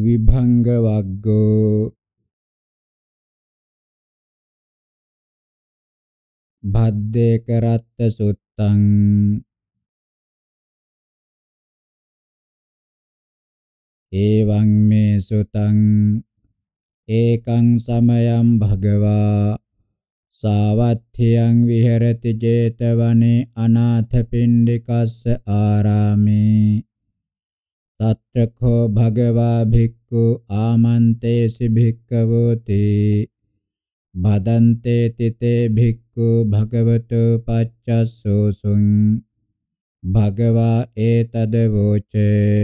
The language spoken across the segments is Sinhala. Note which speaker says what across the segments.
Speaker 1: විභංග වග්ගෝ භද්දේ කරත්ත සුත්තං
Speaker 2: එවං මේ සුතං ඒකං සමයං භගවා
Speaker 3: සාවත්ථියං විහෙරති 제තවනේ අනාථපිණ්ඩිකස්ස ආරාමේ තත්‍රකෝ භගවා භික්ඛු ආමන්තේසි භික්ඛවෝති බදන්තේ තිතේ
Speaker 2: භික්ඛු භගවතු පච්චස්සෝසුං භගවා ඒතද වෝචේ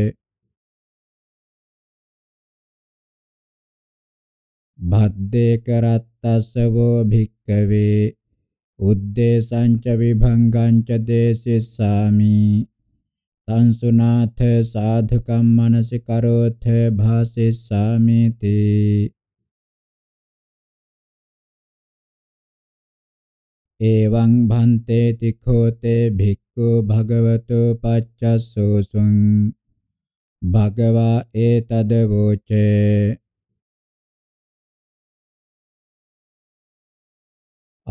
Speaker 2: භද්දේ කරත්තස්ස වෝ භික්ඛවේ
Speaker 3: උද්දේශං ච විභංගං ච දේසිස්සාමි
Speaker 2: සංසුනාත සාධකම් මනසිකරෝත භාසිස්සාමිති එවං භන්තේ තිඛෝතේ භික්ඛු භගවතු
Speaker 3: පච්චස්සෝසුං භගවා ඒතද වෝචේ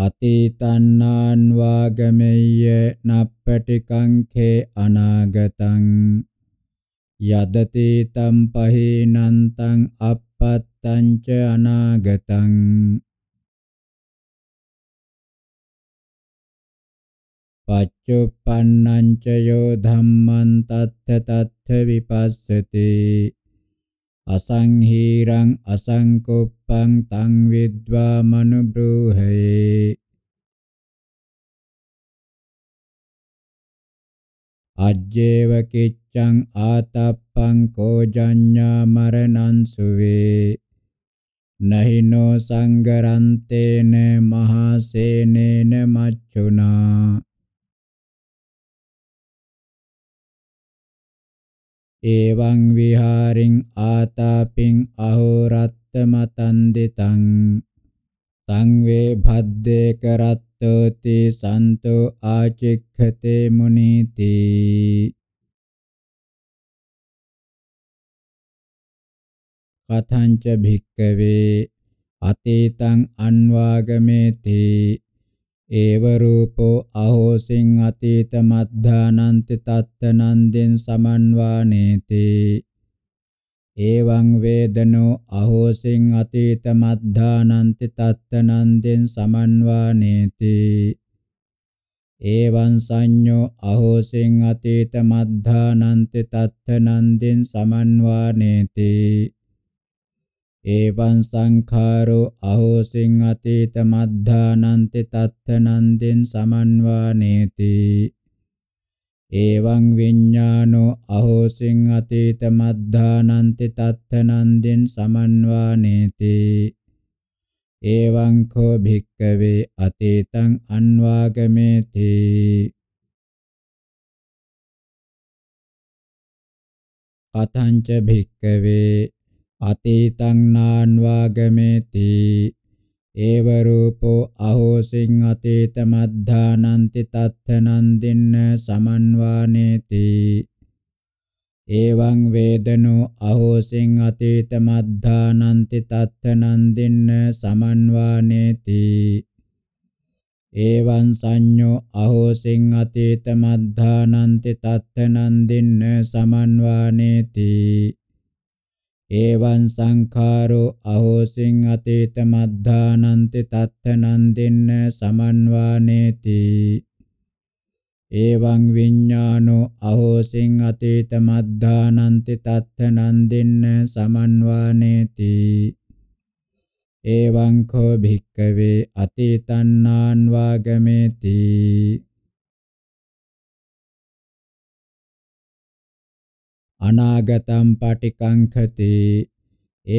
Speaker 2: අතීතන්නාන් වාගමෙය්‍ය නප්පටිකංඛේ
Speaker 3: අනාගතං යදතීතම් පහීනන්තං අපත්තං ච අනාගතං
Speaker 2: පච්චුප්පන්නං ච යෝ ධම්මං තත්ථ තත්ථ විපස්සති අසංහීරං අසංකුප්පං තං විද්වා මනුබ්‍රූහේ අජ්ජේව කිච්ඡං ආතප්පං කෝජඤ්ඤා මරණං
Speaker 3: සුවේ නහිනෝ සංගරන්තේන
Speaker 2: මහසේනේන මච්චුනා එවං විහාරින් ආතාපින්
Speaker 3: අහෝරත්ත මතන් දෙතං තං වේ භද්දේ
Speaker 2: කරත්තෝති සන්තෝ ආචික්ඛතේ මුනීති
Speaker 3: කතංච භික්කවේ අතීතං අන්වාගමේති ඒව රූපෝ අහෝසින් අතීත මද්ධානන්ති තත්තනන්දෙන් සමන්වානේති එවං වේදනෝ අහෝසින් අතීත මද්ධානන්ති තත්තනන්දෙන් සමන්වානේති එවං සංඤෝ අහෝසින් අතීත මද්ධානන්ති තත්තනන්දෙන් සමන්වානේති එවං සංඛාරෝ අහෝසින් අතීත මද්ධානන්ති තත්තනන්දින් සමන්වානේති එවං විඥානෝ අහෝසින් අතීත මද්ධානන්ති තත්තනන්දින් සමන්වානේති එවං කෝ භික්කවේ අතීතං අන්වාගමේති
Speaker 2: කතංච භික්කවේ අතීතං නාන්වාගමේති ඒව රූපෝ අහෝසින්
Speaker 3: අතීත මද්ධානන්ති තත්ථනං දින්න සමන්වානේති එවං වේදනෝ අහෝසින් අතීත මද්ධානන්ති තත්ථනං දින්න සමන්වානේති එවං සංඤෝ අහෝසින් අතීත මද්ධානන්ති තත්ථනං දින්න සමන්වානේති Evan sankaro ahosin atita maddhananti tatthanan dinna samanvaneti. Evan viññāno ahosin atita maddhananti tatthanan dinna samanvaneti.
Speaker 2: Evan kho bhikkave atitannan vāgameti.
Speaker 3: අනාගතම් පටිකංඛති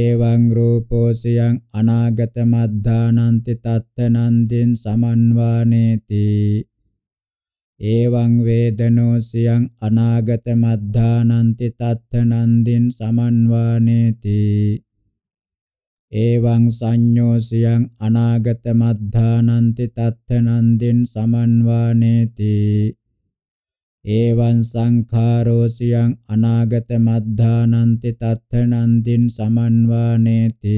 Speaker 3: එවං රූපෝසයන් අනාගත මද්ධානන්ති තත්තනන්දින් සමන්වානේති එවං වේදනෝසයන් අනාගත මද්ධානන්ති තත්තනන්දින් සමන්වානේති එවං සංඤෝසයන් අනාගත මද්ධානන්ති තත්තනන්දින් සමන්වානේති ඒවං සංඛාරෝසියං අනාගත මද්ධානන්ති තත්ථනන්තින් සමන්වානේති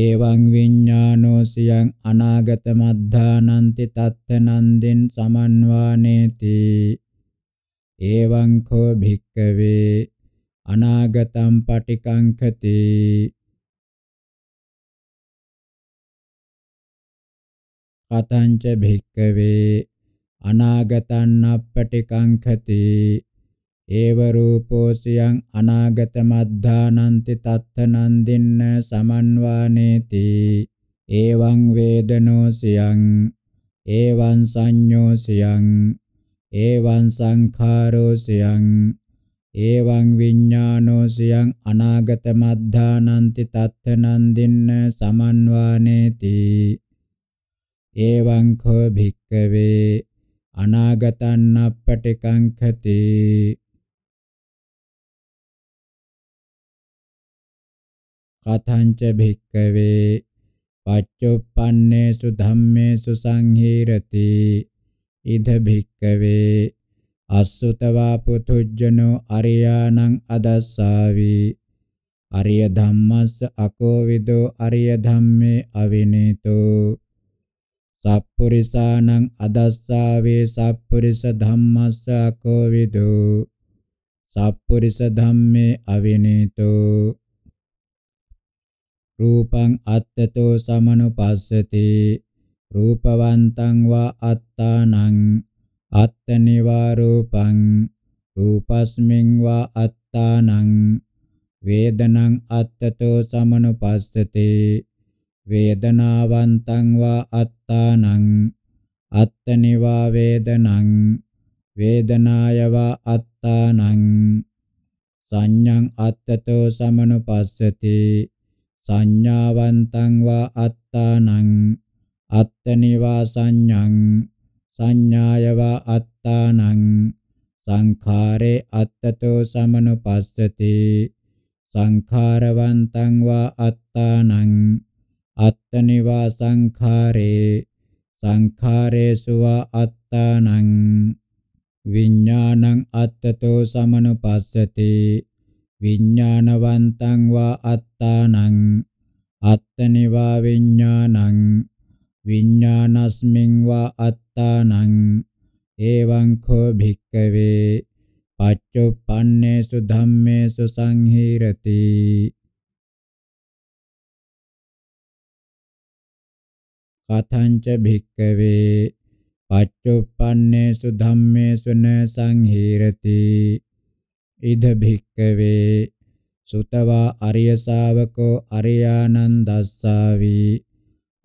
Speaker 3: ඒවං විඤ්ඤාණෝසියං අනාගත මද්ධානන්ති තත්ථනන්තින් සමන්වානේති ඒවං කෝ භික්කවේ අනාගතම් පටිකංකති
Speaker 2: කතංච භික්කවේ අනාගතං අප්පටිකං ඛති
Speaker 3: ඒව රූපෝසියං අනාගත මද්ධානන්ති තත්ත නන්දින්න සමන්වානේති එවං වේදනෝසියං එවං සංඤෝසියං එවං සංඛාරෝසියං එවං විඥානෝසියං අනාගත මද්ධානන්ති තත්ත නන්දින්න සමන්වානේති
Speaker 2: එවං කෝ භික්කවේ අනාගතං අපටිකංඛති
Speaker 3: කතංච භික්කවේ පච්චුප්පන්නේසු ධම්මේසු සංහීරති ඉද භික්කවේ අස්සුතවා පුතුජ්ජනෝ අරියාණං අදස්සාවි අරිය ධම්මස්ස අකෝවිදෝ අරිය ධම්මේ අවිනේතෝ සප්පුරිසානං අදස්සාවේ සප්පුරිස ධම්මස්ස කෝවිදෝ සප්පුරිස ධම්මේ අවිනීතෝ රූපං අත්තතෝ සමනුපස්සති රූපවන්තං වා අත්තානං අත්තනිවා රූපං රූපස්මින් වා අත්තානං වේදනං අත්තතෝ සමනුපස්සති වේදනාවන්තං වා අත්තානං අත්තනිවා වේදනං වේදනාය වා අත්තානං සංඤං අත්තතෝ සමනුපස්සති සංඥාවන්තං වා අත්තානං අත්තනිවා සංඤං සංඥාය වා අත්තානං සංඛාරේ අත්තතෝ සමනුපස්සති සංඛාරවන්තං වා අත්තානං අත්තනිවා සංඛාරේ සංඛාරේසු වා අත්තානං විඥානං අත්තතෝ සමනුපස්සති විඥානවන්තං වා අත්තානං අත්තනිවා විඥානං විඥානස්මින් වා අත්තානං එවං කෝ භික්කවේ පච්චුප්පන්නේසු ධම්මේසු සංහිරති
Speaker 2: කතංච භික්කවේ පච්චුප්පන්නේසු ධම්මේසු න සංහීරති
Speaker 3: ඉද භික්කවේ සුතවා අරිය ශාවකෝ අරියානන්දස්සාවි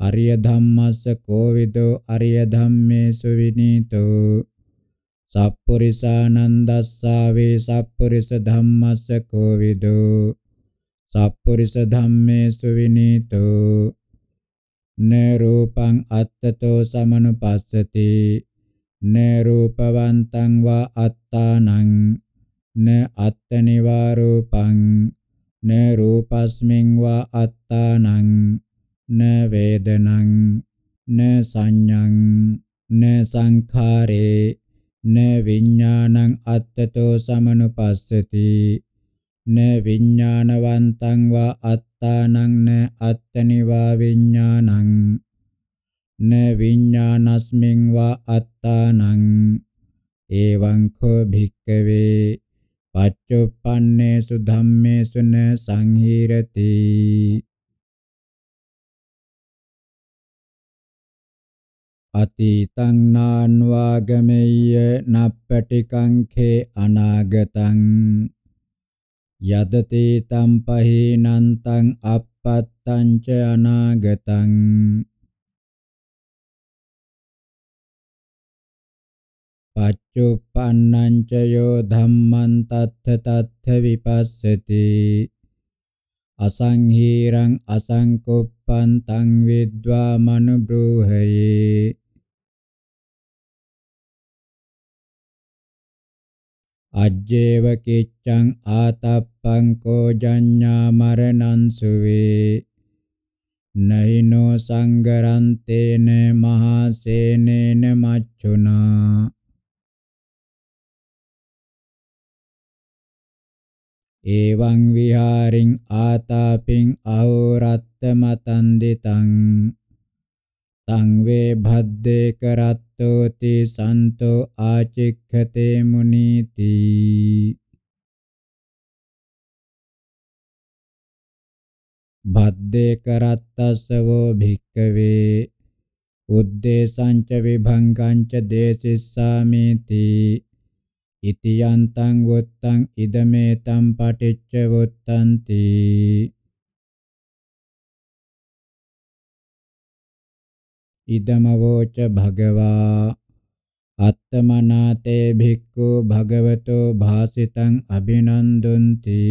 Speaker 3: අරිය ධම්මස්ස කෝවිදෝ අරිය ධම්මේසු විනීතෝ සප්පුරිසානන්දස්සාවේ සප්පුරිස ධම්මස්ස කෝවිදෝ සප්පුරිස ධම්මේසු විනීතෝ න රූපං අත්තතෝ සමනුපස්සති න රූපවන්තං වා අත්තානං න අත්තනිවා රූපං න රූපස්මින් වා අත්තානං න වේදනං න සංඤං න සංඛාරේ න විඥානං අත්තතෝ සමනුපස්සති න විඥානවන්තං වා අත් අත්තානං න අත්තනිවා විඥානං න විඥානස්මින් වා අත්තානං එවං කෝ
Speaker 2: භික්කවේ පච්චුප්පන්නේසු ධම්මේසු න සංහිරති අතීතං නාන්වාගමෙය්‍ය නප්පටිකං ඛේ
Speaker 3: අනාගතං යතතේ තම්පහේනන්තං අපත්තං ච අනාගතං
Speaker 2: පච්චුප්පන්නං ච යෝ ධම්මං තත්ථ තත්ථ විපස්සති
Speaker 3: අසංහීරං අසංකොප්පං තං විද්වා මනුබ්‍රෝහයේ
Speaker 2: අජ්ජේව කිච්ඡං ආතප්පං කෝ ජඤ්ඤා මරණං
Speaker 3: සුවේ නයිනෝ සංගරන්තේන
Speaker 2: මහසේනේන මච්චුනා එවං විහාරින් ආතාපින් අහෝරත්ත මතන්දිතං තං වේ භද්දේ කරත්තෝති සන්තෝ ආචික්ඛතේ මුනීති
Speaker 3: භද්දේ කරත්තස්සවෝ භික්කවේ උද්දේශංච විභංගංච දේසිස්සාමේති
Speaker 2: ඉතියන්තං වොත්තං ඉදමේතං පටිච්ච වොත්තන්ති ඉදමවෝච
Speaker 3: භගවා අත්තමනාතේ භික්ඛු භගවතෝ
Speaker 2: භාසිතං අභිනන්දුන්ති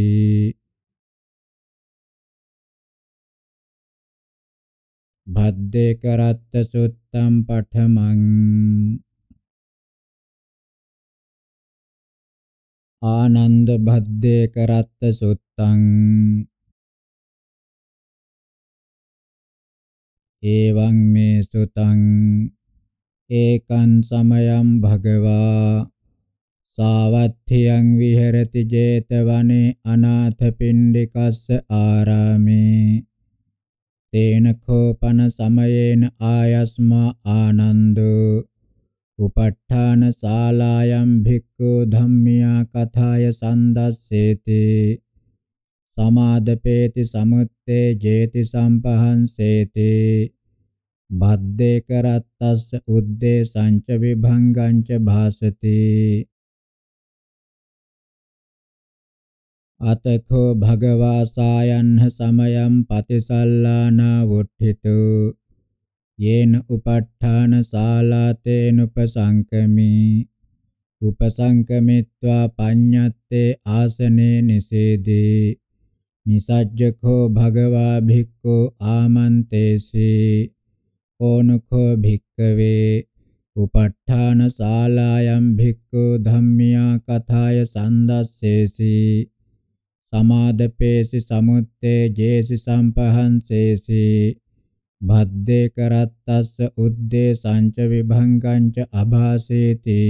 Speaker 2: භද්දේ කරත්ත සුත්තම්
Speaker 1: පඨමං ආනන්ද භද්දේ කරත්ත සුත්තං
Speaker 2: එවං මේ සුතං ඒකං සමයං භගවා සාවත්ථියං
Speaker 3: විහෙරති 제තවනේ අනාථපිණ්ඩිකස්ස ආරාමේ තේන කෝපන සමයේන ආයස්මා ආනන්දෝ උපට්ඨාන ශාලායම් භික්ඛු ධම්මියා කථාය සන්දස්සේති සමාදපේති සමුත්තේ ජේති සම්පහන්සේති බද්දේ කරත්තස්ස
Speaker 2: උද්දේ සංච විභංගංච භාසති අතකෝ භගවා සායන්හ
Speaker 3: සමයම් පතිසල්ලානා වුට්ඨිතු යේන උපට්ඨාන සාලාතේන උපසංකමි උපසංකමිත්වා පඤ්ඤත්තේ ආසනේ නිසේදී නිසජ්ජකෝ භගවා භික්ඛු ආමන්තේසේ ඕනකෝ භික්ඛවේ උපට්ඨාන ශාලායම් භික්ඛු ධම්මියා කථාය සන්දස්සේසි සමාදපේසි සමුත්තේ ජේසි සම්පහන්සේසි භද්දේ කරත්තස්ස උද්දේ
Speaker 2: සංච විභංගංච අභාසේති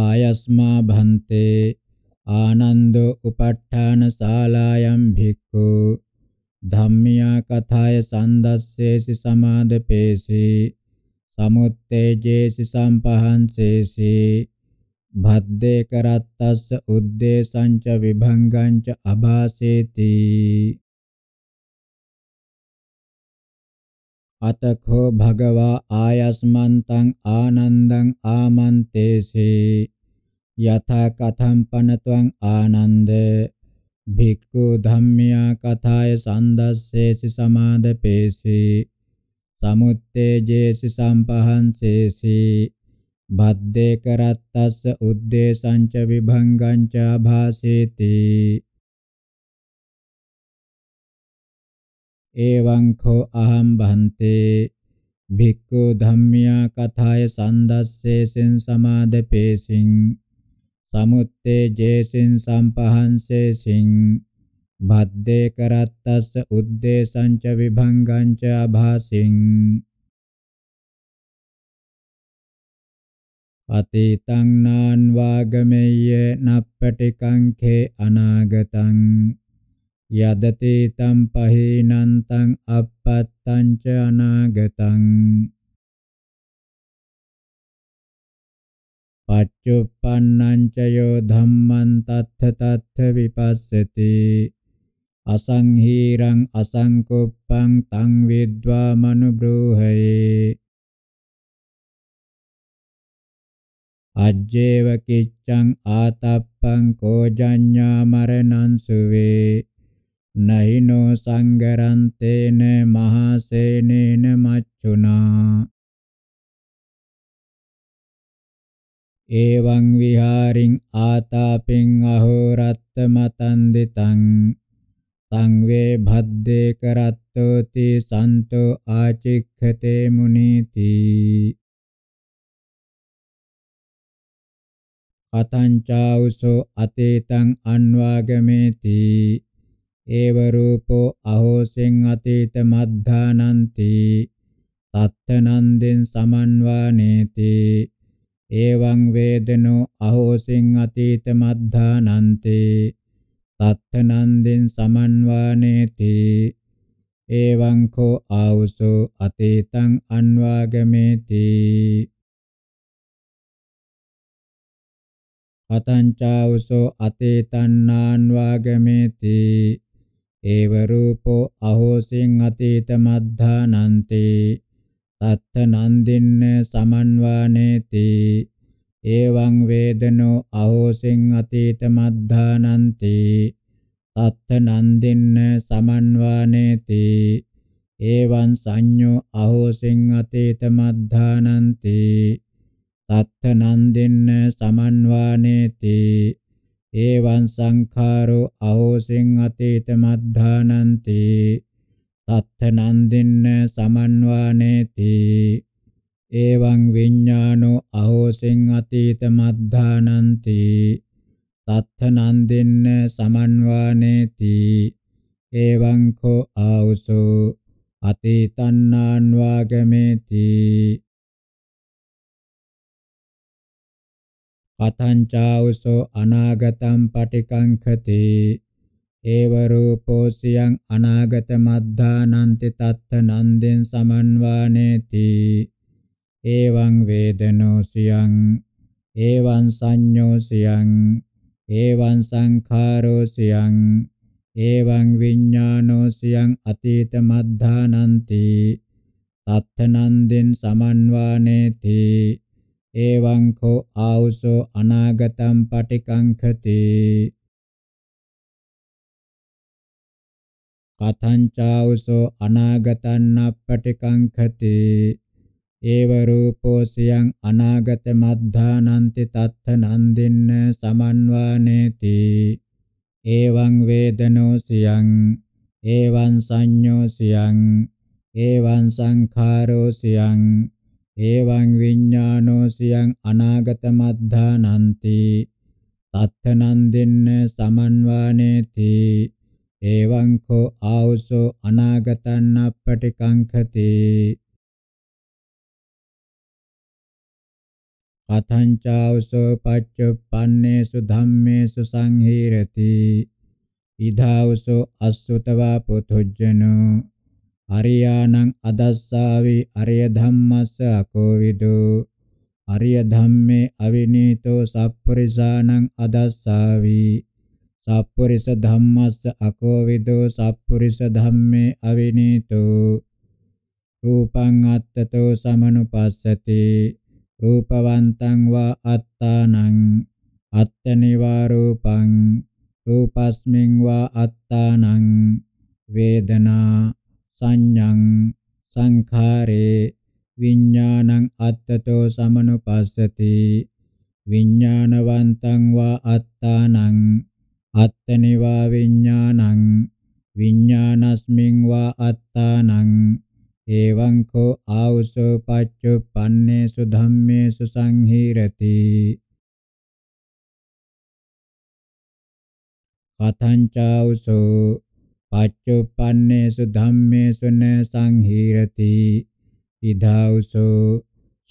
Speaker 2: ආයස්මා භන්තේ ආනන්දෝ
Speaker 3: උපට්ඨාන ශාලායම් භික්ඛු ධම්මියා කථාය සන්දස්සේසි සමාදපේසි සමුත්තේජේසි සම්පහන්සේසි භද්දේ කරත්තස්ස උද්දේශංච
Speaker 2: විභංගංච අභාසේති අතඛෝ භගවා ආයස්මන්තං ආනන්දං
Speaker 3: ආමන්තේසි යථා කතම් පනත්වං ආනන්ද භික්ඛු ධම්මියා කථාය සන්දස්සේසි සමාදපේසි සමුත්තේජේසි සම්පහන්සේසි
Speaker 2: බද්දේ කරත්තස්ස උද්දේශංච විභංගංච භාසේති එවං කෝ අහම් බහන්තේ භික්ඛු ධම්මියා කථාය
Speaker 3: සන්දස්සේසෙන් සමාදපේසින් සමුත්තේ ජේසින්
Speaker 2: සම්පහන්සේසින් බද්දේ කරත්තස්ස උද්දේශං ච විභංගං ච අභාසින් අතීතං නාන් වාගමෙය්‍ය නප්පටිකං ඛේ අනාගතං යදතේතම් පහේනන්තං අපත්තං ච අනාගතං පච්චුප්පන්නං ච යෝ ධම්මං තත්ථ තත්ථ
Speaker 3: විපස්සති අසංහීරං අසංකුප්පං
Speaker 2: තං විද්වා මනුබ්‍රෝහයේ අජ්ජේව කිච්ඡං ආතප්පං කෝජඤ්ඤා
Speaker 3: මරණං සුවේ නයිනෝ සංගරන්තේන
Speaker 2: මහසේනේන මච්චුනා එවං විහාරින් ආතාපෙන් අහෝරත්ත
Speaker 3: මතන්දිතං සංවේ භද්දේ කරත්තෝති
Speaker 2: සන්තෝ ආචික්ඛතේ මුනීති අතං චෞසෝ අතේතං අන්වාගමේති ඒව රූපෝ අහෝසෙන් අතීත
Speaker 3: මද්ධානಂತಿ තත්තනන්දෙන් සමන්වානේති එවං වේදනෝ අහෝසෙන් අතීත මද්ධානಂತಿ තත්තනන්දෙන් සමන්වානේති එවං
Speaker 2: කෝ ආවසෝ අතීතං අන්වාගමේති අතං චාවසෝ අතීතං නාන්වාගමේති ඒව රූපෝ අහෝසින් අතීත
Speaker 3: මද්ධානන්ති තත්ත නන්දින්න සමන්වානේති එවං වේදනෝ අහෝසින් අතීත මද්ධානන්ති තත්ත නන්දින්න සමන්වානේති එවං සංඤෝ අහෝසින් අතීත මද්ධානන්ති තත්ත නන්දින්න සමන්වානේති එවං සංඛාරෝ අහෝසින් අතීත මද්ධානಂತಿ තත්තනන්දින්න සමන්වානේති එවං විඥානෝ අහෝසින් අතීත මද්ධානಂತಿ තත්තනන්දින්න සමන්වානේති එවං කෝ ආවසෝ
Speaker 2: අතීතන්නාන් වාගමේති අතංචාවුසෝ අනාගතම් පටිකංඛති
Speaker 3: ඒව රූපෝසියං අනාගත මද්ධානන්ති තත්ත නන්දෙන් සමන්වානේති එවං වේදනෝසියං එවං සංඤෝසියං එවං සංඛාරෝසියං එවං විඥානෝසියං අතීත මද්ධානන්ති තත්ත නන්දෙන් සමන්වානේති
Speaker 2: එවංකෝ ආවුසෝ අනාගතම් පටිකංඛති කතංචාවුසෝ අනාගතං අපටිකංඛති ඒව රූපෝසියං අනාගත
Speaker 3: මද්ධානන්ති තත්ථ නන්දින්න සමන්වානේති එවං වේදනෝසියං එවං සංඤෝසියං එවං සංඛාරෝසියං එවං විඥානෝ සියං අනාගතමද්ධානಂತಿ තත්තනං දෙන්න
Speaker 2: සමන්වානේති එවං කෝ ආවසෝ අනාගතං අපටිකංඛති කතං චාවසෝ පච්චුප්පන්නේසු ධම්මේසු සංහිරති
Speaker 3: ඉදාවසෝ අස්සුතවා පුතුජ්ජනෝ අරියාණං අදස්සාවේ අරිය ධම්මස්ස අකෝවිදෝ අරිය ධම්මේ අවිනීතෝ සප්පුරිසාණං අදස්සාවි සප්පුරිස ධම්මස්ස අකෝවිදෝ සප්පුරිස ධම්මේ අවිනීතෝ රූපං අත්තතෝ සමනුපස්සති රූපවන්තං වා අත්තානං අත්තනිවා රූපං රූපස්මින් වා අත්තානං වේදනා සංඥං සංඛාරේ විඥානං අත්තතෝ සමනුපස්සති විඥානවන්තං වා අත්තානං අත්තනිවා විඥානං විඥානස්මින් වා අත්තානං
Speaker 2: එවං කෝ ආවසෝ පච්චුප්පන්නේසු ධම්මේසු සංහිරති කතං චාවසෝ පච්චුප්පන්නේසු ධම්මේසු න
Speaker 3: සංහිරති ඉදාවුසෝ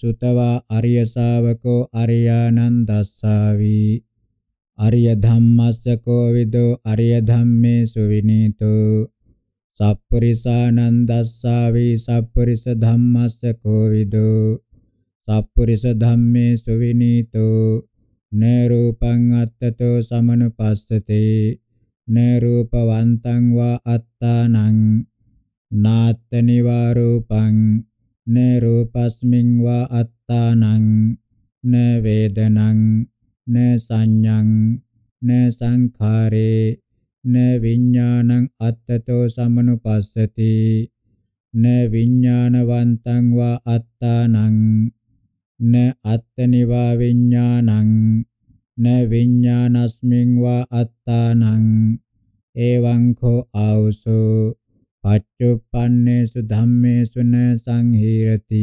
Speaker 3: සුතවා අරිය ශාවකෝ අරියානන්දස්සාවි අරිය ධම්මස්ස කෝවිදෝ අරිය ධම්මේසු විනීතෝ සප්පුරිසානන්දස්සාවි සප්පුරිස ධම්මස්ස කෝවිදෝ සප්පුරිස ධම්මේසු විනීතෝ න රූපං අත්තතෝ සමනුපස්සතේ නරූපවන්තං වා අත්තානං නාත්ථ නිවාරූපං නරූපස්මින් වා අත්තානං න වේදනං න සංඤං න සංඛාරේ න විඥානං අත්තතෝ සමනුපස්සති න විඥානවන්තං වා අත්තානං න අත්තනිවා විඥානං න විඤ්ඤාණස්මින් වා අත්තානං එවං කෝ ආවසෝ පච්චුප්පන්නේසු
Speaker 2: ධම්මේසු න සංහිරති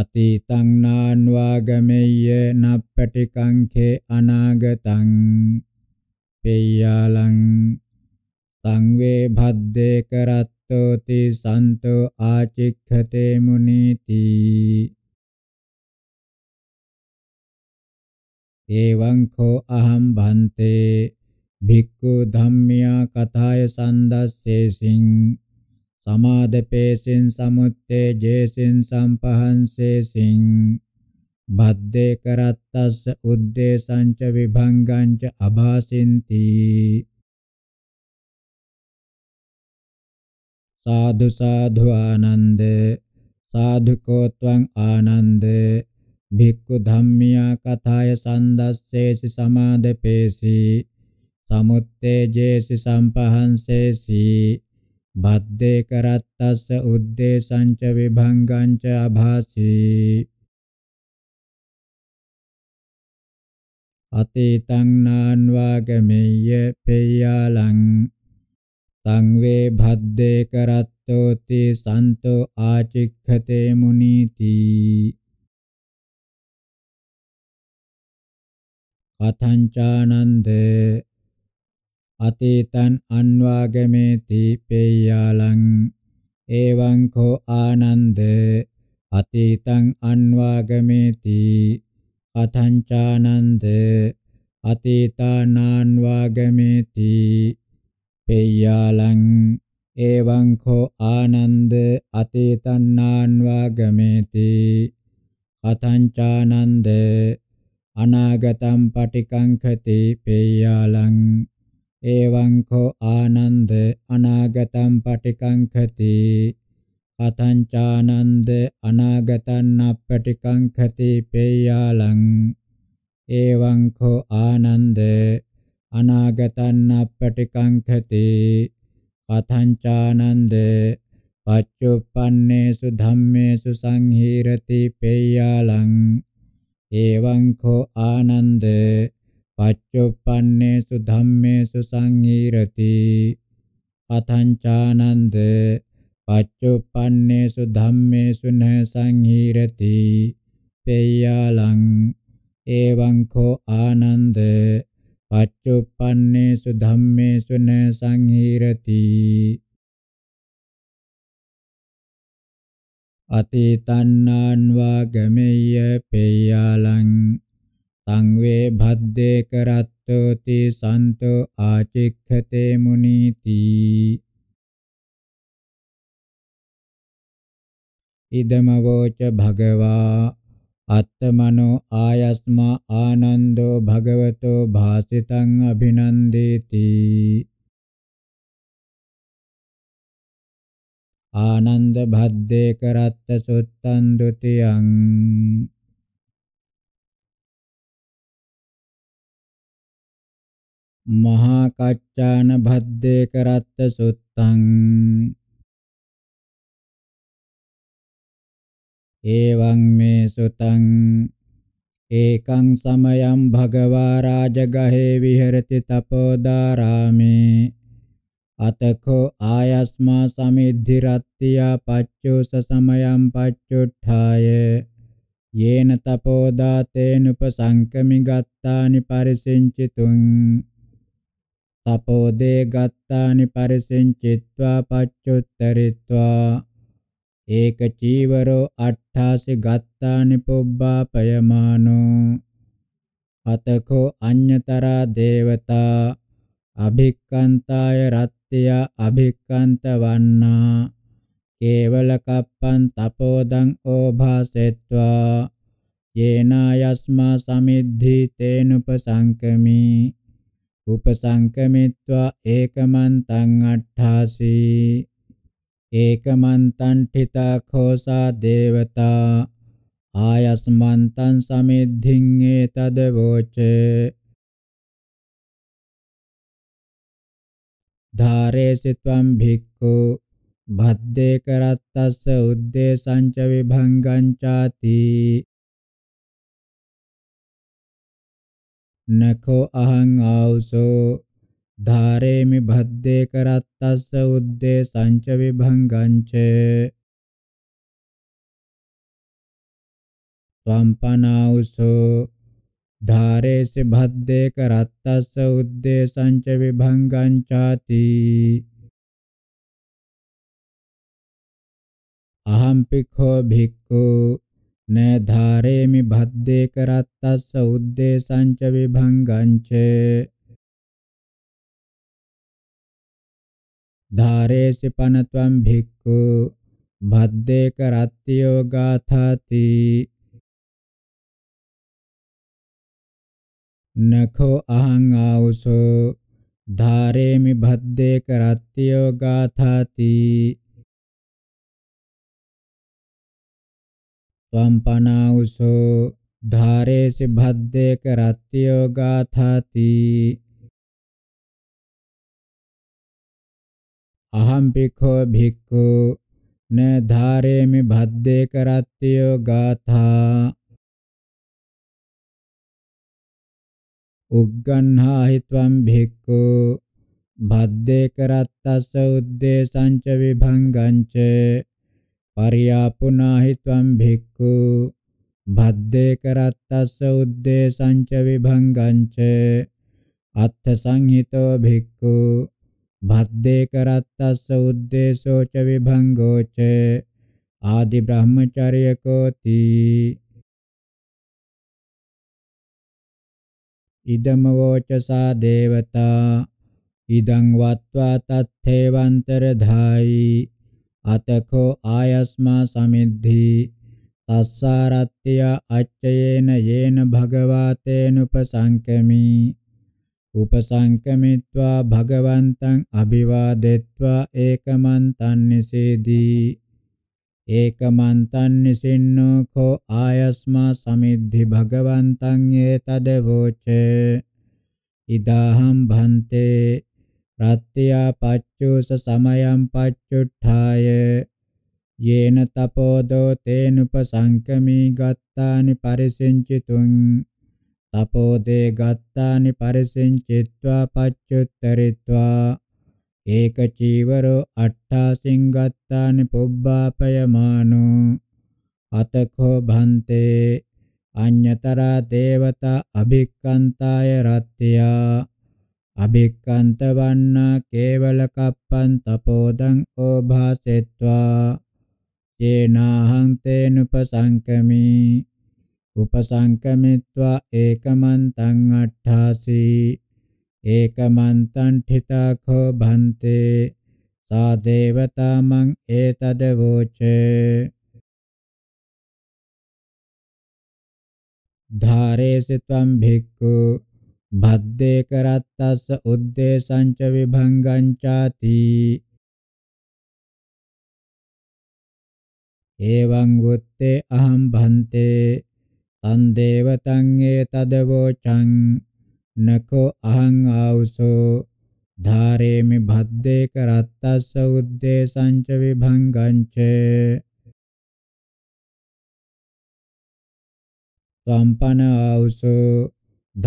Speaker 2: අතීතං නාන්වාගමෙය්‍ය නප්පටිකංඛේ
Speaker 3: අනාගතං පේයාලං
Speaker 2: සංවේ භද්දේ කරත්තෝති සන්තෝ ආචික්ඛතේ මුනීති එවං කෝ අහම් බන්තේ භික්ඛු ධම්මියා
Speaker 3: කථාය සන්දස්සේසින් සමාදපේසින් සමුත්තේ ජේසින් සම්පහන්සේසින් බද්දේ කරත්තස්ස
Speaker 2: උද්දේශංච විභංගංච අභාසින්ති සාදු සාදු ආනන්ද සාධුකෝ ත්වං ආනන්දේ භික්ඛු ධම්මියා කථාය
Speaker 3: සන්දස්සේසි සමාදපේසි සමුත්තේජේසි
Speaker 2: සම්පහන්සේසි බද්දේ කරත්තස්ස උද්දේශං ච විභංගං ච අභාසි අතීතං නාන්වාගමෙය්‍ය පෙය්‍යාලං තං වේ භද්දේ කරත්තෝති සන්තෝ ආචික්ඛතේ මුනීති අතංචානන්ද අතේතං
Speaker 3: අන්වාගමේති පේයාලං එවං කෝ ආනන්ද අතේතං අන්වාගමේති අතංචානන්ද අතේතානාන්වාගමේති පේයාලං එවං කෝ ආනන්ද අතේතන්නාන්වාගමේති අතංචානන්ද අනාගතම් පටිකංකති පේයාලං එවං කෝ ආනන්ද අනාගතම් පටිකංකති කතං චානන්ද අනාගතං අපටිකංකති පේයාලං එවං කෝ ආනන්ද අනාගතං අපටිකංකති කතං චානන්ද පච්චුප්පන්නේසු ධම්මේසු සංහීරති පේයාලං එවං කෝ ආනන්ද පච්චුප්පන්නේසු ධම්මේසු සංහිරති අතංචානන්ද පච්චුප්පන්නේසු ධම්මේසු න සංහිරති පේයාලං එවං
Speaker 2: කෝ ආනන්ද පච්චුප්පන්නේසු ධම්මේසු න සංහිරති අතීතන්නාන් වා ගමෙය්‍ය පේයාලං තං වේ භද්දේ කරත්තෝති සන්තෝ ආචික්ඛතේ මුනීති ඉදමවෝච භගවා අත්තමනෝ ආයස්මා ආනන්දෝ භගවතෝ භාසිතං අභිනන්දේති ආනන්ද භද්දේ කරත්ත
Speaker 1: සුත්තං ဒ ුතියං මහා කච්චාන භද්දේ
Speaker 2: කරත්ත සුත්තං එවං මේ සුතං ඒකං සමයං
Speaker 3: භගවා රාජගහේ විහෙරති තපෝදාරාමේ අතකෝ ආයස්මා සමිද්ධි රත්ත්‍යා පච්චෝස සමයං පච්චොට්ඨාය යේන තපෝ දාතේන උපසංකමි ගත්තානි පරිසෙන්චිතුං තපෝ දේ ගත්තානි පරිසෙන්චිත්වා පච්චොත්තරිත්වා ඒක චීවරෝ අට්ඨාසි ගත්තානි පුබ්බාපයමානෝ අතකෝ අඤ්‍යතරා දේවතා අභික්කන්තාය රත් අනිත්‍ය අභික්කන්ත වන්නා කේවල කප්පං තපෝදං ඕභාසෙත්වා යේනා යස්මා සමිද්ධි තේනුපසංකමි උපසංකමිත්වා ඒකමන්තං අට්ඨාසි ඒකමන්තං ඨිතා khෝසා
Speaker 2: දේවතා ආයස්මන්තං සමිද්ධින් ඒතද වෝචේ ධාරේසි ත්වම් භික්ඛු භද්දේ කරත්තස්ස උද්දේශං ච විභංගං ചാති නඛෝ අහං ආවසෝ ධාරේමි භද්දේ කරත්තස්ස උද්දේශං ච විභංගං ච ත්වම් පනාවසෝ ධාරේස භද්දේ කරත්තස්ස උද්දේශංච විභංගං ചാති අහම් පිඛෝ භික්ඛු න ධාරේමි භද්දේ කරත්තස්ස උද්දේශංච විභංගං ච ධාරේස පනත්වම් භික්ඛු භද්දේ කරත්තියෝ ගාථාති नखो अहं धारे मि भद्दे करात्यो गाथाति त्वं धारे से भद्दे करात्यो गाथाति अहं पिखो भिक्खु न धारे मि भद्दे करात्यो गाथा උග්ගන්හා හිත්වම් භික්ඛු භද්දේ
Speaker 3: කරත්තස්ස උද්දේශං ච විභංගං ච පරියාපුනා හිත්වම් භික්ඛු භද්දේ කරත්තස්ස උද්දේශං ච විභංගං ච අත්ථ සංහිතෝ භික්ඛු
Speaker 2: භද්දේ කරත්තස්ස උද්දේශෝ ච විභංගෝ ච ආදි බ්‍රහ්මචර්යකෝති ඉදම වෝචසා දේවතා ඉදං වත්වා
Speaker 3: තත්තේවන්තර ධායි අතකෝ ආයස්මා සමිද්ධි තස්සාරත්ත්‍ය අච්චයේන යේන භගවාතේන උපසංකමි උපසංකමිත්වා භගවන්තං අභිවාදෙත්වා ඒකමන්තන් නිසේදී ඒකමන්තං නිසින්නෝ කෝ ආයස්මා සමිද්ධි භගවන්තං ඒතදවෝච ඉදාහම් භන්තේ රත්ත්‍යා පච්චෝස සමයං පච්චුට්ඨාය යේන තපෝදෝ තේනුපසංකමී ගත්තානි පරිසින්චිතුං තපෝදේ ගත්තානි පරිසින්චිත්වා පච්චුත්තරිත්වා ඒක චීවරෝ අට්ඨාසින් ගත්තානි පොබ්බාපයමානෝ අතකෝ භන්තේ අඤ්‍යතරා දේවතා අභික්කන්තාය රත්ත්‍යා අභික්කන්ත වන්නා කේවල කප්පන් තපෝදං ඕභාසෙත්වා යේනාහං තේනුපසංකමි උපසංකමිත්වා ඒකමන්තං අට්ඨාසී ඒකමන්තණ්ඨිතා කෝ භන්තේ
Speaker 2: සා දේවතා මං ඒතද වෝචේ ධාරේසි ත්වම් භික්ඛු භද්දේ කරත්තස්ස උද්දේශං ච විභංගං ചാති එවං වුත්තේ අහම් භන්තේ තන් දේවතං ඒතදවෝචං
Speaker 3: නකෝ අහං ආවසෝ ධාරේමි භද්දේ
Speaker 2: කරත්තස්ස උද්දේශංච විභංගංච සම්පන ආවසෝ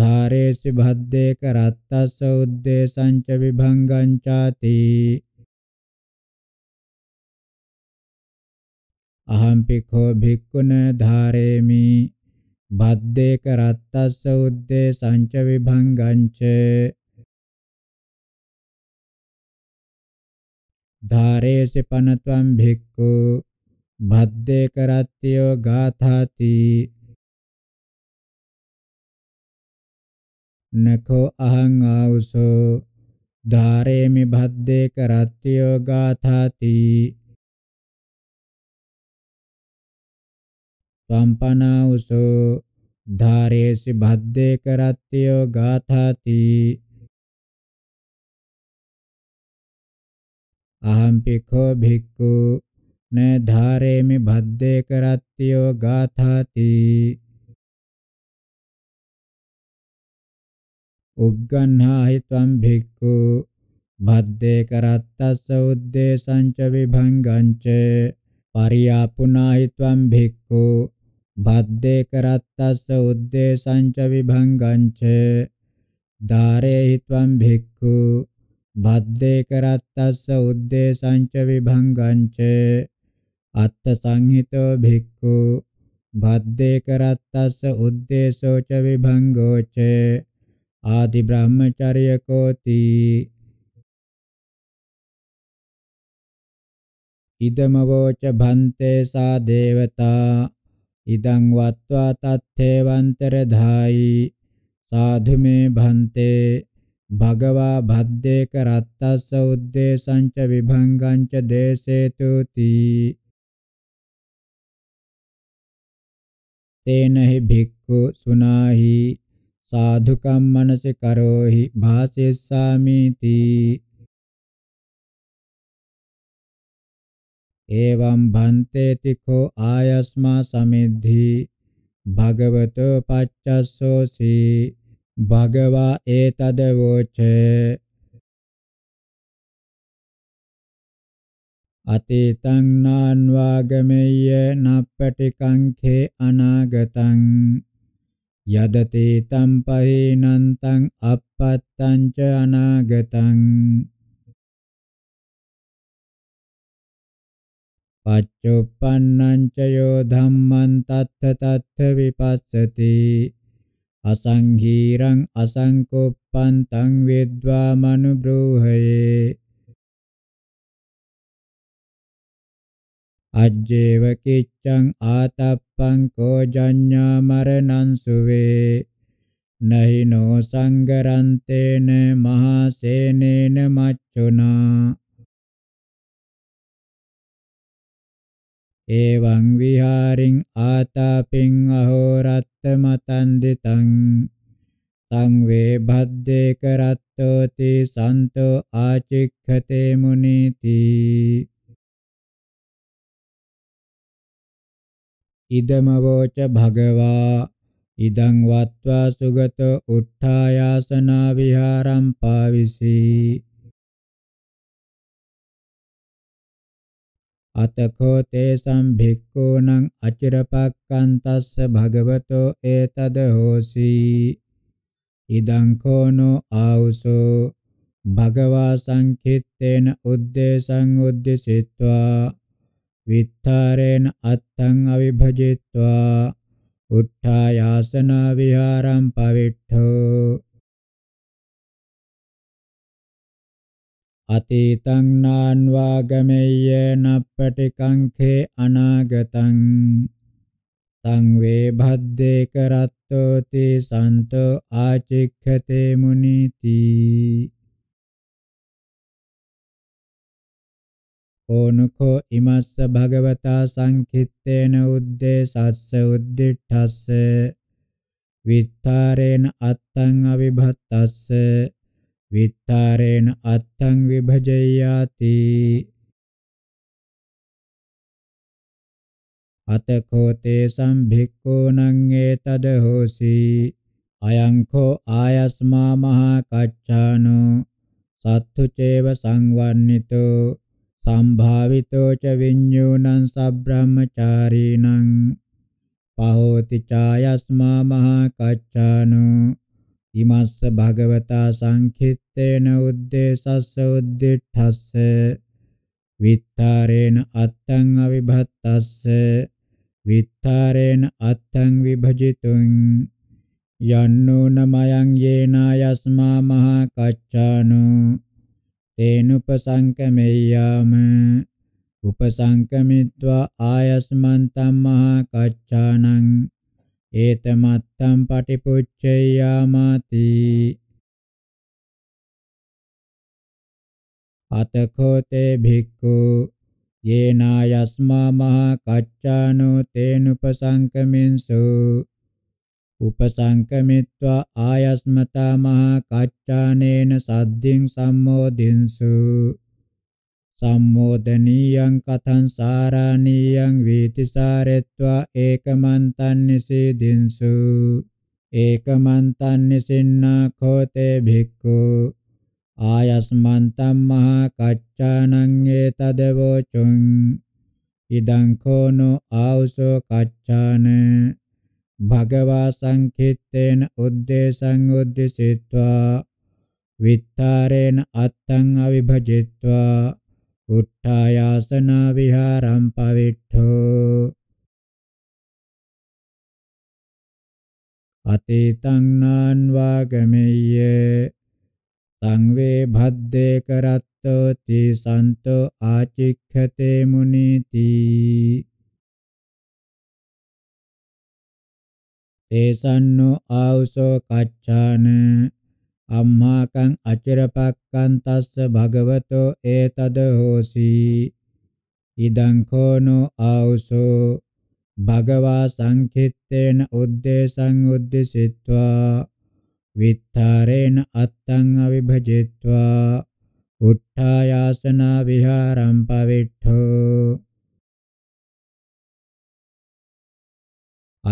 Speaker 2: ධාරේසි භද්දේ කරත්තස්ස උද්දේශංච විභංගංචාති අහම්පිකෝ භික්ඛුන ධාරේමි බද්දේ කරත්තස්ස උද්දේ සංච විභංගංච ධාරේසි පනත්වම් භික්ඛු බද්දේ කරත්තියෝ ගාථාති නඛෝ අහං ආවුසෝ ධාරේමි භද්දේ කරත්තියෝ ගාථාති වම්පනාවුසෝ ධාරේසි භද්දේ කරත්තියෝ ගාථාති අහම් පිඛෝ භික්ඛු න ධාරේමි භද්දේ කරත්තියෝ ගාථාති උග්ගණ්හාහි ත්වම් භික්ඛු භද්දේ
Speaker 3: කරත්තස්ස උද්දේශං ච විභංගං ච පරියාපුනාහි ත්වම් භික්ඛු බද්දේ කරත්තස්ස උද්දේශංච විභංගංච ධාරේ හිත්වම් භික්ඛු බද්දේ කරත්තස්ස උද්දේශංච විභංගංච අත්ථ සංහිතෝ භික්ඛු බද්දේ කරත්තස්ස උද්දේශෝ ච විභංගෝ ච
Speaker 2: ආදි බ්‍රහ්මචර්ය කෝති ඉදමවෝච භන්තේ සා දේවතා ඉදං වත්වා තත්තේවන්තර ධායි
Speaker 3: සාධු මේ භන්තේ භගවා භද්දේ කරත්තස්ස
Speaker 2: උද්දේශංච විභංගංච දේසේතු තී තේනහි භික්ඛු සුනාහි සාධුකම් මනස කරෝහි භාසෙස්සාමි තී එවම් භන්තේති කෝ ආයස්මා සමිද්ධි භගවතෝ පච්චස්සෝසි භගවා ඒතද වෝචේ අතීතං නාන්වාගමෙය්‍ය
Speaker 3: නප්පටිකංඛේ අනාගතං යදතේතම්
Speaker 2: පහේනන්තං අපත්තං ච අනාගතං පච්චුප්පන්නං ච යෝ ධම්මං තත්ථ තත්ථ විපස්සති අසංහීරං අසංකොප්පන්තං විද්වා මනුබ්‍රෝහයේ අජ්ජේව කිච්ඡං ආතප්පං කෝ ජඤ්ඤා මරණං සුවේ නහිනෝ සංගරන්තේන මහසේනේන මච්චුනා එවං විහාරින් ආතාපින් අහෝරත්ත මතන්දිතං තං වේ භද්දේ කරත්තෝති සන්තෝ ආචික්ඛතේ මුනීති ඉදමවෝච භගවා ඉදං වත්වා සුගත උත්ථායාසනා විහාරම් පාවිසී අතකෝ තේසම් භික්ඛූණං අචිරපක්ඛන්තස්ස භගවතෝ ඒතද හෝසි
Speaker 3: ඉදං කෝනෝ ආවුසෝ භගවා සංඛිත්තේන උද්දේශං උද්දේශිත්වා විත්තරේන අත්තං
Speaker 2: අවිභජිත්වා උත්ථායාසන විහාරම් පවිට්ඨෝ අතීතං නාන්වාගමෙය්‍ය නප්පටිකංඛේ අනාගතං
Speaker 3: තං වේ භද්දේ කරත්තෝති සන්තෝ
Speaker 2: ආචික්ඛතේ මුනිති ඕනකෝ ඉමස්ස භගවතා සංකිත්තේන
Speaker 3: උද්දේශස්ස උද්දිඨස්ස විත්තරේන
Speaker 2: අත්තං අවිභත්තස්ස විත්තරේන අත්තං විභජයාති අතකෝ තේසම් භික්ඛූණං ඒතද හෝසි අයං කෝ
Speaker 3: ආයස්මා මහා කච්චානෝ සත්තු චේව සංවන්නිතෝ සම්භාවිතෝ ච විඤ්ඤූණං සබ්‍රාහ්මචාරීණං පහෝති ඡායස්මා මහා කච්චානෝ ඉමස්ස භගවතා සංඛිත තේන උද්දේශස්ස උද්දිඨස්ස විත්තරේන අත්තං අවිභත්තස්ස විත්තරේන අත්තං විභජිතුං යන්නෝ නමයන් යේනායස්මා මහා කච්චානෝ තේනුපසංකමෙය්‍යාම උපසංකමිත්වා ආයස්මන් තම්මහා
Speaker 2: කච්චානං ඒතමත්තම් පටිපුච්චෙය්‍යාමාති අතකෝතේ භික්ඛු යේනා යස්මා මහා කච්චානෝ
Speaker 3: තේනුපසංකමින්සු උපසංකමිත්වා ආයස්මතා මහා කච්චානේන සද්ධින් සම්මෝදින්සු සම්මෝදනීයං කතං සාරාණීයං වීතිසාරෙත්වා ඒකමන්තං නිසීදින්සු ඒකමන්තං නිසින්නා කෝතේ භික්ඛු ආයස්මන්තම් මහා කච්චානං ඒතදවෝචුං ඉදං කෝනෝ ආවසෝ කච්චාන භගවා සංඛිත්තේන උද්දේශං උද්දිසිත්වා විත්තරේන අත්තං අවිභජිත්වා
Speaker 2: උත්ථායාසන විහාරම් පවිට්ඨෝ අතීතං නාන් වාගමෙය්‍ය සංවේ භද්දේ කරත්තෝ තී සන්තෝ ආචික්ඛතේ මුනීති තේසන්නෝ ආවසෝ කච්ඡාන අම්මාකං අචිරපක්කං තස්ස භගවතෝ
Speaker 3: ඒතද හෝසි ඉදං කෝනෝ ආවසෝ භගවා සංකිට්ඨේන උද්දේශං උද්දේශිත්වා විත්තරේන අත්තං අවිභජිත්වා උත්ථායාසන
Speaker 2: විහාරම් පවිට්ඨෝ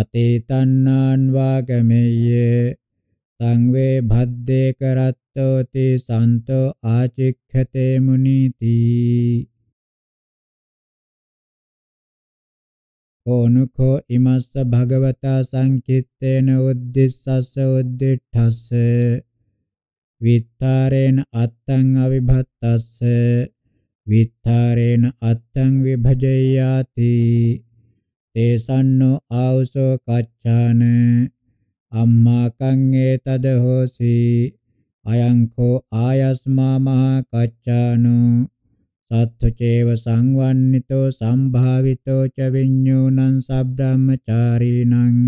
Speaker 2: අතේතන්නාන් වාගමෙය්‍ය තං වේ භද්දේ කරත්තෝති සන්තෝ ආචික්ඛතේ මුනීති ඕනකෝ ඉමස්ස භගවතා සංකිට්ඨේන උද්දිස්සස උද්දිඨස්ස
Speaker 3: විත්තරේන අත්තං අවිභත්තස්ස විත්තරේන අත්තං විභජයාති තේසන්නෝ ආවසෝ කච්ඡාන අම්මා කං ඒතද හෝසි අයං කෝ ආයස්මා මහ කච්ඡානෝ අත්ථචේව සංවන්නිතෝ සම්භාවිතෝ ච විඤ්ඤූණං සබ්‍රාහ්මචාරීණං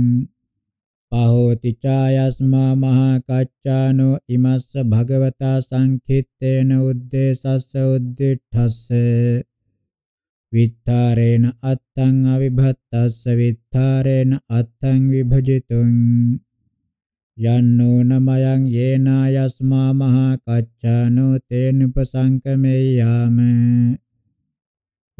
Speaker 3: පහෝති ඡායස්මා මහා කච්චානෝ ඉමස්ස භගවතා සංඛිත්තේන උද්දේශස්ස උද්දිඨස්ස විත්තරේන අත්තං අවිභත්තස්ස විත්තරේන අත්තං විභජිතුං යන්නෝ නමයන් යේනා යස්මා මහා කච්චානෝ තේන උපසංකමෙය්‍යාම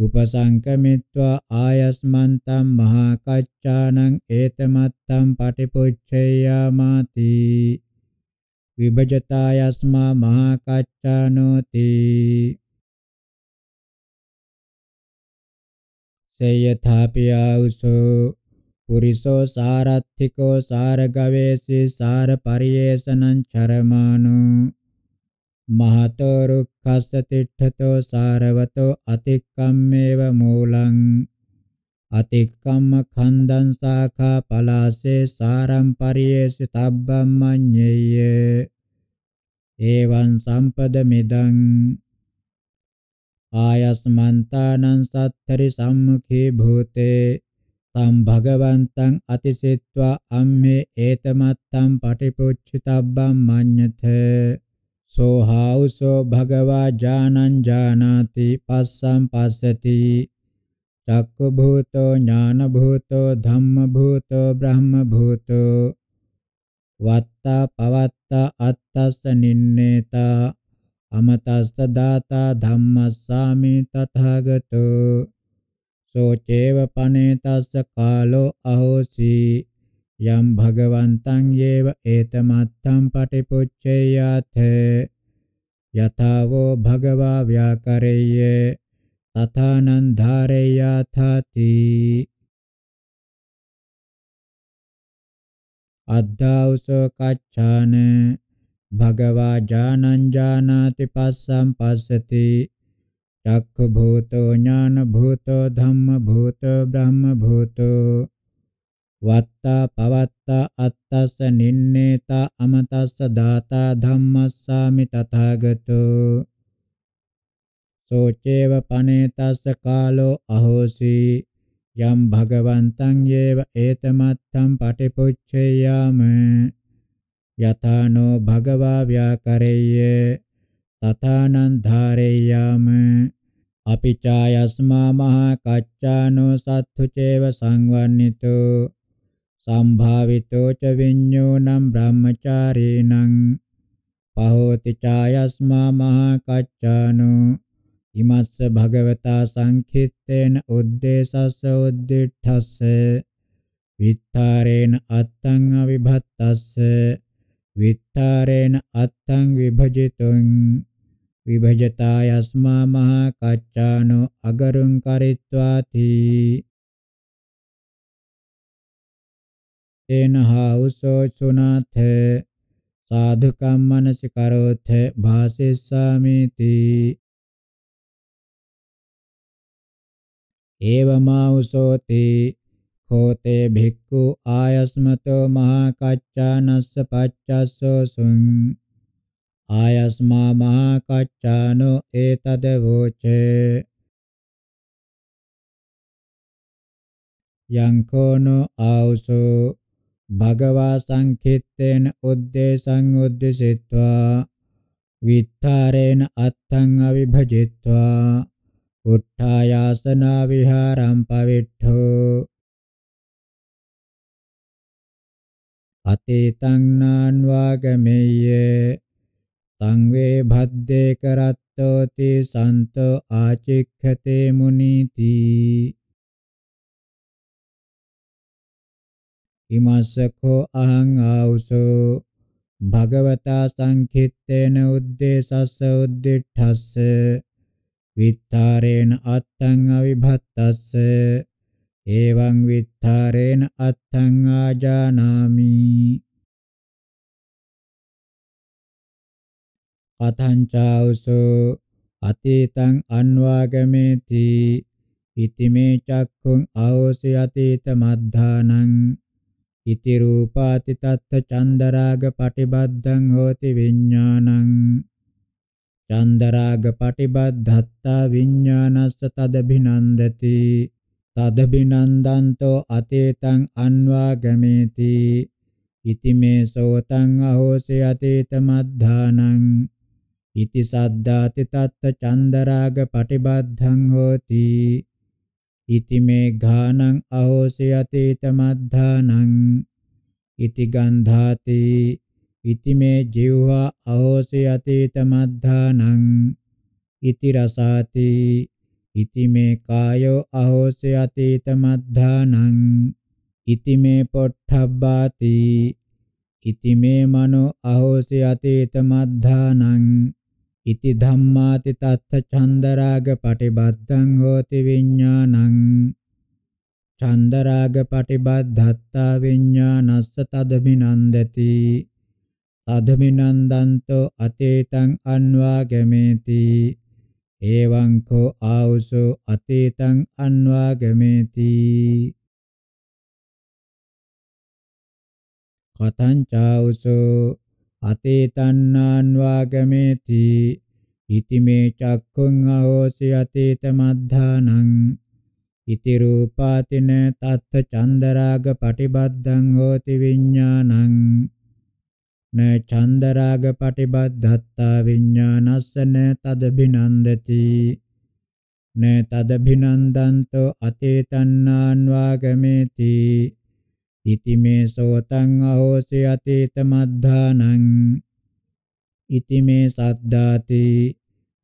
Speaker 3: උපසංකමිත්වා ආයස්මන්තම් මහා කච්චානං ඒතමත්තම් පටිපුච්ඡේයාමාති
Speaker 2: විභජතා යස්මා මහා කච්චානෝ තී සේයථාපියාවුසෝ පුරිසෝ සාරත්ථිකෝ සාරගවේසි සාරපරියේෂණං
Speaker 3: චරමානෝ මහතෝ රුක්ඛස්ස තිට්ඨතෝ සාරවතෝ අතික්කම්මේව මූලං අතික්කම්ම ඛණ්ඩං සාඛා පලාසේ සාරම් පරියේසි තබ්බම්මඤ්ඤේය ඒවං සම්පද මිදං ආයස්මන්තානං සත්තරිසම්මුඛේ භූතේ තම් භගවන්තං අතිසෙත්වා අම්මේ ඒතමත්තම් පටිපොච්චිතබ්බම් මඤ්ඤත සෝහාවසෝ භගවා ජානං ජානාති පස්සම් පස්සති චක්ක භූතෝ ඥාන භූතෝ ධම්ම භූතෝ බ්‍රහ්ම භූතෝ වත්තා පවත්තා අත්තස්ස නින්නේතා අමතස්ස දාතා ධම්මස්සාමි තථාගතෝ සෝචේව පනේතස්ස කාලෝ අහෝසි යම් භගවන්තං යේව ඒතමත්තම් පටිපුච්චේයත යතාවෝ භගවා ව්‍යාකරෙය්‍ය
Speaker 2: තථානං ධාරේයාථති අද්ධාවසෝ කච්ඡාන භගවා ජානං ජානාති පස්සම් පස්සති
Speaker 3: චක්ඛ භූතෝ ඥාන භූතෝ ධම්ම භූතෝ බ්‍රහ්ම භූතෝ වත්තා පවත්තා අත්තස්ස නින්නේතා අමතස්ස දාතා ධම්මස්සාමි තථාගතෝ සෝචේව පනේතස්ස කාලෝ අහෝසි යම් භගවන්තං යේව ඒතමත්තම් පටිපුච්ඡේයාම යතානෝ භගවා ව්‍යාකරෙය්‍ය තථානං ධාරෙය්‍යාම අපිචායස්මා මහා කච්චානෝ සත්තු චේව සංවන්නිතෝ සම්භාවිතෝ ච විඤ්ඤෝ නම් බ්‍රහ්මචාරීණං පහෝති ඡායස්මා මහා කච්චානෝ ඉමස්ස භගවතා සංඛිත්තේන උද්දේශස්ස උද්දිඨස්ස විත්තරේන අත්තං අවිභත්තස්ස විත්තරේන අත්තං විභජිතුං විභජතා යස්මා
Speaker 2: මහා කච්චානෝ අගරුං කරිත්වාති තේනහා උසෝ සුනාථ සාධු කම්මනසි කරෝත භාසෙස්සාමිති ඒවමා උසෝති හෝතේ භික්ඛු ආයස්මතෝ මහා කච්චානස්ස පච්චස්සෝ සුං ආයස්මා මහා කච්චානෝ ඒතද වූචේ යංකෝනෝ ආවසෝ භගවා සංඛිත්තේන උද්දේශං
Speaker 3: උද්දේශිත්වා විත්තරේන අත්තං අවිභජිත්වා
Speaker 2: උත්ථායාසනා විහාරම් පවිට්ඨෝ අතේතං නාන්වාගමෙය්‍ය තං වේ භද්දේ කරත්තෝති සන්තෝ ආචික්ඛතේ මුනීති ඉමස්සකෝ අහං ආවුසෝ
Speaker 3: භගවතා සංඛිත්තේන උද්දේශස්ස උද්දිඨස්ස විත්තරේන අත්තං අවිභත්තස්ස එවං
Speaker 2: විත්තරේන අත්තං ආජානාමි කතංචාවසෝ අතීතං
Speaker 3: අන්වාගමේති ඉතිමේ චක්ඛුං ආෝසය අතීත මද්ධානං ඉති රූපාති තත්ත චන්දරාග පටිබද්ධං හෝති විඥානං චන්දරාග පටිබද්ධත්තා විඥානස්ස තදබිනන්දති තදබිනන්දන්තෝ අතීතං අන්වාගමේති ඉතිමේ සෝතං අහෝසය අතීත මද්ධානං ඉති සද්ධාති තත්ත චන්දරාග පටිබද්ධං හෝති ඉති මේ ඝානං අහෝසි අතීත මද්ධානං ඉති ගන්ධාති ඉති මේ ජීවහා අහෝසි අතීත මද්ධානං ඉති රසාති ඉති මේ කායෝ අහෝසි අතීත මද්ධානං ඉති මේ පොට්ඨබ්බාති ඉති මේ මනෝ අහෝසි අතීත මද්ධානං ඉති ධම්මාති තත්ත චන්දරාග පටිබද්ධං හෝති විඤ්ඤාණං චන්දරාග පටිබද්ධත්තා විඤ්ඤානස්ස තදමිනන්දති තදමිනන්දන්තෝ අතේතං අන්වා ගමේති එවං
Speaker 2: කෝ ආවසෝ අතේතං අන්වා ගමේති කතං චාවසෝ අතේ තණ්හාන් වාගමේති ඉති මේ චක්ඛුං
Speaker 3: අහෝසි අතීත මද්ධානං ඉති රූපාතින තත්ථ චන්දරාග පටිබද්ධං හෝති විඥානං න චන්දරාග පටිබද්ධත්තා විඥානස්සන තද බිනන්දති න තද බිනන්දන්තෝ අතේ තණ්හාන් වාගමේති ඉති මේ සෝතං අහෝසි අතීත මද්ධානං ඉති මේ සද්දාති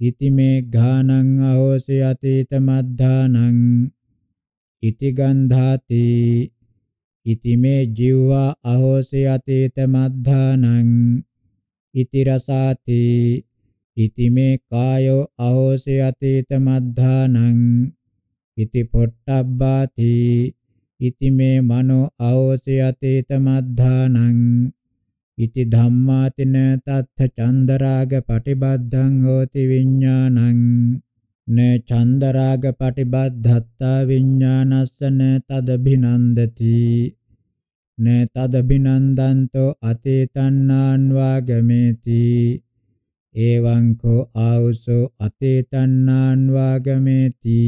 Speaker 3: ඉති මේ ඝානං අහෝසි අතීත මද්ධානං ඉති ගන්ධාති ඉති මේ ජීවා අහෝසි අතීත මද්ධානං ඉති රසාති ඉති මේ කායෝ අහෝසි අතීත මද්ධානං ඉති පොට්ටබ්බාති ඉති මේ මනෝ ආවෝසය අතීත මද්ධානං ඉති ධම්මාතින තත්ථ චන්දරාග පටිබද්ධං හෝති විඥානං න චන්දරාග පටිබද්ධත්තා විඥානස්සන තදභිනන්දති න තදභිනන්දන්තෝ අතීතන්නාන්
Speaker 2: වාගමේති එවං කෝ ආවුසෝ අතීතන්නාන් වාගමේති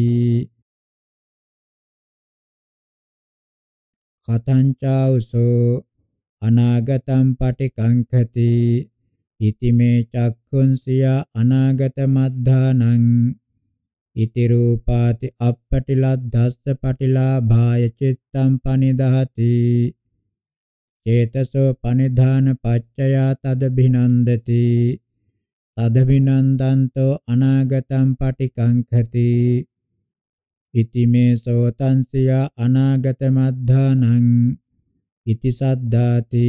Speaker 2: කතංචාවසෝ අනාගතම් පටිකංකති
Speaker 3: ඉති මේ චක්ඛුන්සිය අනාගත මද්ධානං ඉති රූපාති අප්පටිලද්දස්ස පටිලාභාය චිත්තම් පනිදහති චේතසෝ පනිධාන පච්චයා තදබිනන්දති තදබිනන්දන්තෝ අනාගතම් පටිකංකති ඉති මේ සෝතන්සිය අනාගත මද්ධානං ඉති සද්ධාති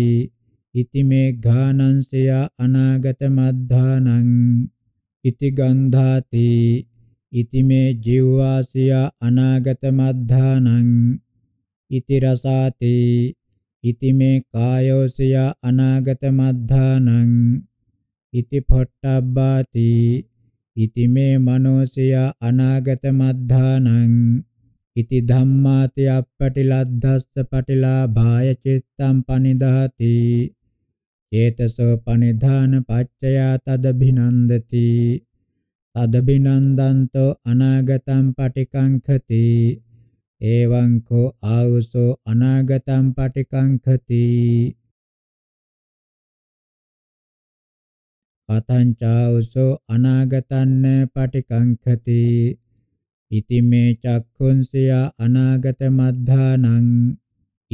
Speaker 3: ඉති මේ ඝානංසිය අනාගත මද්ධානං ඉති ගන්ධාති ඉති මේ ජීවාසිය අනාගත මද්ධානං ඉති රසාති ඉති මේ කායෝසිය අනාගත මද්ධානං ඉති පොට්ටබ්බාති ඉති මේ මනෝසියා අනාගත මද්ධානං ඉති ධම්මාති අප්පටිලද්දස්ස පටිලාභාය චිත්තම් පනිදාති චේතසෝ පනිධාන පච්චයා තදභිනන්දති තදභිනන්දන්තෝ අනාගතම් පටිකංඛති එවං කෝ ආවසෝ
Speaker 2: අනාගතම් පටිකංඛති අතංචාවසෝ අනාගතන්න පටිකංකති
Speaker 3: ඉති මේ චක්ඛුන්සිය අනාගත මද්ධානං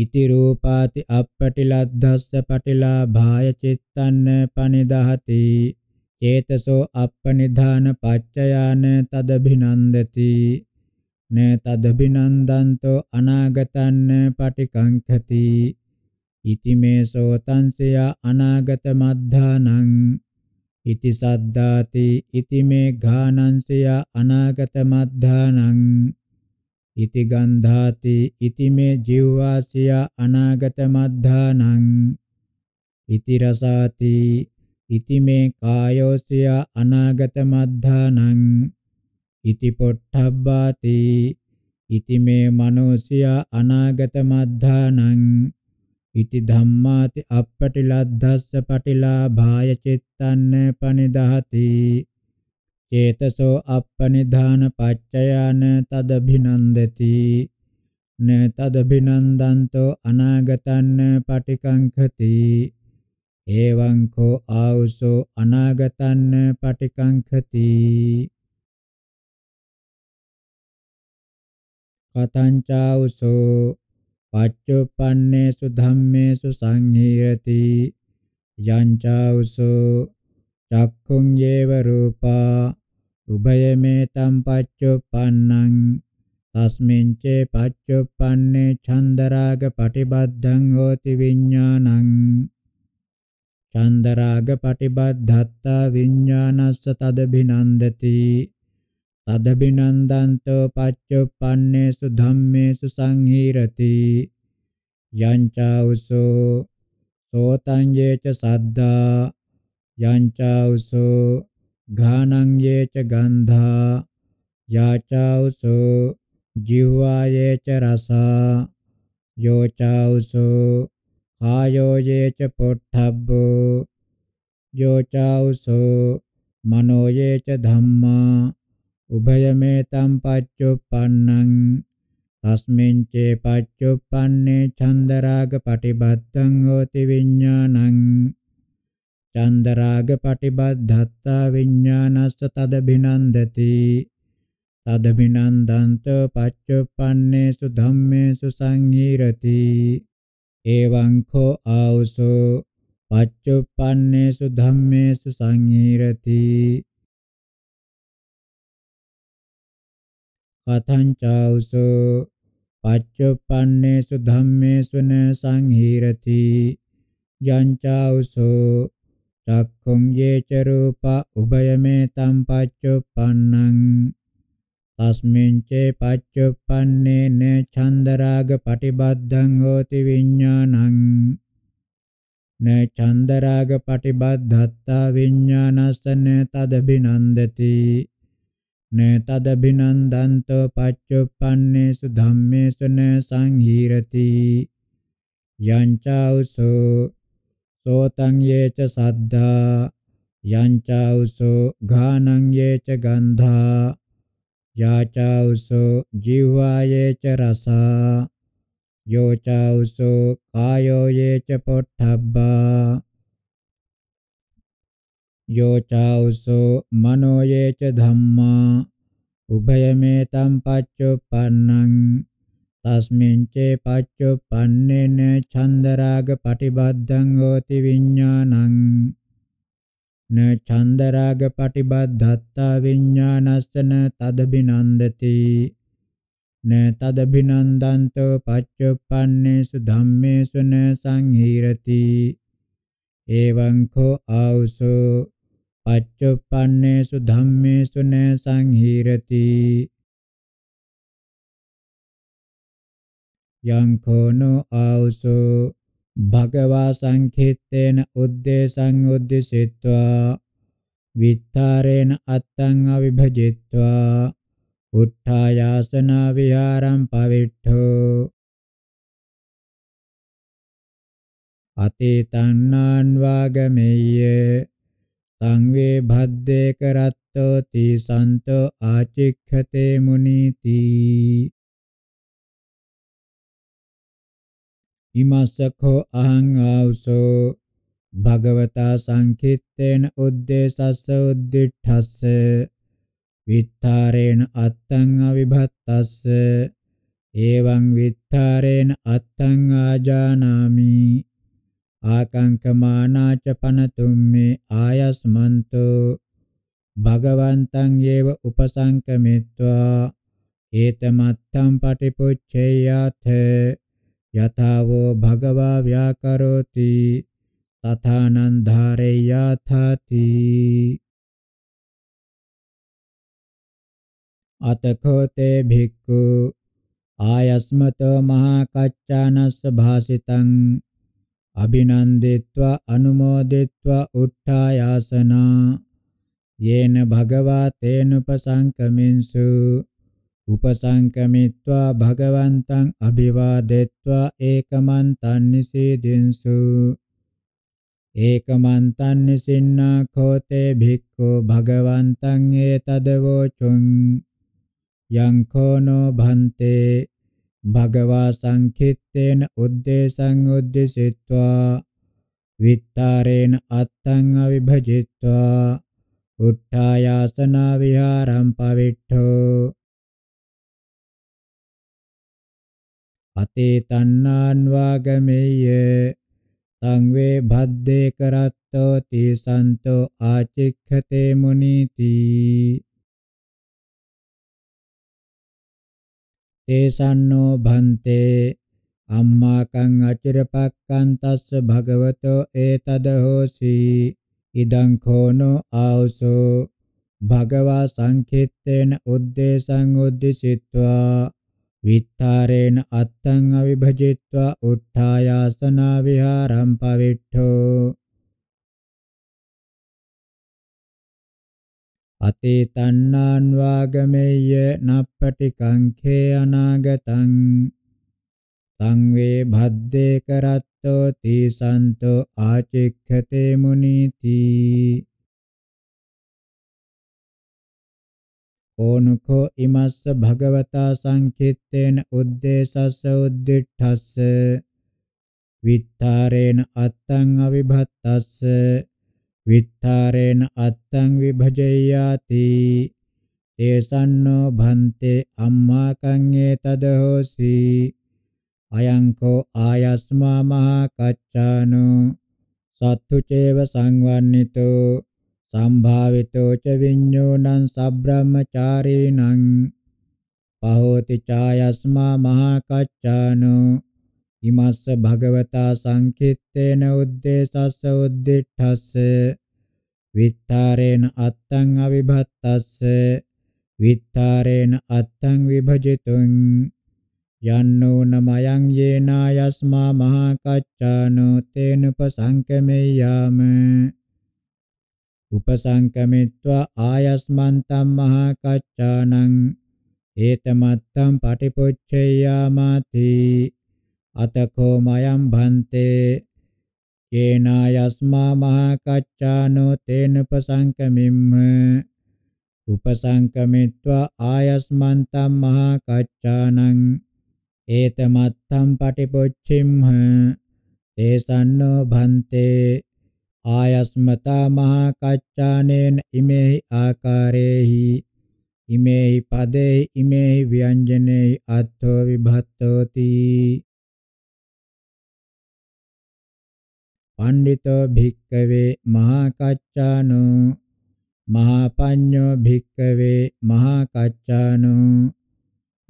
Speaker 3: ඉති රූපාති අප්පටිලද්ධස්ස පටිලාභාය චිත්තන්න පනිදහති චේතසෝ අප්පනිධාන පච්චයාන තදභිනන්දති න තදභිනන්දන්තෝ අනාගතන්න පටිකංකති ඉති මේ සෝතංසිය අනාගත මද්ධානං ඉති සද්දාති ඉති මේ ඝානංසය අනාගත මද්ධානං ඉති ගන්ධාති ඉති මේ ජීවාසය අනාගත මද්ධානං ඉති රසාති ඉති මේ කායෝසය අනාගත මද්ධානං ඉති පොට්ඨබ්බාති ඉති මේ මනෝසය අනාගත මද්ධානං ඉති ධම්මාති අප්පටිලද්ධස්ස පටිලාභාය චිත්තන්න පනිදහති චේතසෝ අප්පනිධාන පච්චයාන තදභිනන්දති න තදභිනන්දන්තෝ අනාගතන්න පටිකංකති එවං කෝ
Speaker 2: ආවුසෝ අනාගතන්න පටිකංකති කතංචාවුසෝ පච්චුප්පන්නේසු ධම්මේසු සංහීරති යංචෞසෝ
Speaker 3: චක්ඛුං යේව රූපා උභයමෙතම් පච්චුප්පන්නං තස්මින් චේ පච්චුප්පන්නේ ඡන්දරාග පටිබද්ධං හෝති විඥානං ඡන්දරාග පටිබද්ධත්තා විඥානස්ස තදබිනන්දති තදබිනන්දන්තෝ පච්චුප්පන්නේසු ධම්මේසු සංහිරති යංචෞසෝ සෝතං යේච සද්දා යංචෞසෝ ඝානං යේච ගන්ධා යාචෞසෝ ජීවා යේච රසා යෝචෞසෝ කායෝ යේච පොට්ඨබ්බෝ යෝචෞසෝ මනෝ යේච ධම්මා උභයමේතම් පච්චුප්පන්නං තස්මින් චේ පච්චුප්පන්නේ චන්දරාග පටිබද්ධං හෝති විඥානං චන්දරාග පටිබද්ධත්තා විඥානස්ස තද බිනන්දති තද බිනන්දන්ත පච්චුප්පන්නේසු ධම්මේසු සංහිරති
Speaker 2: එවං කෝ ආවසෝ පච්චුප්පන්නේසු ධම්මේසු සංහිරති කතංචාවුසෝ පච්චුප්පන්නේසු
Speaker 3: ධම්මේසු න සංහිරති යංචාවුසෝ චක්ඛුම් යේච රූප උභයමේ තම් පච්චුප්පන්නං තස්මින් චේ පච්චුප්පන්නේ න චන්දරාග පටිබද්ධං හෝති විඥානං න චන්දරාග පටිබද්ධත්තා විඥානස්සන තදබිනන්දති න තදබිනන්දන්ත පච්චුප්පන්නේසු ධම්මේසු න සංහිරති යංචෞසෝ සෝතං යේච සද්ධා යංචෞසෝ ඝානං යේච ගන්ධා යාචෞසෝ ජීවා යේච රසා යෝචෞසෝ කායෝ යේච පොට්ඨබ්බා යෝචාවසෝ මනෝ යේච ධම්මා උභයමෙතම් පච්චුප්පන්නං තස්මින් චේ පච්චුප්පන්නේන චන්දරාග පටිබද්ධං හෝති විඥානං න චන්දරාග පටිබද්ධත්තා විඥානස්සන තදබිනන්දති න තදබිනන්දන්තෝ පච්චුප්පන්නේසු ධම්මේසු න සංහීරති එවං කෝ
Speaker 2: ආවසෝ පච්චුප්පන්නේසු ධම්මේසු න සංහිරති යං කෝනෝ ආවසෝ භගවා සංඛිත්තේන උද්දේශං
Speaker 3: උද්දිසිත්වා විත්තරේන අත්තං අවිභජිත්වා
Speaker 2: උත්ථායාසන විහාරම් පවිට්ඨෝ අතේ තණ්හාන් වාගමෙය්‍ය සංවේ භද්දේ කරත්තෝ තීසන්තෝ ආචික්ඛතේ මුනීති ඉමස්සඛෝ අහං ආවසෝ භගවතා
Speaker 3: සංකිට්ඨේන උද්දේශස්ස උද්දිඨස්ස විත්තරේන අත්තං අවිභත්තස්ස එවං විත්තරේන අත්තං ආජානාමි ආකංකමානාච පනතුම්මේ ආයස්මන්තෝ භගවන්තං යේව උපසංකමිත්වා ඒතමත්තම් පටිපුච්චේයත
Speaker 2: යතාවෝ භගවා ව්‍යාකරෝති තථානං ධාරේයාථති අතඛෝතේ භික්ඛු ආයස්මතෝ මහා කච්චානස්ස
Speaker 3: භාසිතං අභිනන්දිත්වා අනුමෝදිත්වා උට්ඨායාසනා යේන භගවා තේනුපසංකමින්සු උපසංකමිත්වා භගවන්තං අභිවාදෙත්වා ඒකමන්තං නිසීදින්සු ඒකමන්තං නිසින්නා කෝතේ භික්ඛු භගවන්තං ඒතදවෝචුං යං කෝනෝ භන්තේ භගවා සංකිට්ඨේන උද්දේශං උද්දේශිත්වා විත්තරේන අත්තං
Speaker 2: අවිභජිත්වා උත්ථායාසන විහාරම් පවිට්ඨෝ අතේ තණ්හාන් වාගමෙය්‍ය සංවේ භද්දේ කරත්තෝ තී සන්තෝ ආචික්ඛතේ මුනීති තේසන්නෝ භන්තේ
Speaker 3: අම්මාකං අචිරපක්කං තස්ස භගවතෝ ඒතද හෝසි ඉදං කෝනෝ ආවසෝ භගවා සංඛිත්තේන උද්දේශං උද්දිසිත්වා විත්තරේන අත්තං අවිභජිත්වා
Speaker 2: උත්ථායාසනා විහාරම් පවිට්ඨෝ අතේ තණ්හාන් වාගමෙය්‍ය නප්පටිකං ඛේ අනාගතං තං වේ භද්දේ කරත්තෝ තීසන්තෝ ආචික්ඛතේ මුනීති ඕනුඛෝ ඉමස්ස භගවතා සංකිට්ඨේන උද්දේශස්ස උද්දිඨස්ස
Speaker 3: විත්තරේන අත්තං අවිභත්තස්ස විත්තරේන අත්තං විභජයාති තේසන්නෝ භන්තේ අම්මා කංගේ තදෝසි අයංකෝ ආයස්මා මහා කච්චානෝ සත්තු චේව සංවන්නිතෝ සම්භාවිතෝ ච විඤ්ඤෝණං සබ්‍රාහ්මචාරීණං පහෝති ඡායස්මා මහා කච්චානෝ ඉමස්ස භගවතා සංකිට්ඨේන උද්දේශස්ස උද්දිඨස්ස විත්තරේන අත්තං අවිභත්තස්ස විත්තරේන අත්තං විභජිතුං යන්නෝ නමයන් යේනා යස්මා මහා කච්චානෝ තේන උපසංකමෙය්‍යාම උපසංකමිත්වා ආයස්මන් තම් මහා කච්චානං ඒතමත්තම් පටිපොච්චේයාමාති අතකෝ මයම් භන්තේ කේනා යස්මා මහා කච්චානෝ තේන උපසංකමිම්ම උපසංකමිත්වා ආයස්මන්තම් මහා කච්චානං ඒතමත්තම් පටිපොච්චිම්හ තේසන්නෝ භන්තේ ආයස්මතා මහා කච්චානේන ඉමේහි ආකාරේහි ඉමේහි
Speaker 2: පදේ ඉමේහි ව්‍යංජනේ අත්ථෝ විභත්තෝති පණ්ඩිතෝ භික්කවේ මහා කච්චානෝ මහා පඤ්ඤෝ භික්කවේ මහා කච්චානෝ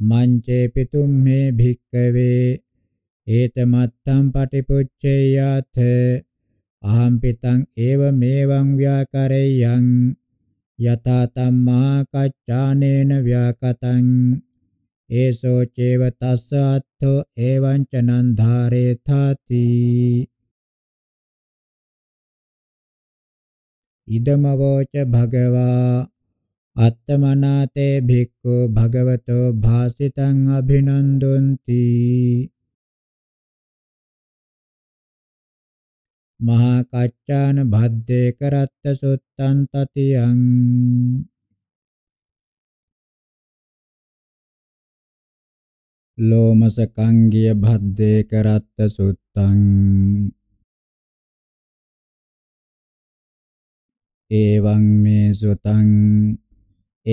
Speaker 3: මංචේ පිතුම් මේ භික්කවේ ඒතමත්තම් පටිපුච්චේයත අහම් පිතං ඒව මේවං ව්‍යාකරේයං යතා තම්මා කච්ඡානේන
Speaker 2: ව්‍යාකතං ඒසෝ චේව තස්ස අත්ථෝ එවං චනන්ධාරේ තාති ඉදමවෝච භගවා අත්තමනාතේ භික්ඛු භගවතෝ භාසිතං අභිනන්දොන්ති මහා කච්චාන භද්දේ
Speaker 1: කරත්ත සුත්තං තතියං
Speaker 2: ලෝමසකංගිය භද්දේ කරත්ත සුත්තං එවං මේ සුතං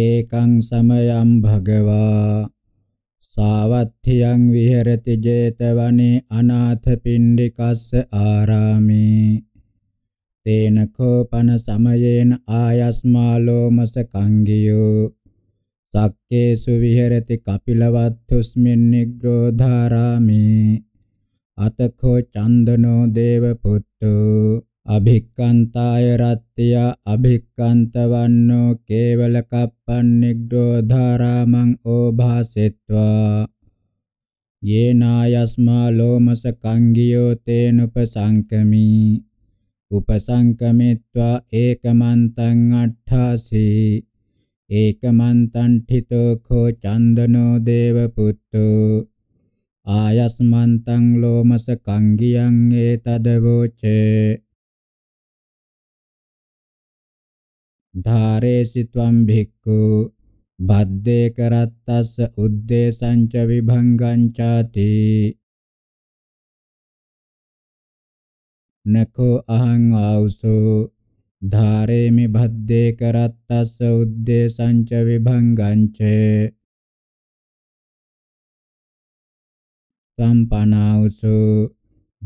Speaker 2: ඒකං සමයං
Speaker 3: භගවා සාවත්ථියං විහෙරති 제තවනේ අනාථ පිණ්ඩිකස්ස ආරාමේ තේන කෝපන සමයේන ආයස්මා ලෝමස කංගියෝ සක්කේසු විහෙරති කපිලවත්තුස්මින් නිග්‍රෝධාරාමේ අතකෝ චන්දනෝ දේව පුත්තෝ අභික්කන්තාය රත්ත්‍ය අභික්කන්තවන්නෝ කේවල කප්පන් නිග්‍රෝධාරාමං ඕභාසෙත්වා යේනායස්මා ලෝමස කංගියෝ තේනුපසංකමි උපසංකමෙත්වා ඒකමන්තං අට්ඨාසී ඒකමන්තං ඨිතෝ කෝ චන්දනෝ දේවපුත්තෝ ආයස්මන්තං ලෝමස
Speaker 2: කංගියං ඒතදවෝචේ ධාරේසි ත්වම් භික්ඛු බද්දේ කරත්තස්ස උද්දේශං ච විභංගං ചാති නකෝ අහං ආවුසෝ ධාරේමි බද්දේ කරත්තස්ස උද්දේශං ච විභංගං ච සම්පනාවුසෝ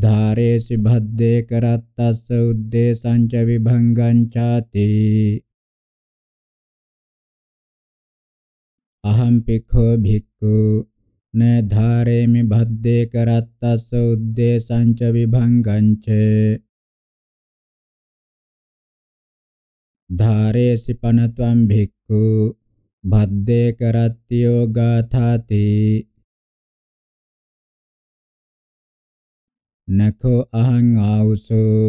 Speaker 2: ධාරේසි බද්දේ කරත්තස්ස උද්දේශං ච විභංගං ചാති අහම් පික්ඛෝ භික්ඛු න ධාරේමි භද්දේ කරත්තස්ස උද්දේශං ච විභංගං ච ධාරේසි පනත්වම් භික්ඛු භද්දේ කරත්තියෝ ගාථාති නඛෝ අහං ආවුසෝ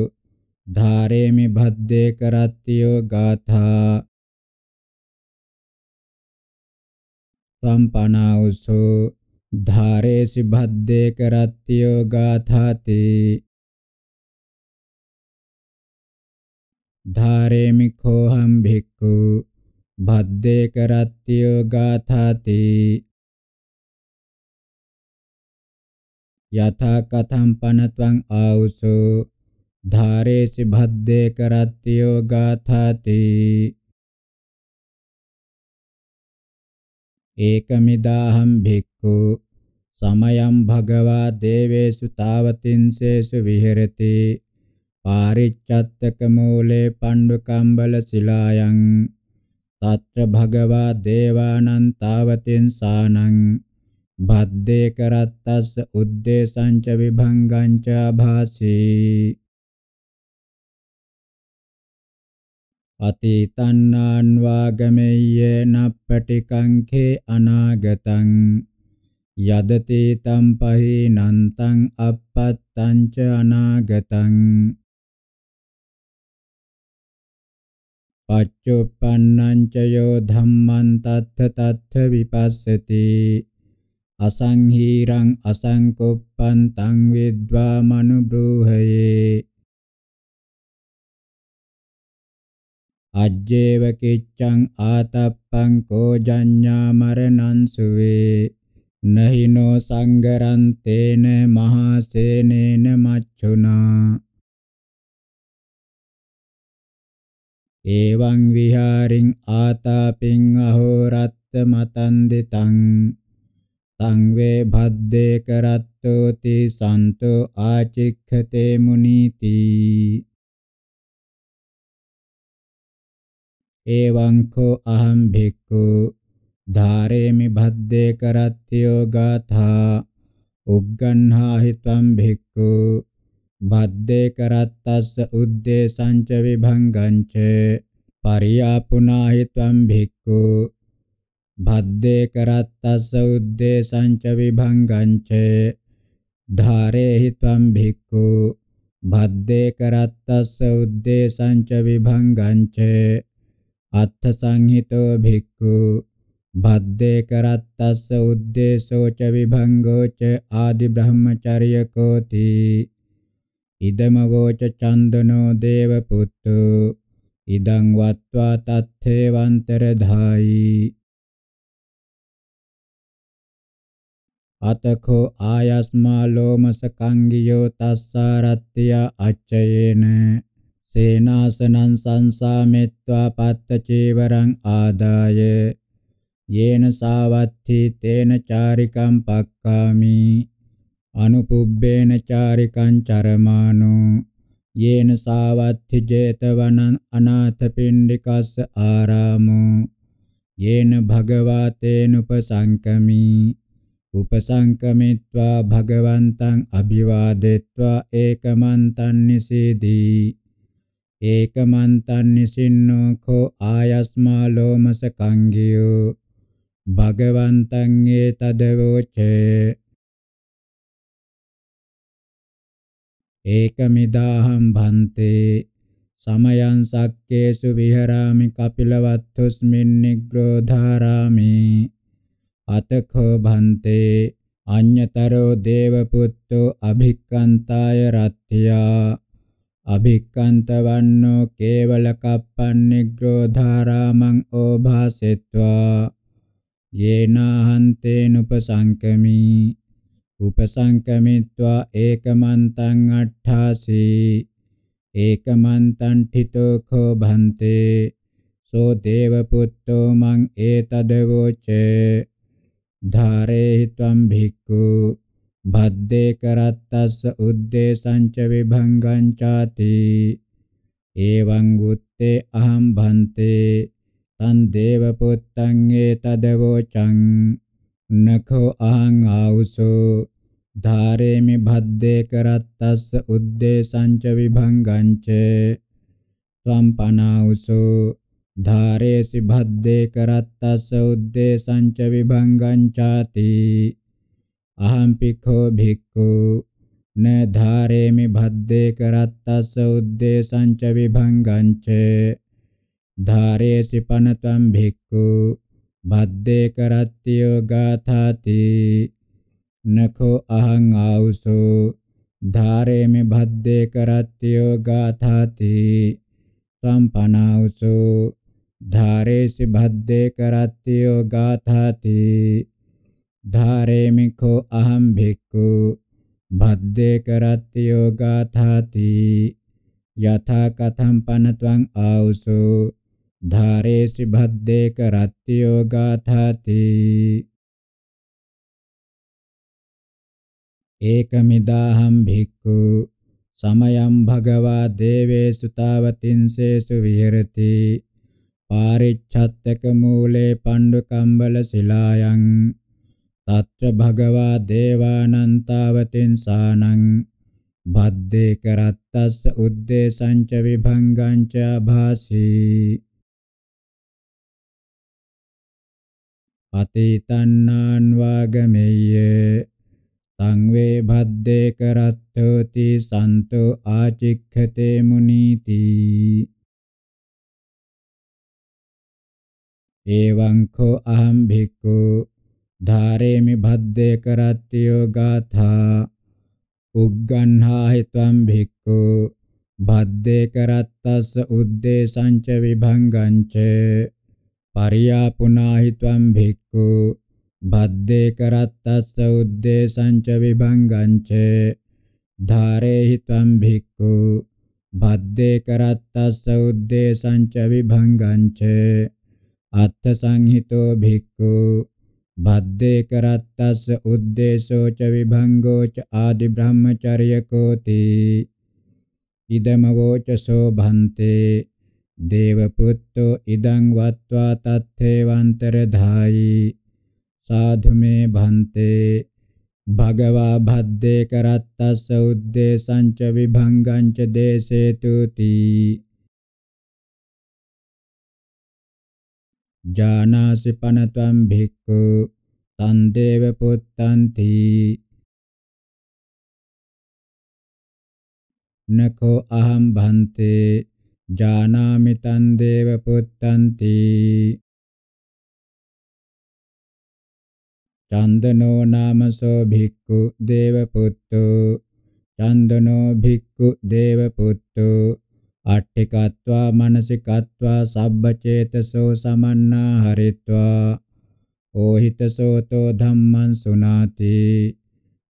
Speaker 2: ධාරේමි භද්දේ කරත්තියෝ ගාථා පම්පනාවුසෝ ධාරේසි භද්දේ කරත්තියෝ ගාථාති ධාරේමි කෝහම් භික්ඛු භද්දේ කරත්තියෝ ගාථාති යථා කතම් පනත්වං ආවුසෝ ධාරේසි භද්දේ කරත්තියෝ ගාථාති ඒකමිදාහම් භික්ඛු සමයම් භගවා දේවේසු
Speaker 3: තාවතින්සේසු විහෙරති පාරිච්ඡත්තක මූලේ පණ්ඩුකම්බල ශිලායන් తත්‍ර භගවා දේවානං
Speaker 2: තාවතින්සානං බද්දේ කරත්තස්ස උද්දේශං ච විභංගං ච භාසී අතීතන්නාන් වාගමෙය්‍ය නප්පටිකංඛේ
Speaker 3: අනාගතං යදතේතම් පහේනන්තං
Speaker 2: අපත්තං ච අනාගතං පච්චුප්පන්නං ච යෝ ධම්මං තත්ථ තත්ථ විපස්සති අසංහීරං අසංකුප්පං තං විද්වාමනුබ්‍රූහයේ අජ්ජේව කිච්ඡං ආතප්පං කෝ ජඤ්ඤා මරණං සුවේ නහිනෝ සංගරං තේන මහසේනේන මච්චුනා එවං විහාරින් ආතාපින් අහෝරත්ත මතන්දිතං
Speaker 3: තං වේ භද්දේ කරත්තෝති සන්තෝ
Speaker 2: ආචික්ඛතේ මුනීති එවංකෝ අහම් භික්ඛු ධාරේමි
Speaker 3: භද්දේ කරත්තියෝ ගාථා උග්ගණ්හා හිතම් භික්ඛු භද්දේ කරත්තස්ස උද්දේශං ච විභංගං ච පරියාපුනා හිතම් භික්ඛු භද්දේ කරත්තස්ස උද්දේශං ච විභංගං ච ධාරේ හිතම් භික්ඛු භද්දේ කරත්තස්ස උද්දේශං ච විභංගං ච අත්ථ සංහිතෝ භික්ඛු භද්දේ කරත්තස්ස උද්දේශෝ ච විභංගෝ ච ආදි බ්‍රහ්මචර්ය කෝති ඉදම වෝච චන්දනෝ දේවපුත්තු
Speaker 2: ඉදං වත්වා තත්ථේ වන්තර ධායි අතකෝ ආයස්මා ලෝමස
Speaker 3: කංගියෝ තස්සාරත්ත්‍ය අච්චයේන සේනාසනං සංසාමෙත්වා පත්තචීවරං ආදාය යේන සාවත්ථි තේන චාරිකම් පක්කාමි අනුපුබ්බේන චාරිකං චරමානෝ යේන සාවත්ථි 제තවනං අනාථපිණ්ඩිකස්ස ආරාමෝ යේන භගවාතේන උපසංකමී උපසංකමිත්වා භගවන්තං අභිවාදෙත්වා ඒකමන්තං නිසීදී ඒකමන්තං
Speaker 2: නිසින්නෝ කෝ ආයස්මා ලෝමසකංගියෝ භගවන්තං ඒතදවෝචේ ඒකමිදාහම් භන්තේ සමයං සක්කේසු
Speaker 3: විහරාමි කපිලවත්තුස්මින් නිග්‍රෝධාරාමි අතඛෝ භන්තේ අඤ්‍යතරෝ දේවපුත්තෝ අභික්කන්තාය රත්ත්‍යා අභික්කන්තවන්නෝ කේවල කප්පන් නිග්‍රෝධාරාමං ඕභාසෙත්වා යේනාහන්තේන උපසංකමි උපසංකමිත්වා ඒකමන්තං අට්ඨාසී ඒකමන්තං ඨිතෝ කෝ භන්තේ සෝ දේව පුත්තෝ මං ඒතදවෝචේ ධාරේ ත්වම් භික්ඛු භද්දේ කරත්තස්ස උද්දේශංච විභංගං ചാති එවං උත්තේ අහං භන්තේ තන් දේව පුත්තං ඒතදවෝචං නඛෝ අහං ආවුසෝ ධාරේමි භද්දේ කරත්තස්ස උද්දේශංච විභංගං ච සම්පනාවුසෝ ධාරේසි භද්දේ කරත්තස්ස උද්දේශංච විභංගං ചാති අහම් පිඛෝ භික්ඛු න ධාරේමි භද්දේ කරත්තස්ස උද්දේශං ච විභංගං ච ධාරේසි පනතම් භික්ඛු භද්දේ කරත්තියෝ ගාථාති නඛෝ අහං ආවුසෝ ධාරේමි භද්දේ කරත්තියෝ ගාථාති සම්පනාවුසෝ ධාරේසි භද්දේ කරත්තියෝ ගාථාති ධාරේමිකෝ අහම් භික්ඛු භද්දේ කරත්ති යෝගාථාති යථා කතම් පනත්වං
Speaker 2: ආවුසෝ ධාරේසි භද්දේ කරත්ති යෝගාථාති ඒකමිදාහම් භික්ඛු සමයම් භගවා දේවේසු තාවතින්සේසු
Speaker 3: විහෙරති පාරිච්ඡත්තක මූලේ පණ්ඩු කම්බල ශිලායන් తత్ర భగవా దేవానంతావతింసానం
Speaker 2: భద్దే కరత్తస్ ఉద్దేశంచ విభంగంచ భాసి අතීතන්නාන්වාගමෙය්‍ය සංවේ භද්දේ
Speaker 3: කරත්තෝති
Speaker 2: සන්තෝ ආචික්ඛතේ මුනීති එවං කෝ අහං භික්ඛු ධාරේමි භද්දේ කරත්ති යෝගාථා
Speaker 3: උග්ගන්හා හිතම් භික්ඛු භද්දේ කරත්තස්ස උද්දේශං ච විභංගං ච පරියාපුනා හිතම් භික්ඛු භද්දේ කරත්තස්ස උද්දේශං ච විභංගං ච ධාරේහි ත්වම් භික්ඛු භද්දේ කරත්තස්ස උද්දේශං ච විභංගං ච අත්ථ සංහිතෝ භික්ඛු බද්දේ කරත්තස්ස උද්දේශෝ ච විභංගෝ ච ආදි බ්‍රහ්මචර්යකෝති ඉදමවෝ ච සෝභන්තේ දේවපුත්තෝ ඉදං වත්වා තත්තේවන්තර ධායි සාධු මේ භන්තේ භගවා භද්දේ කරත්තස්ස
Speaker 2: උද්දේශං ච විභංගං ච දේසේතුති ජානාසි පනතම් භික්ඛු තන් දේව පුත්තන්ති නකෝ අහම් භන්තේ ජානාමි තන් දේව පුත්තන්ති චන්දනෝ නාමසෝ භික්ඛු දේව පුත්තෝ
Speaker 3: චන්දනෝ භික්ඛු දේව පුත්තෝ අට්ඨිකත්වා මනසිකත්වා සබ්බචේතසෝ සමන්නා හරිත්වා ඕහිතසෝතෝ ධම්මං සුනාති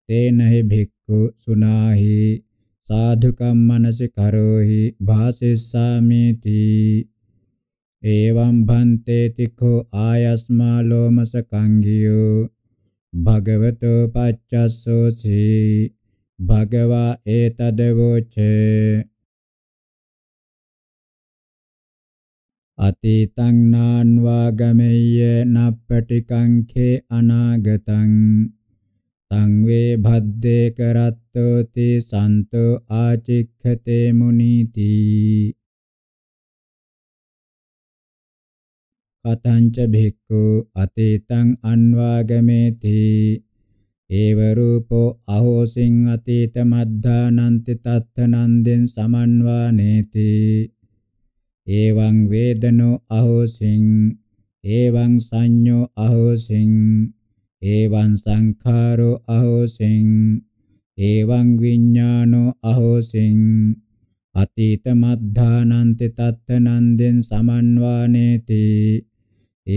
Speaker 3: තේනහි භික්ඛු සුනාහි සාධුකම් මනසිකරෝහි භාසිස්සාමිති එවං භන්තේ තිඛෝ ආයස්මා ලෝමසකංගියෝ
Speaker 2: භගවතෝ පච්චස්සෝසි භගවා ඒතදවෝචේ අතීතං නාන්වා ගමෙය්‍ය නප්පටිකං ඛේ
Speaker 3: අනාගතං තං වේ භද්දේ කරත්තෝති
Speaker 2: සන්තෝ ආචික්ඛතේ මුනීති කතංච භික්ඛු අතීතං
Speaker 3: අන්වාගමේති ඒව රූපෝ අහෝසින් අතීත මද්ධානන්ති තත්ථනන්දෙන් සමන්වානේති එවං වේදනෝ අහෝසින් එවං සංඤෝ අහෝසින් එවං සංඛාරෝ අහෝසින් එවං විඥානෝ අහෝසින් අතීත මද්ධානන්ති තත්ත නන්දෙන්
Speaker 2: සමන්වානේති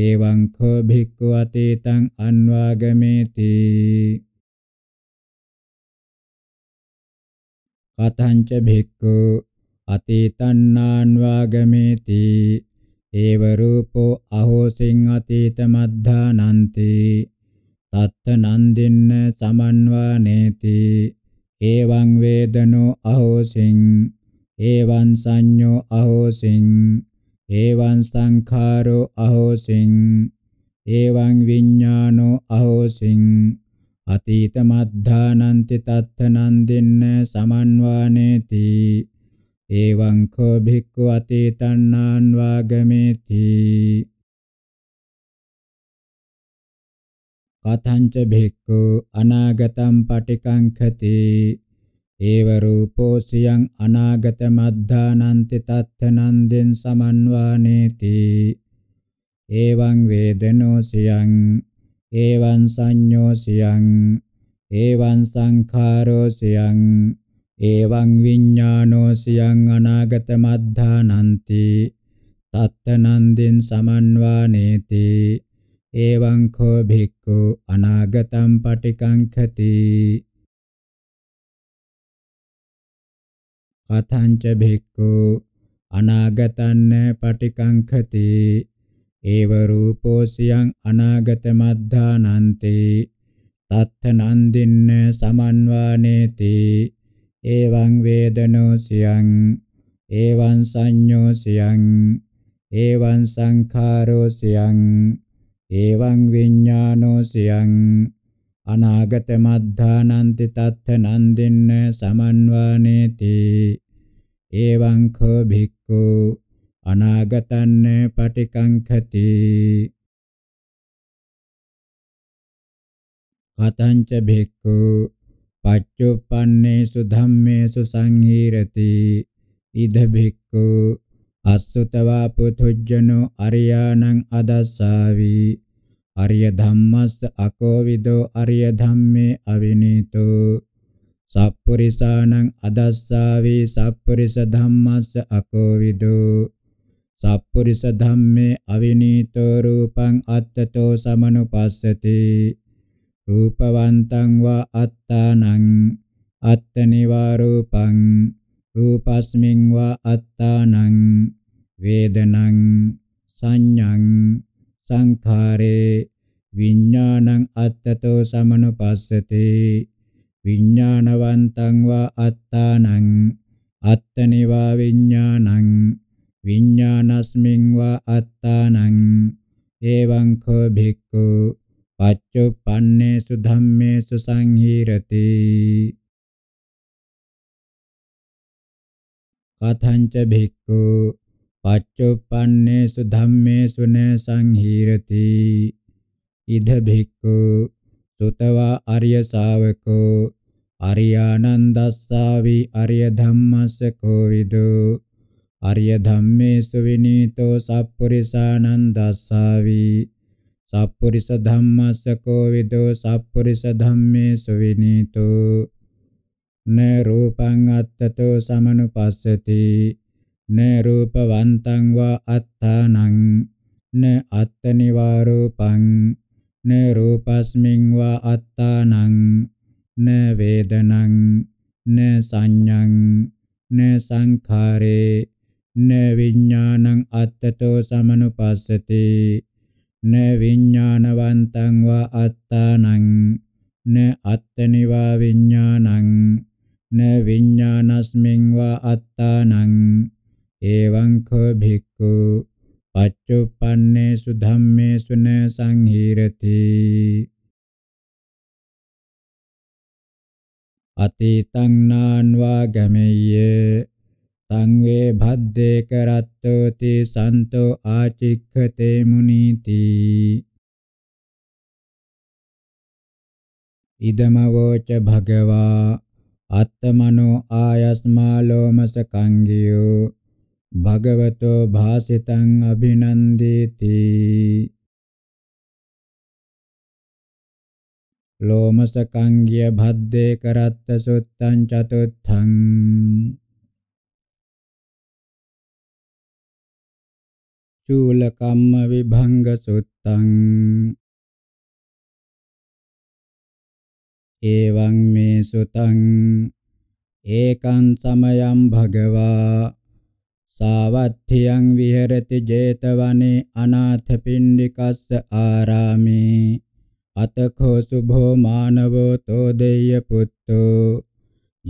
Speaker 2: එවං කෝ භික්ඛු අතීතං අන්වාගමේති කතංච භික්ඛු අතීතන්නාන් වාගමේති
Speaker 3: ඒව රූපෝ අහෝසින් අතීත මද්ධානන්ති තත්ත නන්දින්න සමන්වානේති එවං වේදනෝ අහෝසින් එවං සංඤෝ අහෝසින් එවං සංඛාරෝ අහෝසින් එවං විඥානෝ අහෝසින් අතීත මද්ධානන්ති තත්ත නන්දින්න
Speaker 2: සමන්වානේති එවං කෝ භික්ඛු අතීතණ්ණාන් වාගමේති කතංච භික්ඛු අනාගතම් පටිකංඛති
Speaker 3: ඒව රූපෝ සියං අනාගත මද්ධානන්ති තත්තනන්දෙන් සමන්වානේති එවං වේදනෝ සියං එවං සංඤෝ සියං එවං සංඛාරෝ සියං එවං විඥානෝ සියං අනාගත මද්ධානಂತಿ තත්තනන්දින් සමන්වානේති එවං කෝ භික්ඛු
Speaker 2: අනාගතම් පටිකංඛති කතංච භික්ඛු අනාගතන්න
Speaker 3: පටිකංඛති ඒව රූපෝසියං අනාගත මද්ධානಂತಿ තත්ථ නන්දින්න සමන්වානේති එවං වේදනෝ සියං එවං සංඤෝ සියං එවං සංඛාරෝ සියං එවං විඥානෝ සියං අනාගත මද්ධානන්ති තත්ථ නන්දින්න සමන්වානේති එවං කෝ භික්ඛු
Speaker 2: අනාගතන්න පටිකංඛති කතංච භික්ඛු පච්චුප්පන්නේසු
Speaker 3: ධම්මේසු සංහීරති ඉද භික්ඛු අස්සතවා පුතුජ්ජනෝ අරියාණං අදස්සාවි අරිය ධම්මස්ස අකෝවිදෝ අරිය ධම්මේ අවිනීතෝ සප්පුරිසාණං අදස්සාවි සප්පුරිස ධම්මස්ස අකෝවිදෝ සප්පුරිස ධම්මේ අවිනීතෝ රූපං අත්තතෝ සමනුපස්සති රූපවන්තං වා අත්තානං අත්තනිවා රූපං රූපස්මින් වා අත්තානං වේදනං සංඤං සංඛාරේ විඥානං අත්තතෝ සමනුපස්සති විඥානවන්තං වා අත්තානං අත්තනිවා විඥානං විඥානස්මින් වා අත්තානං එවං කෝ භික්ඛු
Speaker 2: පච්චුප්පන්නේසු ධම්මේසු සංහිරති කතංච භික්ඛු පච්චුප්පන්නේසු ධම්මේසු න සංහිරති ඉද භික්ඛු
Speaker 3: සුතවා අරිය ශාවකෝ අරියානන්දස්සාවි අරිය ධම්මස්ස කෝවිදෝ අරිය ධම්මේසු විනීතෝ සප්පුරිසානන්දස්සාවි සප්පුරිස ධම්මස්ස කෝ විදෝ සප්පුරිස ධම්මේසු විනීතෝ න රූපං අත්තතෝ සමනුපස්සති න රූපවන්තං වා අත්තානං න අත්තනිවාරූපං න රූපස්මින් වා අත්තානං න වේදනං න සංඤං න සංඛාරේ න විඥානං අත්තතෝ සමනුපස්සති න විඥානවන්තං වා අත්තානං න අත්තනිවා විඥානං න විඥානස්මින් වා අත්තානං එවං කෝ භික්ඛු
Speaker 2: පච්චුප්පන්නේසු ධම්මේසු න සංහිරති අතීතං නාන්වා ගමෙය්‍ය සංවේ භද්දේ කරත්තෝති සන්තෝ ආචික්ඛතේ මුනීති ඉදමවෝච භගවා අත්තමනෝ
Speaker 3: ආයස්මා ලෝමස කංගියෝ භගවතෝ භාසිතං
Speaker 2: අභිනන්දේති ලෝමස කංගිය භද්දේ කරත්ත සුත්තං චතුත්ථං චූල කම්ම විභංග සුත්තං එවං මේ සුතං
Speaker 3: ඒකං සමයං භගවා සාවත්ථියං විහෙරති 제තවනේ අනාථපිණ්ඩිකස්ස ආරාමේ අතඛෝ සුභෝ මානවෝ තෝ දෙය්‍ය පුත්තෝ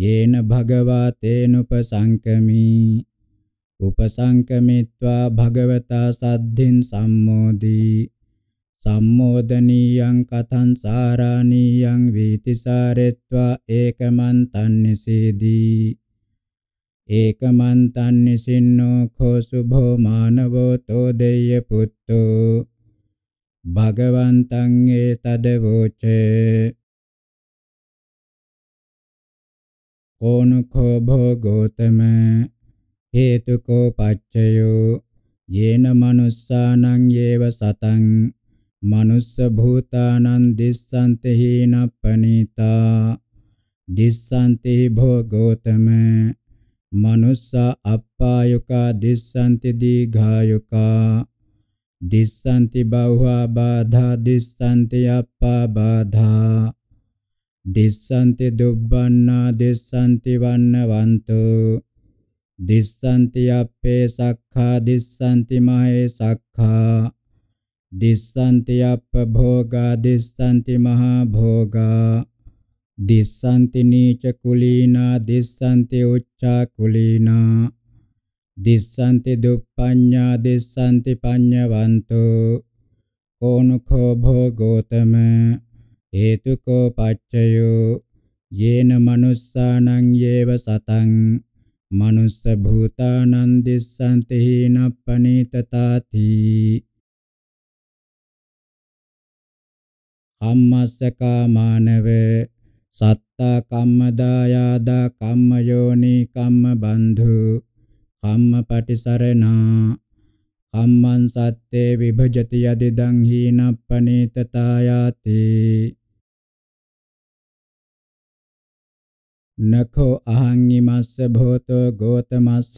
Speaker 3: යේන භගවා තේනුපසංකමී උපසංකමිත්වා භගවතා සද්ධින් සම්මෝදී සම්මෝදනීයං කතං සාරාණීයං වීතිසාරෙත්වා ඒකමන්තං නිසීදී ඒකමන්තං නිසින්නෝ කෝ සුභෝ මානවෝ
Speaker 2: තෝ දෙය්‍ය පුත්තෝ භගවන්තං ඒතදවෝචේ ඕනුඛෝ භෝ ගෝතම හේතුකෝ පච්චයෝ
Speaker 3: යේන manussානං යේව සතං manuss භූතානං දිස්සන්ති හීනප්පනීතා දිස්සන්ති භෝ ගෝතම manuss අප්පායුකා දිස්සන්ති දීඝායුකා දිස්සන්ති බහුවා බාධා දිස්සන්ති අප්පා බාධා දිස්සන්ති දුබ්බන්නා දිස්සන්ති වන්නවන්තෝ දිස්සන්ති අප්පේ සක්ඛා දිස්සන්ති මහේ සක්ඛා දිස්සන්ති අප්ප භෝගා දිස්සන්ති මහා භෝගා දිස්සන්ති නීච කුලීනා දිස්සන්ති උච්චා කුලීනා දිස්සන්ති දුප්පඤ්ඤා දිස්සන්ති පඤ්ඤවන්තෝ කෝනුඛෝ භෝගෝතම හේතුකෝ පච්චයෝ යේන මනුස්සානං යේව
Speaker 2: සතං manuss bhutanam dissanti hinappanitatati kammassa kamanave satta kammadayada
Speaker 3: kammayoni kammabandhu kammapatisaranā
Speaker 2: kamman satte vibhajati yadidang hinappanitatayati නඛෝ අහංිමස්ස භෝතෝ ගෝතමස්ස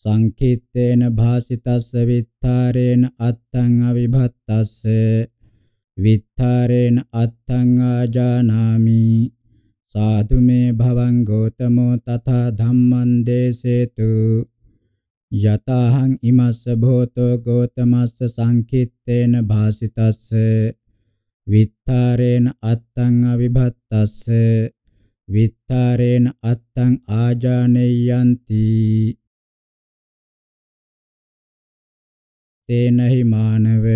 Speaker 2: සංකිට්ඨේන
Speaker 3: භාසිතස්ස විත්තරේන අත්තං අවිභත්තස්ස විත්තරේන අත්තං ආජානාමි සාදු මේ භවං ගෝතමෝ තථා ධම්මං දේසේතු යතහං ඉමස්ස භෝතෝ ගෝතමස්ස සංකිට්ඨේන භාසිතස්ස විත්තරේන අත්තං අවිභත්තස්ස විත්තරේන
Speaker 2: අත්තං ආජානෙයන්ති තේනහි මානව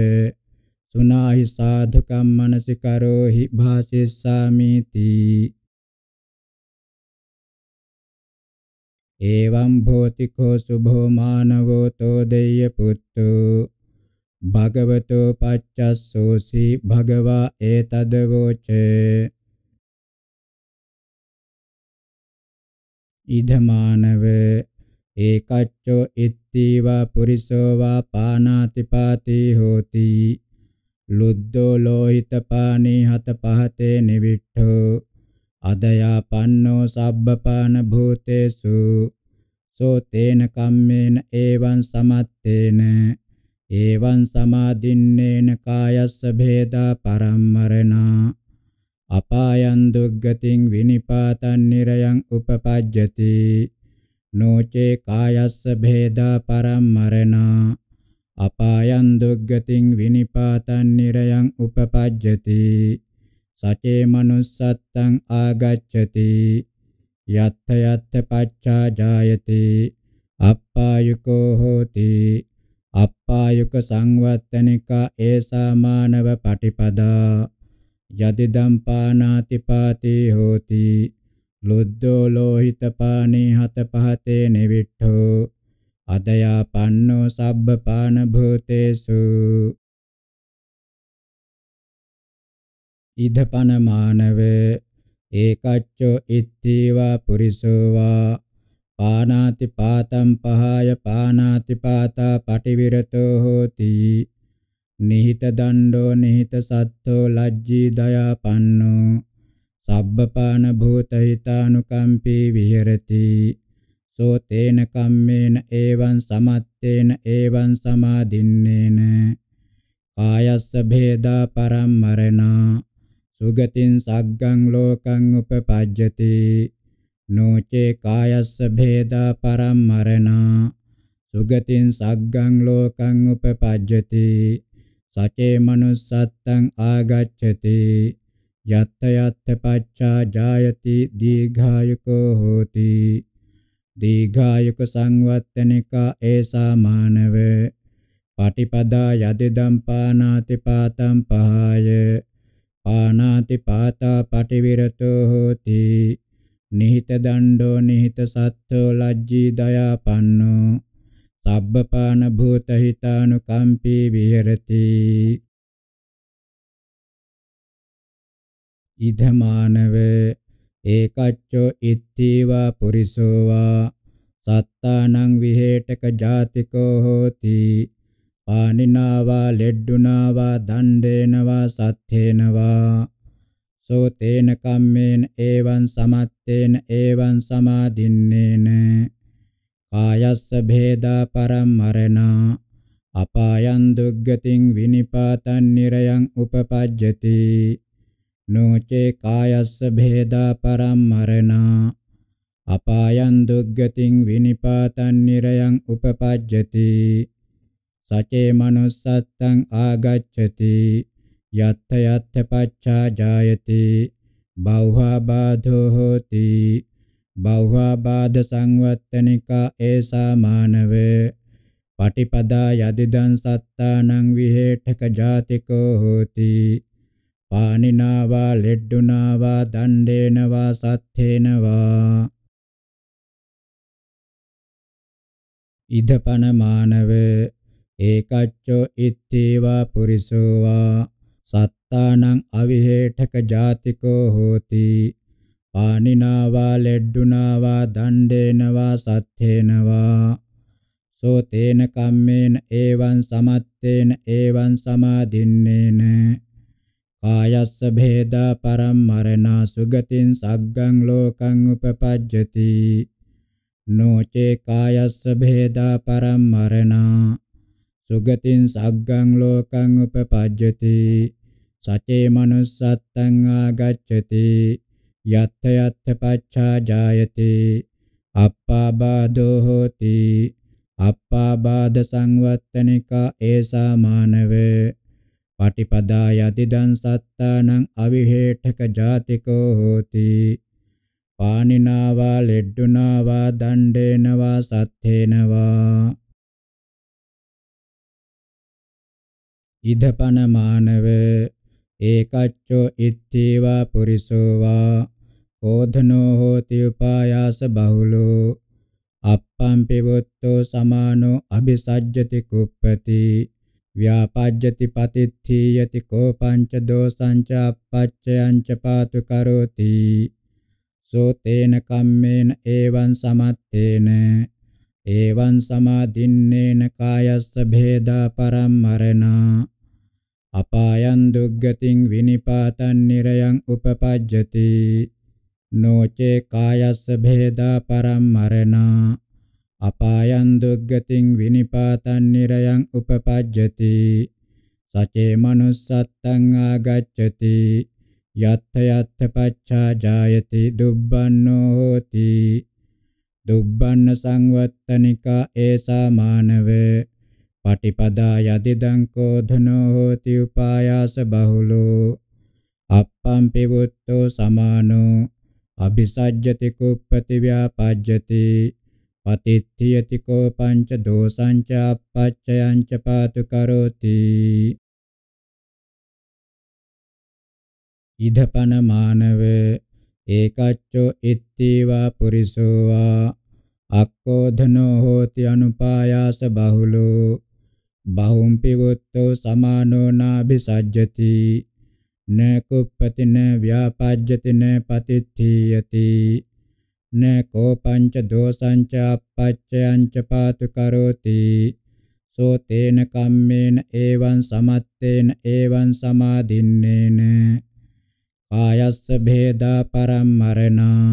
Speaker 2: සුනාහි සාධුකම් මනසිකරෝහි භාසිස්සාමිති එවං භෝති කෝ සුභෝ මානවෝ තෝ දෙය්‍ය පුත්තෝ භගවතෝ පච්චස්සෝසි භගවා ඒතදවෝචේ ඉදමානව ඒකච්චෝ ඉත්තිවා පුරිසෝ
Speaker 3: වා පානාති පාතේ හෝති ලුද්දෝ ලෝහිත පානේ හත පහතේ නිවිට්ඨෝ අදයා පන්නෝ සබ්බපාන භූතේසු සෝ තේන කම්මේන එවං සමත්තේන එවං සමාදින්නේන කායස්ස භේදා පරම්මරණා අපායන් දුග්ගතින් විනිපාතං නිරයන් උපපජ්ජති නොචේ කායස්ස භේදා පරම්මරණා අපායන් දුග්ගතින් විනිපාතං නිරයන් උපපජ්ජති සචේ manussත්තං ආගච්ඡති යත්ථ යත්ථ පච්චා ජායති අප්පායුකෝ හෝති අප්පායුක සංවත්තනිකා ඒසා මානව පටිපදා යතිදම් පානාති පාතේ හෝති ලොද්දෝ ලෝහිත
Speaker 2: පානේ හත පහතේ නෙවිට්ඨෝ අදයා පන්නෝ සබ්බ පාන භූතේසු ඉදපන මානව ඒකච්චෝ ඉත්තිවා පුරිසෝ
Speaker 3: වා පානාති පාතම් පහය පානාති පාතා පටිවිරතෝ හෝති නිහිත දණ්ඩෝ නිහිත සත්තෝ ලජ්ජී දයාපන්නෝ සබ්බපාන භූත හිතානුකම්පී විහෙරති සෝ තේන කම්මේන එවං සමත්තේන එවං සමාදින්නේන කායස්ස භේදා පරම්මරණා සුගතින් සග්ගං ලෝකං උපපජ්ජති නෝචේ කායස්ස භේදා පරම්මරණා සුගතින් සග්ගං ලෝකං උපපජ්ජති සචේ manussත්තං ආගච්ඡති යත්ත යත්ත පච්චා ජායති දීඝායුකෝ හෝති දීඝායුක සංවත්තනිකා ඒසා මානව පටිපදා යදෙදම් පානාති පාතම් පහාය පානාති පාතා පටිවිරතෝ හෝති නිහිත දණ්ඩෝ නිහිත සත්ත්වෝ ලජ්ජී දයාපන්නෝ සබ්බපාන භූත
Speaker 2: හිතානුකම්පී විහෙරති ඉදමානව ඒකච්චෝ ඉත්තිවා
Speaker 3: පුරිසෝවා සත්තානං විහෙටක ජාතිකෝ හෝති පානිනාවා ලෙඩ්ඩුනාවා දණ්ඩේනවා සත්ථේනවා සෝ තේන කම්මේන එවං සමත්තේන එවං සමාදින්නේන කායස්ස භේදා පරම්මරණා අපායන් දුග්ගතින් විනිපාතං නිරයන් උපපජ්ජති නොචේ කායස්ස භේදා පරම්මරණා අපායන් දුග්ගතින් විනිපාතං නිරයන් උපපජ්ජති සචේ manussත්තං ආගච්ඡති යත්ථ යත්ථ පච්ඡා ජායති බෞවා බාධෝ හෝති බෞවාබාධ සංවත්තනිකා ඒසා මානවේ පටිපදා යදිදං සත්තානං විහෙඨක ජාතිකෝ හෝති
Speaker 2: පානිනාවා ලෙඩ්ඩුනාවා දණ්ඩේනවා සත්ථේනවා ඉදපන මානව ඒකච්චෝ ඉත්තේවා පුරිසෝවා සත්තානං
Speaker 3: අවිහෙඨක ජාතිකෝ හෝති පානිනාවා ලෙඩ්ඩුනාවා දණ්ඩේනවා සත්ථේනවා සෝ තේන කම්මේන එවං සමත්තේන එවං සමාදින්නේන කායස්ස භේදා පරම්මරණා සුගතින් සග්ගං ලෝකං උපපජ්ජති නොචේ කායස්ස භේදා පරම්මරණා සුගතින් සග්ගං ලෝකං උපපජ්ජති සචේ manussත්තං ආගච්ඡති යත්ත යත්ත පච්චා ජායති අප්පාබාධෝ හෝති අප්පාබාධ සංවත්තනිකා ඒසා මානව පටිපදා යතිදං සත්තානං අවිහෙඨක ජාතිකෝ හෝති පානිනාවා
Speaker 2: ලෙඩ්ඩුනාවා දණ්ඩේනවා සත්තේනවා ඉදපන මානව ඒකච්චෝ
Speaker 3: ඉත්තේවා පුරිසෝ වා ඕධනෝ හෝති උපායාස බහුලෝ අප්පම් පිවොත්තෝ සමානෝ අபிසජ්ජති කුප්පති ව්‍යාපජ්ජති පතිත්ථීයති කෝපංච දෝසංච අපච්චයංච පාතු කරෝති සෝ තේන කම්මේන ඒවං සමත්තේන ඒවං සමාදින්නේන කායස්ස භේදා පරම්මරණා අපායන් දුග්ගතින් විනිපාතන් නිරයන් උපපජ්ජති නොචේ කායස්ස භේදා පරම්මරණා අපායන් දුග්ගතින් විනිපාතන් නිරයන් උපපජ්ජති සචේ manussත්තං ආගච්ඡති යත්ථ යත්ථ පච්ඡා ජායති දුබ්බන්නෝ හෝති දුබ්බන්න සංවත්තනිකා ඒසා මානවේ පටිපදා යදිදං කෝ ධනෝ හෝති උපායාස බහුලෝ අප්පම් පිවුත්තෝ සමානෝ අபிසජ්ජති කුප්පති
Speaker 2: ව්‍යාපජ්ජති පතිත්ථියති කෝ පංච දෝසං ච අපච්චයං ච පාතු කරෝති ඉදපන මානව ඒකච්චෝ ඉත්තේවා
Speaker 3: පුරිසෝවා අක්කෝධනෝ හෝති අනුපායාස බහුලෝ බහුම් පිවුත්තෝ සමානෝ නාභිසජ්ජති න කුප්පති න ව්‍යාපජ්ජති න පතිත්ථීයති න කෝපංච දෝසංච අපච්චයංච පාතු කරෝති සෝ තේන කම්මේන එවං සමත්තේන එවං සමාදින්නේන කායස්ස භේදා පරම්මරණා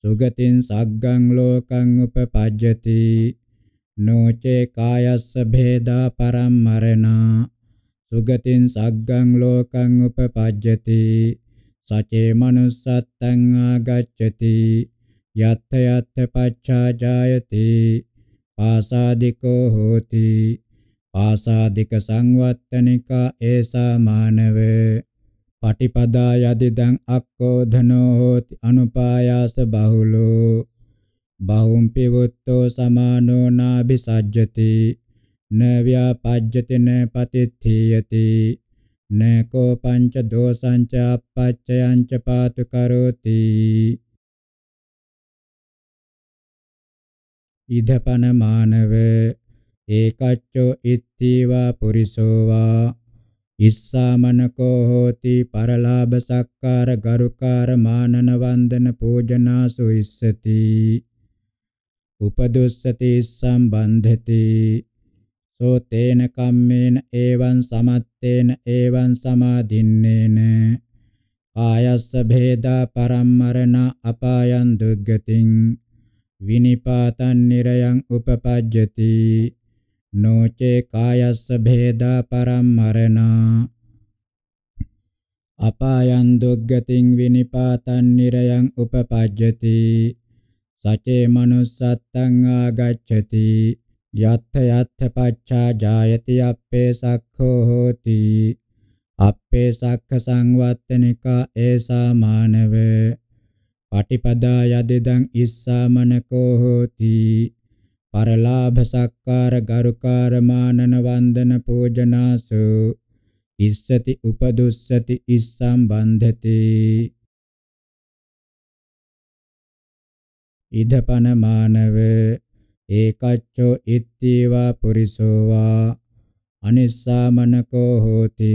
Speaker 3: සුගතින් සග්ගං ලෝකං උපපජ්ජති නොචේ කායස්ස භේදා පරම්මරණා සුගතින් සග්ගං ලෝකං උපපජ්ජති සචේ manussත්තං ආගච්ඡති යත්ථ යත්ථ පච්ඡාජායති පාසාදිකෝ හෝති පාසාදික සංවත්තනිකා ඒසා මානව පටිපදා යදිදං අක්කෝධනෝ හෝති අනුපායාස බහුලෝ බහුම්පි වුත්තෝ සමානෝ නාභිසජ්ජති න ව්‍යාපජ්ජති න පතිත්ථියති න කෝ පංච දෝසංච
Speaker 2: අපච්චයං ච පාතු කරෝති ඉදපන මානව ඒකච්චෝ
Speaker 3: ඉත්තිවා පුරිසෝ වා ඉස්සාමනකෝ හෝති පරලාභ සක්කාර ගරුකාර මානන වන්දන පූජනාසු ඉස්සති උපදුස්සති සම්බන්ධති සෝතේන කම්මේන එවං සමත්තේන එවං සමාධින්නේන ආයස්ස භේදා පරම්මරණ අපායන් දුග්ගතින් විනිපාතං නිරයන් උපපජ්ජති නොචේ කායස්ස භේදා පරම්මරණ අපායන් දුග්ගතින් විනිපාතං නිරයන් උපපජ්ජති සචේ manussත්තං ආගච්ඡති යත්ථ යත්ථ පච්චා ජායති අප්පේ සක්ඛෝ හෝති අප්පේ සක්ඛ සංවත්තනිකා ඒසා මානව පටිපදා යදෙදං ඉස්සාමනකෝ හෝති පරලාභ සක්කාර ගරුකාර මානන
Speaker 2: වන්දන පූජනාසු ඉස්සති උපදුස්සති ඉස්සම්බන්ධති ඉදපන මානව ඒකච්චෝ ඉත්තිවා පුරිසෝ වා
Speaker 3: අනිස්සාමනකෝ හෝති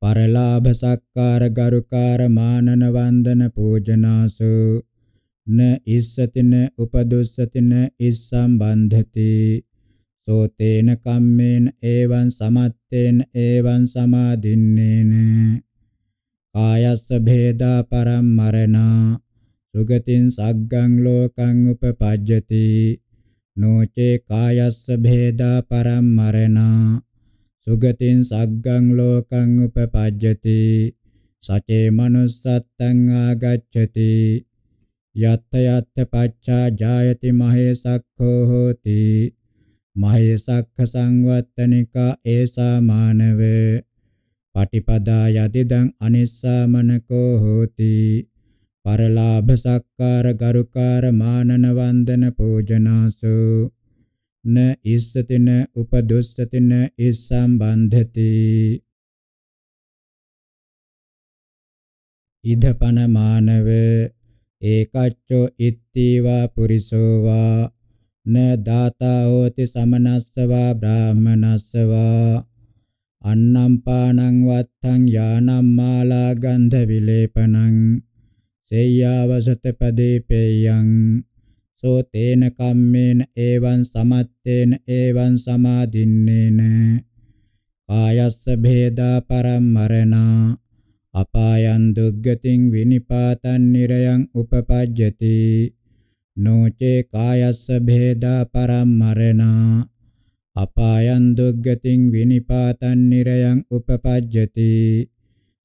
Speaker 3: පරලාභ සක්කාර ගරුකාර මානන වන්දන පූජනාසු න ඉස්සතින උපදුස්සතින ඉස්සම්බන්ධති සෝතේන කම්මේන ඒවං සමත්තේන ඒවං සමාදින්නේන කායස්ස භේදා පරම් මරණා සුගතින් සග්ගං ලෝකං උපපජ්ජති නොචේ කායස්ස භේදා පරම්මරණා සුගතින් සග්ගං ලෝකං උපපජ්ජති සචේ manussත්තං ආගච්ඡති යත්ත යත්ත පච්චා ජායති මහේසක්ඛෝ හෝති මහේසක්ඛ සංවත්තනිකා ඒසා මානව පටිපදා යදිදං අනිස්සාමනකෝ හෝති පරලාභ සක්කාර ගරුකාර මානන වන්දන පූජනාසු න ඉස්සතින උපදුස්සතින
Speaker 2: ඉස්සම්බන්ධති ඉදපන මානව ඒකච්චෝ ඉත්තිවා
Speaker 3: පුරිසෝවා න දාතා හෝති සමනස්සවා බ්‍රාහමනස්සවා අන්නම් පානං වත්තං යානම් මාලා ගන්ධ විලේපනං සේයාවසත පදීපේයං සෝතේන කම්මේන එවං සමත්තේන එවං සමාදින්නේන කායස්ස භේදා පරම්මරණා අපායන් දුග්ගතින් විනිපාතං නිරයන් උපපජ්ජති නොචේ කායස්ස භේදා පරම්මරණා අපායන් දුග්ගතින් විනිපාතං නිරයන් උපපජ්ජති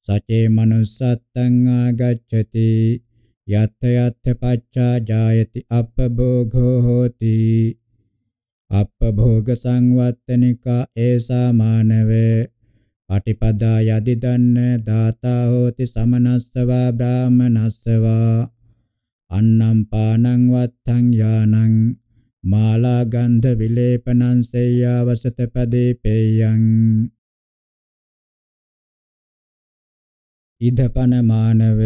Speaker 3: sace manussattan agacchati yatta yatta pacca jayati appabhogho hoti appabhoga samvatnika esa manave patipada yadi danne data hoti samanassava brahmanassava annam panam
Speaker 2: vattang yanam mālā gandha vilepanam seyya vasata padepeyan ඉදපන මානව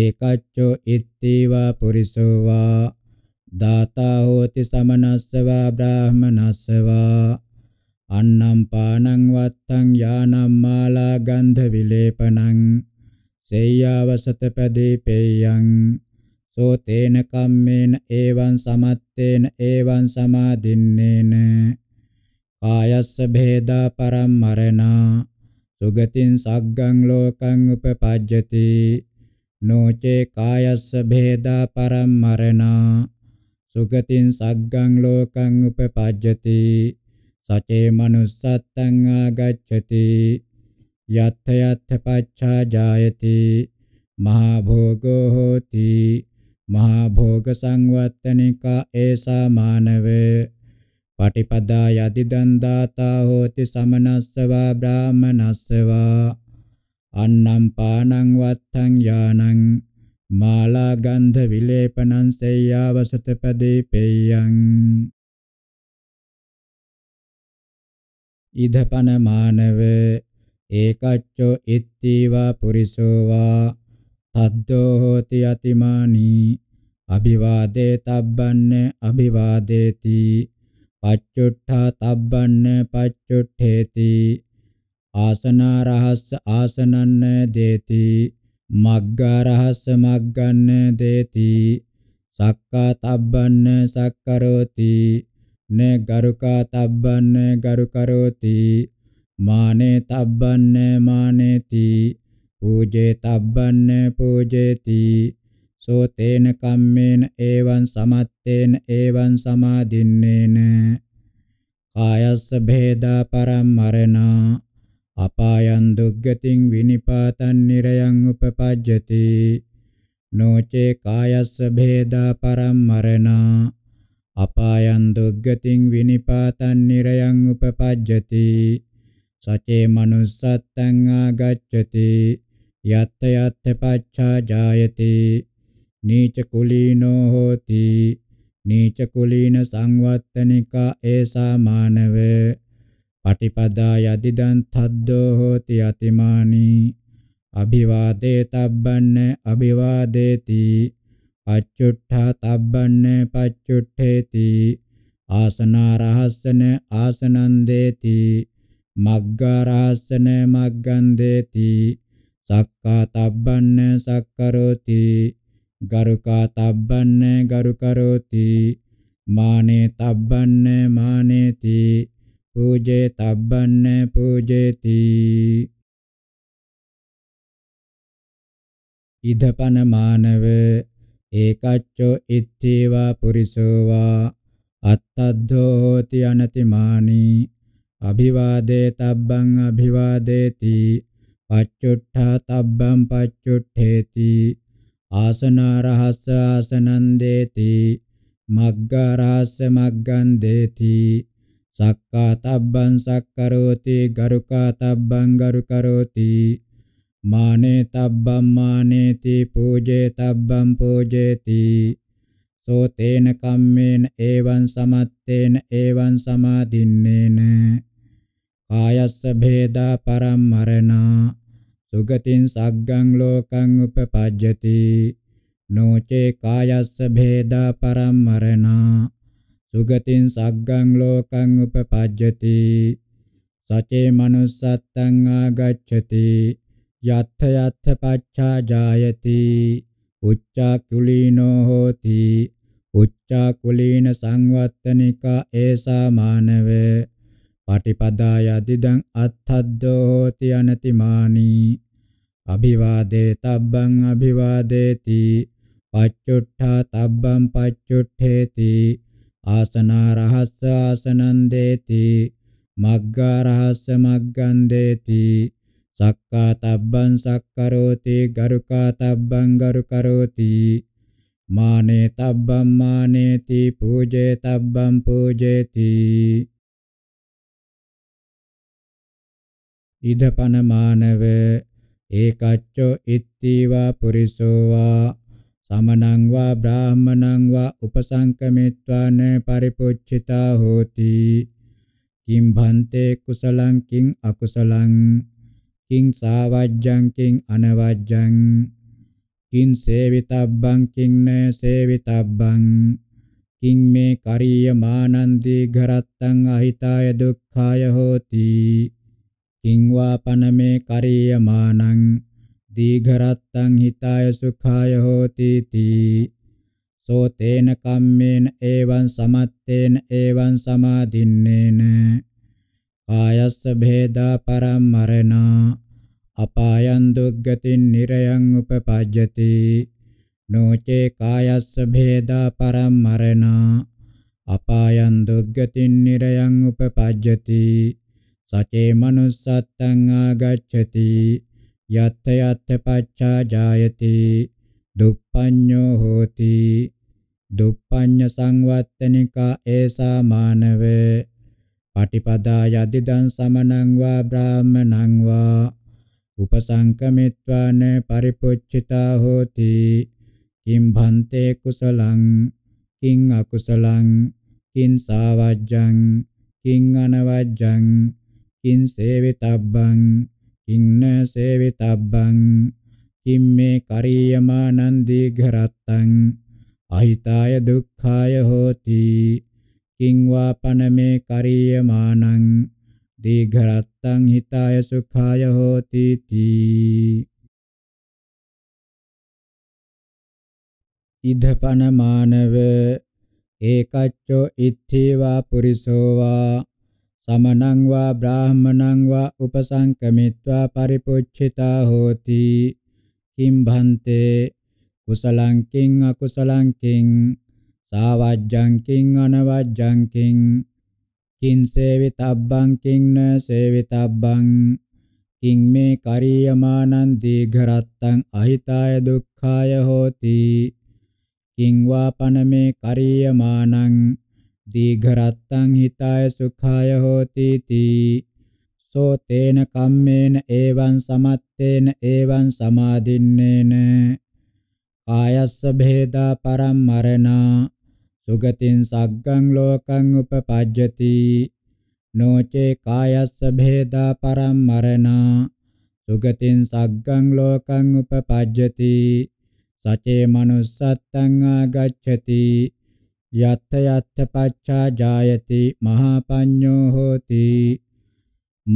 Speaker 2: ඒකච්චෝ ඉත්තේවා පුරිසෝ වා
Speaker 3: දාතා හෝති සමනස්සවා බ්‍රාහමනස්සවා අන්නම් පානං වත්තං යානම් මාලා ගන්ධ විලේපනං සේයාවසත පදීපේයං සෝ තේන කම්මේන ඒවං සමත්තේන ඒවං සමාදින්නේන කායස්ස භේදා පරම්මරණා සුගතින් සග්ගං ලෝකං උපපජ්ජති නොචේ කායස්ස භේදා පරම්මරණා සුගතින් සග්ගං ලෝකං උපපජ්ජති සචේ manussත්තං ආගච්ඡති යත්ථ යත්ථ පච්ඡා ජායති මහා භෝගෝ හෝති මහා භෝග සංවත්තනිකා ඒසා මානවේ පටිපදා යතිදන් දාතා හෝති සමනස්සවා බ්‍රාහමනස්සවා අන්නම්
Speaker 2: පානං වත්තං යානං මාලා ගන්ධ විලේපනං සේයාවසතපදී පෙය්‍යං ඉදපන මානව ඒකච්චෝ ඉත්තිවා පුරිසෝ
Speaker 3: වා තද්දෝ හෝති අතිමානී අභිවාදේ තබ්බන්න අභිවාදේති පච්චුට්ඨා තබ්බන්න පච්චුට්ඨේති ආසනාරහස්ස ආසනන්න දේති මග්ගාරහස්ස මග්ගන්න දේති සක්කා තබ්බන්න සක්කරෝති න ගරුකා තබ්බන්න ගරුකරෝති මානේ තබ්බන්න මානේති පූජේ තබ්බන්න පූජේති සෝතේන කම්මේන එවං සමත්තේන එවං සමාදින්නේන කායස්ස භේදා පරම්මරණා අපායන් දුග්ගතින් විනිපාතං නිරයං උපපජ්ජති නොචේ කායස්ස භේදා පරම්මරණා අපායන් දුග්ගතින් විනිපාතං නිරයං උපපජ්ජති සචේ manussත්තං ආගච්ඡති යත්ත යත්ත පච්ඡා ජායති නීච කුලීනෝ හෝති නීච කුලීන සංවත්තනිකා ඒසා මානව පටිපදා යදිදන් තද්දෝ හෝති අතිමානී අභිවාදේ තබ්බන්න අභිවාදේති පච්චුට්ඨා තබ්බන්න පච්චුට්ඨේති ආසනාරහස්සන ආසනං දේති මග්ගාරහස්සන මග්ගං දේති සක්කා තබ්බන්න සක්කරෝති ගරුකා තබ්බන්න ගරුකරෝති මානේ තබ්බන්න මානේති පූජේ
Speaker 2: තබ්බන්න පූජේති ඉදපන මානව ඒකච්චෝ ඉත්තේවා
Speaker 3: පුරිසෝවා අත්තද්ධෝ හෝති අනතිමානී අභිවාදේ තබ්බං අභිවාදේති පච්චුට්ඨා තබ්බං පච්චුට්ඨේති ආසනාරහස්ස ආසනං දේති මග්ගාරහස්ස මග්ගං දේති සක්කාතබ්බං සක්කරෝති ගරුකාතබ්බං ගරුකරෝති මානේ තබ්බම් මානේති පූජේ තබ්බම් පූජේති සෝතේන කම්මේන ඒවං සමත්තේන ඒවං සමාදින්නේන කායස්ස භේදා පරම්මරණා සුගතින් සග්ගං ලෝකං උපපජ්ජති නෝචේ කායස්ස භේදා පරම්මරණා සුගතින් සග්ගං ලෝකං උපපජ්ජති සචේ manussත්තං ආගච්ඡති යත්ථ යත්ථ පච්ඡා ජායති උච්චා කුලීනෝ හෝති උච්චා කුලීන සංවත්තනිකා ඒසා මානව පටිපදා යදිදං අත්ථද්දෝ හෝති අනතිමානී අභිවාදේ තබ්බං අභිවාදේති පච්චුට්ඨා තබ්බං පච්චුට්ඨේති ආසනාරහස්ස ආසනං දේති මග්ගාරහස්ස මග්ගං දේති සක්කා තබ්බං සක්කරෝති ගරුකා තබ්බං ගරුකරෝති මානේ තබ්බං
Speaker 2: මානේති පූජේ තබ්බං පූජේති ඉදපන මානව ඒකච්චෝ
Speaker 3: ඉත්තිවා පුරිසෝ වා සමනං වා බ්‍රාහමනං වා උපසංකමිත්වාන පරිපුච්චිතා හෝති කිම් භන්තේ කුසලං කිං අකුසලං කිං සාවජ්ජං කිං අනවජ්ජං කිං සේවිතබ්බං කිං න සේවිතබ්බං කිං මේ කරීයමානන්දී ඝරත්තං අහිතාය දුක්ඛාය හෝති කිංවා පනමේ කරීයමානං දීඝරත්තං හිතාය සුඛාය හෝති තී සෝ තේන කම්මේන එවං සමත්තේන එවං සමාදින්නේන කායස්ස භේදා පරම්මරණා අපායන් දුග්ගතින් නිරයන් උපපජ්ජති නොචේ කායස්ස භේදා පරම්මරණා අපායන් දුග්ගතින් නිරයන් උපපජ්ජති Sace manussattan agacchati yatta yatta pacca jayati duppanyo hoti duppanya samvattenika esa manave patipada yadidan samanang va brahmanang va upasankamittvane paripuccita hoti kim bhante kusalang kim akusalang kim savajjang kim anavajjang කිං සේවිතබ්බං කිං න සේවිතබ්බං කිම් මේ කරියමානං දීඝරත්තං අහිතාය දුක්ඛාය හෝති කිං වාපනමේ කරියමානං
Speaker 2: දීඝරත්තං හිතාය සුඛාය හෝති තී ඉදපන මානව ඒකච්චෝ ඉත්ථේවා පුරිසෝවා සමණං
Speaker 3: වා බ්‍රාහමණං වා උපසංකමිත්වා පරිපුච්ඡිතා හෝති කිම්භන්තේ කුසලං කිං අකුසලං කිං සාවජ්ජං කිං අනවජ්ජං කිං කිං සේවිතබ්බං කිං න සේවිතබ්බං කිං මේ කරියමානං දීඝරත්තං අහිතාය දුක්ඛාය හෝති කිං වාපනමේ කරියමානං දීඝරත්තං හිතාය සුඛාය හෝති තී සෝ තේන කම්මේන එවං සමත්තේන එවං සමාදින්නේන කායස්ස භේදා පරම්මරණා සුගතින් සග්ගං ලෝකං උපපජ්ජති නොචේ කායස්ස භේදා පරම්මරණා සුගතින් සග්ගං ලෝකං උපපජ්ජති සචේ manussත්තං ආගච්ඡති යත්ත යත්ත පච්චා ජායති මහා පඤ්ඤෝ හෝති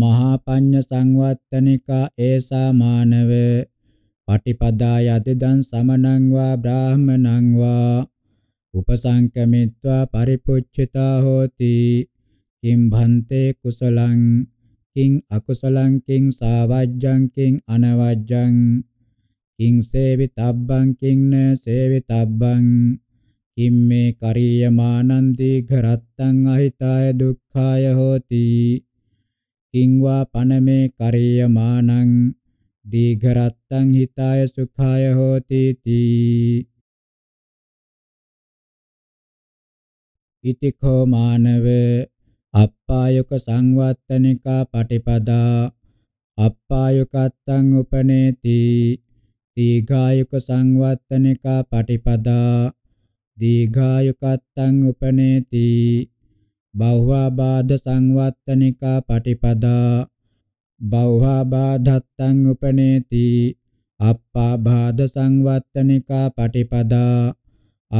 Speaker 3: මහා පඤ්ඤ සංවත්තනිකා ඒසා මානව පටිපදා යදිදං සමනං වා බ්‍රාහමනං වා උපසංකමිත්වා පරිපුච්ඡිතා හෝති කිම් භන්තේ කුසලං කිං අකුසලං කිං සාවජ්ජං කිං අනවජ්ජං කිං සේවිතබ්බං කිං න සේවිතබ්බං කිම්මේ කරීයමානං දීඝරත්තං අහිතාය දුක්ඛාය හෝති
Speaker 2: කිංවා පනමේ කරීයමානං දීඝරත්තං හිතාය සුඛාය හෝති තී ඉතිකෝ මානව අප්පායක සංවත්තනිකා
Speaker 3: පටිපදා අප්පායකත්තං උපනේති දීඝායක සංවත්තනිකා පටිපදා දීඝායුකත්තං උපනේති බෞවා බාධ සංවත්තනිකා පටිපදා බෞවා බාධත්තං උපනේති අප්පා බාධ සංවත්තනිකා පටිපදා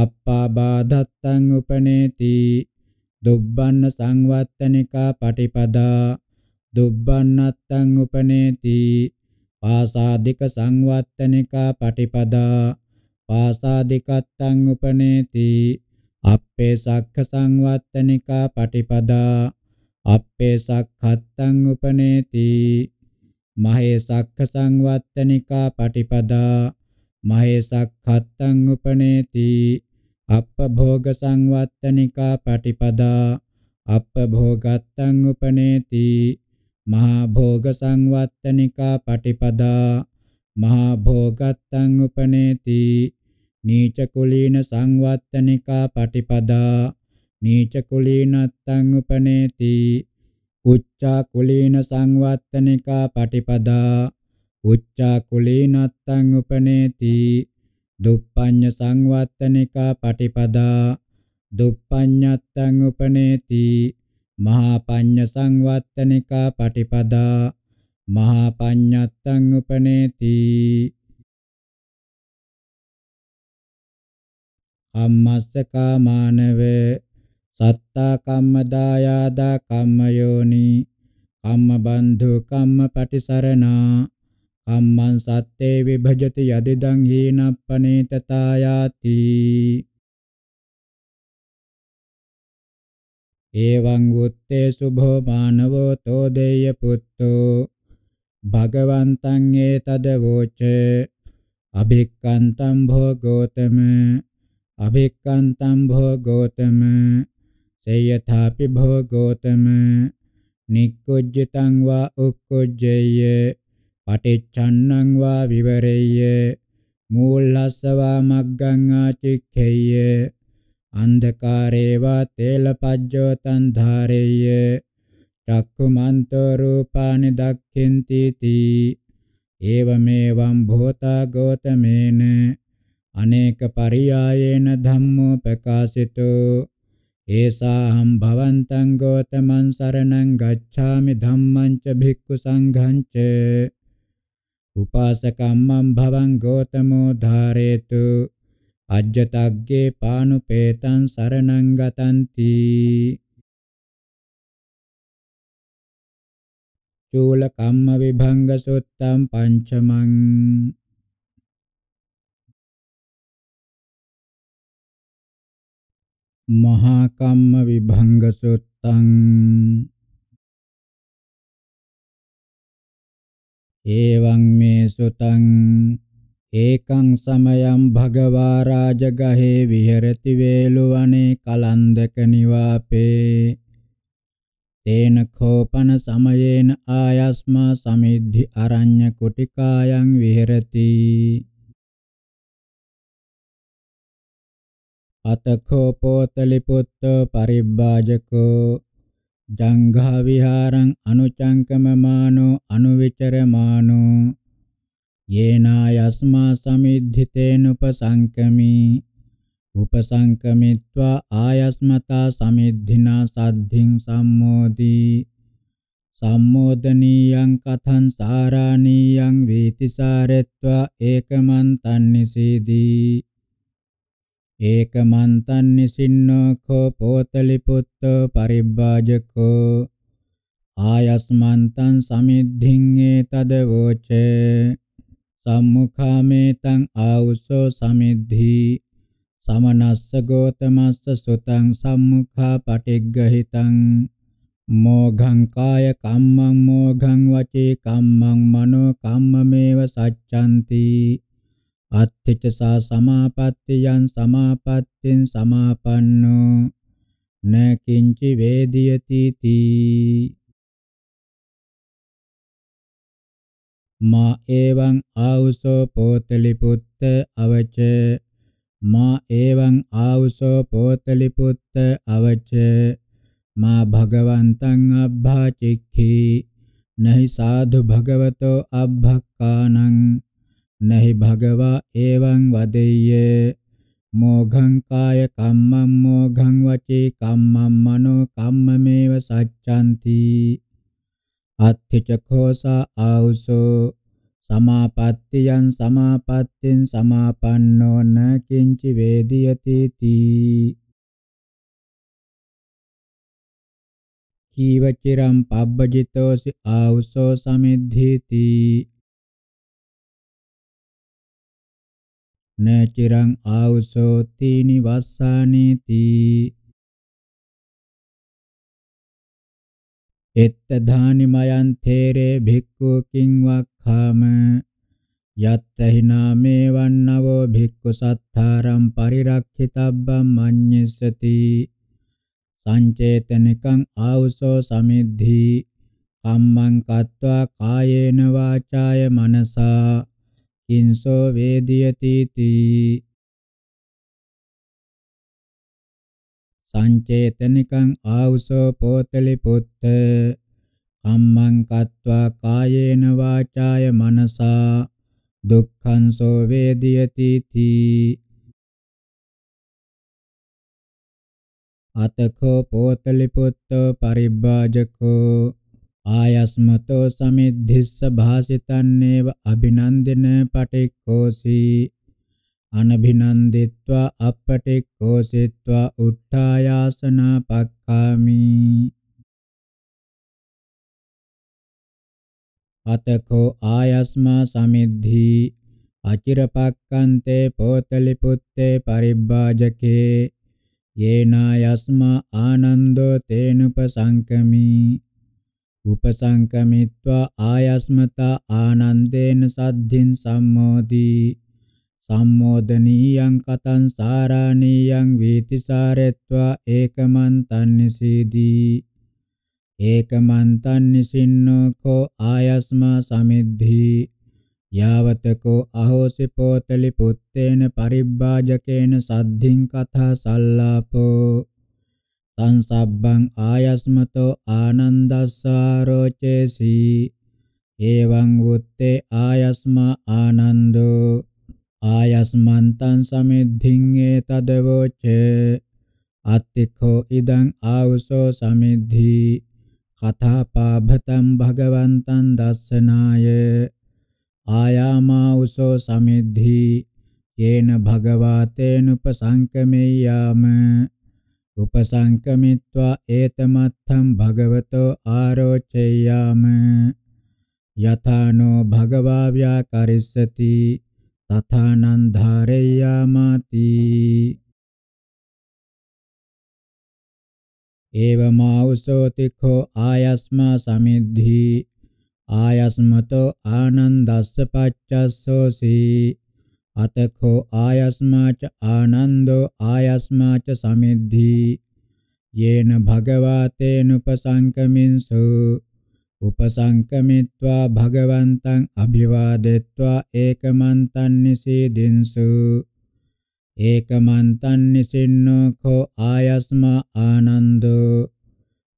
Speaker 3: අප්පා බාධත්තං උපනේති දුබ්බන්න සංවත්තනිකා පටිපදා දුබ්බන්නත්තං උපනේති පාසාදික සංවත්තනිකා පටිපදා පාසාදිකත්තං උපනේති අප්පේ සක්ඛ සංවත්තනිකා පටිපදා අප්පේ සක්ඛත්තං උපනේති මහේ සක්ඛ සංවත්තනිකා පටිපදා මහේ සක්ඛත්තං උපනේති අප්පභෝග සංවත්තනිකා පටිපදා අප්පභෝගත්තං උපනේති මහා භෝග සංවත්තනිකා පටිපදා මහා භෝගත්තං උපනේති නීච කුලීන සංවත්තනිකා පටිපදා නීච කුලීනත්තං උපනේති උච්චා කුලීන සංවත්තනිකා පටිපදා උච්චා කුලීනත්තං උපනේති දුප්පඤ්ඤ සංවත්තනිකා පටිපදා දුප්පඤ්ඤත්තං උපනේති මහා පඤ්ඤ සංවත්තනිකා
Speaker 2: පටිපදා මහා පඤ්ඤත්තං උපනේති අම්මස්සකා මානව සත්තා කම්මදායාදා කම්මයෝනි
Speaker 3: කම්මබන්ධු කම්මපටිසරණා කම්මං සත්තේ විභජති
Speaker 2: යදිදං හීනප්පනේතතායාති එවං උත්තේ සුභෝ මානවෝ
Speaker 3: තෝ දෙය්‍ය පුත්තෝ භගවන්තං ඒතද වෝච අභික්කන්තං භෝ ගෝතම अभिक्कन्तं भो गौतम शय्यथापि भो गौतम निकुज्जितं वा उक्कुज्येय පටිච්චන්නං වා විවරෙය්‍ය මූලස්සවා මග්ගං ආචික්ඛෙය්‍ය අන්ධකාරේ වා තේලපජ්ජෝතං ධාරෙය්‍ය චක්කුමන්තෝ රූපානි දක්ඛින්ති තී ඒවමේවං භූතා ගෝතමේන අනේක පරියායේන ධම්මෝ ප්‍රකාශිතෝ ඒසාහම් භවන්තං ගෝතමං සරණං ගච්ඡාමි ධම්මං ච භික්ඛු සංඝං ච උපාසකම්මං භවං
Speaker 2: ගෝතමෝ ධාරේතු අජ්ජතග්ගේ පානුපේතං සරණං ගතන්ති චූල කම්ම විභංග සුත්තම් පංචමං මහා කම්ම විභංග සුත්තං එවං මේ සුතං
Speaker 3: ඒකං සමයං භගවා රාජගහේ විහෙරති වේලුවනේ කලන්දක නිවාපේ තේන කෝපන
Speaker 2: සමයේන ආයස්මා සමිද්ධි අරඤ්‍ය කුටිකායන් විහෙරති අතඛෝ පෝතලිපුත්තෝ පරිබ්බාජකෝ ජංඝා විහාරං
Speaker 3: අනුචංකමමානෝ අනුවිචරමානෝ යේනා යස්මා සමිද්ධිතේන උපසංකමි උපසංකමිත්වා ආයස්මතා සමිද්ධිනා සද්ධින් සම්මෝදී සම්මෝදනීයං කතං සාරාණීයං වීතිසාරෙත්වා ඒකමන්තන් නිසීදී ඒකමන්තං නිසින්නෝ කෝපෝතලි පුත්තෝ පරිබ්බාජකෝ ආයස්මන්තං සමිද්ධින් ඒතද වෝචේ සම්මුඛාමේතං ආවුසෝ සමිද්ධි සමනස්ස ගෝතමස්ස සුතං සම්මුඛා පටිග්ගහිතං මෝඝං කාය කම්මං මෝඝං වචේ කම්මං මනෝ කම්මමේව සච්ඡන්ති අත්ථිචසා සමාපත්තියන් සමාපත්තින් සමාපන්නෝ
Speaker 2: න කිංචි වේදියති තී මා එවං ආවුසෝ පෝතලි පුත්ත අවච මා එවං ආවුසෝ පෝතලි
Speaker 3: පුත්ත අවච මා භගවන්තං අබ්භාචික්ඛී නහි සාදු භගවතෝ අබ්භක්කානං නහි භගවා එවං වදෙය්‍ය මෝඝං කාය කම්මං මෝඝං වචී කම්මං මනෝ කම්මමේව සච්ඡන්ති අත්ථි චඛෝසා ආවුසෝ සමාපත්තියං
Speaker 2: සමාපත්තින් සමාපන්නෝ න කිංචි වේදියති තී කීවචිරම් පබ්බජිතෝසි ආවුසෝ සමිද්ධීති නචිරං ආවුසෝති නිවස්සානීති එත්තධානි මයන් තේරේ භික්ඛු කිං වක්ඛාම යත්තහි
Speaker 3: නාමේ වන්නවෝ භික්ඛු සත්තාරම් පරිරක්ඛිතබ්බම් මඤ්ඤස්සති සංචේතනිකං ආවුසෝ සමිද්ධි
Speaker 2: කම්මං කତ୍වා කායේන වාචාය මනසා හිංසෝ වේදියති තී සංචේතනිකං ආවුසෝ පෝතලි පුත්ත
Speaker 3: කම්මං කତ୍වා කායේන වාචාය මනසා දුක්ඛං
Speaker 2: සෝ වේදියති තී අතකෝ පෝතලි පුත්ත පරිබ්බාජකෝ
Speaker 3: ආයස්මතෝ සමිද්ධිස්ස භාසිතන්නේව අභිනන්දින පටික්ඛෝසි අනභිනන්දිත්වා අපටික්ඛෝසිත්වා
Speaker 2: උත්ථායාසන පක්ඛාමි අතකෝ ආයස්මා සමිද්ධි
Speaker 3: අචිරපක්කන්තේ පෝතලි පුත්තේ පරිබ්බාජකේ යේනායස්මා ආනන්දෝ තේනුපසංකමී උපසංකමිත්වා ආයස්මතා ආනන්දේන සද්ධින් සම්මෝදී සම්මෝදනීයං කතං සාරාණීයං වීතිසාරෙත්වා ඒකමන්තං නිසීදී ඒකමන්තං නිසින්නෝ කෝ ආයස්මා සමිද්ධි යාවතකෝ අහෝසි පොතලි පුත්තේන පරිබ්බාජකේන සද්ධින් කතා සල්ලාපෝ තං සබ්බං ආයස්මතෝ ආනන්දස්සාරෝචේසි එවං වුත්තේ ආයස්මා ආනන්දෝ ආයස්මන්තං සමිද්ධින් ඒතදවෝචේ අත්තිඛෝ ඉදං ආවසෝ සමිද්ධි කථාපාභතං භගවන්තං දස්සනාය ආයාමා උසෝ සමිද්ධි යේන භගවාතේනුපසංකමෙය්‍යාම උපසංකමිत्वा ඒතමත්තම් භගවතෝ ආරෝචයාම යථානෝ භගවා ව්‍යාකරිස්සති
Speaker 2: තථානං ධාරයාමාති ඒවමාවසෝතිඛෝ ආයස්මා සමිද්ධි
Speaker 3: ආයස්මතෝ ආනන්දස්ස පච්චස්සෝසී අතඛෝ ආයස්මාච ආනන්දෝ ආයස්මාච සමිද්ධි යේන භගවතේන උපසංකමින්සු උපසංකමිත්වා භගවන්තං අභිවාදෙත්වා ඒකමන්තං නිසීදින්සු ඒකමන්තං නිසින්නෝ කෝ ආයස්මා ආනන්දෝ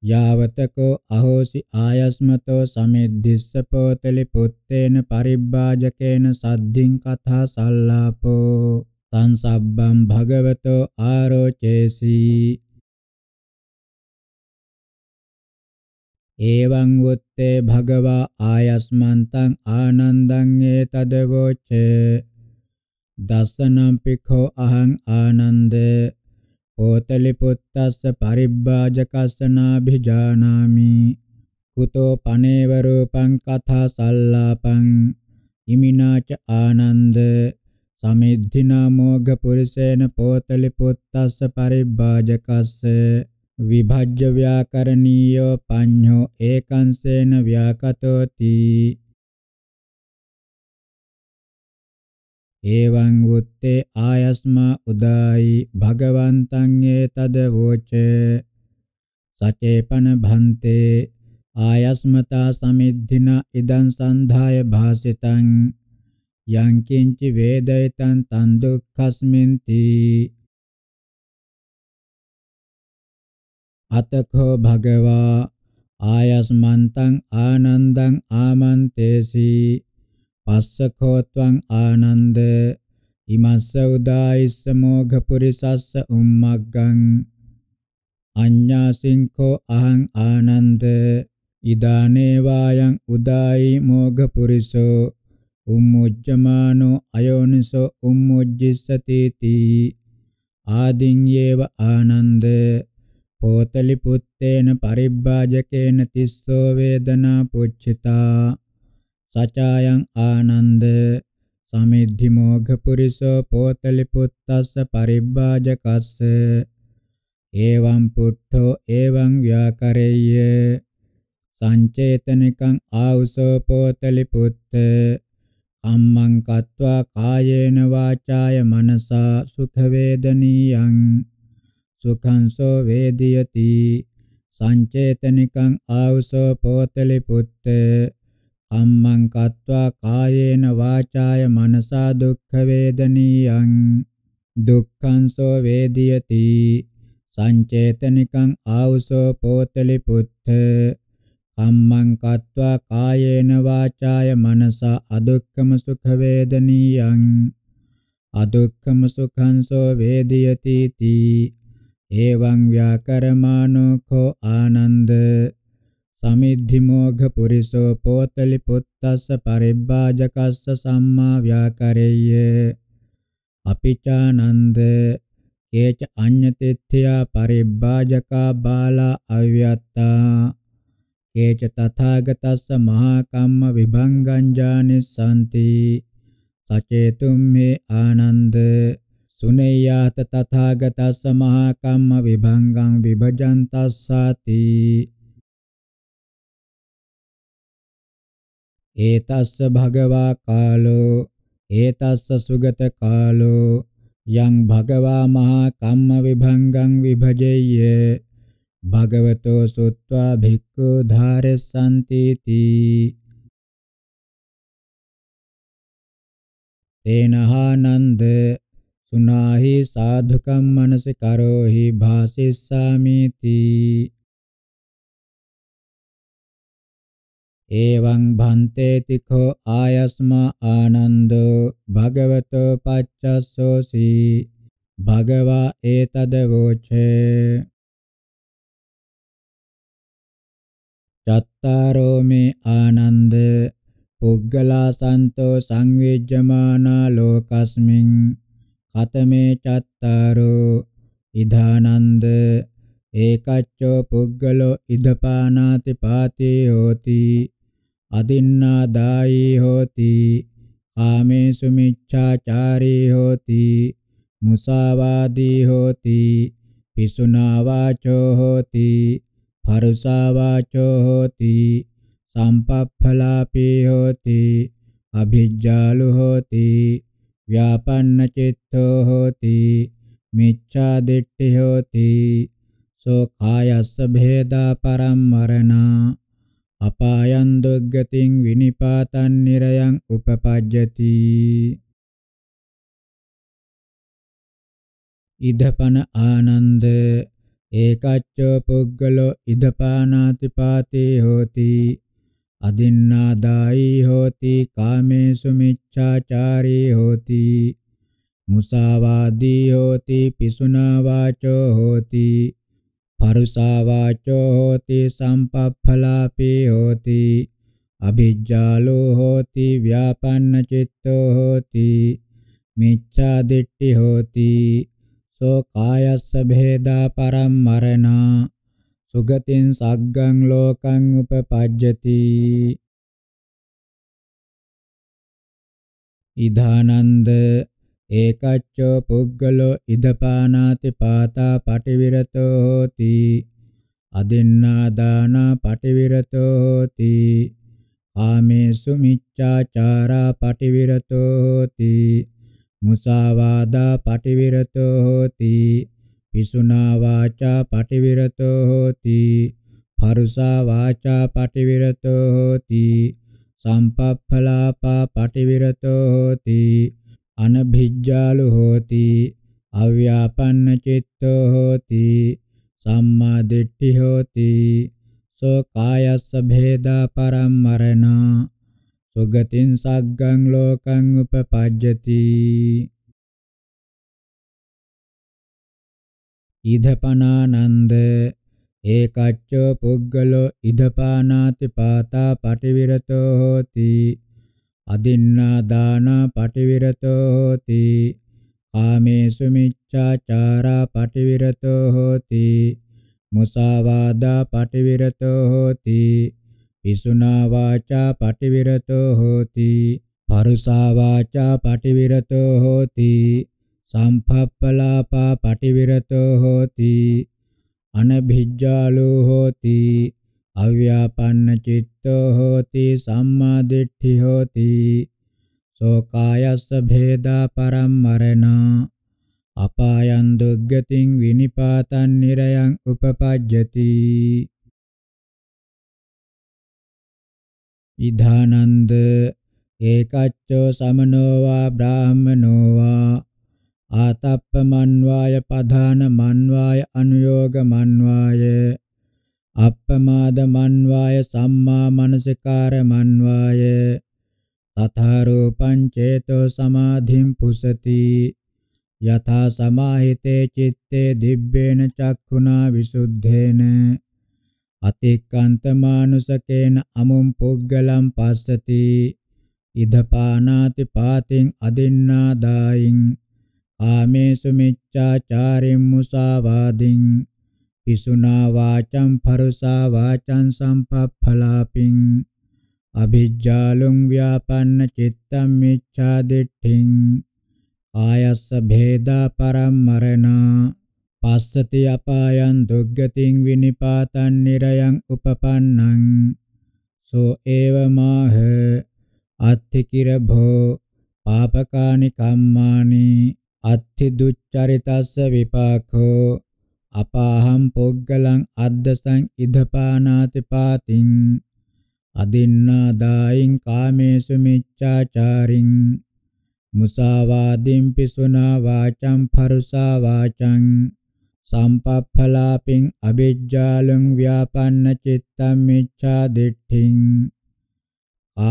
Speaker 3: යාවතකෝ අහෝසි ආයස්මතෝ සමිද්දිස්ස පොතලි පුත්තේන පරිබ්බාජකේන සද්ධින් කතා
Speaker 2: සල්ලාපෝ සංසබ්බම් භගවතෝ ආරෝචේසි එවං උත්තේ භගවා ආයස්මන්තං ආනන්දං ඒතදවෝච
Speaker 3: දස්සනම් පිඛෝ අහං ආනන්දේ ඕතලි පුත්තස්ස පරිබ්බාජකස්සනාභිජානාමි කුතෝ පනේව රූපං කථා සල්ලාපං ඉමිනාච ආනන්ද සමිද්ධිනා මොග්ග පුරිසේන පෝතලි පුත්තස්ස පරිබ්බාජකස්ස
Speaker 2: විභජ්‍ය ව්‍යාකරණීය පඤ්ඤෝ ඒකංසේන ව්‍යාකතෝති එවං උත්තේ ආයස්මා උදායි භගවන්තං ඒතද
Speaker 3: වෝච සචේපන භන්තේ ආයස්මතා සමිද්ධින ඉදං සන්ධාය භාසිතං යං කිංචි
Speaker 2: වේදිතං තං දුක්ඛස්මින්ති අතඛෝ භගවා ආයස්මන්තං
Speaker 3: ආනන්දං ආමන්තේසී පස්සඛෝත්වං ආනන්ද ඉමස්ස උදායිස්ස මෝඝ පුරිසස්ස උම්මග්ගං අඤ්ඤාසින්ඛෝ අහං ආනන්ද ඉදානේ වායන් උදායි මෝඝ පුරිසෝ උම්මුජ්ජමානෝ අයෝනිසෝ උම්මුජ්ජිස්සති තී ආදින් යේව ආනන්ද පෝතලි පුත්තේන පරිබ්බාජකේන තිස්සෝ වේදනා පුච්චිතා සචායං ආනන්ද සමිද්ධි මොග්ග පුරිසෝ පෝතලි පුත්තස්ස පරිබ්බාජකස්ස එවං පුට්ඨෝ එවං ව්‍යාකරෙය්‍ය සංචේතනිකං ආවුසෝ පෝතලි පුත්ත අම්මං කତ୍වා කායේන වාචාය මනසා සුඛ වේදනියං සුඛං සෝ වේදියති සංචේතනිකං ආවුසෝ පෝතලි පුත්තේ අම්මං කତ୍වා කායේන වාචාය මනසා දුක්ඛ වේදනීයං දුක්ඛං සෝ වේදියති සංචේතනිකං ආවුසෝ පෝතලි පුත්ථ අම්මං කତ୍වා කායේන වාචාය මනසා අදුක්ඛම සුඛ වේදනීයං අදුක්ඛම සුඛං සෝ වේදියති තී එවං ව්‍යාකරමානෝ කෝ ආනන්ද සමිද්ධිමෝඝ පුරිසෝ පෝතලි පුත්තස්ස පරිබ්බාජකස්ස සම්මා ව්‍යාකරෙය්‍ය අපිචානන්ද කේච අඤ්ඤතිත්‍ත්‍යා පරිබ්බාජකා බාලා අව්‍යත්තා කේච තථාගතස්ස මහා කම්ම විභංගං ජානිසanti සචේතුම් මේ ආනන්ද සුනේයාත තථාගතස්ස මහා කම්ම
Speaker 2: විභංගං විභජන්තස්සාති ඒතස්ස භගවා කාලෝ ඒතස්ස
Speaker 3: සුගත කාලෝ යං භගවා මහා කම්ම විභංගං විභජෙය්‍ය
Speaker 2: භගවතෝ සුත්වා භික්ඛු ධාරස්සන්ති තී තේනහානන්ද සුනාහි සාධුකම් මනස කරෝහි භාසිස්සාමි තී එවං භන්තේති කෝ ආයස්මා ආනන්දෝ භගවතෝ පච්චස්සෝසි භගවා ඒතද වෝචේ චත්තාරෝ මේ ආනන්ද පුග්ගලා සන්තෝ සංවේජ්ජමානා
Speaker 3: ලෝකස්මින් කතමේ චත්තාරෝ ඉදානන්ද ඒකච්චෝ පුග්ගලෝ ඉදපානාති පාති හෝති අදින්නාදායි හෝති කාමේසු මිච්ඡාචාරී හෝති මුසාවාදී හෝති පිසුනා වාචෝ හෝති පරුසා වාචෝ හෝති සම්පප්ඵලාපී හෝති අභිජ්ජාලු හෝති ව්‍යාපන්න චිත්තෝ හෝති මිච්ඡා දිට්ඨි හෝති සෝ කායස්ස භේදා පරම්මරණා අපායන්
Speaker 2: දුග්ගතින් විනිපාතන් නිරයන් උපපජ්ජති ඉදපන ආනන්ද ඒකච්චෝ පුග්ගලෝ ඉදපානාති පාතේ හෝති
Speaker 3: අදින්නාදායි හෝති කාමේසු මිච්ඡාචාරී හෝති මුසාවාදී හෝති පිසුනා වාචෝ හෝති පරුසා වාචෝ හෝති සම්පප්ඵලාපී හෝති අභිජ්ජාලෝ හෝති ව්‍යාපන්න චිත්තෝ හෝති මිච්ඡා දිට්ඨි හෝති සෝ කායස්ස භේදා
Speaker 2: පරම්මරණා සුගතින් සග්ගං ලෝකං උපපජ්ජති ඉදානන්ද ඒකච්චෝ පුද්ගලෝ ඉදපානාති පාතා පටිවිරතෝ
Speaker 3: හෝති අදින්නා දාන පටිවිරතෝ හෝති ආමේසු මිච්ඡාචාරා පටිවිරතෝ හෝති මුසාවාදා පටිවිරතෝ හෝති පිසුනා වාචා පටිවිරතෝ හෝති පරුසා වාචා පටිවිරතෝ හෝති සම්පප්ඵලාපා පටිවිරතෝ හෝති අනභිජ්ජාලු හෝති අව්‍යාපන්න චිත්තෝ හෝති සම්මා දිට්ඨි හෝති සෝ කායස්ස භේදා
Speaker 2: පරම්මරණ සුගතින් සග්ගං ලෝකං උපපජ්ජති ඉදපනානන්ද ඒකච්චෝ පුග්ගලෝ ඉදපානාති පාතා
Speaker 3: පටිවිරතෝ හෝති අදින්නා දාන පටිවිරතෝ හෝති කාමේසු මිච්ඡාචාරා පටිවිරතෝ හෝති මුසාවාදා පටිවිරතෝ හෝති පිසුනා වාචා පටිවිරතෝ හෝති පරුසා වාචා පටිවිරතෝ හෝති සම්පප්පලාපා පටිවිරතෝ හෝති අනභිජ්ජාලෝ හෝති අව්‍යාපන්න චිත්තෝ හෝති සම්මා දිට්ඨි හෝති සෝකායස්ස භේදා පරම්මරණා අපායන් දුග්ගතින් විනිපාතං
Speaker 2: නිරයන් උපපජ්ජති ඉධානන්ද ඒකච්චෝ සමනෝ වා බ්‍රාහමනෝ
Speaker 3: වා ආතප්ප මන්වාය පධාන මන්වාය අනුയോഗ මන්වාය අප්පමාද මන්වාය සම්මා මනසිකාර මන්වාය තථා රූපං චේතෝ සමාධිම් පුසති යථා සමාහිතේ චitte දිබ්බේන චක්ඛුනා විසුද්ධේන අතික්කන්ත මානුසකේන අමුම් පුග්ගලම් පස්සති ඉදපානාති පාතින් අදින්නා දායින් ආමේසු මිච්ඡාචාරින් මුසාවාදින් පිසුනා වාචං පරුසා වාචං සම්පප්ඵලාපින් අභිජ්ජාලුං ව්‍යාපන්න චිත්තං මිච්ඡා දිට්ඨින් ආයස්ස භේදා පරම්මරණා පස්සති අපායන් දුග්ගතින් විනිපාතං නිරයන් උපපන්නං සෝ ඒව මාහ අත්ථිකිර භෝ පාපකානි කම්මානි අත්ථි දුච්චරිතස්ස විපාකෝ අපාහම් පොග්ගලං අද්දසං ඉදපානාති පාතින් අදින්නා දායින් කාමේසු මිච්ඡාචාරින් මුසාවාදින් පිසුනා වාචං පරුසා වාචං සම්පප්ඵලාපින් අවිජ්ජාලං ව්‍යාපන්න චිත්තං මිච්ඡා දිට්ඨින්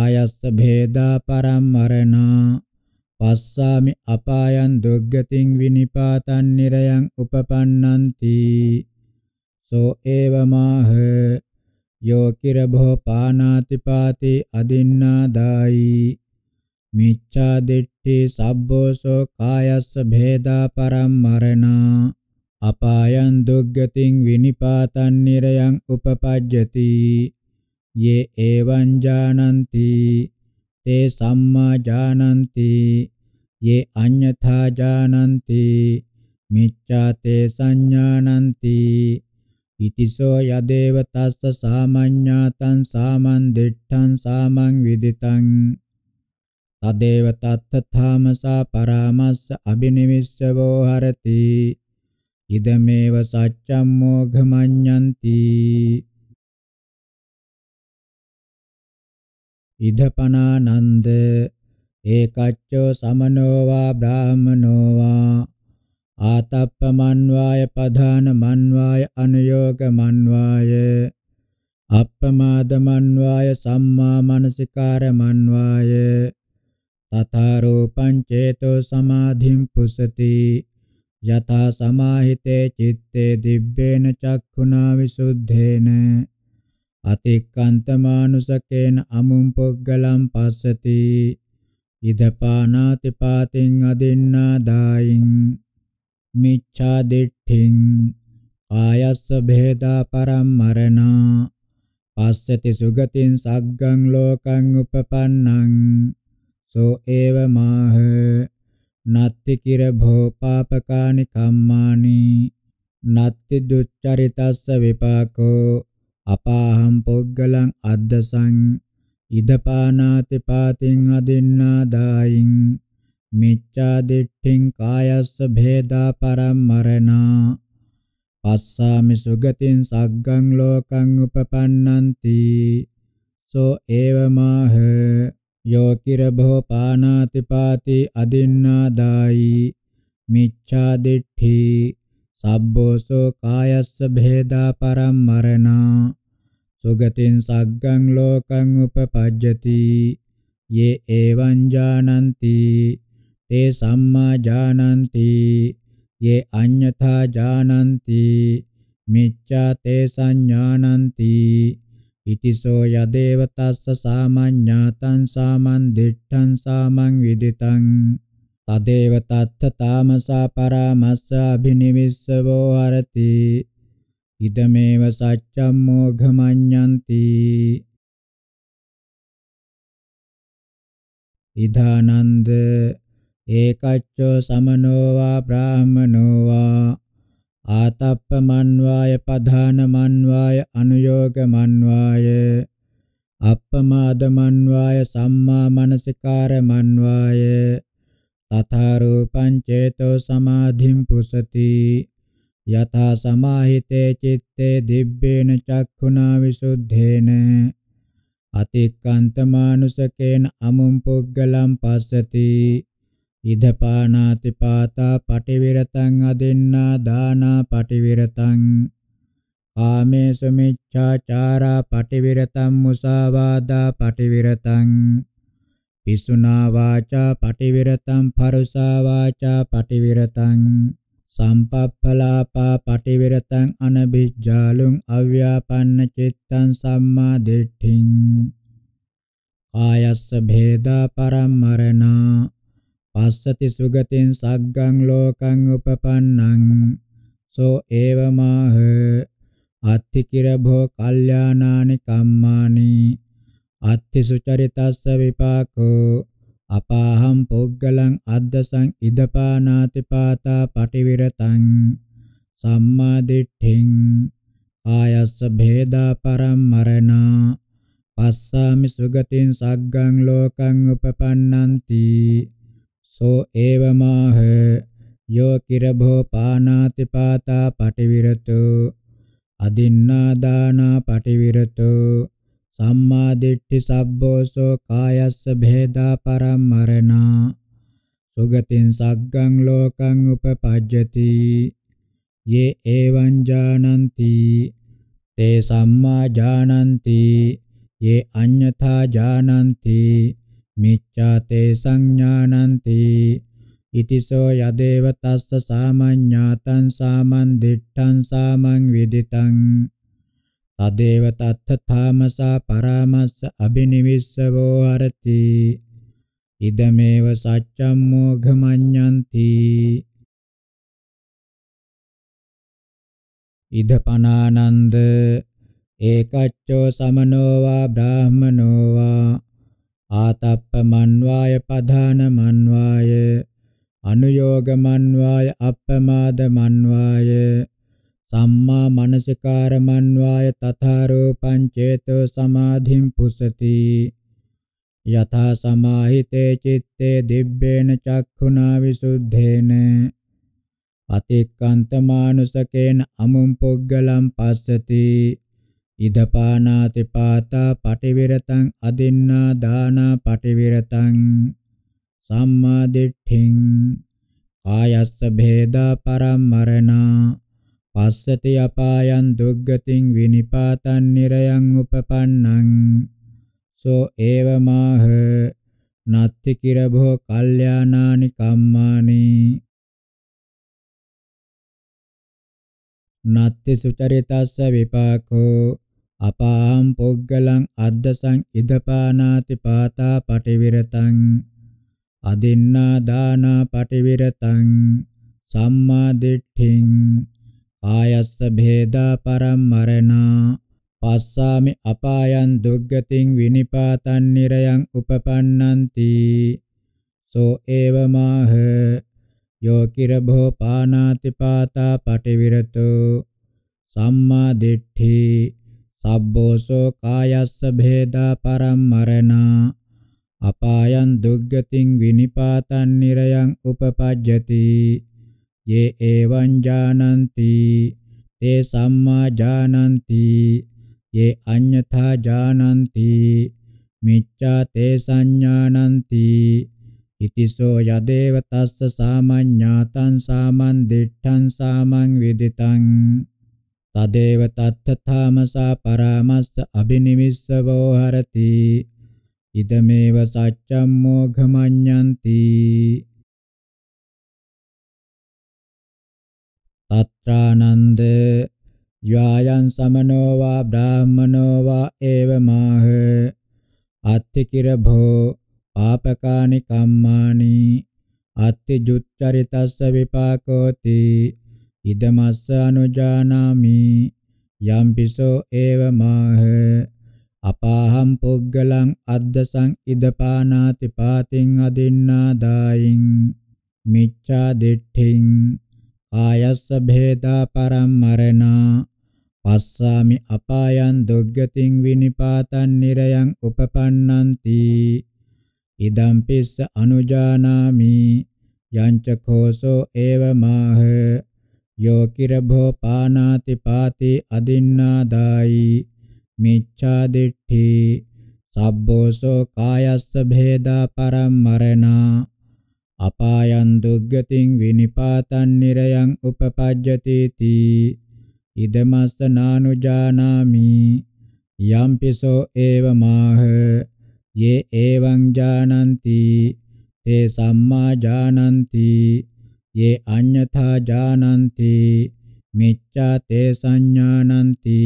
Speaker 3: ආයස්ස භේදා පරම්මරණා පස්සාමි අපායන් දුග්ගතින් විනිපාතන් නිරයන් උපපන්නන්ති සෝ ඒවමාහ යෝ කිරභෝ පානාති පාති අදින්නාදායි මිච්ඡා දිට්ඨි සබ්බෝසෝ කායස්ස භේදා පරම් මරණා අපායන් දුග්ගතින් විනිපාතන් නිරයන් උපපජ්ජති යේ එවං ජානಂತಿ ते सम्मा जानन्ति ये अन्यथा जानन्ति මිච්ඡා තේ සංඥානන්ති ඉතිසෝ යදේව තස්ස සාමඤ්ඤාතං සාමං දිට්ඨං සාමං විදිතං තදේව තත්තථාමසා
Speaker 2: පරාමස්ස අබිනිවිස්සවෝ හරති ඉදමේව සච්ඡම් මොඝමඤ්ඤන්ති ඉදපනානන්ද ඒකච්චෝ සමනෝ වා
Speaker 3: බ්‍රාහමනෝ වා ආතප්පමන්වාය පධානමන්වාය අනුയോഗමන්වාය අප්පමාදමන්වාය සම්මා මනසිකාරමන්වාය තථා රූපං චේතෝ සමාධිම් පුසති යතා සමාහිතේ චිත්තේ දිබ්බේන චක්ඛුනා විසුද්ධේන අතික්කන්තමානුසකේන අමුම් පුග්ගලම් පස්සති ඉදපානාති පාතින් අදින්නා දායින් මිච්ඡා දිට්ඨින් ආයස්ස භේදා පරම්මරණා පස්සති සුගතින් සග්ගං ලෝකං උපපන්නං සෝ ඒව මාහ නත්ති කිර භෝ පාපකානි කම්මානි නත්ති දුච්චරිතස්ස විපාකෝ අපාහම් පොග්ගලං අද්දසං ඉදපානාති පාතින් අදින්නා දායින් මිච්ඡා දිට්ඨින් කායස්ස භේදා පරම්මරණා පස්සාමි සුගතින් සග්ගං ලෝකං උපපන්නන්ති සෝ ඒවමාහ යෝ කිරභෝ පානාති පාති අදින්නාදායි මිච්ඡා දිට්ඨි sabbhoso kayassa bheda parammarana sugatin saggang lokang upapajjati ye evañ jananti te sammā jananti ye aññatha jananti micchā te saññānanti itiso yadeva tassa sāmaññātaṃ sāmaṃ diṭṭhaṃ sāmaṃ vidiṭaṃ තදේව තත්ත තාමසා පරාමස්සා අභිනිවිස්සවෝ හරති
Speaker 2: ඉදමේව සච්චම්මෝ ඝමඤ්ඤන්ති ඉදානන්ද ඒකච්චෝ සමනෝ වා බ්‍රාහමනෝ වා ආතප්පමන්්වාය
Speaker 3: පධානමන්්වාය අනුയോഗමන්්වාය අප්පමාදමන්්වාය සම්මා මනසිකාරමන්්වාය තථා රූපං චේතෝ සමාධිම් පුසති යථා සමාහිතේ චitte දිබ්බේන චක්ඛුනා විසුද්ධේන අතික්කන්ත මානුසකේන අමුම් පුග්ගලම් පස්සති ඉදපානාති පාතා පටිවිරතං අදින්නා දානා පටිවිරතං ආමේසු මිච්ඡාචාරා පටිවිරතං මුසාවාදා පටිවිරතං පිසුනා වාචා පටිවිරතං පරුසා වාචා පටිවිරතං සම්පප්පලාපා පටිවිරතං අනබිජ්ජාලුං අව්‍යාපන්න චිත්තං සම්මා දිට්ඨින් කායස්ස භේදා පරම්මරණා පස්සති සුගතින් සග්ගං ලෝකං උපපන්නං සෝ ඒවමාහ අත්තිකිරභෝ කල්යාණානි කම්මානි අත්ථි සුචරිතස්ස විපාකෝ අපාහම් පොග්ගලං අද්දසං ඉදපානාති පාතා පටිවිරතං සම්මා දිට්ඨින් ආයස්ස භේදා පරම්මරණා පස්සාමි සුගතින් සග්ගං ලෝකං උපපන්නන්ති සෝ ඒවමාහ යෝ කිරභෝ පානාති පාතා පටිවිරතු අදින්නා දානා පටිවිරතු සම්මා දිට්ඨි සබ්බෝසෝ කායස්ස භේදා පරමරණා සුගතින් සග්ගං ලෝකං උපපජ්ජති යේ එවං ජානಂತಿ තේ සම්මා ජානಂತಿ යේ අඤ්ඤතා ජානಂති මිච්ඡා තේ සංඥානಂති ඉතිසෝ යදේව තස්ස සාමඤ්ඤාතං සාමන් දිට්ඨං සාමං විදිතං තදේව තත්ථ ථාමසා පරාමස්ස
Speaker 2: අබිනිවිස්සවෝ අරති ඉදමේව සච්ඡම් මොඝමඤ්ඤන්ති ඉදපනානන්ද ඒකච්චෝ සමනෝ වා බ්‍රාහමනෝ
Speaker 3: වා ආතප්පමන්වාය පධානමන්වාය අනුയോഗමන්වාය අප්පමාදමන්වාය සම්මා මනසිකාර මන්වාය තථා රූපං චේතෝ සමාධිම් පුසති යථා සමාහිතේ චitte දිබ්බේන චක්ඛුනා විසුද්ධේන අතික්කන්ත මානුසකේන අමුම් පුග්ගලම් පස්සති ඉදපානාති පාතා පටිවිරතං අදින්නා දානා පටිවිරතං සම්මා දිට්ඨින් ආයස්ස භේදා පරම්මරණා පස්සති අපායන් දුග්ගතින් විනිපාතන් නිරයන් උපපන්නං
Speaker 2: සෝ ඒව මාහ නත්ති කිරභෝ කල්යානානි කම්මානි නත්ති සුචරිතස්ස විපාකෝ අපාම් පොග්ගලං අද්දසං
Speaker 3: ඉදපානාති පාතා පටිවිරතං අදින්නා දානා පටිවිරතං සම්මා දිට්ඨින් ආයස්ස භේදා පරම්මරණා පස්සාමි අපායන් දුග්ගතින් විනිපාතන් නිරයන් උපපන්නන්ති සෝ ඒවමාහ යෝ කිරභෝ පානාති පාතා පටිවිරතෝ සම්මා දිට්ඨි සබ්බෝසෝ කායස්ස භේදා පරම්මරණා අපායන් දුග්ගතින් විනිපාතන් නිරයන් උපපජ්ජති ये एवं जानन्ति ते सम्मा जानन्ति ये अन्यथा जानन्ति මිච්ඡා තේ සංඥානන්ති ඉතිසෝ යදේව තස්ස සාමඤ්ඤාතං සාමං දිට්ඨං සාමං විදිතං තදේව තත්තථාමසා පරාමස්ස අබිනිවිස්සවෝ හරති
Speaker 2: ඉදමේව සච්ඡම් මොඝමඤ්ඤන්ති తత్రానంద යායන් සමනෝ වා බ්‍රාහමනෝ වා ඒවමාහ
Speaker 3: අත්ති කිරභෝ පාපකානි කම්මානි අත්ති ජුච්චරිතස්ස විපාකෝති ඉදමස්ස අනුජානාමි යම්පිසෝ ඒවමාහ අපාහම් පුග්ගලං අද්දසං ඉදපානාති පාතින් අදින්නාදායින් මිච්ඡා දිට්ඨින් ආයස්ස භේදා පරම්මරණා පස්සාමි අපායන් දුග්ගතින් විනිපාතං නිරයන් උපපන්නන්ති ඉදම් පිස්ස අනුජානාමි යංච කෝසෝ ඒව මාහ යෝ කිරභෝ පානාති පාති අදින්නාදායි මිච්ඡා දිට්ඨි සබ්බෝසෝ කායස්ස භේදා පරම්මරණා අපායන් දුග්ගතින් විනිපාතන් නිරයන් උපපජ්ජති තී ඉදමස්ස නානුජානාමි යම්පිසෝ ඒව මාහ යේ එවං ජානಂತಿ තේ සම්මා ජානಂತಿ යේ අඤ්ඤතා ජානಂತಿ මිච්ඡා තේ සංඥානಂತಿ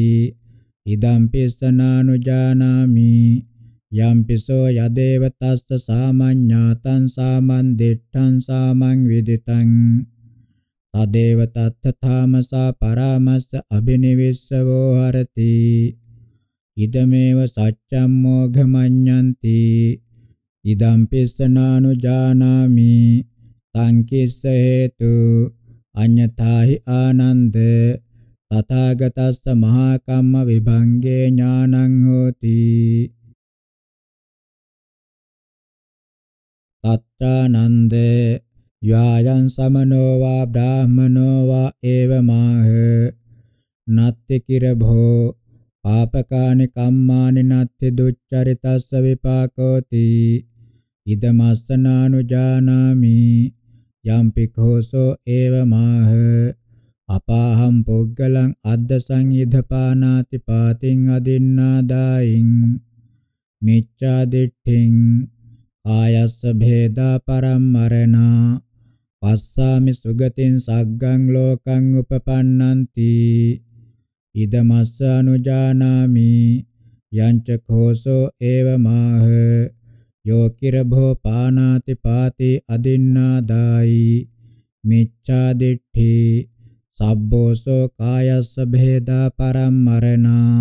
Speaker 3: ඉදම්පිස්ස නානුජානාමි යම්පිසෝ යදේව තස්ස සාමඤ්ඤාතං සාමන් දිට්ඨං සාමං විදිතං තදේව තත්ථාමසා පරාමස්ස අබිනිවිස්සවෝ හරති ඉදමේව සච්ඡම් මොඝමඤ්ඤන්ති ඉදම් පිස්සනානුජානාමි තං කිස්ස හේතු අඤ්ඤතාහි ආනන්ද තථාගතස්ස
Speaker 2: මහා කම්ම විභංගේ ඥානං හෝති චානන්දේ යායන් සමනෝ වා බ්‍රාහමනෝ වා ඒවමාහ
Speaker 3: නත්ති කිරභෝ පාපකානි කම්මානි නත්ති දුච්චරිතස්ස විපාකෝති ඉදමස්සනානුජානාමි යම්පි කෝසෝ ඒවමාහ අපාහම් පුග්ගලං අද්ද සංයුධපානාති පාතින් අදින්නාදායින් මිච්ඡා දිට්ඨින් ආයස්ස භේදා පරම්මරණා පස්සාමි සුගතින් සග්ගං ලෝකං උපපන්නන්ති ඉදමස්ස අනුජානාමි යංච කෝසෝ ඒව මාහ යෝ කිරභෝ පානාති පාති අදින්නාදායි මිච්ඡා දිට්ඨි සබ්බෝසෝ කායස්ස භේදා පරම්මරණා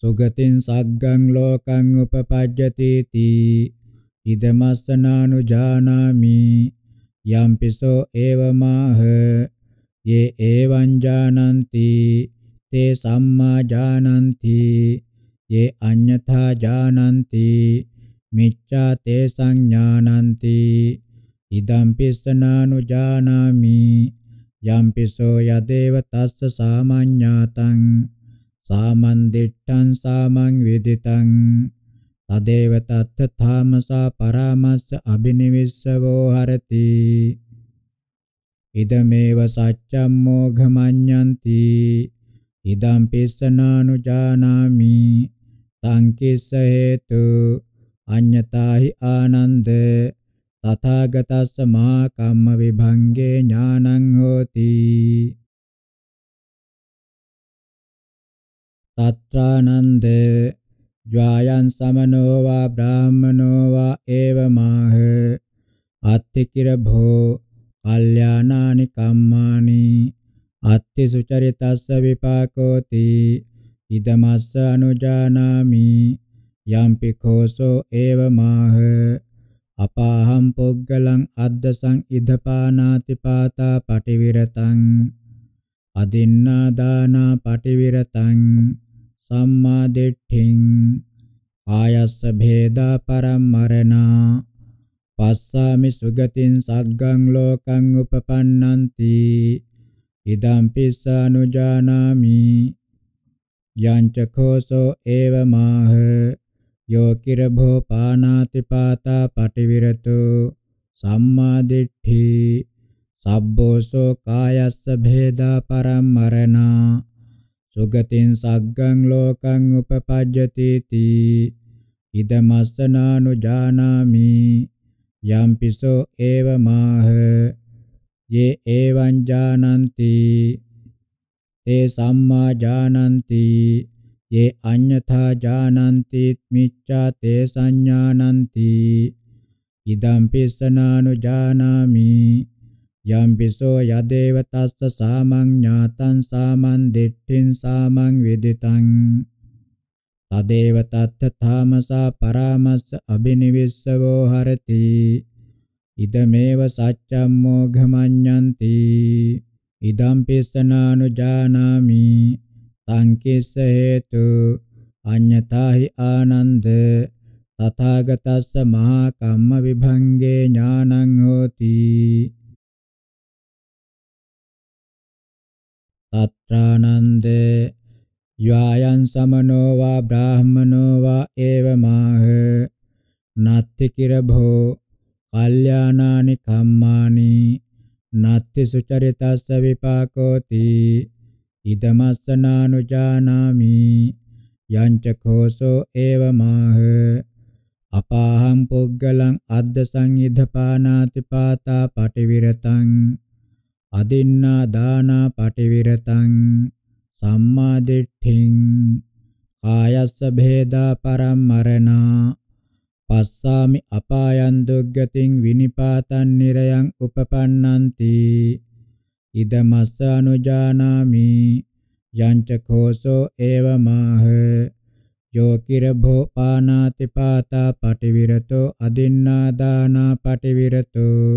Speaker 3: සුගතින් සග්ගං ලෝකං උපපජ්ජති තී ඉදමස්සනානුජානාමි යම්පිසෝ ඒවමාහ යේ එවං ජානಂತಿ තේ සම්මා ජානಂತಿ යේ අඤ්ඤථා ජානಂತಿ මිච්ඡා තේ සංඥානಂತಿ ඉදම්පිස්සනානුජානාමි යම්පිසෝ යදේව තස්ස සාමඤ්ඤාතං සාමන් දිට්ඨං සාමං වේදිතං තදේව තත්ත ථාමසා පරාමස්ස අබිනිවිස්සවෝ හරති ඉදමේව සච්චම්මෝ ඝමඤ්ඤන්ති ඉදම් පිස්සනානුජානාමි තං කිස්ස හේතු අඤ්ඤතාහි ආනන්ද තථාගතස්ස මා කම්ම
Speaker 2: විභංගේ ඥානං හෝති තත්‍රානන්දේ ජ්වායන් සමනෝ
Speaker 3: වා බ්‍රාහමනෝ වා ඒවමාහ අත්තිකිර භෝ කල්යාණානි කම්මානි අත්ති සුචරිතස්ස විපාකෝති ඉදමස්ස අනුජානාමි යම්පි කෝසෝ ඒවමාහ අපාහම් පොග්ගලං අද්දසං ඉදපානාති පාතා පටිවිරතං අදින්නා දානා පටිවිරතං සම්මා දිට්ඨින් ආයස්ස භේදා පරමරණා පස්සාමි සුගතින් සග්ගං ලෝකං උපපන්නන්ති ඉදම් පිස්සානුජානාමි යංච කෝසෝ ඒව මාහ යෝ කිරභෝ පානාති පාතා පටිවිරතු සම්මා දිට්ඨි සබ්බෝසෝ කායස්ස භේදා පරමරණා සුගතින් සග්ගං ලෝකං උපපජ්ජති තී ඉදමස්සනානුජානාමි යම්පිසෝ ඒව මාහ යේ එවං ජානಂತಿ තේ සම්මා ජානಂತಿ යේ අඤ්ඤතා ජානಂತಿ මිච්ඡා තේ සංඥානಂತಿ ඉදම්පිස්සනානුජානාමි යම්පිසෝ යදේව තස්ස සාමං ඥාතං සාමං දිට්ඨින් සාමං විදිතං තදේව තත්ත තාමසා පරාමස්ස අබිනිවිස්සවෝ හරති ඉදමේව සච්ඡම් මොඝමඤ්ඤන්ති ඉදම් පිස්සනානුජානාමි තං කිස්ස හේතු අඤ්ඤතාහි ආනන්ද
Speaker 2: තථාගතස්ස මහා කම්ම විභංගේ ඥානං හෝති අත්‍රානන්ද යායන් සමනෝ වා බ්‍රාහමනෝ වා ඒවමාහ
Speaker 3: නත්ති කිරභෝ කල්යාණානි කම්මානි නත්ති සුචරිතස්ස විපාකෝති ඉදමස්සනානුජානාමි යංච කෝසෝ ඒවමාහ අපාහං පුග්ගලං අද්ද සංයිධපානාති පාතා පටිවිරතං අදින්නා දානා පටිවිරතං සම්මා දිට්ඨින් කායස්ස භේදා පරම්මරණා පස්සාමි අපායන් දුග්ගතින් විනිපාතං නිරයන් උපපන්නන්ති ඉදමස්ස අනුජානාමි යංච කෝසෝ ඒවමාහ යෝ කිරභෝ පානාති පාතා පටිවිරතෝ අදින්නා දානා පටිවිරතෝ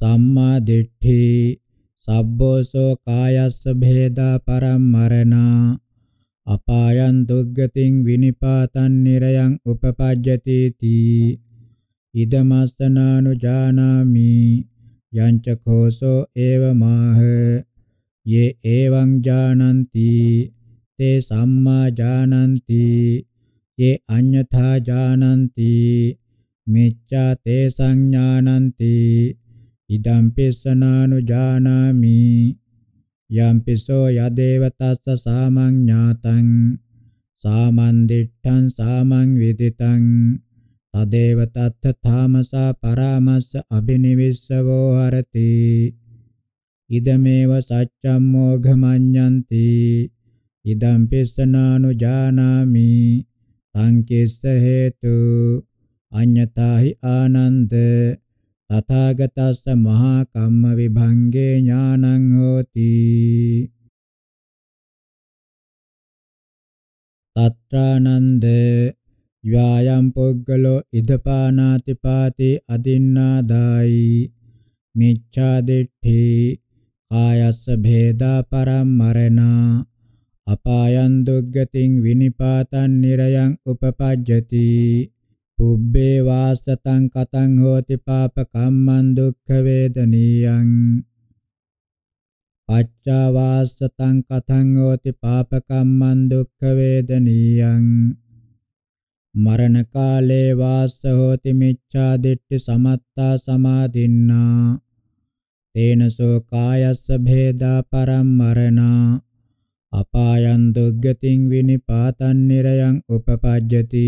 Speaker 3: සම්මා දිට්ඨි සබ්බෝසෝ කායස්ස භේදා පරම්මරණා අපායන් දුග්ගතින් විනිපාතන් නිරයන් උපපජ්ජති තී ඉදමස්සනානු ජානාමි යංච කෝසෝ ඒව මාහ යේ එවං ජානಂತಿ තේ සම්මා ජානಂತಿ යේ අඤ්ඤථා ජානಂತಿ මිච්ඡා තේ සංඥානಂತಿ ඉදම්පිස්සනානුජානාමි යම්පිසෝ යදේව තස්ස සාමං ඥාතං සාමන් දිට්ඨං සාමං විදිතං තදේව තත්ථ ථාමසා පරාමස්ස අබිනිවිස්සවෝ හරති ඉදමේව සච්චම්මෝ ඝමඤ්ඤන්ති ඉදම්පිස්සනානුජානාමි සංකේස්ස හේතු අඤ්ඤතාහි ආනන්දේ තථාගතස්ස මහා
Speaker 2: කම්ම විභංගේ ඥානං හෝති තත්‍රානන්ද යායම්
Speaker 3: පුද්ගලෝ ඉදපානාති පාති අදින්නාදායි මිච්ඡා දිට්ඨි ආයස්ස භේදා පරම්මරණා අපායන් දුග්ගතින් විනිපාතන් නිරයන් උපපජ්ජති පුබ්බේ වාසතං කතං හෝති පාපකම්මං දුක්ඛ වේදනීයං පච්චා වාසතං කතං හෝති පාපකම්මං දුක්ඛ වේදනීයං මරණ කාලේ වාස හෝති මිච්ඡා දිට්ඨි සමත්තා සමාදින්නා තේනසෝ කායස්ස භේදා පරම්මරණා අපායන් දුග්ගතින් විනිපාතන් නිරයන් උපපජ්ජති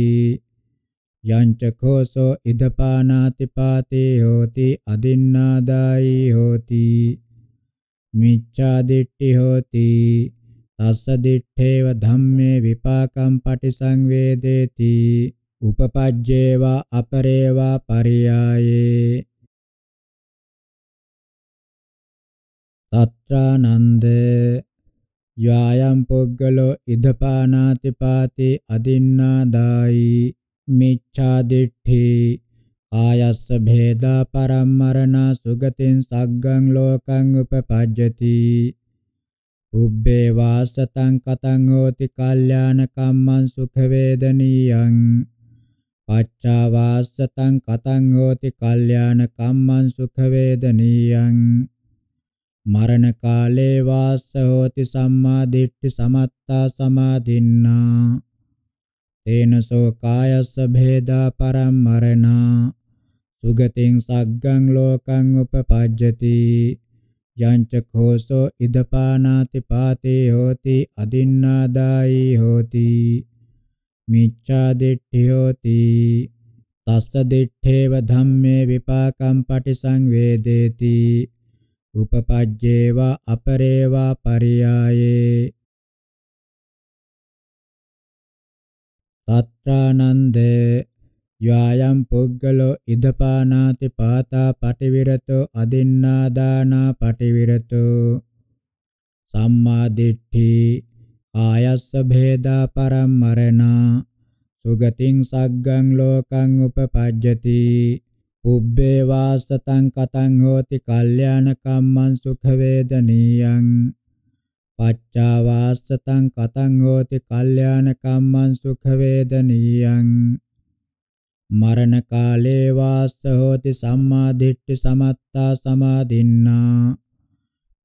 Speaker 3: යංච කෝසෝ ඉදපානාති පාතේ හෝති අදින්නාදායි හෝති මිච්ඡා දිට්ඨි හෝති තස්ස දිත්තේව ධම්මේ විපාකම් පටිසංවේදේති උපපජ්ජේවා
Speaker 2: අපරේවා පරියායේ තත්‍රානන්ද යායම්
Speaker 3: පුද්ගලෝ ඉදපානාති පාති අදින්නාදායි මිච්ඡාදිට්ඨි ආයස්ස භේදා පරම්මරණා සුගතින් සග්ගං ලෝකං උපපජ්ජති උබ්බේ වාසතං කතං හෝති කල්යාණ කම්මං සුඛ වේදනීයං පච්චා වාසතං කතං හෝති කල්යාණ කම්මං සුඛ වේදනීයං මරණ කාලේ වාස හෝති සම්මා දිට්ඨි සමත්තා සමාධින්නා තේන සෝකායස්ස භේදා පරම්මරණා සුගතින් සග්ගං ලෝකං උපපජ්ජති යංච ഘോഷෝ ඉදපානාති පාතේ හෝති අදින්නාදායි හෝති මිච්ඡා දිට්ඨි හෝති තස්ස දිට්ඨේව ධම්මේ විපාකම් පටිසංවේදේති
Speaker 2: උපපජ්ජේවා අපරේවා පරියායේ තත්‍රානන්ද
Speaker 3: යායම් පුද්ගලෝ ඉදපානාති පාතා පටිවිරතෝ අදින්නා දානා පටිවිරතෝ සම්මා දිට්ඨි ආයස්ස භේදා පරම්මරණා සුගතින් සග්ගං ලෝකං උපපජ්ජති පුබ්බේ වාසතං කතං හෝති කල්යාණ කම්මං සුඛ වේදනීයං පච්චාවාස්සතං කතං හෝති කල්යාණ කම්මං සුඛ වේදනීයං මරණ කාලේ වාස්ස හෝති සම්මා දිට්ඨි සමත්තා සමාදින්නා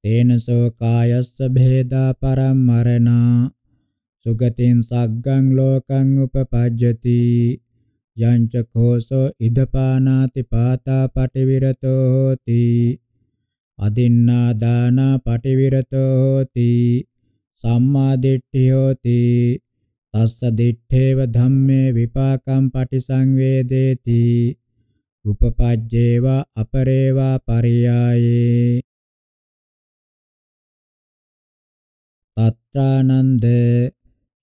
Speaker 3: තේන සෝකායස්ස භේදා පරම් මරණා සුගතින් සග්ගං ලෝකං උපපජ්ජති යංච කෝසෝ ඉදපානාති පාතා පටිවිරතෝ හෝති අදින්නා දාන පටිවිරතෝ හෝති සම්මා දිට්ඨි හෝති තස්ස දිට්ඨේව ධම්මේ විපාකම් පටිසංවේදේති
Speaker 2: උපපජ්ජේව අපරේවා පරියායේ තත්‍රානන්ද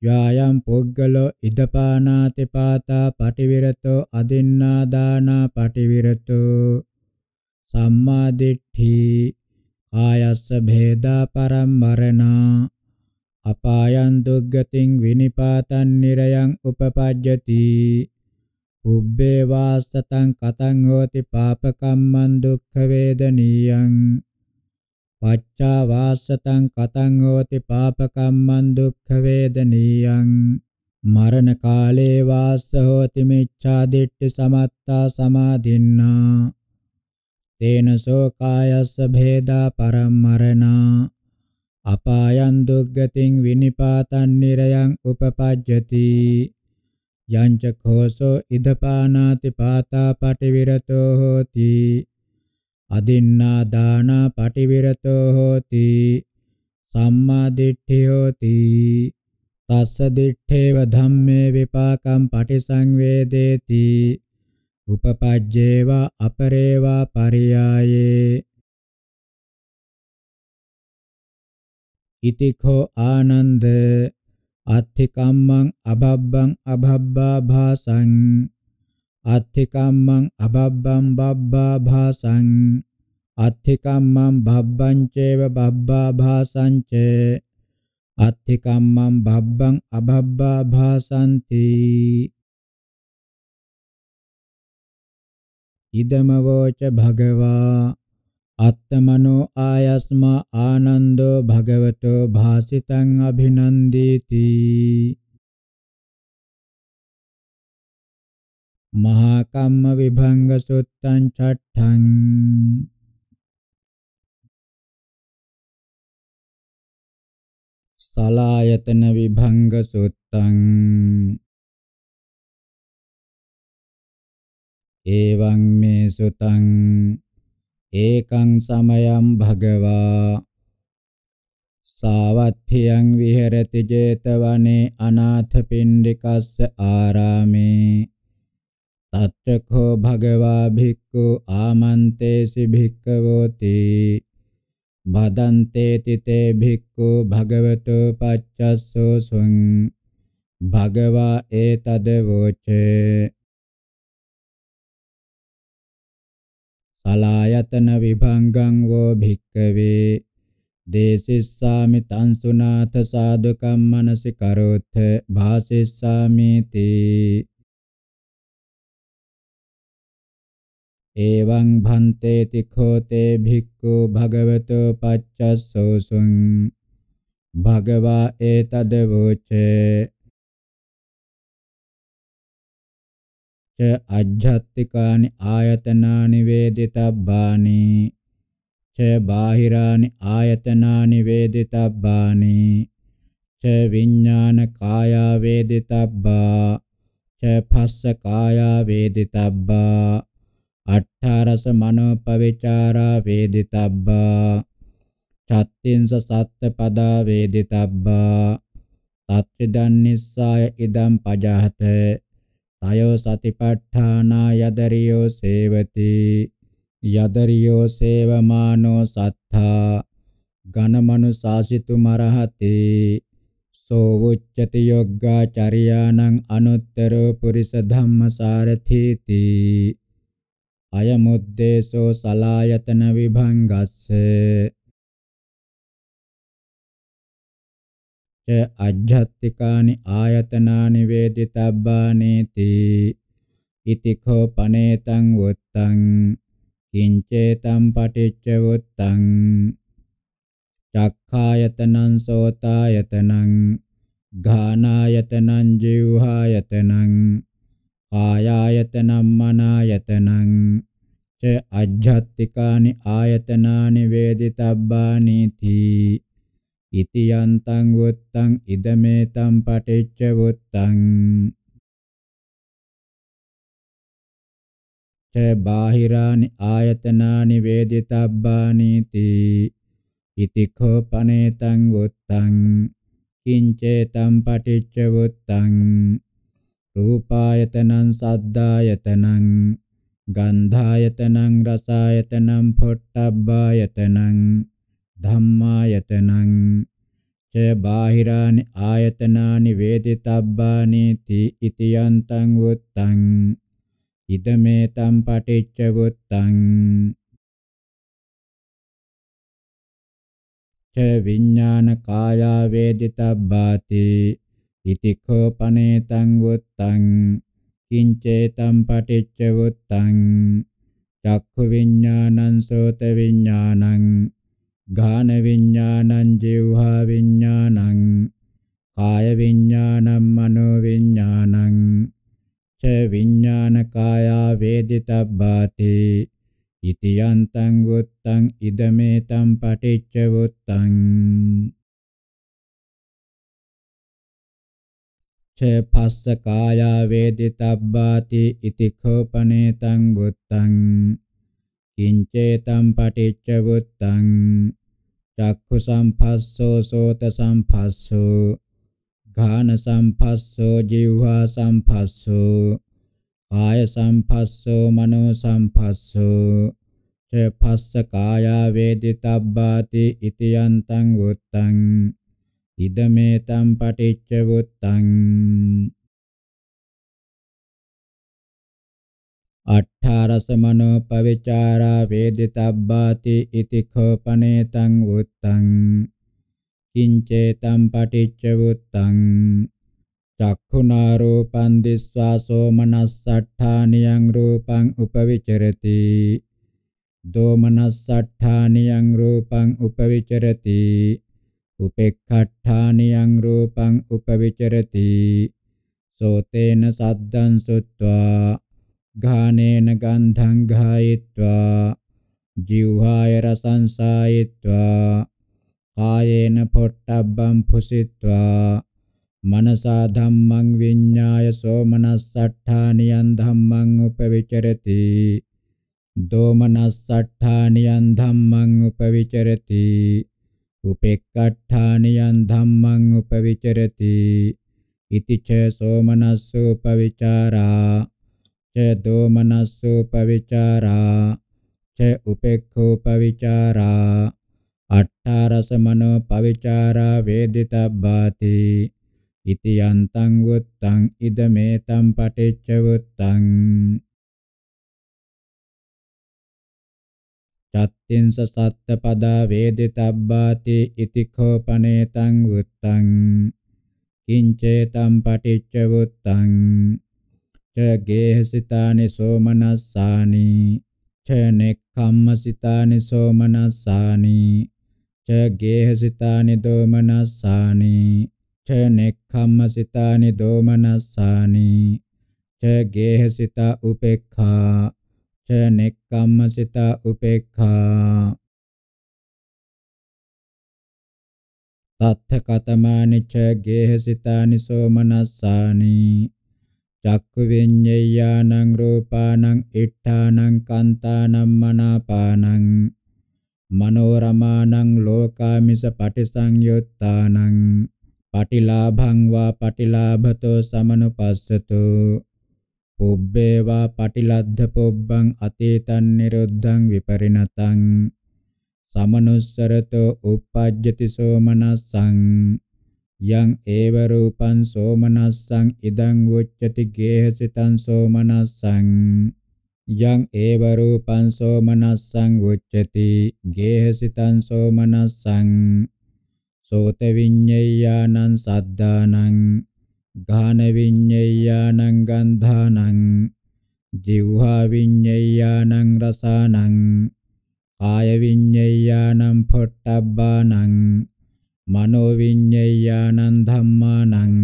Speaker 2: යායම් පුද්ගලෝ ඉදපානාති පාතා පටිවිරතෝ
Speaker 3: අදින්නා දානා පටිවිරතෝ සම්මා අත්ථි කායස්ස භේදා පරම්මරණා අපායන් දුග්ගතින් විනිපාතං නිරයන් උපපජ්ජති උබ්බේ වාසතං කතං හෝති පාපකම්මං දුක්ඛ වේදනීයං පච්චා වාසතං කතං හෝති පාපකම්මං දුක්ඛ වේදනීයං මරණ කාලේ වාස හෝති මිච්ඡා දිට්ඨි සමත්තා සමාදින්නා තේන සෝකායස්ස භේදා පරම්මරණා අපායන් දුග්ගතින් විනිපාතන් නිරයන් උපපජ්ජති යංච ഘോഷෝ ඉදපානාති පාතා පටිවිරතෝ හෝති අදින්නා දානා පටිවිරතෝ හෝති සම්මා දිට්ඨි හෝති තස්ස දිට්ඨේව ධම්මේ විපාකම් පටිසංවේදේති
Speaker 2: උපපජ්ජේවා අපරේවා පරියායේ ඉතිඛෝ ආනන්ද අත්ථිකම්මං අබබ්බං අබබ්බා භාසං
Speaker 3: අත්ථිකම්මං අබබ්බං බබ්බා භාසං අත්ථිකම්මං බබ්බං චේව බබ්බා භාසං ච අත්ථිකම්මං
Speaker 2: බබ්බං අබබ්බා භාසಂತಿ ඉදමවෝච භගවා අත්තමනෝ ආයස්මා ආනන්දෝ භගවතෝ භාසිතං අභිනන්දීති මහා කම්ම විභංග සුත්තං චට්ඨං සලායතන විභංග සුත්තං එවං මේ සුතං ඒකං සමයං
Speaker 3: භගවා සාවත්ථියං විහෙරති 제තවනේ අනාථපිණ්ඩිකස්ස ආරාමේ තත්‍රකෝ භගවා භික්ඛු ආමන්තේසි භික්ඛවෝති බදන්තේ තිතේ භික්ඛු භගවතෝ පච්චස්සෝ
Speaker 2: සුං භගවා ඒතද වෝචේ කලායතන විභංගං වෝ භික්කවේ දේසිස්සාමි තංසුනාත සාදුකම් මනසි කරොත් භාසිස්සාමි තී එවං භන්තේති ඛෝතේ භික්ඛු භගවතෝ පච්චස්සෝසුං භගවා ඒතදවෝචේ ච අජ්ජත්තිකානි ආයතනානි වේදිතබ්බානි ච
Speaker 3: බාහිරානි ආයතනානි වේදිතබ්බානි ච විඥාන කායා වේදිතබ්බා ච පස්ස කායා වේදිතබ්බා අට්ඨාරස මනෝ පවිචාරා වේදිතබ්බා චත්තින්ස සත්ත පදා වේදිතබ්බා තත්ත්‍රිදන් නිස්සාය ඉදම් පජහත තයෝ සතිපට්ඨානා යදරියෝ සේවති යදරියෝ සේවමානෝ සත්තා ඝනමනු සාසිතු මරහති සෝ උච්චති යොග්ගා චරියාණං අනුත්තරෝ පුරිස ධම්ම සාරථීති
Speaker 2: අයමුද්දේශෝ සලායතන විභංගස්සේ ච අජ්ජත්තිකානි ආයතනානි වේදිතබ්බානේති
Speaker 3: ඉතිඛෝ පනේතං වොත්තං කිංචේතම් පටිච්ච වොත්තං චක්ඛායතනං සෝතායතනං ඝානායතනං ජීවහායතනං කායායතනං මනායතනං ච අජ්ජත්තිකානි ආයතනානි වේදිතබ්බානීති ඉති යන්තං වුත්තං
Speaker 2: ඉදමෙතම් පටිච්ච වුත්තං ච බාහිරානි ආයතනානි වේදිතබ්බානි
Speaker 3: තී ඉති කෝපනේතං වුත්තං කිංචේතම් පටිච්ච වුත්තං රූපායතනං සද්දායතනං ගන්ධායතනං රසායතනං පොට්ටබ්බායතනං ධම්මායතනං ච බාහිරානි ආයතනානි වේදිතබ්බානි ති ඉතියන්තං වුත්තං
Speaker 2: ඉදමෙතම් පටිච්ච වුත්තං ච විඥාන කායා වේදිතබ්බාති
Speaker 3: ඉතිකෝපනේතං වුත්තං කිංචේතම් පටිච්ච වුත්තං චක්ඛු විඥානං සෝත විඥානං ගාන විඥානං ජීවහා විඥානං කාය විඥානං මනෝ විඥානං ච විඥානකායා වේදිතබ්බාති ඉති යන්තං වුත්තං ඉදමෙතං
Speaker 2: පටිච්ච වුත්තං ච පස්ස කායා වේදිතබ්බාති ඉති
Speaker 3: කෝපනේතං වුත්තං කිංචේතං පටිච්ච වුත්තං චක්ඛු සම්පස්සෝ සෝත සම්පස්සෝ ඝාන සම්පස්සෝ ජීවහා සම්පස්සෝ කාය සම්පස්සෝ මනෝ සම්පස්සෝ ච පස්ස කායා
Speaker 2: වේදිතබ්බාති ඉති යන්තං උත්තං ඉදමෙතම් පටිච්ච උත්තං අට්ඨාරස මනෝ පවිචාරා වේදිතබ්බාති ඉති
Speaker 3: කෝපනේ තං උත්තං කිංචේතම් පටිච්ච උත්තං චක්ඛුනා රූපං දිස්වාසෝ මනස්සට්ඨානියං රූපං උපවිචරති දෝමනස්සට්ඨානියං රූපං උපවිචරති උපේක්ඛට්ඨානියං රූපං උපවිචරති සෝතේන සද්දං සුත්වා घानेन गन्धं घायित्वा जिह्वाय रसंसायित्वा कायेन फोट्टब्बं फुसित्वा मनसा धम्मं विඤ्ञाय सो मनस्सट्ठानियं धम्मं उपविचरति दो मनस्सट्ठानियं धम्मं उपविचरति उपेक्कट्ठानियं धम्मं उपविचरति इति च सो मनस्सु उपविचारा ce domanassu pavicara ce upekho pavicara attarasa mano pavicara veditabbati
Speaker 2: iti yantang wuttang idametam paticca wuttang චත්තින්ස සත්තපදා වේදිතබ්බාති ඉතිඛෝපනේතං උත්තං
Speaker 3: කිංචේතම් පටිච්ච උත්තං ච ගේහසිතානි සෝමනස්සානි ච නෙක්ඛම්මසිතානි සෝමනස්සානි ච ගේහසිතානි දෝමනස්සානි ච නෙක්ඛම්මසිතානි දෝමනස්සානි ච ගේහසිතා
Speaker 2: උපේක්ඛා ච නෙක්ඛම්මසිතා උපේක්ඛා තත්ථ කතමානි ච ගේහසිතානි සෝමනස්සානි චක්කු විඤ්ඤයාණං
Speaker 3: රූපාණං ඉට්ඨානං කාන්තානං මනාපානං මනෝරමාණං ලෝකාමිස පටිසංයුත්තානං පටිලාභං වා පටිලාභතෝ සමනුපස්සතු පුබ්බේ වා පටිලද්ධ පුබ්බං අතීතං නිරුද්ධං විපරිණතං සමනුස්සරතෝ uppajjati somanassaṃ යං ඒව රූපං සෝමනස්සං ඉදං උච්චති ගේහසිතං සෝමනස්සං යං ඒව රූපං සෝමනස්සං උච්චති ගේහසිතං සෝමනස්සං සෝත විඤ්ඤයානං සද්ධානං ගාන විඤ්ඤයානං ගන්ධානං ජීවහා විඤ්ඤයානං රසානං කාය විඤ්ඤයානං පොට්ටබ්බානං මනෝ විඤ්ඤයානං ධම්මානං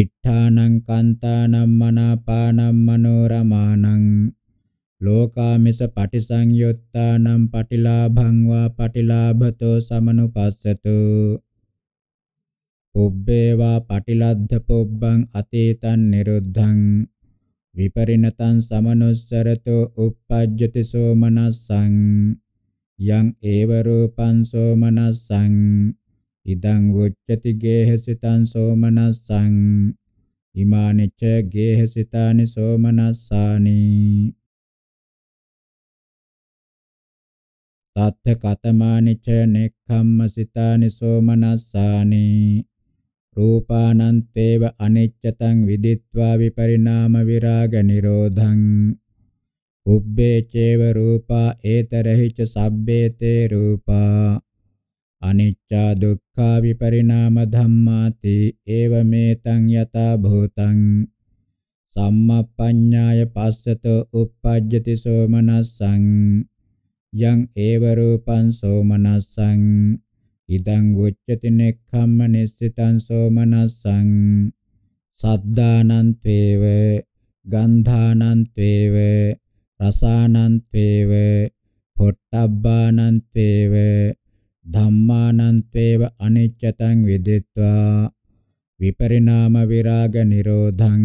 Speaker 3: ඉට්ඨානං කාන්තානම් මනාපානම් මනෝරමානං ලෝකාමිස පටිසංයුත්තානම් පටිලාභං වා පටිලාභතෝ සමනුපස්සතු පුබ්බේවා පටිලද්ධ පුබ්බං අතීතං නිරුද්ධං විපරිණතං සමනුස්සරතෝ uppajjati somanassaṃ යං ඒව රූපං සෝමනස්සං ඉදං උච්චති ගේහසිතං
Speaker 2: සෝමනස්සං ඉමානිච්ච ගේහසිතානි සෝමනස්සානි තත්ථ කතමානිච්ච නෙක්ඛම්මසිතානි සෝමනස්සානි
Speaker 3: රූපානන්තේව අනිච්චතං විදිත්වා විපරිණාම විරාග නිරෝධං උබ්බේ චේව රූපා ඒතරහිච සබ්බේතේ රූපා අනිච්චා දුක්ඛා විපරිණාම ධම්මාති ඒවමෙතං යතා භූතං සම්මප්පඤ්ඤාය පස්සත uppajjati සෝමනස්සං යං ඒව රූපං සෝමනස්සං ඉදං උච්චති නෙක්ඛම්ම නිස්සිතං සෝමනස්සං සද්ධානං ත්වේව ගන්ධානං ත්වේව රසානං ත්වේව පොට්ටබ්බානං ත්වේව ධම්මානන්තේව අනිච්චතං විදිත්වා විපරිණාම විරාග නිරෝධං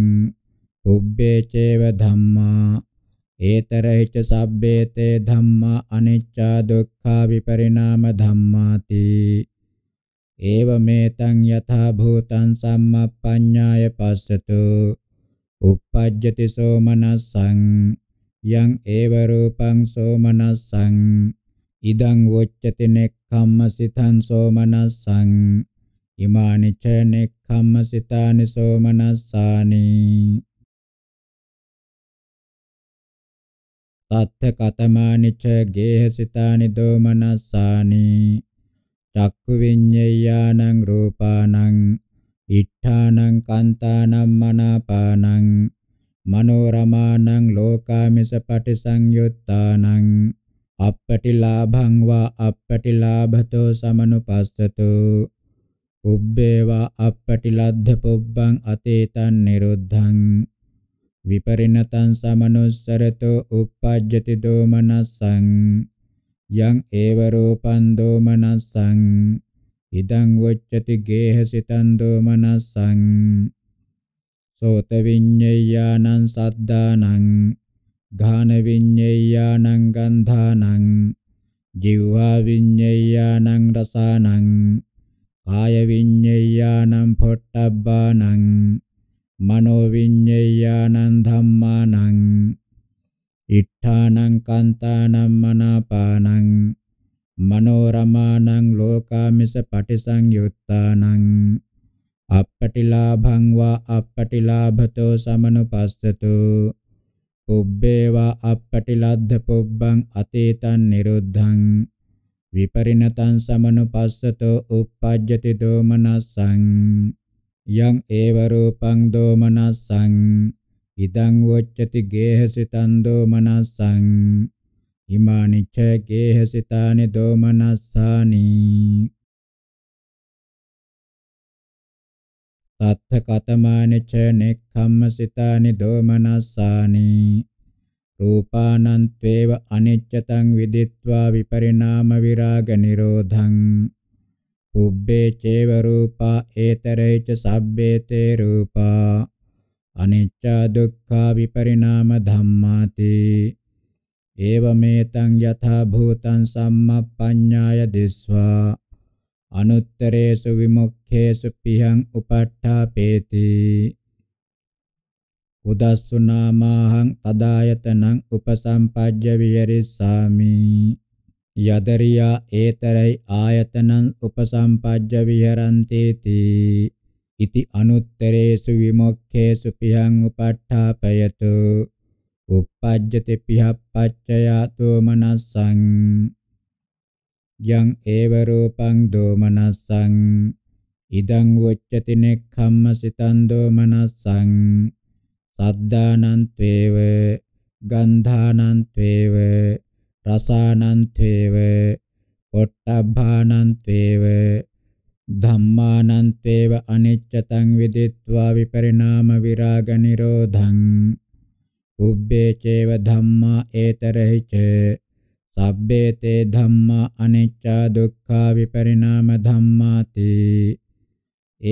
Speaker 3: උබ්බේ චේව ධම්මා ඒතරහිච සබ්බේතේ ධම්මා අනිච්චා දුක්ඛා විපරිණාම ධම්මාති ඒව මේතං යථා භූතං සම්මප්පඤ්ඤාය පස්සතු uppajjati somanassaṃ යං ඒව රූපං සෝමනස්සං ඉදං වොච්චති නෙක්ඛම්ම සිතං සෝමනස්සං ඉමානි ච නෙක්ඛම්ම
Speaker 2: සිතානි සෝමනස්සානි තත්ථ කතමානි ච ගේහසිතානි දෝමනස්සානි
Speaker 3: චක්ඛු විඤ්ඤයානං රූපානං ඉඨානං කාන්තානං මනාපානං මනෝරමානං ලෝකාමිස පටිසංයුත්තානං අප්පටිලාභං වා අප්පටිලාභතෝ සමනුපස්සතු උබ්බේවා අප්පටිලද්ධ පුබ්බං අතේතං නිරුද්ධං විපරිණතං සමනුස්සරතෝ uppajjati domanassaං යං ඒව රූපං දෝමනස්සං ඉදං වොච්චති ගේහසිතං දෝමනස්සං සෝත විඤ්ඤයානං සද්දානං ඝාන විඤ්ඤයාණං ගන්ධානං ජීවා විඤ්ඤයාණං රසානං කාය විඤ්ඤයාණං පොට්ටබ්බානං මනෝ විඤ්ඤයාණං ධම්මානං ඉඨානං කාන්තානං මනාපානං මනෝරමානං ලෝකාමිස පටිසංයුත්තානං අප්පටිලාභං වා අප්පටිලාභතෝ සමනුපස්සතෝ පුබ්බේවා අප්පටිලද්ද පුබ්බං අතීතං නිරුද්ධං විපරිණතං සමනුපස්සතෝ uppajjati domanassaං යං ඒව රූපං දෝමනස්සං ඉදං වොච්චති ගේහසිතං
Speaker 2: දෝමනස්සං ඉමානිච්ඡ ගේහසිතානි දෝමනස්සානි අත්ථ කතමානි ච නෙක්ඛම්මසිතානි දෝමනස්සානි
Speaker 3: රූපානන්තේව අනිච්චතං විදිත්වා විපරිණාම විරාග නිරෝධං උබ්බේ චේව රූපා ඒතරේච සබ්බේ තේ රූපා අනිච්චා දුක්ඛා විපරිණාම ධම්මාති ඒවමේතං යථා භූතං සම්මප්පඤ්ඤාය දිස්වා අනුත්තරේසු විමුක්ඛේසු පිහං උපට්ඨාපේති උදස්සු නාමහං තදායතනං උපසම්පජ්ජ විහෙරිස්සාමි යදරියා ඒතරයි ආයතනං උපසම්පජ්ජ විහෙරන්තේති ඉති අනුත්තරේසු විමුක්ඛේසු පිහං උපට්ඨාපයතු uppajjati pihappaccayato manassang යං ඒව රූපං දෝමනස්සං ඉදං වොච්චති නෙක්ඛම්ම සිතං දෝමනස්සං සද්ධානං ත්වේව ගන්ධානං ත්වේව රසානං ත්වේව පොට්ටබ්බානං ත්වේව ධම්මානං ත්වේව අනිච්චතං විදිත්වා විපරිණාම විරාග නිරෝධං උබ්බේ චේව ධම්මා ඒතරහිච සබ්බේතේ ධම්මා අනිච්චා දුක්ඛා විපරිණාම ධම්මාති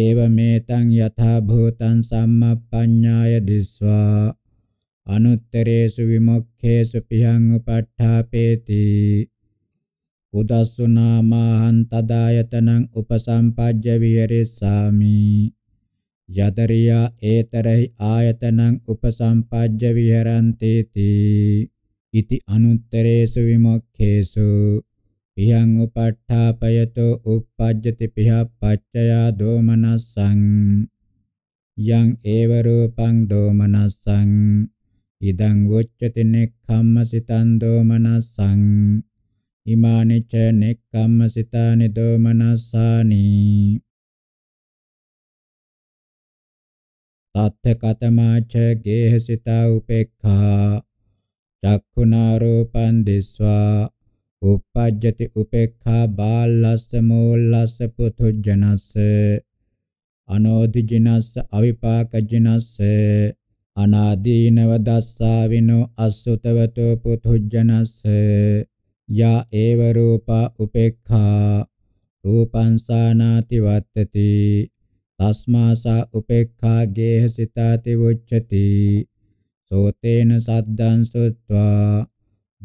Speaker 3: ඒවමෙතං යථා භූතං සම්මප්පඤ්ඤාය දිස්වා අනුත්තරේසු විමුක්ඛේසු පිහං උපට්ඨාපේති උදස්සු නාමහං තදායතනං උපසම්පජ්ජ විහෙරෙස්සාමි යතරියා ඒතරහි ආයතනං උපසම්පජ්ජ විහෙරන්තේති ඉති අනුත්තරේසු විමුක්ඛේසු පියං උපට්ඨාපයතෝ uppajjati piha paccaya domanassaං යං ඒව රූපං දෝමනස්සං ඉදං වොච්චති නෙක්ඛම්මසිතං දෝමනස්සං ඉමානි ච
Speaker 2: නෙක්ඛම්මසිතානි දෝමනස්සානි තත්ථ කතමාච ගේහසිතා උපේක්ඛා
Speaker 3: චක්ඛුනා රූපං දිස්වා uppajjati upekkha ballassa mollassa puthujjanassa anodijinassa avipakajinassa අනාදීනව දස්සාවිනෝ අසුතවතෝ පුතුජනස්ස යා ඒව රූපා උපේක්ඛා රූපං සානාති වත්තති තස්මාසා උපේක්ඛා ගේහසිතාති වොච්චති සෝතේන සද්දං සොත්වා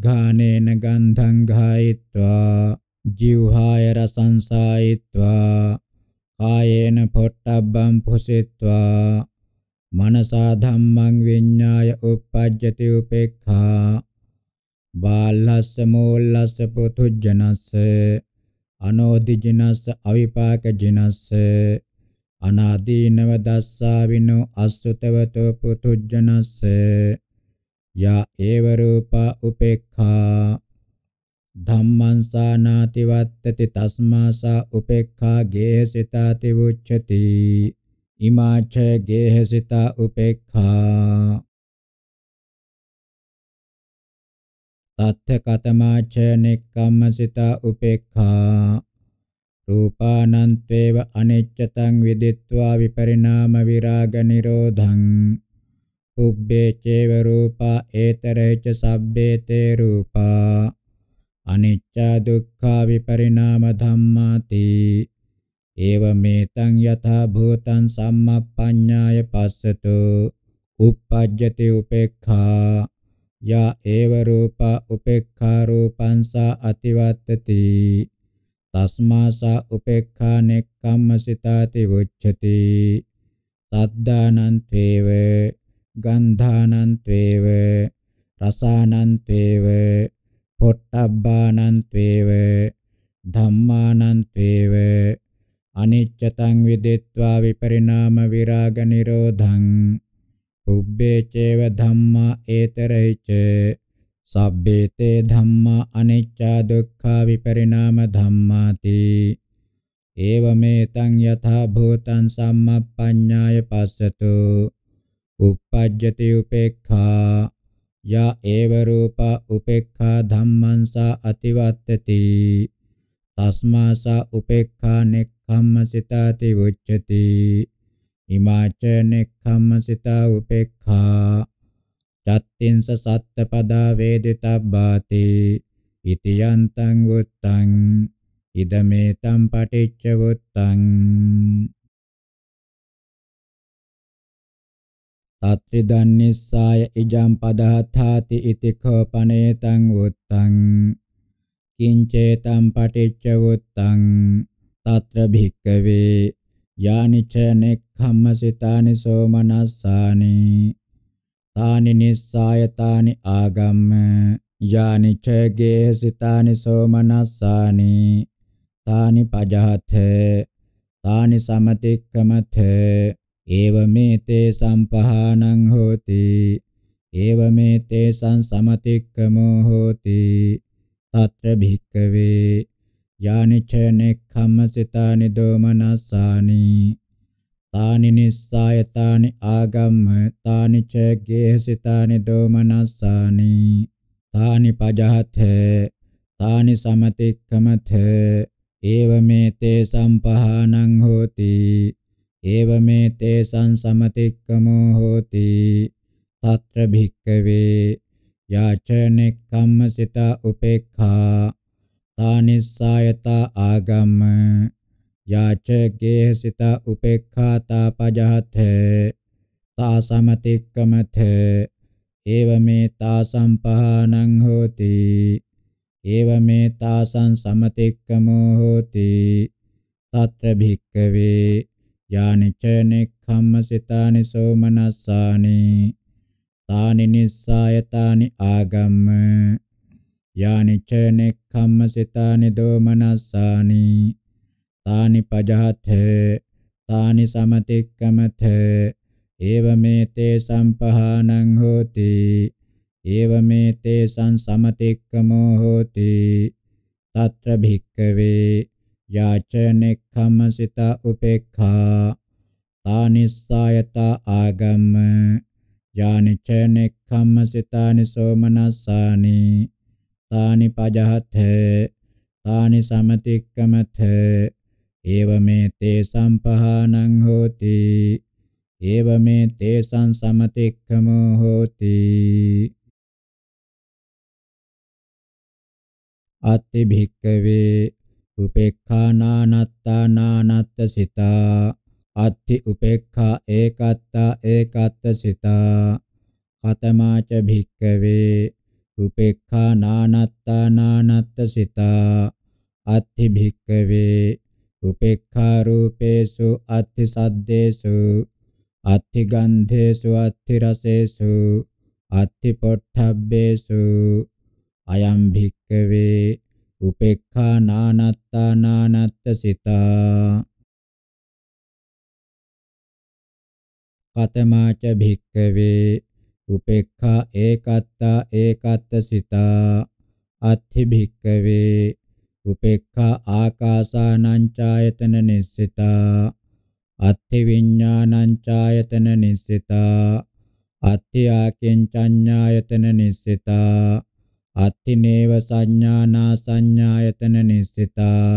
Speaker 3: ඝානේන ගන්ධං ඝායිत्वा ජීවහාය රසං සායිत्वा කායේන පොට්ටබ්බං පුසිत्वा මනසා ධම්මං විඤ්ඤාය උප්පජ්ජති උපේක්ඛා බාලස්ස මෝල්ලස්ස පුතුජනස්ස අනෝදිජනස්ස අවිපාකජනස්ස අනාදීනව දස්සාවිනෝ අසුතවතෝ පුතුජනස්ස යා ඒව රූපා උපේක්ඛා ධම්මං සානාති වත්තති තස්මාසා උපේක්ඛා ගේහසිතාති උච්චති
Speaker 2: ඉමාච ගේහසිතා උපේක්ඛා තත්ථ කතමාච නෙක්ඛම්මසිතා
Speaker 3: උපේක්ඛා රූපානන්තේව අනෙච්චතං විදිත්වා විපරිණාම විරාග නිරෝධං උබ්බේ චේව රූපා ඒතරේච සබ්බේ තේ රූපා අනිච්චා දුක්ඛා විපරිණාම ධම්මාති ඒවමෙතං යථා භූතං සම්මප්පඤ්ඤාය පස්සතු uppajjati upekkha ya eva rupa upekkha rupansa ativattati තස්මාසා උපේක්ඛා නෙක්ඛම්මසිතාති උච්චති සද්දානං තේව ගන්ධානං තේව රසානං තේව පොට්ටබ්බානං තේව ධම්මානං තේව අනිච්චතං විදිත්වා විපරිණාම විරාග නිරෝධං උබ්බේ චේව ධම්මා ඒතරයිච සබ්බේතේ ධම්මා අනිච්චා දුක්ඛා විපරිණාම ධම්මාති ඒවමෙතං යථා භූතං සම්මප්පඤ්ඤාය පස්සතු uppajjati upekkha ya eva rupa upekkha dhamman sa ativattati tasma sa upekkha nekkamma sitati vuccati imacha nekkamma sita upekkha චත්තින්ස සත්තපදා වේදිතබ්බාති ඉතියන්තං උත්තං
Speaker 2: ඉදමේතම් පටිච්ච උත්තං තත්‍රිදන්නිස්සාය ඉජම් පදහතාති
Speaker 3: ඉති කෝපනේතං උත්තං කිංචේතම් පටිච්ච උත්තං තත්‍ර භික්කවේ යානිච නෙක්ඛම්මසිතානි සෝමනස්සානි තානි නිස්සායතානි ආගම්ම යානි චගේ සිතානි සෝමනස්සානි තානි පජහතේ තානි සමතික්කමතේ ඒවමේතේ සම්පහානං හෝති ඒවමේතේ සංසමතික්කමෝ හෝති තත්‍ර භික්කවේ යානි ච නෙක්ඛම්ම සිතානි දෝමනස්සානි තානි නිස්සාය තානි ආගම්ම තානි ච ගේහසිතානි දෝමනස්සානි තානි පජහතේ තානි සමතික්කමතේ ඒවමේතේ සම්පහානං හෝති ඒවමේතේ සංසමතික්කමෝ හෝති తత్ర භික්කවේ යාචනෙක්ඛම්මසිතා උපේක්ඛා තානිස්සායතා ආගම්ම याच गेहसित उपेक्षा तापजहत तासमतिक्रमथ एवमेता संपहनं होति एवमेता समतिक्रमो तत्र भिक्खवे यानि च निखम्मसितानि सोमनसा तानि निस्सायतानि आगम यानि च निखम्मसितानि दोमनस्सानि තානි පජහත තානි සමතික්කමත ඒවමේතේ සම්පහානං හෝති ඒවමේතේ සං සමතික්කමෝ හෝති తත්‍ර භික්කවේ යාචනෙක්ඛමසිත උපේක්ඛා తానిస్సాయత ఆగమ్మ యాని చేనెక్కమ్మసితాని సోమనస్సాని తాని పజహతే తాని సమతిక్కమతే ඒවමෙතේ සම්පහානං හෝති
Speaker 2: ඒවමෙතේ සංසමතික්ඛමෝ හෝති අත්ති භික්කවේ උපේක්ඛා නානත්තා නානත්ත සිතා අත්ති උපේක්ඛා
Speaker 3: ඒකත්තා ඒකත්ත සිතා කතමාච භික්කවේ උපේක්ඛා නානත්තා නානත්ත සිතා අත්ති භික්කවේ උපේක්ඛා රූපේසු අත්ථි සද්දේසු අත්ථි ගන්ධේසු අත්ථි රසේසු අත්ථි පොට්ඨබ්බේසු
Speaker 2: අයම් භික්කවේ උපේක්ඛා නානත්තා නානත්ත සිතා කතමාච භික්කවේ උපේක්ඛා ඒකත්තා
Speaker 3: ඒකත්ත සිතා අත්ථි භික්කවේ උපේක්ඛා ආකාසානං ඡායතන නිස්සිතා අත්ථි විඥානං ඡායතන නිස්සිතා අත්ථි ආකින්චඤ්ඤායතන නිස්සිතා අත්ථි නේව සංඥානා සංඥායතන නිස්සිතා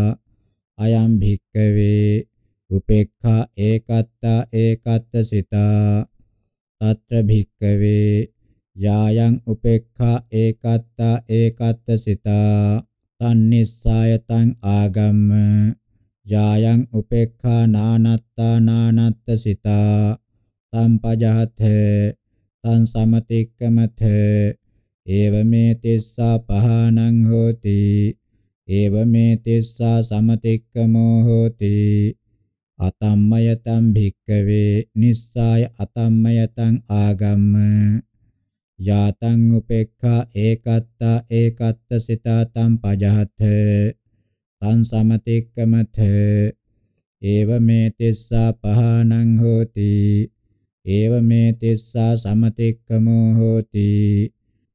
Speaker 3: අයම් භික්කවේ උපේක්ඛා ඒකත්තා ඒකත්ත සිතා తත්‍ර භික්කවේ යායන් උපේක්ඛා ඒකත්තා ඒකත්ත සිතා තන්නේස්සායතං ආගම්ම ජායං උපේක්ඛා නානත්තා නානත්ත සිතා සම්පජහත තං සමතික්කමත ඒවමේ තිස්සා පහනං හෝති ඒවමේ තිස්සා සමතික්කමෝ හෝති අතම්මයතං භික්කවේ නිස්සාය අතම්මයතං ආගම්ම යාතං උපේක්ඛා ඒකත්තා ඒකත්ත සිතාතං පජහත තං සමතික්කමත ඒව මේ තිස්සා පහනං හෝති ඒව මේ තිස්සා සමතික්කමෝ හෝති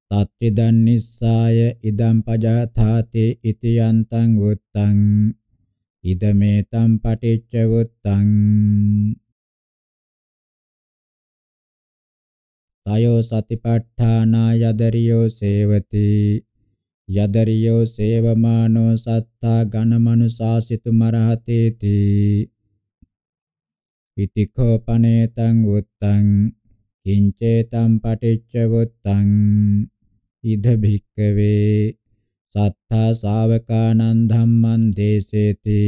Speaker 3: තත්තිදන් නිස්සාය ඉදම් පජාතාති ඉති යන්තං උත්තං
Speaker 2: ඉදමෙතම් පටිච්ච උත්තං තයෝ සතිපට්ඨානා යදරියෝ
Speaker 3: සේවති යදරියෝ සේවමානෝ සත්තා ඝනමනුසාසිතු මරහතේති ඉතිකෝ පනේතං උත්තං කිංචේතම් පටිච්චවුත්තං ඉද භික්කවේ සත්තා ශාවකානං ධම්මං දේසේති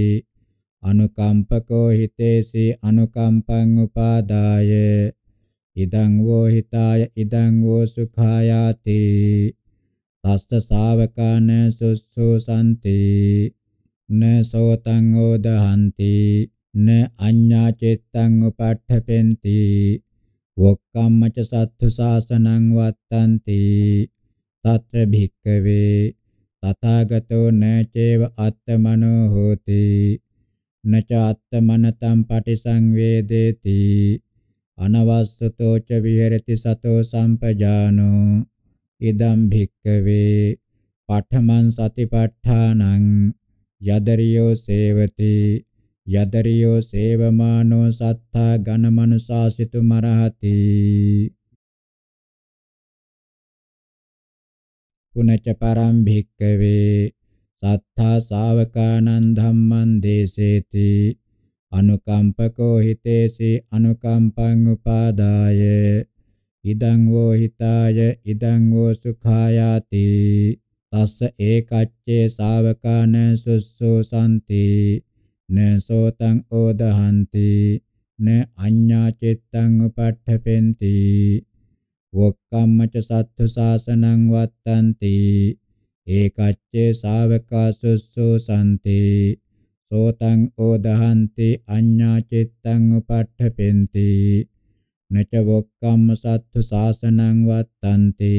Speaker 3: අනුකම්පකෝ හිතේසි අනුකම්පං උපාදාය ඉදං වෝ හිතාය ඉදං වෝ සුඛායාති තස්ස ශාවකාන සුස්සෝසන්ති න සෝතං ඕදහන්ති න අඤ්ඤා චිත්තං උපට්ඨපෙන්ති වොක්කම්මච සත්තු සාසනං වත්තන්ති තත්‍ර භික්කවේ තථාගතෝ න චේව අත්තමනෝ හෝති න ච අත්තමනතම් පටිසංවේදේති අනවස්සතෝච විහෙරති සතෝ සම්පජානෝ ඉදම් භික්කවේ පඨමං සතිපට්ඨානං යදරියෝ
Speaker 2: සේවති යදරියෝ සේවමානෝ සත්තා ඝනමනුසාසිතු මරහති පුනච පරම් භික්කවේ සත්තා ශාවකානං
Speaker 3: ධම්මං දේසේති අනුකම්පකෝ හිතේසි අනුකම්පං උපාදාය ඉදං වෝ හිතාය ඉදං වෝ සුඛායාති තස්ස ඒකච්චේ ශාවකාන සුස්සෝ සම්ති නසෝතං ඕදහන්ති න අඤ්ඤා චිත්තං උපට්ඨපෙන්ති වොක්කම්මච සත්තු සාසනං වත්තන්ති ඒකච්චේ ශාවකා සුස්සෝ සම්ති සෝතං ඕදහන්ති අඤ්ඤා චිත්තං උපට්ඨපෙන්ති නච වොක්කම්ම සත්තු සාසනං වත්තන්ති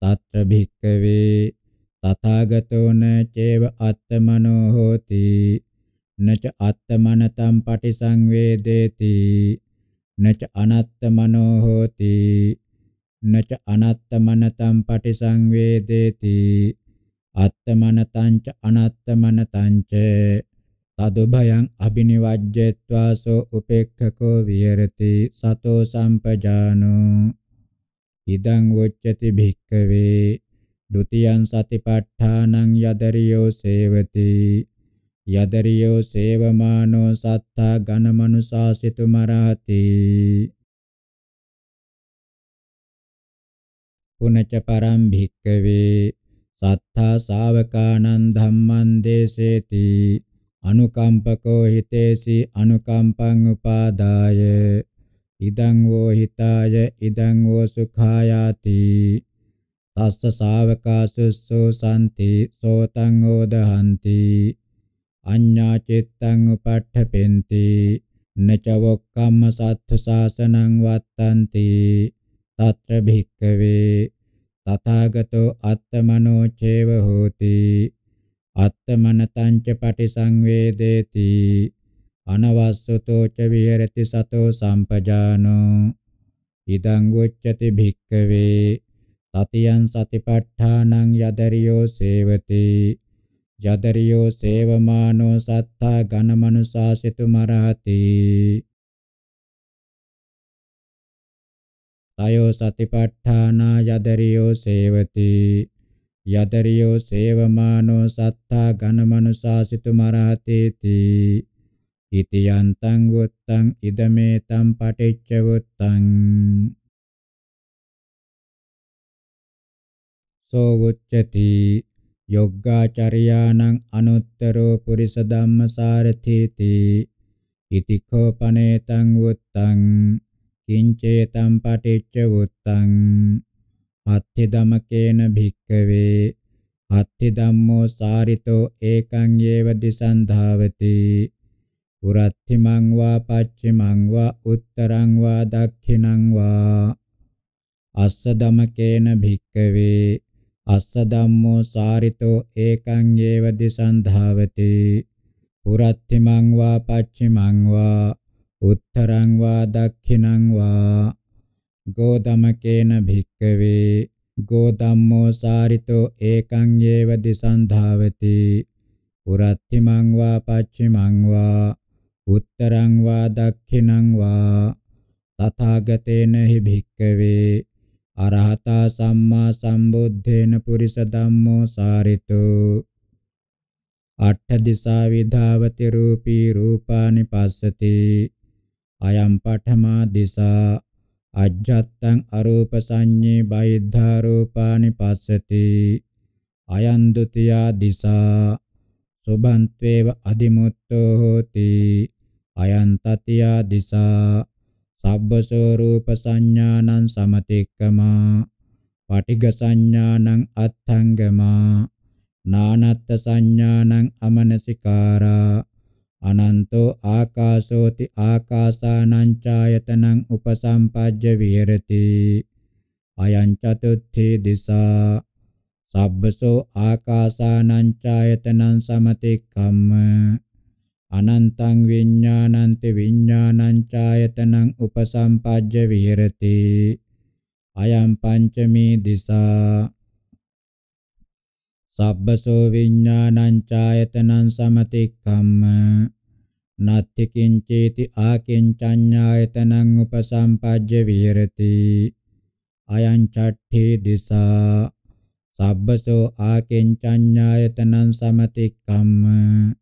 Speaker 3: තත්‍ර භික්කවේ තථාගතෝන චේව අත්තමනෝ හෝති නච අත්තමනතම් පටිසංවේදේති නච අනත්තමනෝ හෝති නච අනත්තමනතම් පටිසංවේදේති අත්තමනතංච අනත්තමනතංච තදු භයං අබිනිවජ්ජේත්වාසෝ උපේක්ඛකෝ විහෙරති සතෝ සම්පජානෝ ඉදං වොච්චති භික්ඛවේ ဒ ුතියං සතිපට්ඨානං යදරියෝ සේවති
Speaker 2: යදරියෝ සේවමානෝ සත්තා ඝනමනුසාසිතු මරහති පුනච පරම් භික්කවේ සත්තා ශාවකානං ධම්මං දේසේති
Speaker 3: අනුකම්පකෝ හිතේසි අනුකම්පං උපාදාය ඉදං වෝ හිතාය ඉදං වෝ සුඛායාති තස්ස ශාවකාසුස්සෝ සම්ති සෝතං ඕදහන්ති අඤ්ඤා චිත්තං උපට්ඨපෙන්ති නචවොක්කම්ම සත්තු සාසනං වත්තන්ති තත්‍ර භික්කවේ තථාගතෝ අත්තමනෝ චේව හෝති අත්තමනතං ච පටිසංවේදේති අනවස්සතෝ ච විහෙරති සතෝ සම්පජානෝ ඉදං උච්චති භික්ඛවේ සතියං සතිපට්ඨානං යදරියෝ සේවති යදරියෝ
Speaker 2: සේවමානෝ සත්තා ඝනමනුසාසිතු මරහති තයෝ සතිපට්ඨානා යදරියෝ
Speaker 3: සේවති යදරියෝ සේවමානෝ සත්තා ඝනමනුසාසිතු
Speaker 2: මරහතේති ඉති යන්තං වොත්තං ඉදමේතං පටිච්ච වොත්තං සෝ වොච්චති යොග්ගාචරියාණං අනුත්තරෝ
Speaker 3: පුරිස ධම්මසාරථීති ඉතිඛෝපනේතං වොත්තං කිංචේතම් පටිච්ච වුත්තං අත්ථි ධමකේන භික්කවේ අත්ථි ධම්මෝ සාරිතෝ ඒකං යේව දිසන්ධාවති පුරත්ථිමං වා පච්චිමං වා උත්තරං වා දක්ඛිනං වා අස්ස ධමකේන භික්කවේ අස්ස ධම්මෝ සාරිතෝ ඒකං යේව දිසන්ධාවති පුරත්ථිමං වා පච්චිමං වා උත්තරං වා දක්ඛිනං වා ගෝදමකේන භික්කවේ ගෝදම්මෝ සාරිතෝ ඒකං යේව දිසන්ධාවති පුරත්තිමං වා පච්චිමං වා උත්තරං වා දක්ඛිනං වා තථාගතේන හි භික්කවේ අරහතා සම්මා සම්බුද්ධේන පුරිස ධම්මෝ සාරිතෝ අට්ඨ දිසා විධාවති රූපී රූපානි පස්සති අයම් පඨමා දිසා අජ්ජත්තං අරූප සංඤේ බයිද්ධා රූපානි පස්සති අයං ဒ ුතියා දිසා සුභන්ත්වේව අදිමුත්තෝ හෝති අයං තතියා දිසා සබ්බ ස්වરૂප සංඥානං සමතික්කමා පටිඝ සංඥානං අත්ථංගමා නානත්ත් සංඥානං අමනසිකාරා අනන්තෝ ආකාශෝති ආකාසානං ඡායතනං උපසම්පජ්ජ විහෙරති අයං චතුත්ථි දිසා සබ්බසෝ ආකාසානං ඡායතනං සමතික්ඛම්ම අනන්තං විඤ්ඤාණන්ති විඤ්ඤාණං ඡායතනං උපසම්පජ්ජ විහෙරති අයම් පංචමේ දිසා සබ්බසෝ විඥානං ඡායතනං සමතික්ඛම්ම නත්ති කිංචේති ආකින්චඤ්ඤායතනං උපසම්පජ්ජ විහෙරති අයං චට්ඨේ දිසා සබ්බසෝ ආකින්චඤ්ඤායතනං සමතික්ඛම්ම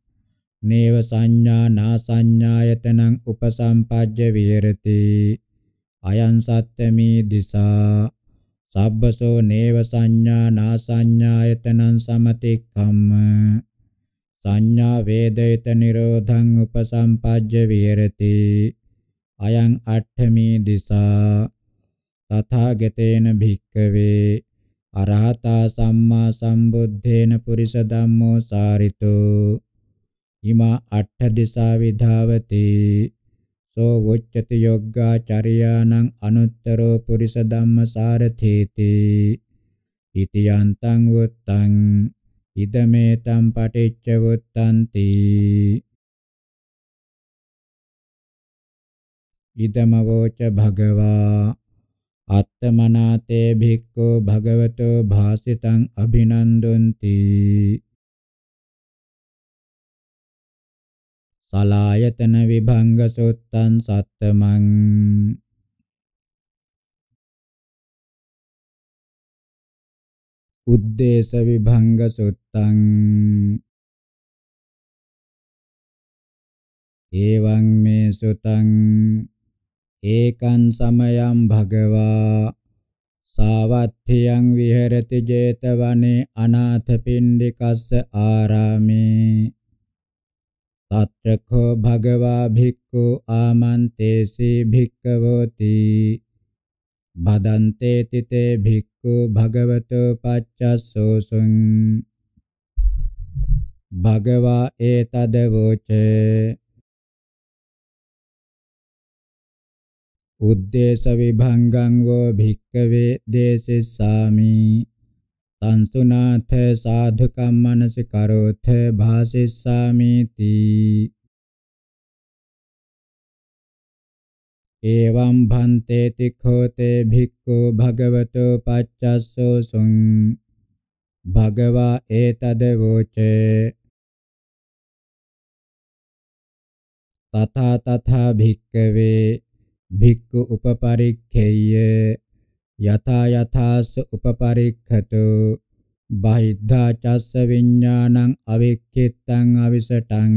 Speaker 3: නේව සංඥා නා සංඥායතනං උපසම්පජ්ජ විහෙරති අයං සත්තමේ දිසා සබ්බසෝ නේව සංඥා නාසඤ්ඤායතනං සමතික්ඛම්ම සංඥා වේදේත නිරෝධං උපසම්පජ්ජ විහෙරති අයං අට්ඨමේ දිසා තථාගතේන භික්කවේ අරහතා සම්මා සම්බුද්ධේන පුරිස ධම්මෝ සාරිතෝ ඉමා අට්ඨ දිසා විධාවතේ සෝ වොච්චති යෝග්ගා චරියානං අනුත්තරෝ පුරිස ධම්ම සාරථේති
Speaker 2: ඉතියන්තං වොත්තං ඉදමේතම් පටිච්ච වොත්තන්ති ඉදමවෝච භගවා අත්තමනාතේ භික්ඛෝ භගවතෝ භාසිතං අභිනන්දොන්ති සලායතන විභංග සුත්තං සත්තමං
Speaker 1: උද්දේශ විභංග සුත්තං
Speaker 2: එවං මේ සුතං ඒකං සමයං භගවා සාවත්ථියං
Speaker 3: විහෙරති 제තවනේ අනාථපිණ්ඩිකස්ස ආරාමේ තත්‍රකෝ භගවා භික්ඛු ආමන්තේසි භික්ඛවෝති බදන්තේ තිතේ භික්ඛු භගවතු
Speaker 2: පච්චස්සෝසුං භගවා ඒතද වෝචේ උද්දේශ විභංගං වෝ භික්ඛවේ දේසෙස්සාමි තන්තුනාථ සාධුකම් මනසිකරෝථ භාසිස්සාමිති එවං භන්තේති ඛෝතේ භික්ඛු භගවතෝ පච්චස්සෝ සුං භගවා ඒතද වෝචේ තථා තථා භික්ඛවේ භික්ඛු උපපරික්ඛේය යථා යථාස උපපරික්ඛතු
Speaker 3: බහිද්ධා චස්ස විඥානං අවික්ඛිතං අවිසටං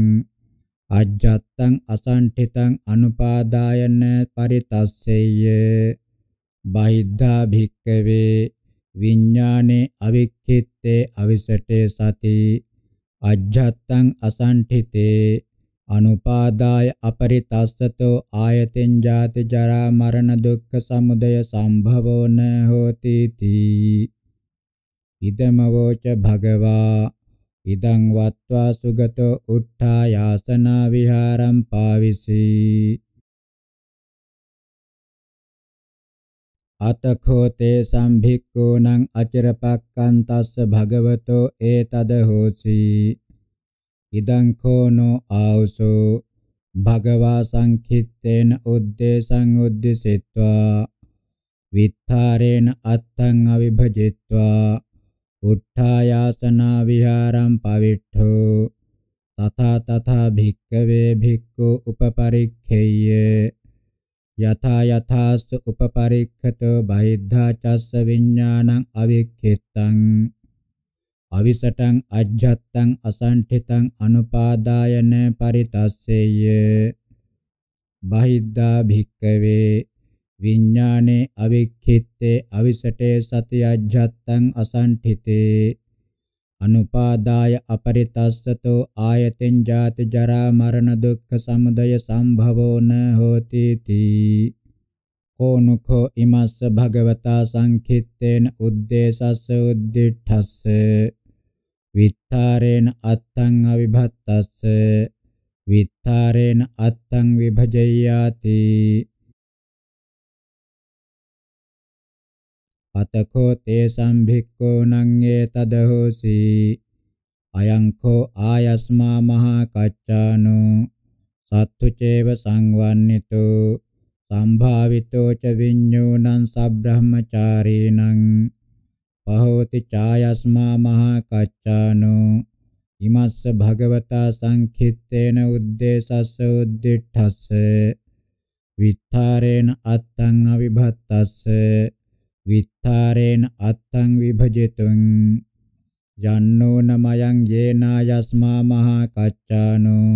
Speaker 3: අජ්ජත්තං අසංඨිතං අනුපාදායන පරිතස්සෙය්‍ය බහිද්ධා භික්කවේ විඥානේ අවික්ඛිත්තේ අවිසටේ සති අජ්ජත්තං අසංඨිතේ අනුපාදාය අපරිතස්සතෝ ආයතෙන් ජාති ජරා මරණ දුක්ඛ සමුදය සම්භවෝ න හෝති තී ඉදමවෝච භගවා ඉදං වත්වා සුගතෝ
Speaker 2: උට්ඨා යාසනා විහාරම් පාවිසී අතඛෝ තේ සම්භික්ඛූ නං
Speaker 3: අචරපක්ඛන්තස්ස භගවතෝ ඒතද හෝසි ඉදං කෝනෝ ආවසෝ භගවා සංඛිත්තේන උද්දේශං උද්දේශිත්වා විත්තරේන අත්තං අවිභජිත්වා උත්ථායාසනා විහාරම් පවිට්ඨෝ තථා තථා භික්ඛවේ භික්ඛු උපපරික්ඛේය යථා යථාස්ස උපපරික්ඛතෝ බහිද්ධා චස්ස විඥානං අවික්ඛිතං අවිසටං අජ්ජත්තං අසංඨිතං අනුපාදායන පරිතස්සේය බහිද්ධා භික්කවේ විඥානේ අවික්ඛිත්තේ අවිසටේ සති අජ්ජත්තං අසංඨිතේ අනුපාදාය අපරිතස්සතෝ ආයතෙන් ජාති ජරා මරණ දුක්ඛ සමුදය සම්භවෝ න හෝති තී කෝනුඛෝ ඉමස්ස භගවතා සංඛිත්තේන උද්දේශස්ස උද්දිඨස්ස විත්තරේන අත්තං අවිභත්තස්ස
Speaker 2: විත්තරේන අත්තං විභජයාති අතකෝ තේ සම්භික්ඛෝ නං ඒතද හෝසි අයං කෝ ආයස්මා
Speaker 3: මහා කච්චානෝ සත්තු චේව සංවන්නිතෝ සම්භාවිතෝ ච විඤ්ඤෝනං සබ්‍රහ්මචාරීනං පහෝති ඡායස්මා මහා කච්චානෝ ඉමස්ස භගවතා සංඛිත්තේන උද්දේශස්ස උද්දිඨස්ස විත්තරේන අත්තං අවිභත්තස්ස විත්තරේන අත්තං විභජිතුං යන්නෝ නමයන් යේනා යස්මා මහා කච්චානෝ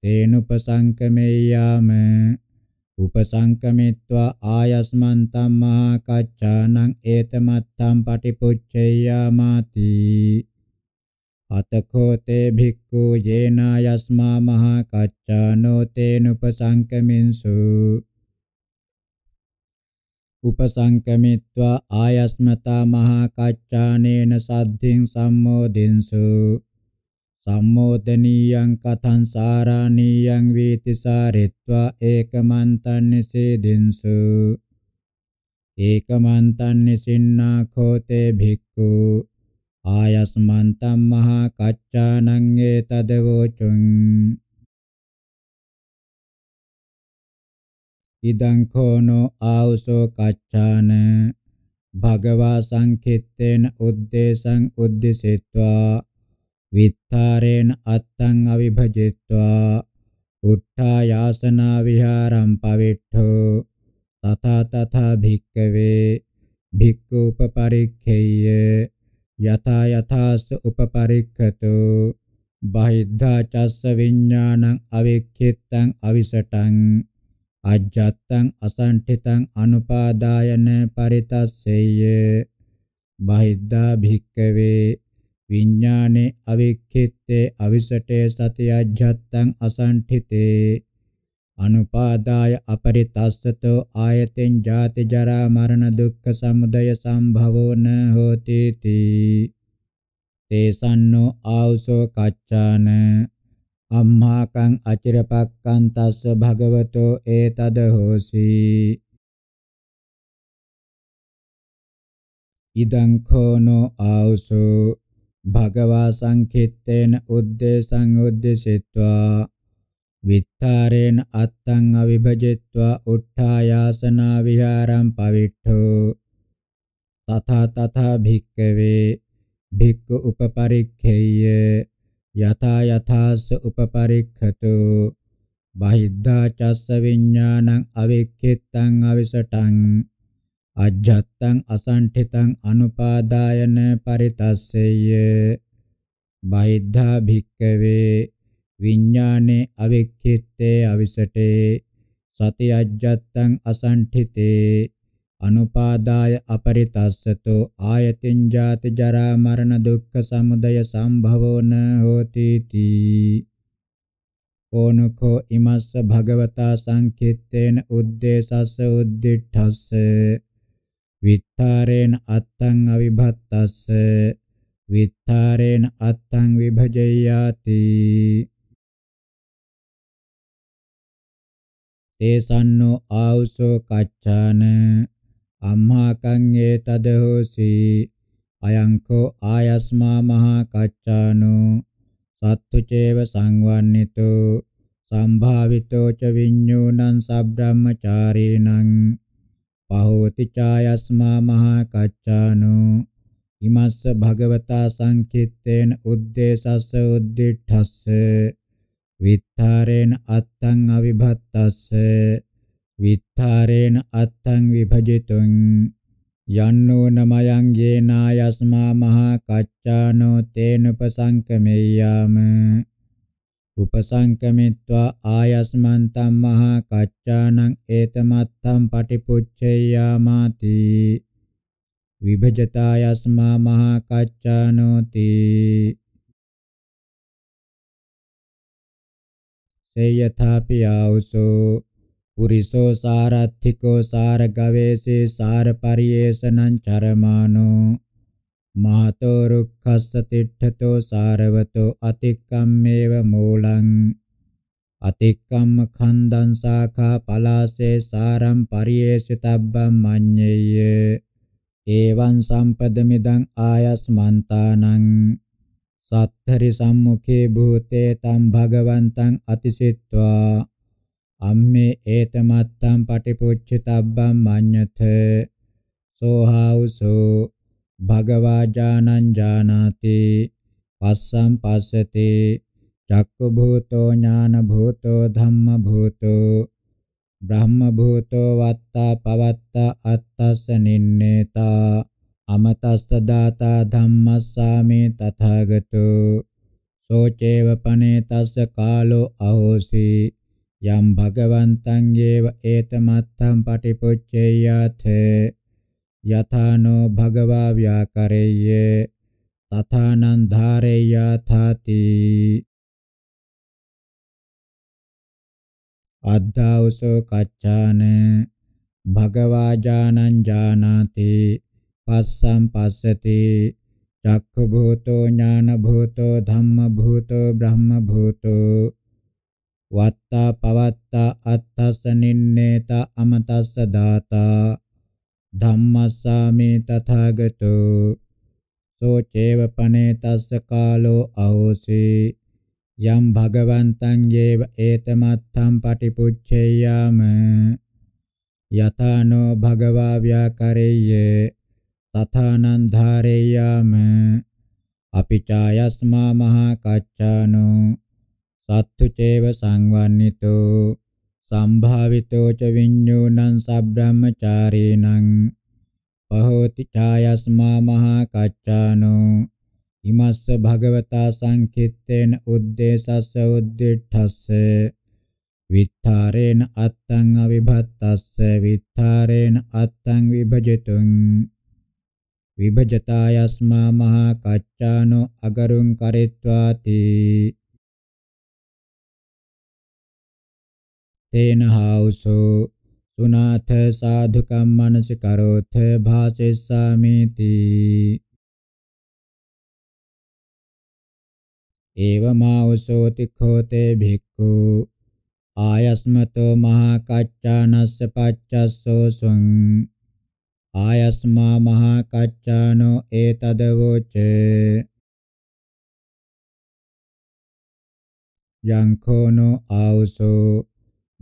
Speaker 3: තේනුපසංකමෙය්‍යාම උපසංකමිත්වා ආයස්මන්තම් මහා කච්චානං ඒතමත්තම් පටිපුච්චේයාමාති අතකෝ තේ භික්ඛු යේනා යස්මා මහා කච්චානෝ තේනුපසංකමින්සු උපසංකමිත්වා ආයස්මතා මහා කච්චානේන සද්ධින් සම්මෝදින්සු සම්මෝතනීයං කතං සාරාණීයං වීති සාරිත්වා ඒකමන්තං නිසීදින්සු ඒකමන්තං නිසින්නා කෝතේ භික්ඛු
Speaker 2: ආයස්මන්තම් මහා කච්චානං ඒතදවෝචුං ඉදං කෝනෝ ආවසෝ කච්චාන භගවා සංකිට්ඨේන
Speaker 3: උද්දේශං උද්දිසෙත්වා විත්තරේන අත්තං අවිභජිත්වා උත්ථායාසනා විහාරම් පවිට්ඨෝ තථා තථා භික්කවේ භික්ඛු උපපරික්ඛේය යථා යථාස්ස උපපරික්ඛතෝ බහිද්ධා චස්ස විඥානං අවික්ඛිතං අවිසටං අජ්ජත්තං අසංඨිතං අනුපාදායන පරිතස්සෙය්‍ය බහිද්ධා භික්කවේ විඥානේ අවික්ඛිත්තේ අවිසටේ සති අජ්ජත්තං අසංඨිතේ අනුපාදාය අපරිතස්සතෝ ආයතෙන් ජාති ජරා මරණ දුක්ඛ සමුදය සම්භවෝ න හෝති තී තේසන්නෝ ආවසෝ කච්චාන
Speaker 2: අම්මාකං අචිරපක්කං තස්ස භගවතෝ ඒතද හෝසි ඉදං කෝනෝ ආවසෝ භගවා සංකිට්ඨේන උද්දේශං
Speaker 3: උද්දේශිත්වා විත්තරේන අත්තං අවිභජිත්වා උට්ඨායාසනා විහාරම් පවිට්ඨෝ තථා තථා භික්ඛවේ භික්ඛු උපපරික්ඛේය යථා යථාස උපපරික්ඛතෝ බහිද්ධා චස්ස විඥානං අවික්ඛිතං අවිසටං අජ්ජත්තං අසංඨිතං අනුපාදායන පරිතස්සෙය්‍ය බහිද්ධා භික්කවේ විඥානේ අවික්ඛිත්තේ අවිසටේ සති අජ්ජත්තං අසංඨිතේ අනුපාදාය අපරිතස්සතෝ ආයතින් ජාති ජරා මරණ දුක්ඛ සමුදය සම්භවෝන හෝති තී ඕනකෝ ඉමස්ස භගවතා සංකිට්ඨේන උද්දේශස්ස උද්දිඨස්ස විත්තරේන අත්තං අවිභත්තස්ස
Speaker 2: විත්තරේන අත්තං විභජයාති තේසන්නෝ ආවුසෝ කච්චාන අම්මාකං ඒතද හෝසි
Speaker 3: අයංකෝ ආයස්මා මහා කච්චානෝ සත්තුචේව සංවන්නිතෝ සම්භාවිතෝ ච විඤ්ඤූණං සබ්‍රාහ්මචාරීණං පහෝති ඡායස්මා මහා කච්චානෝ ඉමස්ස භගවතා සංකිට්ඨේන උද්දේශස්ස උද්දිඨස්ස විත්තරේන අත්තං අවිභත්තස්ස විත්තරේන අත්තං විභජිතුං යන්නෝ නමයන් යේනායස්මා මහා කච්චානෝ තේනුපසංකමෙය්‍යාම උපසංකමිත්වා ආයස්මන්තම් මහා කච්චානං ඒතමත්තම්
Speaker 2: පටිපුච්චේයාමාති විභජතායස්මා මහා කච්චානෝති සේයථාපි ආවුසෝ පුරිසෝ සාරත්ථිකෝ
Speaker 3: සාරගවේසේ සාරපරියේෂණං චරමානෝ මාතෝ රුක්ඛස්ස තිට්ඨතෝ සාරවතෝ අතික්කම්මේව මූලං අතික්කම්ම ඛණ්ඩං සාඛා පලාසේ සාරම් පරියේසිතබ්බම් මඤ්ඤේය ඒවං සම්පදමිදං ආයස්මන්තානං සත්තරි සම්මුඛේ භූතේ තම් භගවන්තං අතිසිට්වා අම්මේ ඒතමත්තම් පටිපුච්චිතබ්බම් මඤ්ඤත සෝහාවසෝ භගවා ඥානං ඥානාති පස්සම් පස්සති චක්ක භූතෝ ඥාන භූතෝ ධම්ම භූතෝ බ්‍රහ්ම භූතෝ වත්තා පවත්තා අත්තස්ස නින්නේතා අමතස්ස දාතා ධම්මස්සාමේ තථාගතෝ සෝචේව පනේතස්ස කාලෝ අහෝසි යම් භගවන්තං ඒව ඒතමත්තම් පටිපුච්චේයතේ यथा नो भगवा व्याकरेये
Speaker 2: तथा ती अद्धावसो कच्छान भगवा जानन् जानाति
Speaker 3: ज्ञान भूतो धम्म भूतो ब्रह्म भूतो वत्ता पवत्ता अत्थस निन्नेता अमतस दाता ධම්මස්සාමේ තථාගතෝ සෝ චේව පනේ තස්ස කාලෝ අහෝසී යම් භගවන්තං යේව ඒතමත්තම් පටිපුච්චේයාම යතානෝ භගවා ව්‍යාකරෙය්‍ය තථානං ධාරේයාම අපිචායස්මා මහා කච්චානෝ සත්තු චේව සංවන්නිතෝ සම්භාවිතෝ ච විඤ්ඤූණං සබ්‍රාහ්මචාරීණං පහෝති ඡායස්මා මහා කච්චානෝ ඉමස්ස භගවතා සංකිට්ඨේන උද්දේශස්ස උද්දිඨස්ස විත්තරේන අත්තං අවිභත්තස්ස විත්තරේන අත්තං විභජිතුං විභජතායස්මා
Speaker 2: මහා කච්චානෝ අගරුං කරිත්වාති තේන හාවුසෝ සුනාථ සාධුකම් මනසිකරෝථ භාසෙස්සාමිති ඒවමාවසෝ තිඛෝතේ භික්ඛු ආයස්මතෝ මහා කච්චානස්ස
Speaker 3: පච්චස්සෝ
Speaker 2: සුං ආයස්මා මහා කච්චානෝ ඒතදවෝචේ යං කෝනෝ ආවසෝ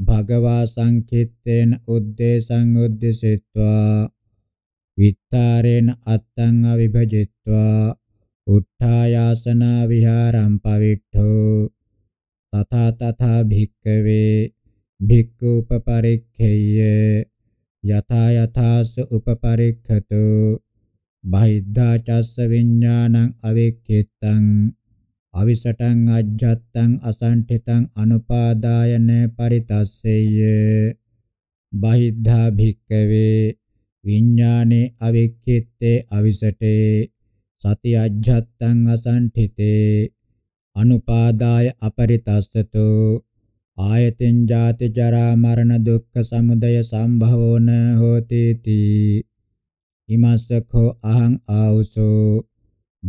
Speaker 2: භගවා සංකිට්ඨේන උද්දේශං
Speaker 3: උද්දේශිත්වා විත්තරේන අත්තං අවිභජිත්වා උත්ථායාසන විහාරම් පවිට්ඨෝ තථා තථා භික්ඛවේ භික්ඛු උපපරික්ඛේය යථා යථාස උපපරික්ඛතෝ බහිද්ධා චස්ස විඥානං අවික්ඛිතං අවිසටං අජ්ජත්තං අසංඨිතං අනුපාදායන පරිතස්සෙය්‍ය බහිද්ධා භික්කවේ විඥානේ අවික්ඛිත්තේ අවිසටේ සති අජ්ජත්තං අසංඨිතේ අනුපාදාය අපරිතස්සතු ආයතෙන් ජාති ජරා මරණ දුක්ඛ සමුදය සම්භවෝන හෝති තී ඉමස්සඛෝ අහං ආවුසෝ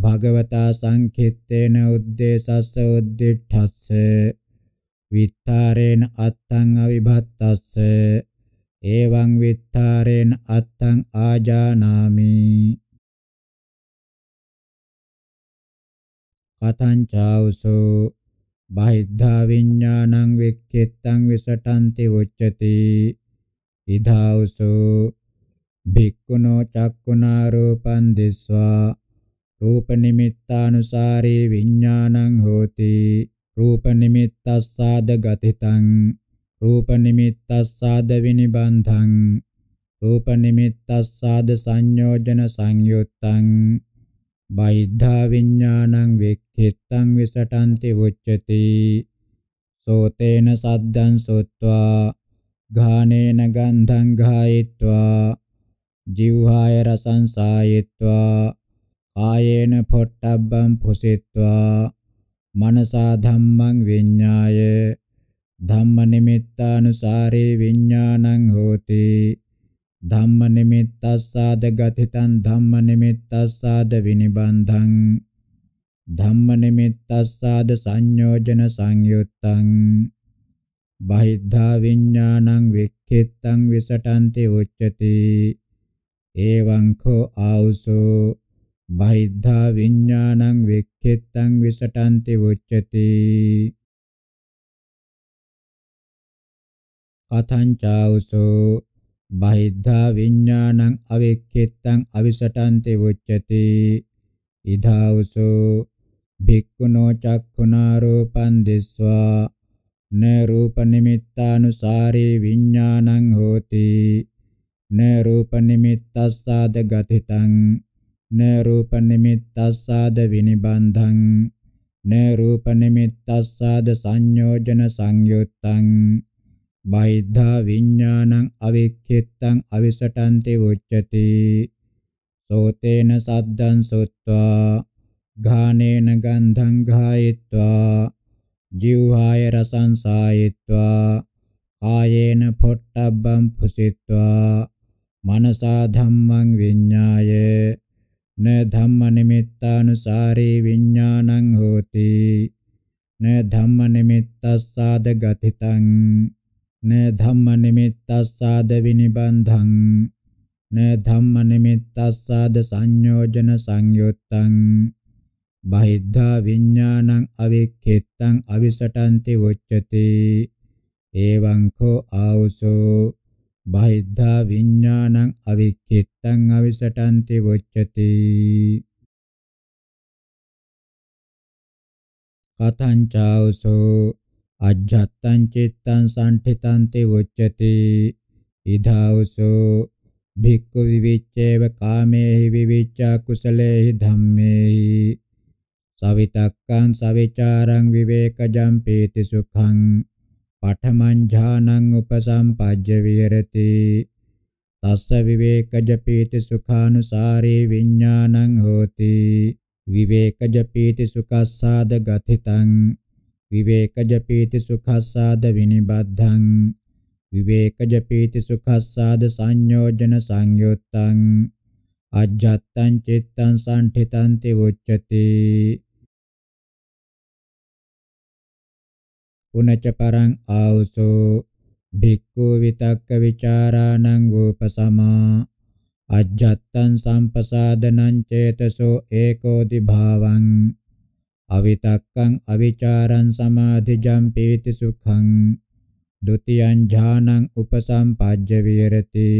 Speaker 3: භගවතා සංඛිත්තේන උද්දේශස්ස උද්දිඨස්ස විත්තරේන අත්තං අවිභත්තස්ස එවං
Speaker 2: විත්තරේන අත්තං ආජානාමි කතං චෞසෝ බහිද්ධා
Speaker 3: විඥානං වික්කෙත්තං විසටන්ති උච්චති ඉදාවසෝ භික්ඛුනෝ චක්ඛුනා රූපං දිස්වා රූප නිමිත්තානුසාරේ විඥානං හෝති රූප නිමිත්තස්සාද ගතිතං රූප නිමිත්තස්සාද විනිබන්ධං රූප නිමිත්තස්සාද සංයෝජන සංයුත්තං බයිද්ධා විඥානං වෙක්ඛිත්තං විසටන්ති උච්චති සෝතේන සද්දං සොත්වා ඝානේන ගන්ධං ඝායित्वा जिह्वाय रसं सायित्वा කායේන පොට්ටබ්බං පුසිට්වා මනසා ධම්මං විඤ්ඤාය ධම්ම නිමිත්තානුසාරේ විඤ්ඤාණං හෝති ධම්ම නිමිත්තස්සාද ගතිතං ධම්ම නිමිත්තස්සාද විනිබන්ධං ධම්ම නිමිත්තස්සාද සංයෝජන සංයුත්තං බහිද්ධා විඤ්ඤාණං වික්ඛිත්තං විසටන්ති උච්චති එවං කෝ ආවුසෝ බහිද්ධා
Speaker 2: විඥානං වෙක්ඛෙත්තං විසටන්ති වොච්චති කතංචාවසෝ බහිද්ධා විඥානං අවෙක්ඛෙත්තං අවිසටන්ති වොච්චති
Speaker 3: ඉදාවසෝ භික්ඛුනෝ චක්ඛුනා රූපං දිස්වා න රූප නිමිත්තානුසාරේ විඥානං හෝති න රූප නිමිත්තස්සාද ගතිතං න රූප නිමිත්තස්සාද විනිබන්ධං න රූප නිමිත්තස්සාද සංයෝජන සංයුත්තං බයිද්ධා විඥානං අවික්ඛිත්තං අවිසටන්ති උච්චති සෝතේන සද්දං සොත්වා ඝානේන ගන්ධං ඝායित्वा ජීවහාය රසං සායित्वा ආයේන පොට්ටබ්බං පුසිත්වා මනසා ධම්මං විඤ්ඤාය न धम्म निमित्तानुसारे विज्ञानं होति न धम्म निमित्तस्साद गथितं न धम्म निमित्तस्साद विनिबन्धं न धम्म निमित्तस्साद संयोजन संयुत्तं බහිද්ධා විඥානං අවික්ඛිත්තං අවිසටන්ති වොච්චති එවං කෝ ආවසෝ බහිද්ධා
Speaker 2: විඥානං අවික්කෙත්තං අවිසටන්ති වොච්චති කතං චෞසෝ අජ්ජත්තං චිත්තං සම්ඨිතන්ති වොච්චති
Speaker 3: ඉදාවසෝ භික්ඛු විවිච්ඡේව කාමේහි විවිච්ඡා කුසලේහි ධම්මේහි සවිතක්කං සවිචාරං විවේකජම් පීති සුඛං පඨමං උපසම්පජ්ජ විහෙරති තස්ස විවේකජ පීති සුඛානුසාරේ විඥානං හෝති විවේකජ පීති සුඛස්සාද ගතිතං විවේකජ පීති සුඛස්සාද විනිබද්ධං විවේකජ පීති සුඛස්සාද
Speaker 2: සංයෝජන සංයුත්තං අජ්ජත්තං චිත්තං සම්ඨිතං ති උච්චති උනච පරං ආවුසෝ භික්ඛු විතක්ක විචාරාණං
Speaker 3: උපසමා අජ්ජත්තං සම්පසාදනං චේතසෝ ඒකෝදි භාවං අවිතක්කං අවිචාරං සමාධිජං පීති සුඛං ဒ ුතියං ඥානං උපසම්පජ්ජ විහෙරති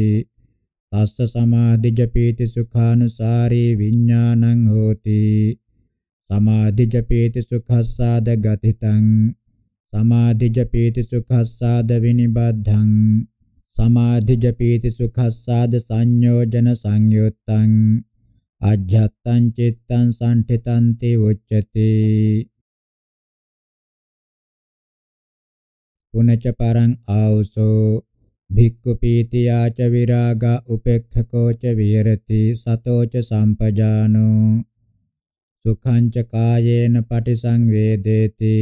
Speaker 3: තස්ස සමාධිජ පීති සුඛානුසාරී විඥානං හෝති සමාධිජ පීති සුඛස්සාද ගතිතං සමාධිජ පීති සුඛස්සාද විනිබද්ධං සමාධිජ පීති සුඛස්සාද සංයෝජන සංයුත්තං අජ්ජත්තං චිත්තං
Speaker 2: සම්ඨිතං තේ උච්චති පුනච පරං ආවසෝ භික්ඛු පීති ආච
Speaker 3: විරාග උපේක්ඛකෝ ච විහෙරති සතෝ ච සම්පජානෝ සුඛං ච කායේන පටිසංවේදේති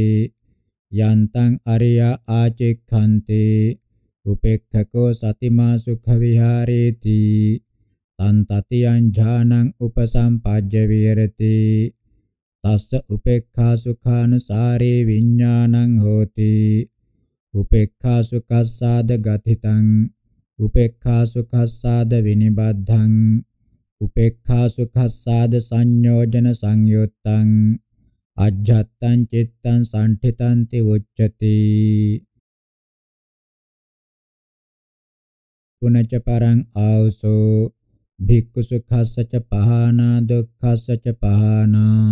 Speaker 3: යන්තං අරියා ආචික්ඛන්තේ උපේක්ඛකෝ සතිමා සුඛ විහාරේති තං තතියං ඥානං උපසම්පජ්ජ විහෙරති තස්ස උපේක්ඛා සුඛානුසාරේ විඥානං හෝති උපේක්ඛා සුඛස්සාද ගතිතං උපේක්ඛා සුඛස්සාද විනිබද්ධං උපේක්ඛා සුඛස්සාද සංයෝජන
Speaker 2: සංයුත්තං අජ්ජත්තං චිත්තං සම්ඨිතං ති උච්චති පුනච පරං ආවසෝ භික්ඛු සුඛස්සච පහනා දුක්ඛස්සච
Speaker 3: පහනා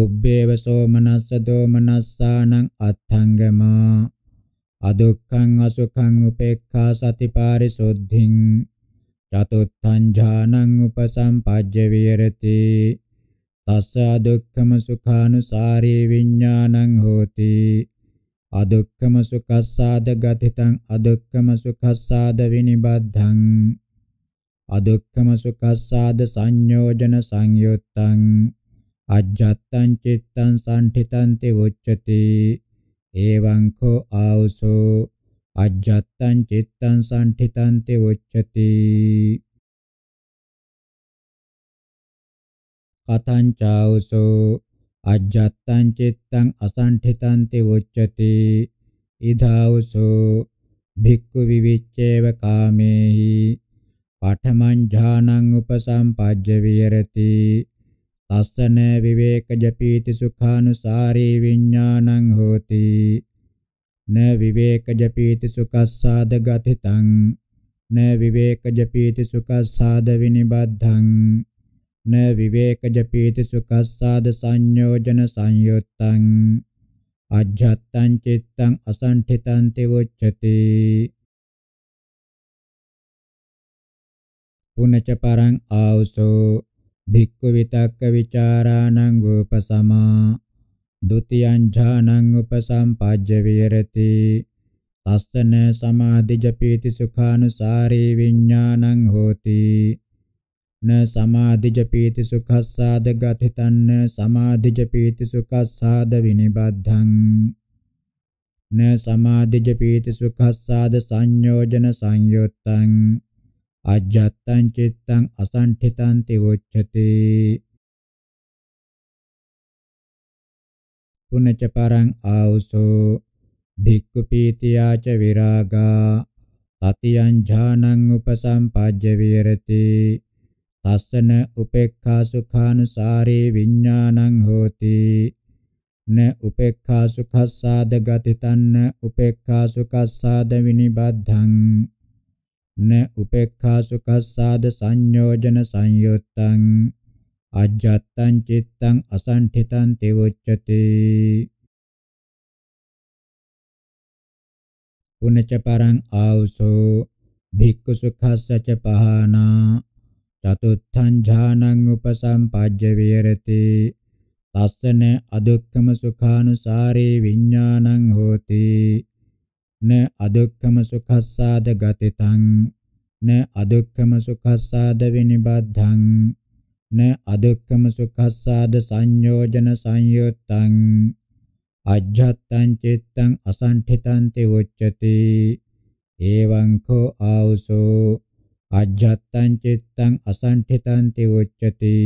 Speaker 3: උබ්බේව සෝමනස්ස දෝමනස්සානං අත්ථංගම අදුක්ඛං අසුඛං උපේක්ඛා සතිපාරිසුද්ධින් චතුත්ථං ඥානං උපසම්පජ්ජ විහෙරති තස්සා දුක්ඛම සුඛානුසාරේ විඥානං හෝති අදුක්ඛම සුඛස්සාද ගතිතං අදුක්ඛම සුඛස්සාද විනිබද්ධං අදුක්ඛම සුඛස්සාද සංයෝජන සංයුත්තං අජ්ජත්තං චිත්තං සම්ඨිතං තේ උච්චති
Speaker 2: එවං කෝ ආවසෝ අජ්ජත්තං චිත්තං සම්ඨිතං තේ උච්චති අතංචාවසෝ අජ්ජත්තං චිත්තං අසංඨිතං ති උච්චති
Speaker 3: ඉදාවසෝ භික්ඛු විවිච්ඡේව කාමේහි පඨමං ඥානං උපසම්පජ්ජ විහෙරති තස්සන විවේකජ පීති සුඛානුසාරී විඥානං හෝති න විවේකජ පීති සුඛස්සාද ගතිතං න විවේකජ පීති සුඛස්සාද විනිබද්ධං න විවේකජ පීති සුඛස්සාද සංයෝජන සංයුත්තං අජ්ජත්තං
Speaker 2: චිත්තං අසංඨිතං තිවොච්චති පුනච පරං ආවසෝ භික්ඛු විතක්ක
Speaker 3: විචාරාණං උපසමා ဒ ුතියං ඥානං උපසම්පජ්ජ විහෙරති තස්සන සමාධිජ පීති සුඛානුසාරී විඥානං හෝති न समाधिज पीति सुखस्साद गथितन्न समाधिज पीति सुखस्साद विनिबद्धं न समाधिज पीति सुखस्साद संयोजन संयुत्तं
Speaker 2: अजत्तं चित्तं असंठितं तिवोच्यते पुनच परं आउसो भिक्खु पीतिया च विरागा ततियं ज्ञानं
Speaker 3: उपसंपाद्य विरति තස්සන උපේක්ඛා සුඛානුසාරේ විඥානං හෝති න උපේක්ඛා සුඛස්සාද ගතිතන්න උපේක්ඛා සුඛස්සාද විනිබද්ධං න උපේක්ඛා සුඛස්සාද සංයෝජන සංයුත්තං අජ්ජත්තං
Speaker 2: චිත්තං අසංඨිතං තෙවොච්චති පුනච පරං ආවසෝ භික්ඛු
Speaker 3: සුඛස්සච පහනා චතුත්ථං ඥානං උපසම්පජ්ජ විහෙරති තස්සන අදුක්ඛම සුඛානුසාරේ විඥානං හෝති න අදුක්ඛම සුඛස්සාද ගතිතං න අදුක්ඛම සුඛස්සාද විනිබද්ධං න අදුක්ඛම සුඛස්සාද සංයෝජන සංයුත්තං අජ්ජත්තං චිත්තං අසංඨිතං තේ උච්චති එවං කෝ ආවසෝ
Speaker 2: අජ්ජත්තං චිත්තං අසංඨිතං තිවොච්චති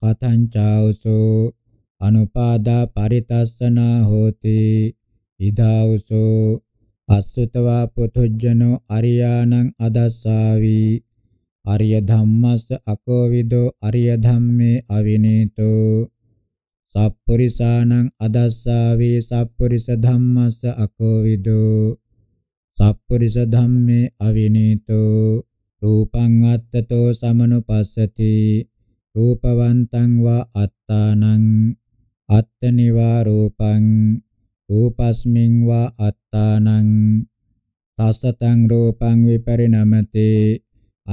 Speaker 2: කතං චෞසෝ අනුපාදා පරිතස්සනා හෝති ඉදාවසෝ
Speaker 3: අසුතවා පුතුජ්ජනෝ අරියාණං අදස්සාවි අරිය ධම්මස්ස අකෝවිදෝ අරිය ධම්මේ අවිනීතෝ සප්පුරිසාණං අදස්සාවි සප්පුරිස ධම්මස්ස අකෝවිදෝ සප්පුරිස ධම්මේ අවිනීතෝ රූපං අත්තතෝ සමනුපස්සති රූපවන්තං වා අත්තානං අත්තනිවා රූපං රූපස්මින් වා අත්තානං තස්සතං රූපං විපරිණමති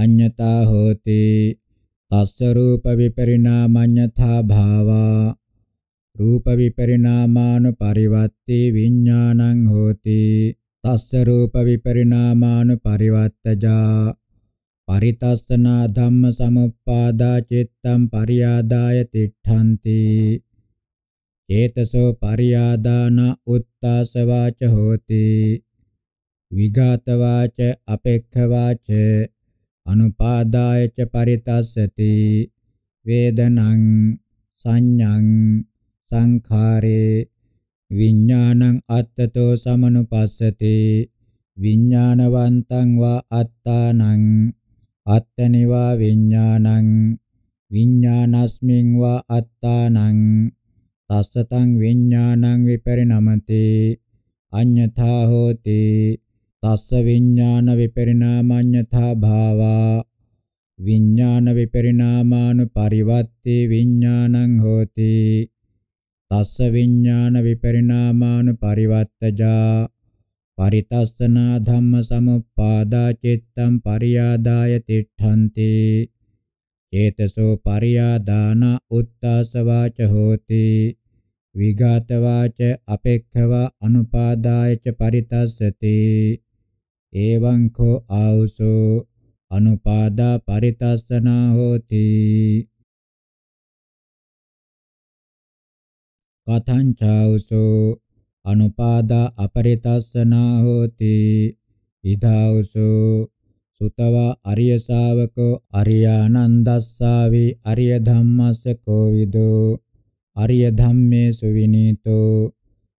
Speaker 3: අඤ්ඤතා හෝති තස්ස රූප විපරිණාමඤ්ඤතා භාවා රූප විපරිණාමානු පරිවත්ති විඥානං හෝති තස්ස රූප විපරිණාමාන පරිවත්තජා පරිතස්සනා ධම්ම සමුප්පාදා චිත්තම් පරියාදාය තිට්ඨಂತಿ චේතසෝ පරියාදාන උත්තාස වාච හෝති විඝාත වාච අපේක්ඛ වාච අනුපාදාය ච පරිතස්සති වේදනං සංඤං සංඛාරේ විඥානං අත්තතෝ සමනුපස්සති විඥානවන්තං වා අත්තානං අත්තනිවා විඥානං විඥානස්මින් වා අත්තානං තස්සතං විඥානං විපරිණමති අඤ්ඤතා හෝති තස්ස විඥාන විපරිණාමඤ්ඤතා භාවා විඥාන විපරිණාමානු පරිවත්ති විඥානං හෝති තස්ස විඥාන විපරිණාමාන පරිවත්තජා පරිතස්සනා ධම්ම සමුප්පාදා චිත්තම් පරියාදාය තිඨන්ති චේතසෝ පරියාදාන උත්තාසවාච හෝති විගතවාච අපේක්ඛවා අනුපාදාය ච පරිතස්සති
Speaker 2: එවං කෝ ආවසෝ අනුපාදා පරිතස්සනා හෝති කතංචාවසෝ අනුපාදා අපරිතස්සනා
Speaker 3: හෝති ඉදාවසෝ සුතවා අරිය ශාවකෝ අරියානන්දස්සාවි අරිය ධම්මස්ස කෝවිදෝ අරිය ධම්මේසු විනීතෝ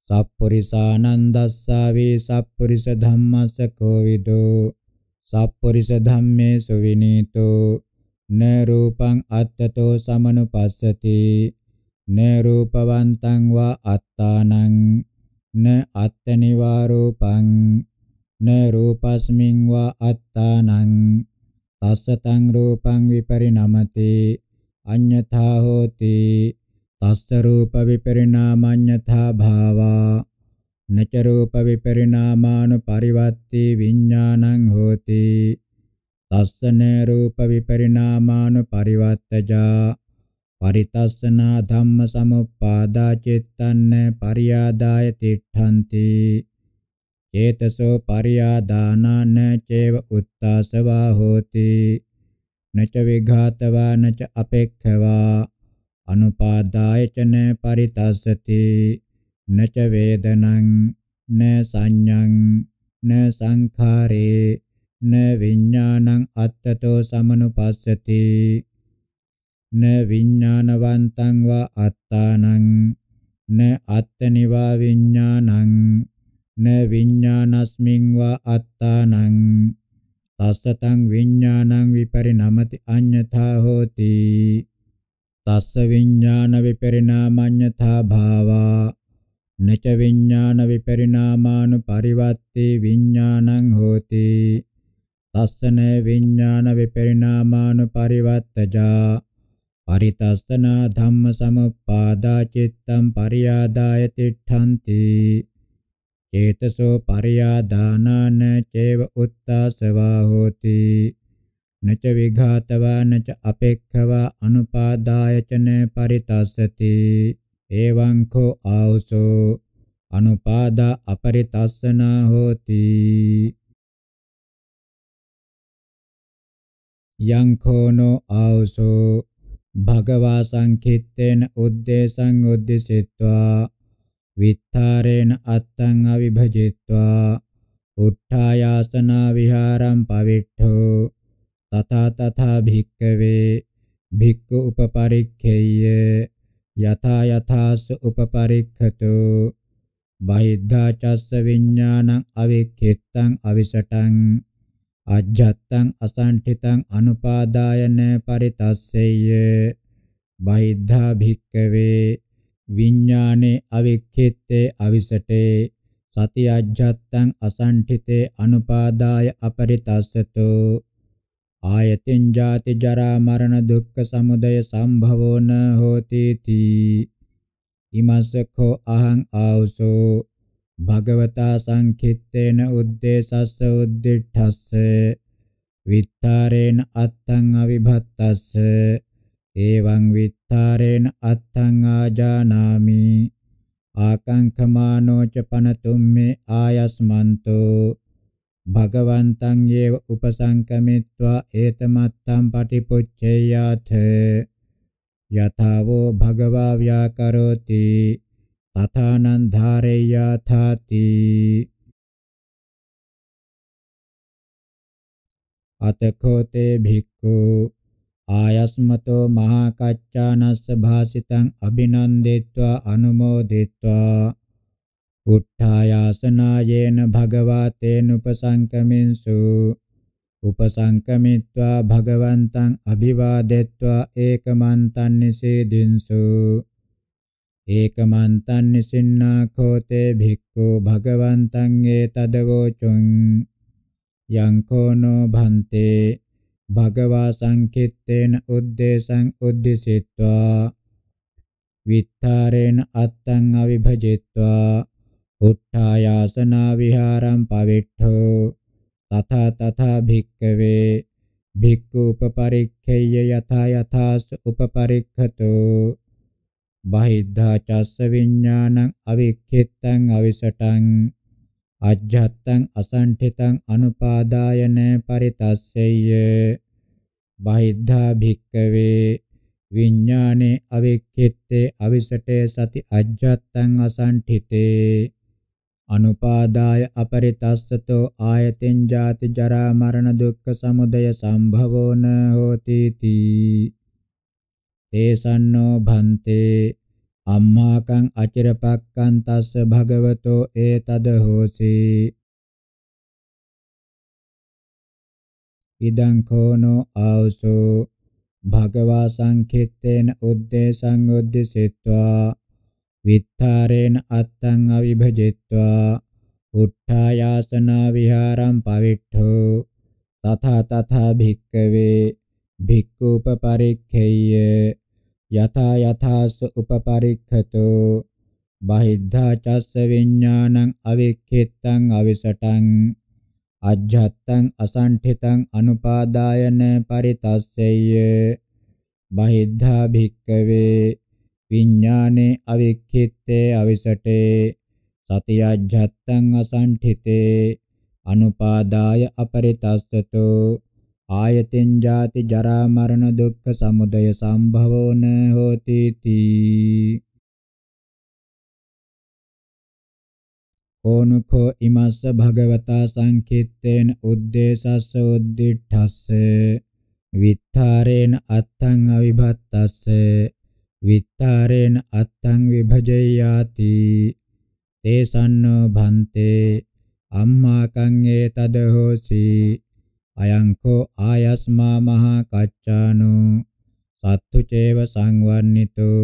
Speaker 3: සප්පුරිසානන්දස්සාවි සප්පුරිස ධම්මස්ස කෝවිදෝ සප්පුරිස ධම්මේසු විනීතෝ න රූපං අත්තතෝ සමනුපස්සති ne rūpavantaṃ va attānaṃ ne attaniva rūpaṃ ne rūpasmiṃ va attānaṃ tassa taṃ rūpaṃ viparinamati අඤ්ඤතා හෝති තස්ස රූප විපරිණාමඤ්ඤතා භාවා නච රූප විපරිණාමානුපරිවත්ති විඥානං හෝති තස්ස නේ රූප විපරිණාමානුපරිවත්තජා පරිතස්සනා ධම්ම සමුප්පාදා චිත්තන්න පරියාදාය තිට්ඨಂತಿ චේතසෝ පරියාදානාන චේව උත්තාසවා හෝති නච විඝාතවා නච අපේක්ඛවා අනුපාදාය චන පරිතස්සති නච වේදනං න සංඤං න සංඛාරේ න විඥානං අත්තතෝ සමනුපස්සති න විඥානවන්තං වා අත්තානං න අත්තනිවා විඥානං න විඥානස්මින් වා අත්තානං තස්සතං විඥානං විපරිණමති අඤ්ඤතා හෝති තස්ස විඥාන විපරිණාමඤ්ඤතා භාවා නච විඥාන විපරිණාමානු පරිවත්ති විඥානං හෝති තස්සන විඥාන විපරිණාමානු පරිවත්තජා පරිතස්සනා ධම්ම සමුප්පාදා චිත්තම් පරියාදාය තිට්ඨන්ති චේතසෝ පරියාදානාන චේව උත්තාසවා හෝති නච විඝාතවා නච අපේක්ඛවා අනුපාදාය චන පරිතස්සති
Speaker 2: එවං කෝ ආවසෝ අනුපාදා අපරිතස්සනා හෝති යං කෝනෝ ආවසෝ භගවා සංකිට්ඨේන උද්දේශං
Speaker 3: උද්දිසිට්වා විත්තරේන අත්තං අවිභජිත්වා උට්ඨායාසන විහාරම් පවිට්ඨෝ තථා තථා භික්ඛවේ භික්ඛු උපපරික්ඛේය යථා යථාස උපපරික්ඛතෝ බහිද්ධා චස්ස විඥානං අවික්ඛිත්තං අවිසටං අජ්ජත්තං අසංඨිතං අනුපාදායන පරිතස්සෙය්‍ය බහිද්ධා භික්කවේ විඥානේ අවික්ඛිත්තේ අවිසටේ සති අජ්ජත්තං අසංඨිතේ අනුපාදාය අපරිතස්සතෝ ආයතින් ජාති ජරා මරණ දුක්ඛ සමුදය සම්භවෝන හෝති තී ඉමස්සකෝ අහං ආවසෝ භගවතා සංකිට්ඨේන උද්දේශස්ස උද්දිඨස්ස විත්තරේන අත්තං අවිභත්තස්ස එවං විත්තරේන අත්තං ආජානාමි ආකංකමානෝ ච පනතුම්මේ ආයස්මන්තෝ භගවන්තං යේව උපසංකමිත්වා ඒතමත්තං පටිපුච්ඡේයාථ යතාවෝ භගවා ව්‍යාකරෝති
Speaker 2: තථානං ධාරේයා තාති අතකෝතේ භික්ඛු ආයස්මතෝ මහා කච්චානස්ස භාසිතං අභිනන්දෙත්වා
Speaker 3: අනුමෝදෙත්වා උත්ථායාසනායේන භගවා තේනුපසංකමින්සු උපසංකමිත්වා භගවන්තං අභිවාදෙත්වා ඒකමන්තං නිසේදින්සු ඒකමන්තං නිසින්නාඛෝ තේ භික්ඛු භගවන්තං ඒතදවෝචුං යං කෝනෝ භන්තේ භගවා සංකිට්ඨේන උද්දේශං උද්දිසිත්වා විත්තරේන අත්තං අවිභජිත්වා උට්ඨායාසනා විහාරම් පවිට්ඨෝ තථා තථා භික්ඛවේ භික්ඛු උපපරික්ඛේය යථා යථාස් උපපරික්ඛතෝ බහිද්ධා චස්ස විඥානං අවික්ඛිත්තං අවිසටං අජ්ජත්තං අසංඨිතං අනුපාදායන පරිතස්සෙය්‍ය බහිද්ධා භික්කවේ විඥානේ අවික්ඛිත්තේ අවිසටේ සති අජ්ජත්තං අසංඨිතේ අනුපාදාය අපරිතස්සතෝ ආයතෙන් ජාති ජරා මරණ දුක්ඛ සමුදය සම්භවෝන හෝති තී තේසන්නෝ භන්තේ අම්මාකං
Speaker 2: අචිරපක්කං තස්ස භගවතෝ ඒතද හෝසි ඉදං කෝනෝ ආවසෝ භගවා සංඛිත්තේන උද්දේශං උද්දිසිට්වා
Speaker 3: විත්තරේන අත්තං අවිභජිත්වා උට්ඨායාසන විහාරම් පවිට්ඨෝ තථා තථා භික්කවේ භික්ඛූප පරික්ඛේය යථා යථාස උපපරික්ඛතෝ බහිද්ධා චස්ස විඥානං අවික්ඛිතං අවිසටං අජ්ජත්තං අසංඨිතං අනුපාදායන පරිතස්සෙය්‍ය බහිද්ධා භික්කවේ විඥානේ අවික්ඛිත්තේ අවිසටේ සති අජ්ජත්තං අසංඨිතේ අනුපාදාය අපරිතස්සතෝ ආයතෙන් ජාති ජරා
Speaker 2: මරණ දුක්ඛ සමුදය සම්භවෝ න හෝති තී ඕනුඛෝ ඉමස්ස භගවතා සංකිට්ඨේන උද්දේශස්ස උද්දිඨස්ස විත්තරේන
Speaker 3: අත්තං අවිභත්තස්ස විත්තරේන අත්තං විභජයාති තේසන්නෝ භන්තේ අම්මාකං ඒතදහෝසී අයංකෝ ආයස්මා මහා කච්චානෝ සත්තු චේව සංවන්නිතෝ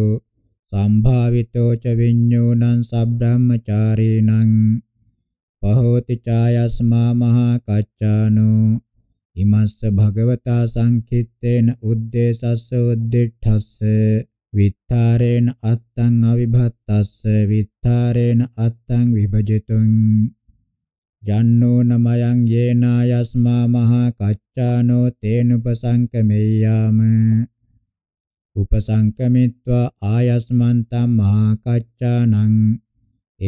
Speaker 3: සම්භාවිතෝ ච විඤ්ඤෝණං සබ්‍රාහ්මචාරීණං පහෝති ඡායස්මා මහා කච්චානෝ ඉමස්ස භගවතා සංකිට්ඨේන උද්දේශස්ස උද්දිඨස්ස විත්තරේන අත්තං අවිභත්තස්ස විත්තරේන අත්තං විභජිතුං යන්නෝ නමයන් යේනා යස්මා මහා කච්චානෝ තේනුපසංකමෙය්‍යාම උපසංකමිත්වා ආයස්මන්තම් මහා
Speaker 2: කච්චානං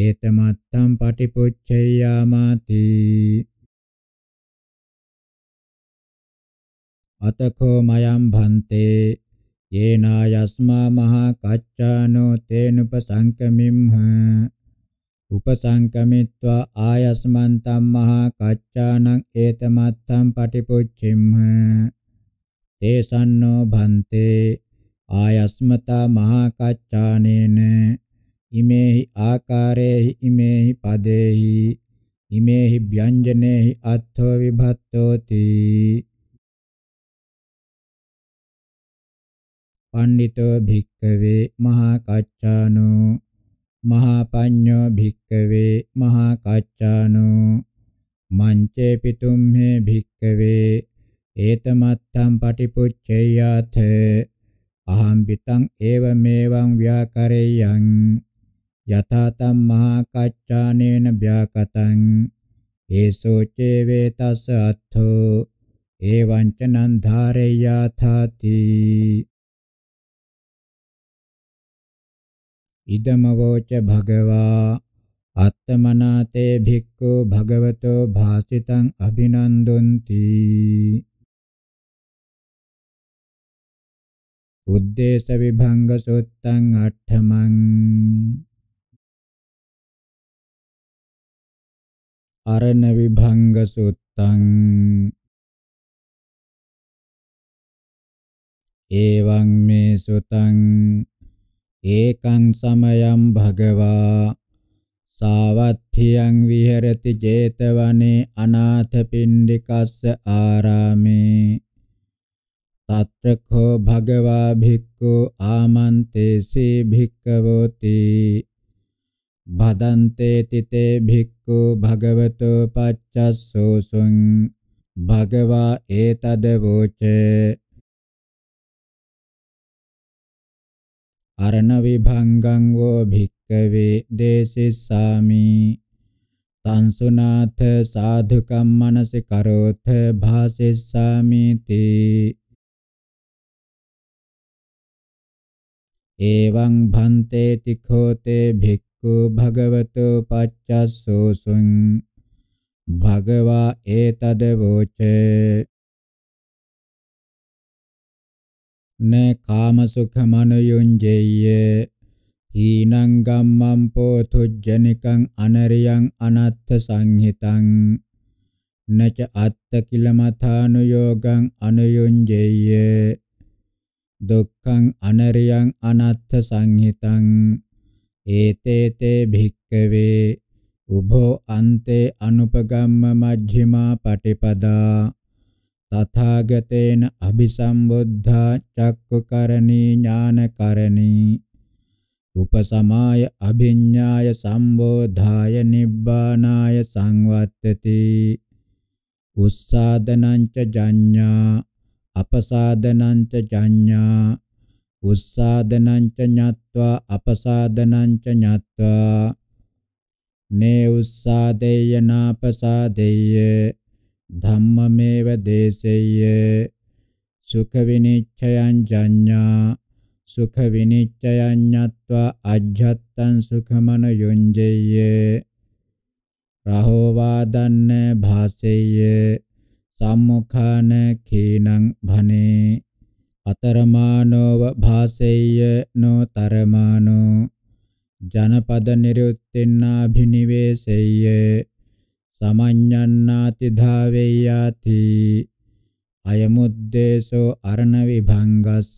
Speaker 2: ඒතමත්තම් පටිපුච්චෙය්‍යාමාති අතකෝ මයම් භන්තේ යේනා යස්මා මහා කච්චානෝ තේනුපසංකමිම්හ
Speaker 3: උපසංකමිත්වා ආයස්මන්තම් මහා කච්චානං ඒතමත්තම් පටිපුච්චිම්හ තේසන්නෝ භන්තේ ආයස්මතා මහා කච්චානේන ඉමේහි ආකාරේහි ඉමේහි පදේහි ඉමේහි ව්‍යංජනේහි
Speaker 2: අත්ථෝ විභත්තෝති පණ්ඩිතෝ භික්කවේ මහා කච්චානෝ
Speaker 3: මහා පඤ්ඤෝ භික්කවේ මහා කච්චානෝ මංචේ පිතුම්හි භික්කවේ ඒතමත්තම් පටිපුච්චේයාත අහම් පිටං ඒව මේවං ව්‍යාකරේයං යතා තම් මහා කච්චානේන ව්‍යාකතං ඒසෝ
Speaker 2: චේවේ තස් අත්ථෝ එවං ච නන්ධාරේයාථාති ඉදමවෝච භගවා අත්තමනාතේ භික්ඛු භගවතෝ භාසිතං අභිනන්දොන්ති උද්දේශ විභංග සොත්තං අට්ඨමං
Speaker 1: අරණ විභංග
Speaker 2: සොත්තං එවං මේ සොතං ඒකං සමයං
Speaker 3: භගවා සාවත්ථියං විහෙරති 제තවනේ අනාථපිණ්ඩිකස්ස ආරාමේ තත්‍රකෝ භගවා භික්ඛු ආමන්තේසී භික්ඛවෝති බදන්තේ තිතේ භික්ඛු භගවතෝ
Speaker 2: පච්චස්සෝසුං භගවා ඒතද වෝචේ අරණ විභංගං වෝ භික්කවේ දේසිස්සාමි සංසුනාථ
Speaker 3: සාධුකම්
Speaker 2: මනසිකරෝථ භාසිස්සාමි තේ එවං භන්තේ තිඛෝතේ භික්ඛු භගවතු පච්චස්සෝසුං භගවා ඒතද වෝචේ න කාම සුඛ මනෝයුංජේය හීනං
Speaker 3: ගම්මං පොතුජ්ජනිකං අනරියං අනත්ථ සංහිතං නච අත්ත කිලමථානුയോഗං අනුයුංජේය දුක්ඛං අනරියං අනත්ථ සංහිතං ඒතේතේ භික්කවේ උභෝ අන්තේ අනුපගම්ම මජ්ක්‍ධිමා පටිපදා තථාගතේන අභිසම්බුද්ධා චක්කුකරණී ඥානකරණී උපසමාය අභිඤ්ඤාය සම්බෝධාය නිබ්බානාය සංවත්තති උස්සාදනංච ජඤ්ඤා අපසාදනංච ජඤ්ඤා උස්සාදනංච ඤත්වා අපසාදනංච ඤත්වා නේ උස්සාදේය නාපසාදේය ධම්මමේව දේසෙය්‍ය සුඛ විනිච්ඡයං ජඤ්ඤා සුඛ විනිච්ඡයං ඤත්වා අජ්ජත්තං සුඛමන යොංජෙය්‍ය රහෝ වාදන්න භාසෙය්‍ය සම්මුඛාන කීනං භනේ අතරමානෝව භාසෙය්‍ය නොතරමානෝ ජනපද නිරුත්තෙන්නාභිනිවේසෙය්‍ය සමඤ්ඤන්නාති
Speaker 2: ධාවේයාති අයමුද්දේශෝ අරණ විභංගස්ස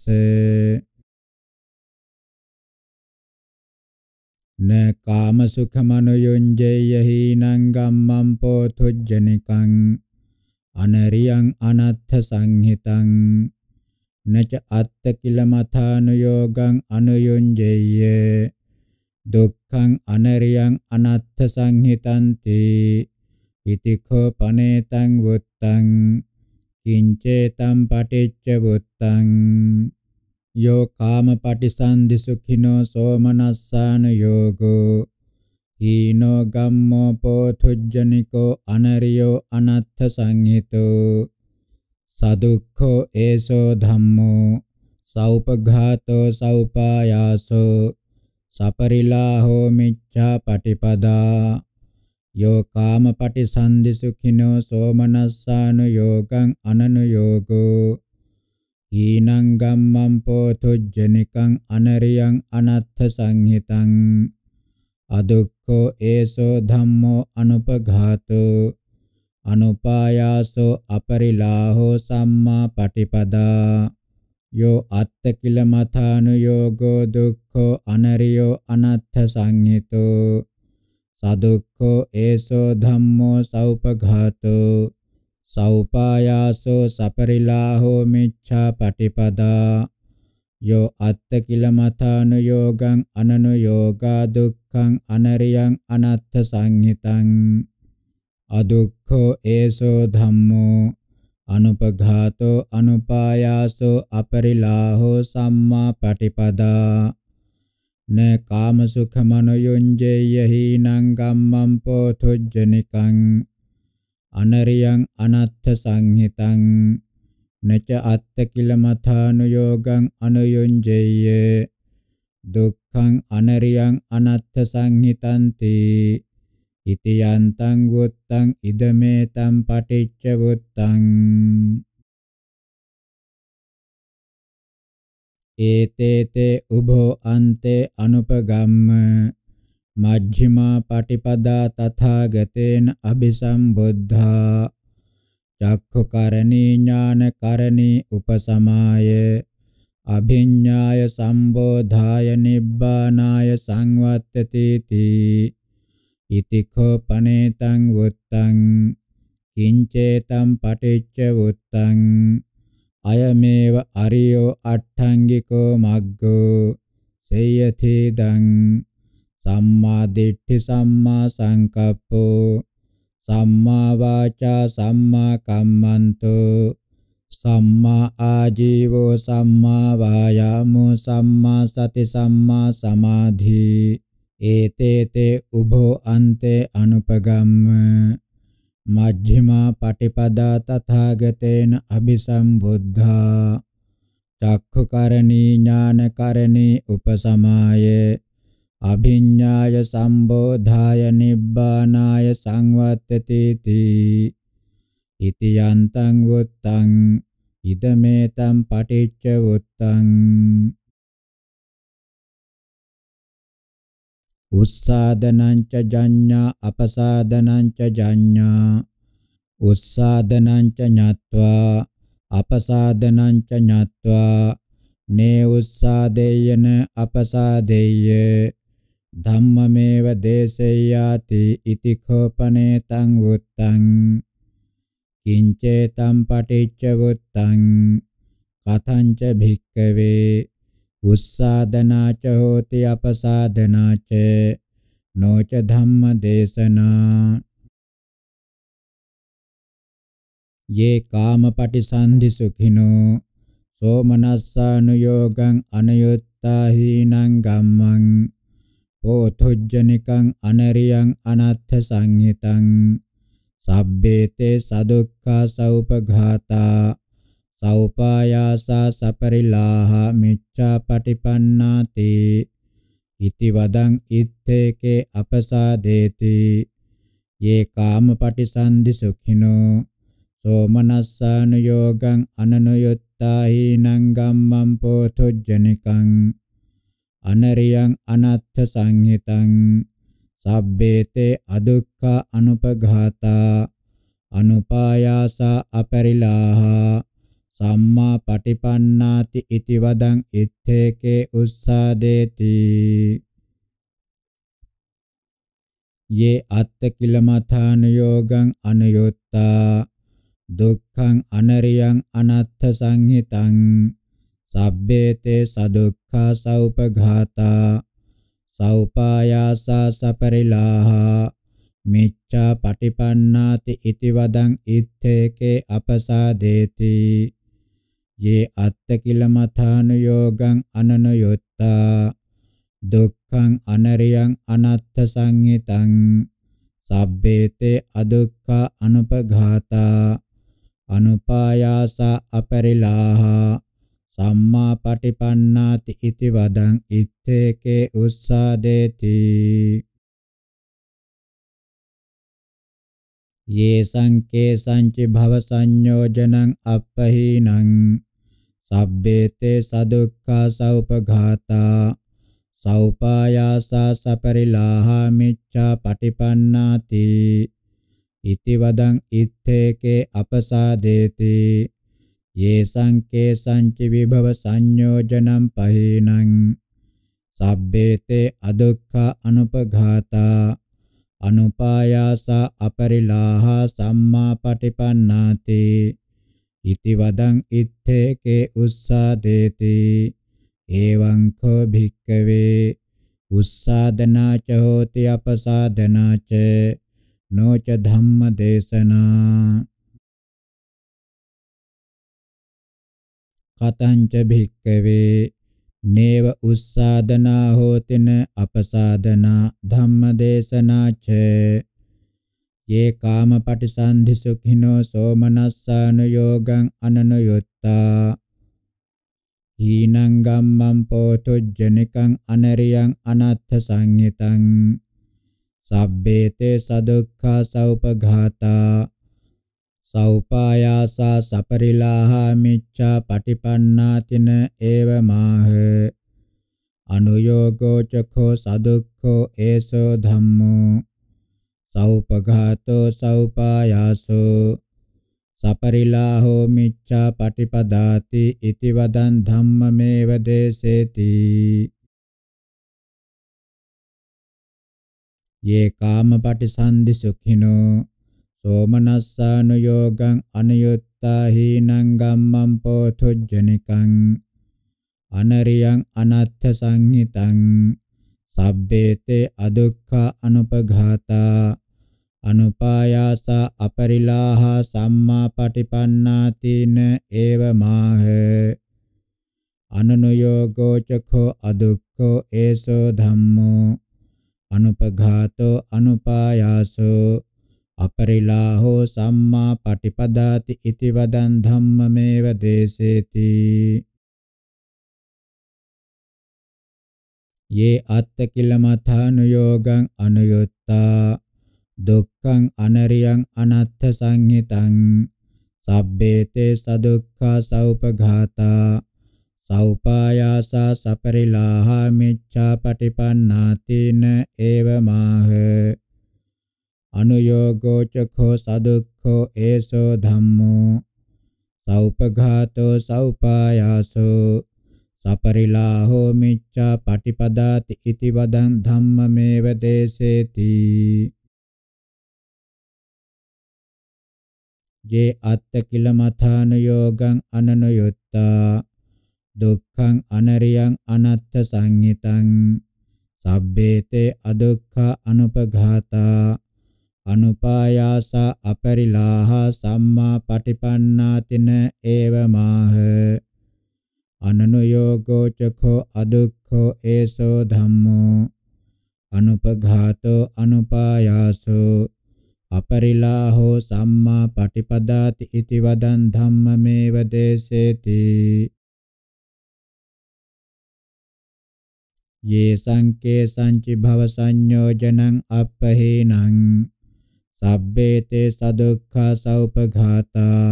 Speaker 2: න කාම සුඛමනුයුංජේය හීනං ගම්මං පෝතුජ්ජනිකං
Speaker 3: අනරියං අනත්ථ සංහිතං නච අත්ත කිල මථානුയോഗං අනුයුංජේය දුක්ඛං අනරියං අනත්ථ සංහිතන්ති ඉතිකෝ පනේතං වුත්තං කිංචේතම් පටිච්ච වුත්තං යෝ කාම පටිසන්ධි සුඛිනෝ සෝමනස්සාන යෝගෝ හීනෝ ගම්මෝ පෝතුජ්ජනිකෝ අනරියෝ අනත්ථ සංහිතෝ සදුක්ඛෝ ඒසෝ ධම්මෝ සෞපඝාතෝ සෞපායාසෝ සපරිලාහෝ මිච්ඡා පටිපදා යෝ කාමපටි සම්දිසුඛිනෝ සෝමනස්සානු යෝගං අනනුයෝගෝ ඊනං ගම්මං පොතුජ්ජනිකං අනරියං අනත්ථ සංහිතං අදුක්ඛෝ ඒසෝ ධම්මෝ අනුපඝාතෝ අනුපායාසෝ අපරිලාහෝ සම්මා පටිපදා යෝ අත්ථ කිල මථානුයෝගෝ දුක්ඛෝ අනරියෝ අනත්ථ සංහිතෝ සදුක්ඛෝ ඒසෝ ධම්මෝ සෞපඝාතෝ සෞපායාසෝ සපරිලාහෝ මිච්ඡා පටිපදා යෝ අත්ත කිල මතානුയോഗං අනනුയോഗා දුක්ඛං අනරියං අනත්ථ සංහිතං අදුක්ඛෝ ඒසෝ ධම්මෝ අනුපඝාතෝ අනුපායාසෝ අපරිලාහෝ සම්මා පටිපදා न කාමසුඛමනොයොංජේයහි නං ගම්මං පොතොජ්ජනිකං අනරියං අනත්ථ සංහිතං නච අත්ථ කිල මථානුയോഗං අනුයොංජේය දුක්ඛං අනරියං
Speaker 2: අනත්ථ සංහිතಂತಿ ඉති යන්තං වුත්තං ඉදමේ තම් පටිච්ච වුත්තං ඒතේතේ උභෝ අන්තේ අනුපගම්ම
Speaker 3: මජ්ක්‍ධිමා පටිපදා තථාගතේන අபிසම්බුද්ධා චක්ඛුකරණී ඥානකරණී උපසමාය අභිඤ්ඤාය සම්බෝධාය නිබ්බානාය සංවත්තති තී ඉතිඛෝ පනේතං වුත්තං කිංචේතම් පටිච්ච වුත්තං අයමේව අරියෝ අට්ඨංගිකෝ මග්ගෝ සේයති දං සම්මා දිට්ඨි සම්මා සංකප්පෝ සම්මා වාචා සම්මා කම්මන්තෝ සම්මා ආජීවෝ සම්මා වායාමෝ සම්මා සති සම්මා සමාධි ඒතේතේ උභෝ අන්තේ අනුපගම්ම මජ්ඣිමා පටිපදා තථාගතේන අභිසම්බුද්ධා චක්ඛුකරණී ඥානකරණී උපසමායේ අභිඤ්ඤාය සම්බෝධාය නිබ්බානාය සංවත්තති තී
Speaker 2: ඉති යන්තං වුත්තං ඉදමෙතම් පටිච්ච වුත්තං උස්සාදනංච ජඤ්ඤා අපසාදනංච ජඤ්ඤා
Speaker 3: උස්සාදනංච ඤත්වා අපසාදනංච ඤත්වා නේ උස්සාදේයන අපසාදේය ධම්මමේව දේශේයාති ඉති කෝපනේ තං උත්තං කිංචේ තම් පටිච්ච උත්තං කතංච භික්කවේ උස්සාදනාච හෝති අපසාදනාච
Speaker 2: නොච ධම්ම දේශනා යේ කාමපටිසන්ධි සුඛිනෝ
Speaker 3: සෝමනස්සානුയോഗං අනයුත්තා හීනං ගම්මං පෝතුජ්ජනිකං අනරියං අනත්ථ සංහිතං සබ්බේතේ සදුක්ඛා සෞපඝාතා සෞපායාසා සපරිලාහ මිච්ඡා පටිපන්නාති ඉති වදං ඉත්තේකේ අපසාදේති යේ කාම පටිසන්ධි සුඛිනෝ සෝමනස්සානුയോഗං අනනුයුත්තාහි නංගම්මං පෝතුජ්ජනිකං අනරියං අනත්ථ සංහිතං සබ්බේතේ අදුක්ඛ අනුපඝාතා අනුපායාසා අපරිලාහා සම්මා පටිපන්නාති ඉති වදං ඉත්තේකේ උස්සාදේති යේ අත්ත කිලමථාන යෝගං අනයොත්තා දුක්ඛං අනරියං අනත්ථ සංහිතං සබ්බේතේ සදුක්ඛා සෞපඝාතා සෞපායාසා සපරිලාහා මිච්ඡා පටිපන්නාති ඉති වදං ඉත්තේකේ අපසාදේති ये अत्तकिल मथानुयोगं अननुयुत्ता දුක්ඛං අනරියං අනත්ථ සංහිතං සබ්බේතේ අදුක්ඛ අනුපඝාතා අනුපායාස අපරිලාහ
Speaker 2: සම්මා පටිපන්නාති ඉති වදං ඉත්තේකේ උස්සාදේති යේ සංකේ සංචි භව සංයෝජනං අපහීනං sabbete
Speaker 3: sadukha saupaghata saupayasa saparilaha micca patipannati iti vadang itteke apasadeti yesaං කේසං ච විභව සංයෝජනං පහේනං sabbete adukkha anupaghata anupayasa aparilaha samma patipannati ඉති වදං ඉත්තේකේ උස්සාදේති එවං කෝ භික්කවේ උස්සාදනාච
Speaker 2: හෝති අපසාදනාච නොච ධම්ම දේශනා කතංච භික්කවේ නේව උස්සාදනා හෝතින අපසාදනා
Speaker 3: ධම්ම දේශනා ච ये काम पटिसंधि सुखिनो सोमनस्सानुयोगं अननुयुत्ता ඊනං ගම්මං පෝතුජ්ජනිකං අනරියං අනත්ථ සංයතං සබ්බේතේ සදුක්ඛා සෞපඝාතා සෞපායාසා සපරිලාහා මිච්ඡා පටිපන්නාතින ඒව මාහ අනුയോഗෝ චඛෝ සදුක්ඛෝ ඒසෝ ධම්මෝ සෞපඝාතෝ සෞපායාසෝ සපරිලා හෝ මිච්ඡා පටිපදාති ඉති වදන්
Speaker 2: ධම්මමේව දේසේති යේ කාමපටිසන්ධි සුඛිනෝ සෝමනස්සානුയോഗං
Speaker 3: අනයුත්තා හීනං ගම්මං පෝතුජ්ජනිකං අනරියං අනත්ථ සංහිතං සබ්බේතේ අදුක්ඛ අනුපඝාතා අනුපායාස අපරිලාහ සම්මා පටිපන්නාතින ඒව මාහ අනනුයෝගෝ චඛෝ අදුක්ඛෝ ඒසෝ ධම්මෝ අනුපඝාතෝ අනුපායාසෝ අපරිලාහෝ සම්මා
Speaker 2: පටිපදාති ඉති වදන් ධම්මමේව දේසේති යේ අත්ත කිල මථානුയോഗං අනුයුත්තා දුක්ඛං අනරියං අනත්ථ
Speaker 3: සංහිතං සබ්බේතේ සදුක්ඛා සෞපඝාතා සෞපායාසා සපරිලාහා මිච්ඡා පටිපන්නාතින ඒවමාහ අනුയോഗෝ චඛෝ සදුක්ඛෝ ඒසෝ ධම්මෝ සෞපඝාතෝ සෞපායාසෝ
Speaker 2: සපරිලාහෝ මිච්ඡා පටිපදාති ඉති වදං ධම්මමේව දේසේති ये अत्त किल मथान योगं अननुयुत्ता
Speaker 3: दुःखं अनरियं अनत्थ संहितं සබ්බේතේ අදුක්ඛ අනුපඝාතා අනුපායාස අපරිලාහ සම්මා පටිපන්නාතින ඒවමාහ අනනුයෝගෝ චඛෝ අදුක්ඛෝ ඒසෝ ධම්මෝ අනුපඝාතෝ අනුපායාසෝ අපරිලාහෝ සම්මා
Speaker 2: පටිපදාති ඉති වදන් ධම්මමේව දේසේති යේ සංකේ සංචි භව සංයෝජනං අපහේනං සබ්බේතේ සදුක්ඛා
Speaker 3: සෞපඝාතා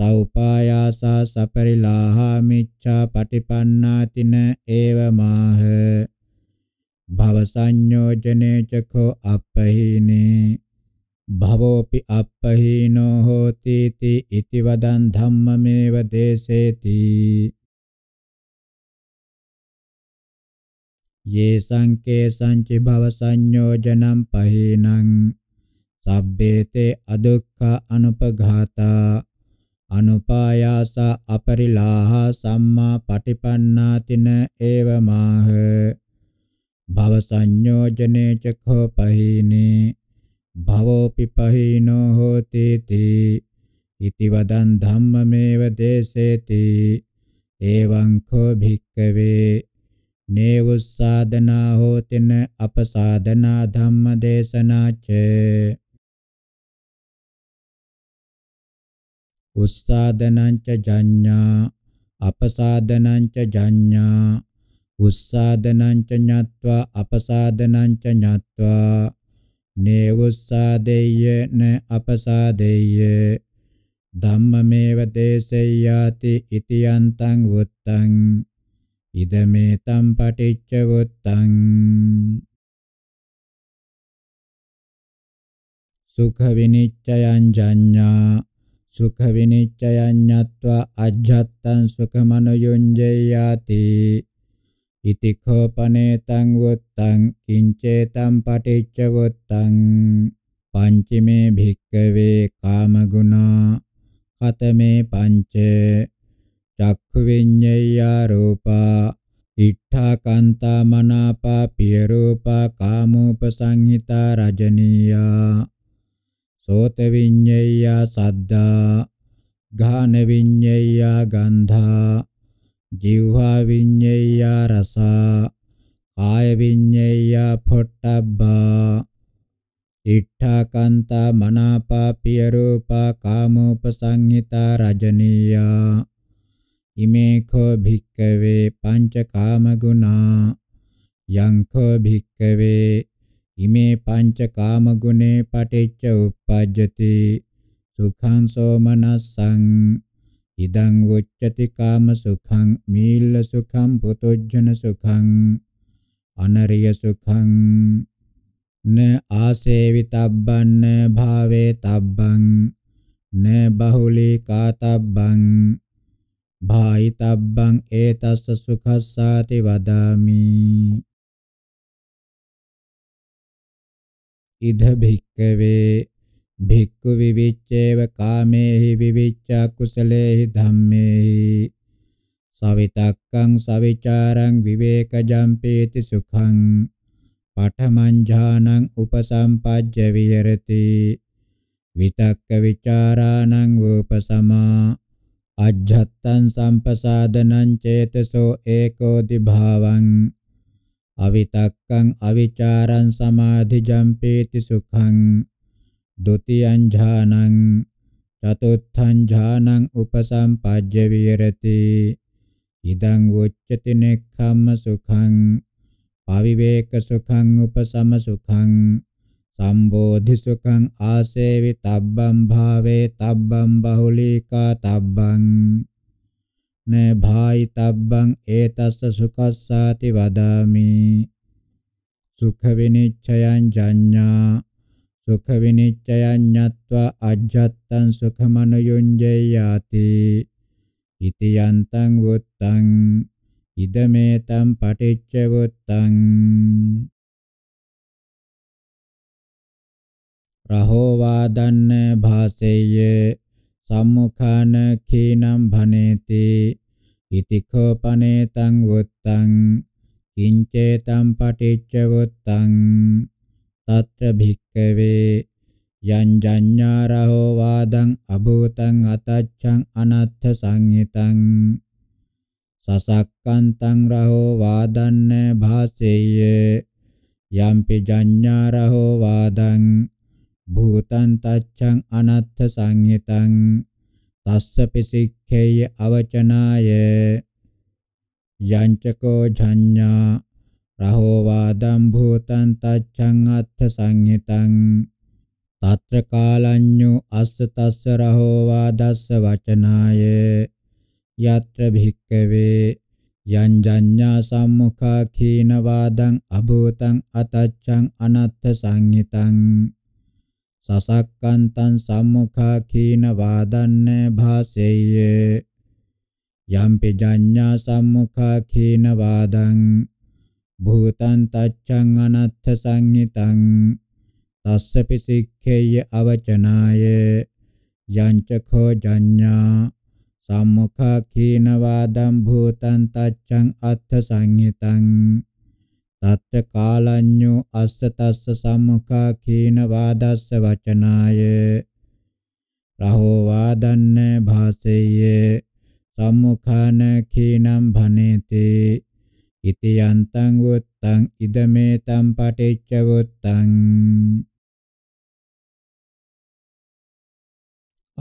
Speaker 3: සෞපායාසා සපරිලාහා මිච්ඡා පටිපන්නාතින ඒවමාහ භව සංයෝජනේ චකෝ අපහීනේ භවෝපි අප්පහීනෝ
Speaker 2: හෝති इति इति වදන් ධම්මමේව දේසේති යේ සංකේ සංචි භව සංයෝජනම් පහීනං සබ්බේතේ අදුක්ඛ
Speaker 3: අනුපඝාතා අනුපායාස අපරිලාහ සම්මා පටිපන්නාතින ඒවමාහ භව සංයෝජනේ චඛෝ පහීනේ භවෝපි පහිනෝ හෝති තී ඉති වදන් ධම්මමේව දේසේති එවං කෝ භික්කවේ නේවුස්සාදනා හෝතින
Speaker 2: අපසාදනා ධම්ම දේශනාච උස්සාදනංච ජඤ්ඤා අපසාදනංච
Speaker 3: ජඤ්ඤා උස්සාදනංච ඤත්වා අපසාදනංච ඤත්වා නේවුස්සාදෙය්‍යන අපසාදෙය්‍ය ධම්මමේව දේසෙය්‍යාති ඉතියන්තං වුත්තං
Speaker 2: ඉදමෙතම් පටිච්ච වුත්තං සුඛ විනිච්ඡයං ජඤ්ඤා සුඛ විනිච්ඡයං ඤත්වා අජ්ජත්තං සුඛමනෝ
Speaker 3: යොඤ්ජයාති ඉති කෝපනේතං වුත්තං කිංචේතං පටිච්ච වුත්තං පංචමේ භික්කවේ කාමගුණා කතමේ පංච චක්ඛු විඤ්ඤයා රූපා ඉට්ඨා කාන්තා මනාපා පිය රූපා කාමෝපසංහිතා රජනීයා සෝත විඤ්ඤයා සද්දා ඝාන විඤ්ඤයා ගන්ධා ජීවහා විඤ්ඤේයා රසා කාය විඤ්ඤේයා පොට්ටබ්බා ඉඨාකන්තා මනාපාපිය රූපා කාමෝපසංහිතා රජනීයා ඉමේඛෝ භික්කවේ පංච කාම ගුණා යංඛෝ භික්කවේ ඉමේ පංච කාම ගුණේ පටිච්ච උප්පජ්ජති සුඛං සෝමනස්සං ඉදං වොච්චති කාම සුඛං මීල්ල සුඛං පුතොජ්ජන සුඛං අනරිය සුඛං න ආසේවිතබ්බං න භාවේතබ්බං න බහුලීකාතබ්බං භායිතබ්බං
Speaker 2: ඒතස්ස සුඛස්සාති වදාමි ඉද භික්කවේ භික්ඛු විවිච්ඡේව
Speaker 3: කාමේහි විවිච්ඡා කුසලේහි ධම්මේහි සවිතක්කං සවිචාරං විවේකජම්පේති සුඛං පඨමං උපසම්පජ්ජ විහෙරති විතක්ක විචාරාණං උපසමා අජ්ජත්තං සම්පසාදනං චේතසෝ ඒකෝ දිභාවං අවිතක්කං අවිචාරං සමාධිජම්පේති සුඛං dutiyan jhānaṃ චතුත්ථං ඥානං උපසම්පජ්ජ විහෙරති ඉදං උච්චති නෙක්ඛම්ම සුඛං පවිවේක සුඛං උපසම සුඛං සම්බෝධි සුඛං ආසේවි තබ්බම් භාවේ තබ්බම් බහුලීකා තබ්බං නේ භායි තබ්බං ඒතස්ස සුඛස්සාති වදාමි සුඛ විනිච්ඡයං ජඤ්ඤා සුඛ විනිච්ඡයං ඤත්වා අජ්ජත්තං සුඛමනයුඤ්ජයාති ඉතියන්තං වුත්තං
Speaker 2: ඉදමේතම් පටිච්ච වුත්තං රහෝ වාදන්න භාසෙය්‍ය
Speaker 3: සම්මුඛාන කීනම් භනේති ඉතිඛෝපනේතං වුත්තං කිංචේතම් පටිච්ච වුත්තං తత్ర භික්ඛවේ යං ජඤ්ඤාරහෝ වාදං අභූතං අතච්ඡං අනත්ථ සංහිතං සසක්කන්තං රහෝ වාදන්න භාසෙය්‍ය යම්පි ජඤ්ඤාරහෝ වාදං භූතං තච්ඡං අනත්ථ සංහිතං තස්සපි සික්ඛේය අවචනාය යංචකෝ ඥා රහෝ වාදම් භූතං තච්ඡං අත්ථ සංහිතං తත්‍ර කාලඤ්ඤෝ අස්ස තස්ස රහෝ වාදස්ස වචනාය යත්‍ර භික්කවේ යං ජඤ්ඤා සම්මුඛා කීන වාදං අභූතං අතච්ඡං අනත්ථ සංහිතං සසක්කන්තං සම්මුඛා කීන වාදන්නේ භාසෙය්‍ය යම්පි ජඤ්ඤා සම්මුඛා කීන වාදං භූතං තච්ඡං අනත්ථ සංහිතං තස්සපි සික්ඛේය අවචනාය යංච කෝ ජඤ්ඤා සම්මුඛා කීන වාදම් භූතං තච්ඡං අත්ථ සංහිතං තත්ත කාලඤ්ඤෝ අස්ස තස්ස සම්මුඛා කීන වාදස්ස වචනාය රහෝ වාදන්න භාසෙය්‍ය සම්මුඛාන කීනම්
Speaker 2: භනේති ඉති යන්තං වුත්තං ඉදමේ තම් පටිච්ච වුත්තං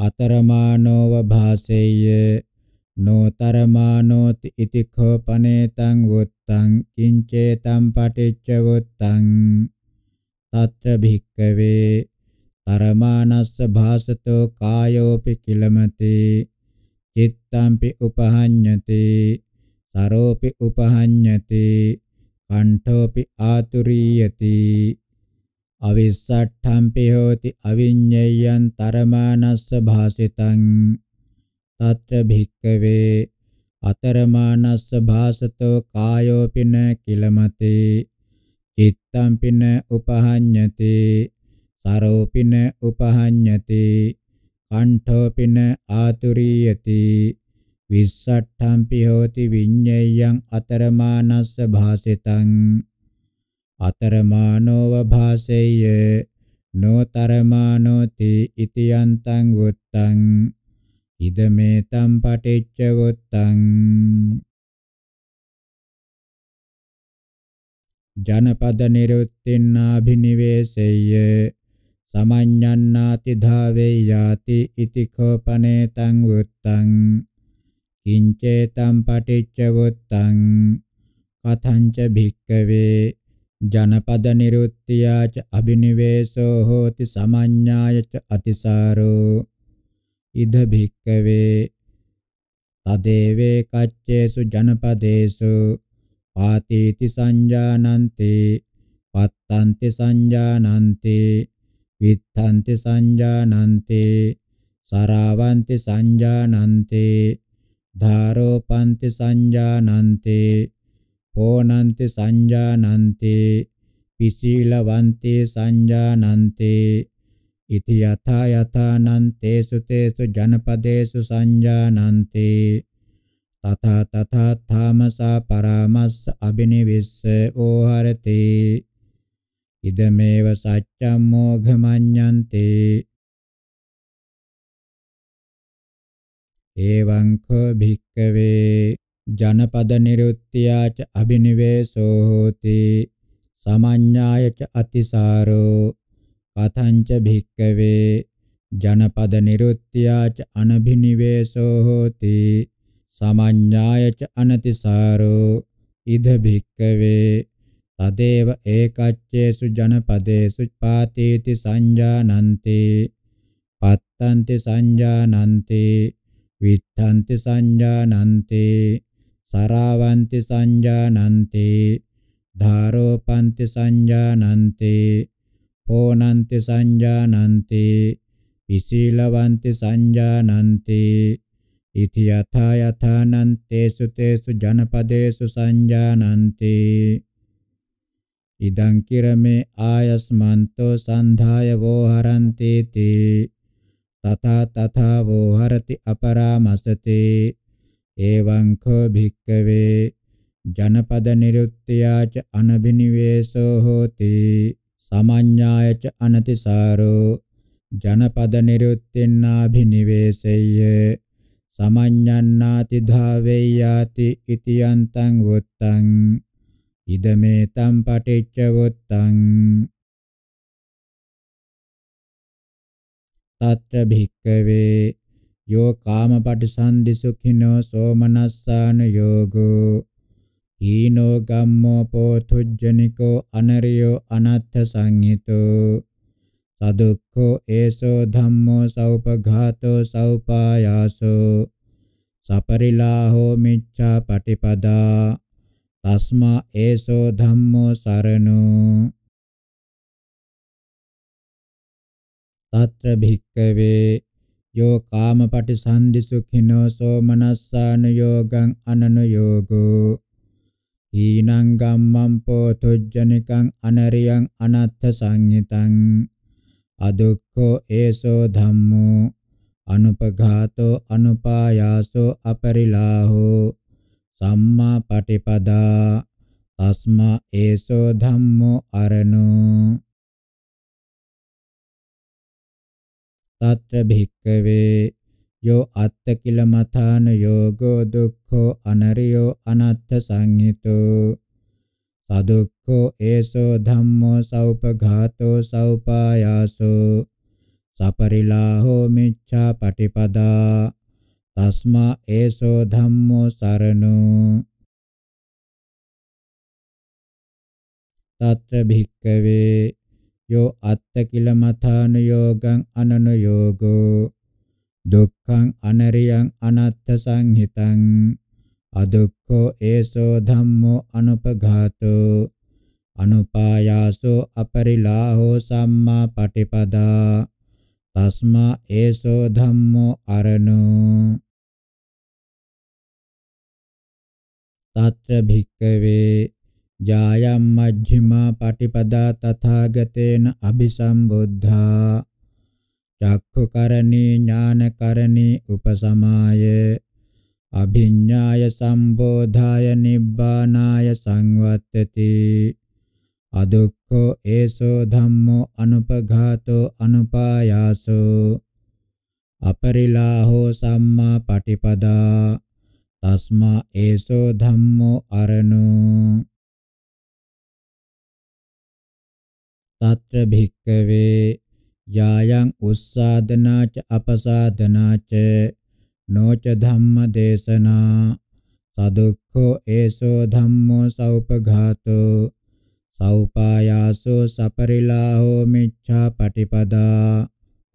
Speaker 2: අතරමානෝව භාසෙය්‍ය නෝතරමානෝති ඉති
Speaker 3: කෝපනේතං වුත්තං කිංචේතම් පටිච්ච වුත්තං තත්‍ර භික්කවේ තරමානස්ස භාසතෝ කායෝපි කිලමති චිත්තම්පි උපහඤ්ඤති සරෝපි උපහඤ්ඤති කණ්ඨෝපි ආතුරියති අවිස්සට්ඨම්පි හෝති අවිඤ්ඤයං තරමානස්ස භාසිතං తත්‍ර භික්කවේ අතරමානස්ස භාසතෝ කායෝපින කිලමති චිත්තම්පින උපහඤ්ඤති සරෝපින උපහඤ්ඤති කණ්ඨෝපින ආතුරියති විස්සට්ඨම්පි හෝති විඤ්ඤයං අතරමානස්ස භාසිතං අතරමානෝව භාසෙය්‍ය නොතරමානෝති ඉතියන්තං
Speaker 2: වුත්තං ඉදමෙතම් පටිච්ච වුත්තං ජනපද නිරුත්තින්නාභිනිවේසෙය්‍ය සමඤ්ඤන්නාති ධාවේ යාති
Speaker 3: ඉතිකෝපනේ තං වුත්තං කිංචේතම් පටිච්චවුත්තං කතංච භික්කවේ ජනපද නිරුත්තියාච අබිනිවේසෝ හෝති සමඤ්ඤායච අතිසාරෝ ඉද භික්කවේ තදේවේ කච්චේසු ජනපදේසු පාතීති සංජානන්ති පත්තන්ති සංජානන්ති විත්තන්ති සංජානන්ති සරාවන්ති සංජානන්ති ධාරෝ පන්ති සංජානන්ති පෝනන්ති සංජානන්ති පිසීලවන්ති සංජානන්ති ඉති යථා යථානං තේසු තේසු ජනපදේසු සංජානන්ති තථා තථා ථාමසා පරාමස්ස අබිනිවිස්ස ඕහරති
Speaker 2: ඉදමේව සච්ඡම් මොඝමඤ්ඤන්ති එවංඛෝ භික්කවේ ජනපද
Speaker 3: නිරුත්ත්‍යාච අබිනිවේසෝ හෝති සමඤ්ඤායච අතිසාරෝ කතංච භික්කවේ ජනපද නිරුත්ත්‍යාච අනබිනිවේසෝ හෝති සමඤ්ඤායච අනතිසාරෝ ඉද භික්කවේ තදේව ඒකච්චේසු ජනපදේසු පාතේති සංජානන්ති පත්තන්ති සංජානන්ති විත්තන්ති සංජානන්තේ සරාවන්ති සංජානන්තේ ධාරෝපන්ති සංජානන්තේ ඕනන්ති සංජානන්තේ විශීලවන්ති සංජානන්තේ ඉති යථා යථානන්තේසු තේසු ජනපදේසු සංජානන්තේ ඉදං කිරමේ ආයස්මන්තෝ සන්ධාය වෝහරන්තේතේ තථා තථා වෝ හරති අපරාමසතේ එවං කෝ භික්කවේ ජනපද නිරුත්ත්‍යාච අනබිනිවේසෝ හෝති සමඤ්ඤායච අනතිසාරෝ ජනපද නිරුත්ත්‍ෙන්නාබිනිවේසෙය්‍ය සමඤ්ඤන්නාති ධාවේයාති
Speaker 2: ඉතියන්තං වොත්තං ඉදමේ තම් පටිච්ච වොත්තං තත්‍ර භික්කවේ යෝ කාමපටිසන්ධි සුඛිනෝ සෝමනස්සාන යෝගෝ
Speaker 3: ඊනෝ ගම්මෝ පෝතුජ්ජනිකෝ අනරියෝ අනත්ථ සංහිතෝ සදුක්ඛෝ ඒසෝ ධම්මෝ සෞපඝාතෝ සෞපායාසෝ සපරිලාහෝ මිච්ඡා පටිපදා
Speaker 2: තස්මා ඒසෝ ධම්මෝ සරණෝ తత్ర භික්කවේ යෝ කාමපටි සන්දි සුඛිනෝ සෝ මනස්සාන යෝගං අනනුයෝගෝ
Speaker 3: ඊනං ගම්මං පොතුජ්ජනිකං අනරියං අනත්ථ සංයතං අදුක්ඛෝ ඒසෝ ධම්මෝ අනුපඝාතෝ අනුපායාසෝ අපරිලාහෝ සම්මා
Speaker 2: පටිපදා තස්මා ඒසෝ ධම්මෝ අරණෝ తత్ర భిక్కవే యో అత్త కిల మథాన యోగో దుఃఖో అనరియో
Speaker 3: అనత్త సంహితో సదుఃఖో ఏసో ధమ్మో సౌపఘాతో సౌపాయాసో සපරිලාහෝ මිච්ඡා
Speaker 2: පටිපදා තස්මා ඒසෝ ධම්මෝ සරණෝ తත්‍ර භික්කවේ यो अत्त किल मथान योगं अननुयोगो
Speaker 3: दुःखं अनरियं अनत्थ संहितं अदुःखो एषो धम्मो अनुपघातो अनुपायासो
Speaker 2: अपरिलाहो सम्मा पटिपदा तस्मा एषो धम्मो अरनो तत्र भिक्खवे ජායම් මජ්ක්‍ධිමා පටිපදා
Speaker 3: තථාගතේන අபிසම්බුද්ධා චක්ඛුකරණී ඥානකරණී උපසමාය අභිඤ්ඤාය සම්බෝධාය නිබ්බානාය සංවත්තති අදුක්ඛෝ ඒසෝ ධම්මෝ අනුපඝාතෝ අනුපායාසෝ
Speaker 2: අපරිලාහෝ සම්මා පටිපදා තස්මා ඒසෝ ධම්මෝ අරණෝ తత్ర భిక్కవే యాయం ఉస్సాదనాచ అపసాదనాచ
Speaker 3: నోచ ధమ్మ దేశనా సదుఃఖో ఏసో ధమ్మో సౌపఘాతో సౌపాయాసో
Speaker 2: సపరిలాహో మిච්ඡా పటిపదా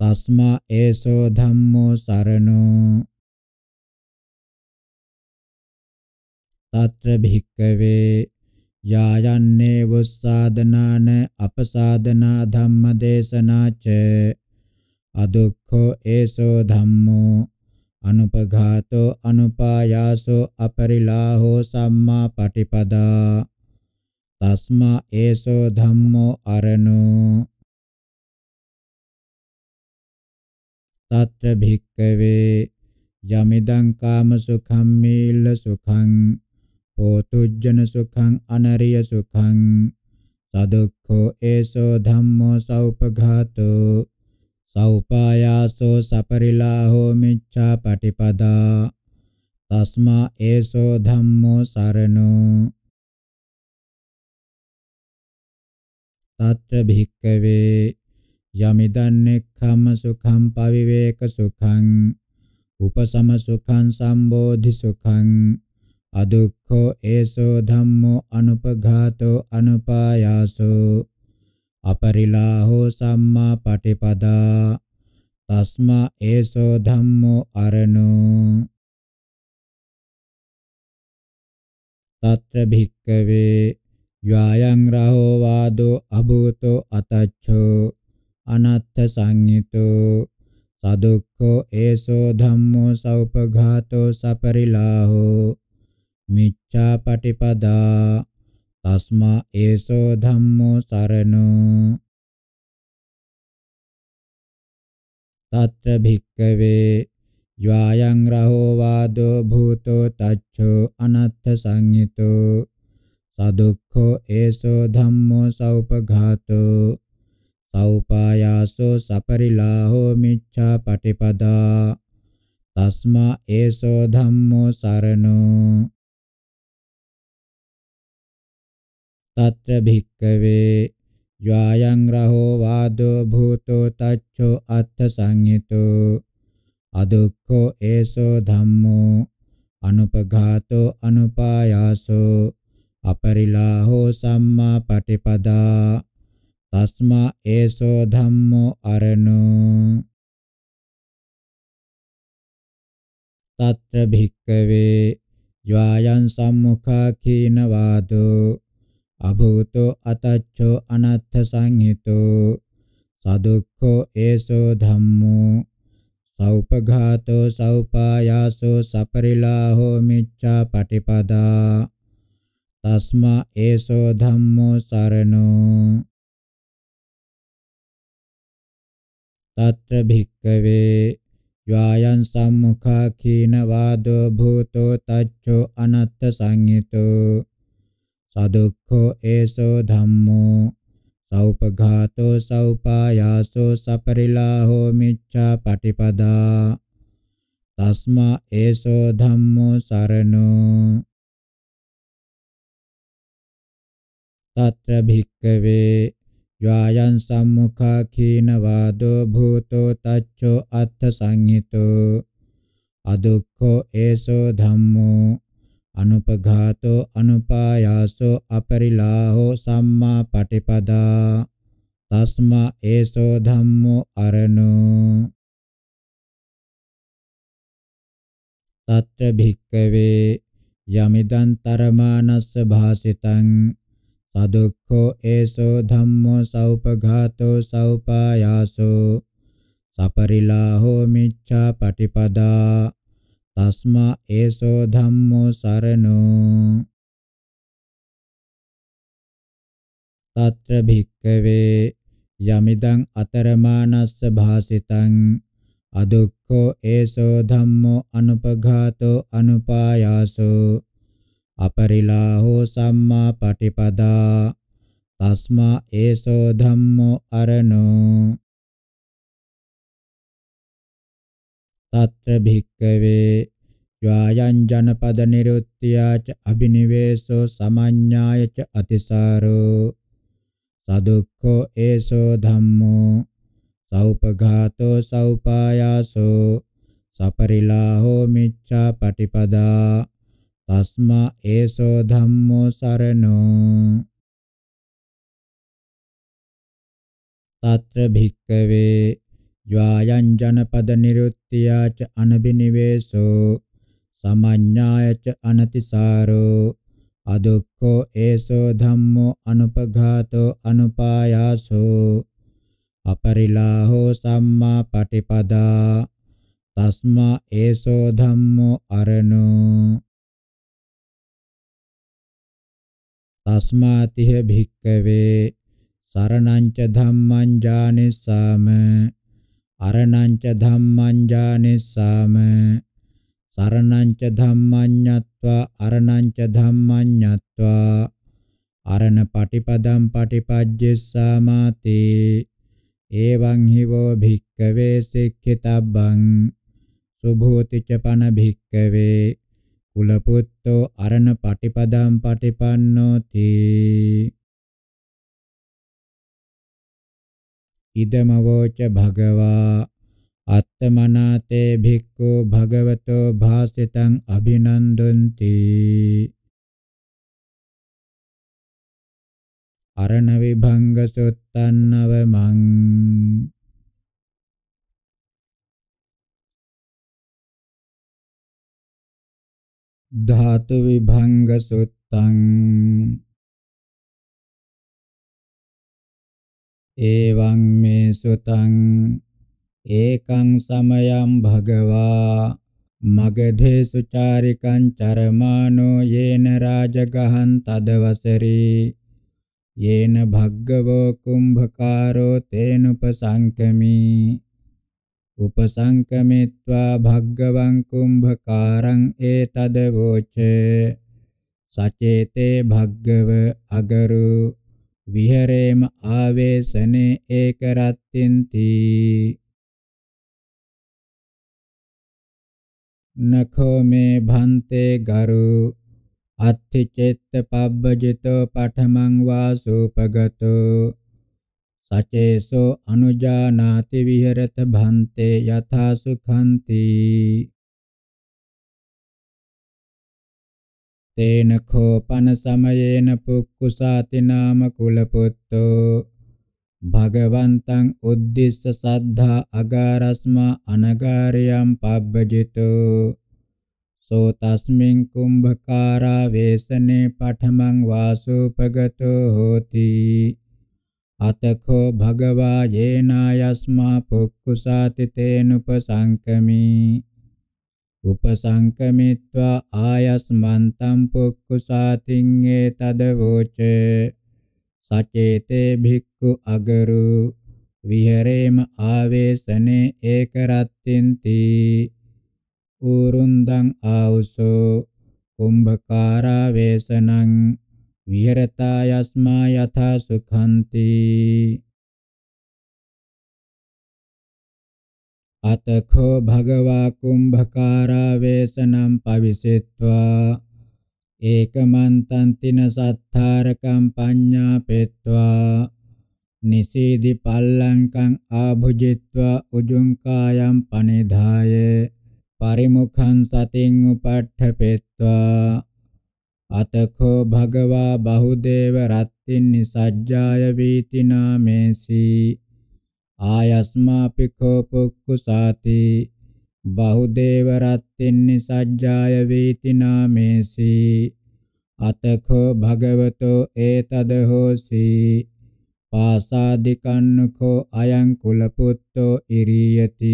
Speaker 2: తస్మా ఏసో ధమ్మో శరణో తత్ర భిక్కవే යායන්නේ වස්සාදනාන
Speaker 3: අපසාදනා ධම්ම දේශනාච අදුක්ඛෝ ඒසෝ ධම්මෝ අනුපඝාතෝ අනුපායාසෝ අපරිලාහෝ
Speaker 2: සම්මා පටිපදා තස්මා ඒසෝ ධම්මෝ අරණෝ තත්‍ර භික්කවේ යමිදං කාම සුඛම් මේල සුඛං
Speaker 3: පෝතුජ්ජන සුඛං අනරිය සුඛං සදුක්ඛෝ ඒසෝ ධම්මෝ සෞපඝාතෝ සෞපායාසෝ සපරිලාහෝ
Speaker 2: මිච්ඡා පටිපදා තස්මා ඒසෝ ධම්මෝ සරණෝ තත්‍ර භික්කවේ යමිදන්නේක්ඛම සුඛං පවිවේක සුඛං
Speaker 3: උපසම සුඛං සම්බෝධි සුඛං අදුක්ඛෝ ඒසෝ ධම්මෝ අනුපඝාතෝ අනුපායාසෝ
Speaker 2: අපරිලාහෝ සම්මා පටිපදා තස්මා ඒසෝ ධම්මෝ අරණෝ තත්‍ර භික්කවේ යායන් රහෝ වාදෝ අභූතෝ
Speaker 3: අතච්ඡෝ අනත්ථ සංයුතෝ සදුක්ඛෝ ඒසෝ ධම්මෝ සෞපඝාතෝ සපරිලාහෝ මිච්ඡා
Speaker 2: පටිපදා තස්මා ඒසෝ ධම්මෝ සරණෝ තත්‍ර භික්කවේ යායන් රහෝ වාදෝ භූතෝ තච්ඡෝ අනත්ථ
Speaker 3: සංයතෝ සදුක්ඛෝ ඒසෝ ධම්මෝ සෞපඝාතෝ සෞපායාසෝ සපරිලාහෝ මිච්ඡා පටිපදා
Speaker 2: තස්මා ඒසෝ ධම්මෝ සරණෝ తత్ర భిక్కవే జ్వాయం గ్రహో వాదో భూతో తచ్చో అర్థ సంహితో
Speaker 3: అదుఃఖో ఏసో ధమ్మో అనుపఘాతో అనుపాయాసో අපරිලාහෝ සම්මා පටිපදා
Speaker 2: තස්මා ඒසෝ ධම්මෝ අරණෝ తත්‍ර භික්කවේ යායන් සම්මුඛා
Speaker 3: කීන වාදෝ අභූතෝ අතච්ඡෝ අනත්ථ සංහිතෝ සදුක්ඛෝ ඒසෝ ධම්මෝ සෞපඝාතෝ සෞපායාසෝ සපරිලාහෝ මිච්ඡා පටිපදා
Speaker 2: තස්මා ඒසෝ ධම්මෝ සරණෝ තත්‍ර භික්කවේ යායන් සම්මුඛා කීන වාදෝ භූතෝ තච්ඡෝ අනත්ත සංයතෝ
Speaker 3: සදුක්ඛෝ ඒසෝ ධම්මෝ සෞපඝාතෝ සෞපායාසෝ සපරිලා හෝමිච්ඡා පටිපදා
Speaker 2: තස්මා ඒසෝ ධම්මෝ සරණෝ තත්‍ර භික්කවේ යායන් සම්මුඛා කීන වාදෝ භූතෝ තච්චෝ අත්ථ සංහිතෝ
Speaker 3: අදුක්ඛෝ ඒසෝ ධම්මෝ අනුපඝාතෝ අනුපායාසෝ අපරිලාහෝ සම්මා පටිපදා
Speaker 2: තස්මා ඒසෝ ධම්මෝ අරණෝ තත්‍ර භික්කවේ යමිදන්
Speaker 3: තරමානස්ස භාසිතං සදුක්ඛෝ ඒසෝ ධම්මෝ සෞපඝාතෝ සෞපායාසෝ සපරිලාහෝ මිච්ඡා
Speaker 2: පටිපදා තස්මා ඒසෝ ධම්මෝ සරණෝ තත්‍ර භික්කවේ යමිදං අතරමානස්ස භාසිතං අදුක්ඛෝ
Speaker 3: ඒසෝ ධම්මෝ අනුපඝාතෝ අනුපායාසෝ
Speaker 2: අපරිලාහෝ සම්මා පටිපදා තස්මා ඒසෝ ධම්මෝ අරණෝ తత్ర භික්කවේ යායන් ජනපද නිරුත්ත්‍යාච
Speaker 3: අබිනිවේසෝ සමඤ්ඤායච අතිසාරෝ සදුක්ඛෝ ඒසෝ ධම්මෝ සෞපඝාතෝ සෞපායාසෝ
Speaker 2: සපරිලාහෝ මිච්ඡා පටිපදා තස්මා ඒසෝ ධම්මෝ සරණෝ తత్ర භික්කවේ යායන් ජනපද නිරුත් අනිත්‍යාච
Speaker 3: අනබිනිවේසෝ සමඤ්ඤායච අනතිසාරෝ අදුක්ඛෝ ඒසෝ ධම්මෝ අනුපඝාතෝ අනුපායාසෝ අපරිලාහෝ සම්මා පටිපදා
Speaker 2: තස්මා ඒසෝ ධම්මෝ අරණෝ තස්මාතිහ භික්කවේ සරණං ච
Speaker 3: ධම්මං ඥානෙසාම අරණං ච ධම්මං ඥානෙස්සාම සරණං ච ධම්මං ඤත්වා අරණං ච ධම්මං ඤත්වා අරණ පටිපදම් පටිපජ්ජෙස්සාමාති එවං හිවෝ භික්කවේ සික්ඛිතබ්බං සුභූති ච පන භික්කවේ කුලපුත්තෝ අරණ පටිපදම්
Speaker 2: පටිපන්නෝති ඉදමවෝච භගවා අත්තමනාතේ භික්ඛු භගවතෝ භාසිතං අභිනන්දಂತಿ අරණ විභංග සුත්තන්නව
Speaker 1: මං ධාතු විභංග
Speaker 2: සුත්තං එවං මේ සුතං ඒකං සමයං
Speaker 3: භගවා මගධේ සුචාරිකං චරමානෝ යේන රාජගහං තදවසරි යේන භග්ගවෝ කුම්භකාරෝ තේනුපසංකමි උපසංකමිත්වා භග්ගවං කුම්භකාරං ඒතදවෝච සචේතේ භග්ගව අගරු විහෙරේම ආවේසනේ
Speaker 2: ඒකරත්තින්ති නඛෝ මේ භන්තේ ගරු අත්ථි
Speaker 3: චෙත්ත පබ්බජිතෝ පඨමං වාසූපගතෝ
Speaker 2: සචේසෝ අනුජානාති විහෙරත භන්තේ යථා සුඛන්ති තේන කෝපන සමයේන පුක්කුසාති නාම කුලපුත්තෝ
Speaker 3: භගවන්තං උද්දිස්ස සද්ධා අගාරස්මා අනගාරියම් පබ්බජිතෝ සෝ තස්මින් කුම්භකාරා වේසනේ පඨමං වාසෝපගතෝ හෝති අතකෝ භගවා යේනායස්මා පුක්කුසාති තේනුපසංකමී උපසංකමිත්වා ආයස්මන්තම් පුක්කුසාතින් ඒතදවෝච සචේතේ භික්ඛු අගරු විහෙරේම ආවේසනේ ඒකරත්තින්ති ඌරුන්දං ආවුසෝ කුම්භකාරා
Speaker 2: වේසනං විහෙරතා යස්මා යථා සුඛන්ති අතඛෝ භගවා කුම්භකාරා වේසනම් පවිසෙත්වා ඒකමන්තං
Speaker 3: තින සත්තාරකම් පඤ්ඤාපෙත්වා නිසීදි පල්ලංකං ආභුජිත්වා උජුං කායම් පනිධාය පරිමුඛං සතින් උපට්ඨපෙත්වා අතඛෝ භගවා බහුදේව රත්තින් නිසජ්ජාය වීති නාමේසී ආයස්මාපිකෝ පුක්කුසාති බහුදේව රත්තින්නි සජ්ජාය වේති නාමේසි අතකෝ භගවතෝ ඒතද හෝසි පාසාදිකන්නකෝ අයං කුලපුත්තෝ ඉරියති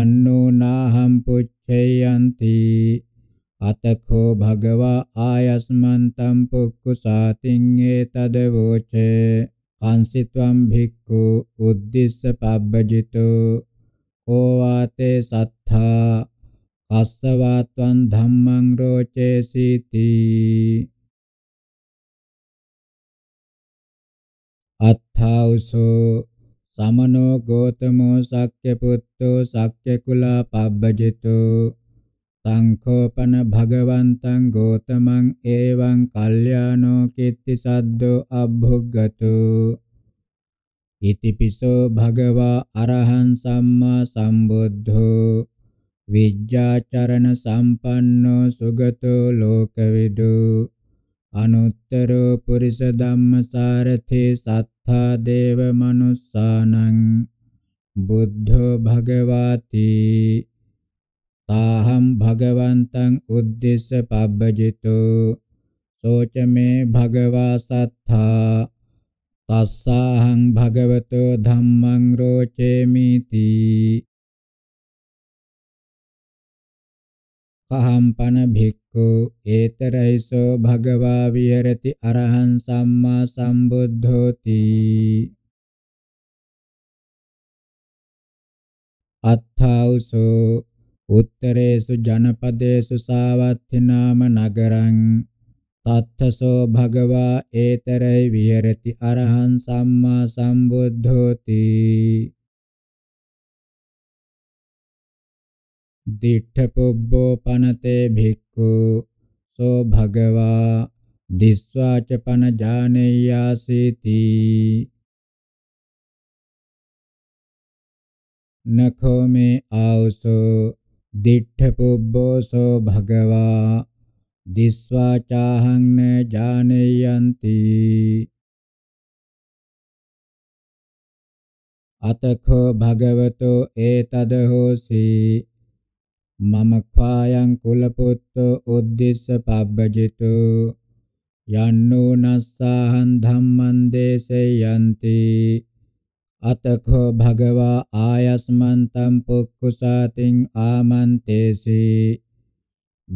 Speaker 3: යන්නෝ නාහම් පුච්චේයන්ති අතකෝ භගවා ආයස්මන්තම් පුක්කුසාතින් ඒතද වෝචේ කංසිත්වම් භික්ඛු උද්දිස්ස පබ්බජිතෝ කෝ වාතේ
Speaker 2: සත්තා අස්සවාත්වං ධම්මං රෝචේසීති අත්ථෞසෝ සමනෝ ගෝතමෝ සක්්‍ය පුත්තෝ සක්්‍ය කුලා
Speaker 3: පබ්බජිතෝ සංඛෝපන භගවන්තං ගෝතමං එවං කල්යාණෝ කිත්ති සද්දෝ අබ්බුග්ගතු ඉතිපිසෝ භගවා අරහං සම්මා සම්බුද්ධෝ විජ්ජාචරණ සම්පන්නෝ සුගතෝ ලෝකවිදු අනුත්තරෝ පුරිස ධම්මසාරති සත්තා දේව මනුස්සානං බුද්ධෝ භගවාති ताहं भगवन्तं उद्दिश्य पब्बजितो सोच मे भगवा सत्था तस्साहं
Speaker 2: भगवतो धम्मं रोचेमीति කහම්පන භික්ඛු ඒතරයිසෝ භගවා විහෙරති අරහං සම්මා සම්බුද්ධෝති අත්ථෞසෝ උත්තරේසු ජනපදේසු සාවත්ති නාම නගරං තත්තසෝ භගවා ඒතරයි විහෙරති අරහං සම්මා සම්බුද්ධෝති දිඨපොබ්බෝ පනතේ භික්ඛු සෝ භගවා දිස්වාච පන ජානෙයාසීති නඛෝ මේ ආවසෝ දිඨපුබ්බෝසෝ භගවා දිස්වාචාහං න ජානේයන්ති අතඛෝ භගවතෝ ඒතද හෝසි
Speaker 3: මම ඛායං කුලපුත්තු උද්දිස්ස පබ්බජිතු යන්නෝ නස්සාහං ධම්මං දේසයන්ති අතඛෝ භගවා ආයස්මන්තම් පුක්කුසාතින් ආමන්තේසි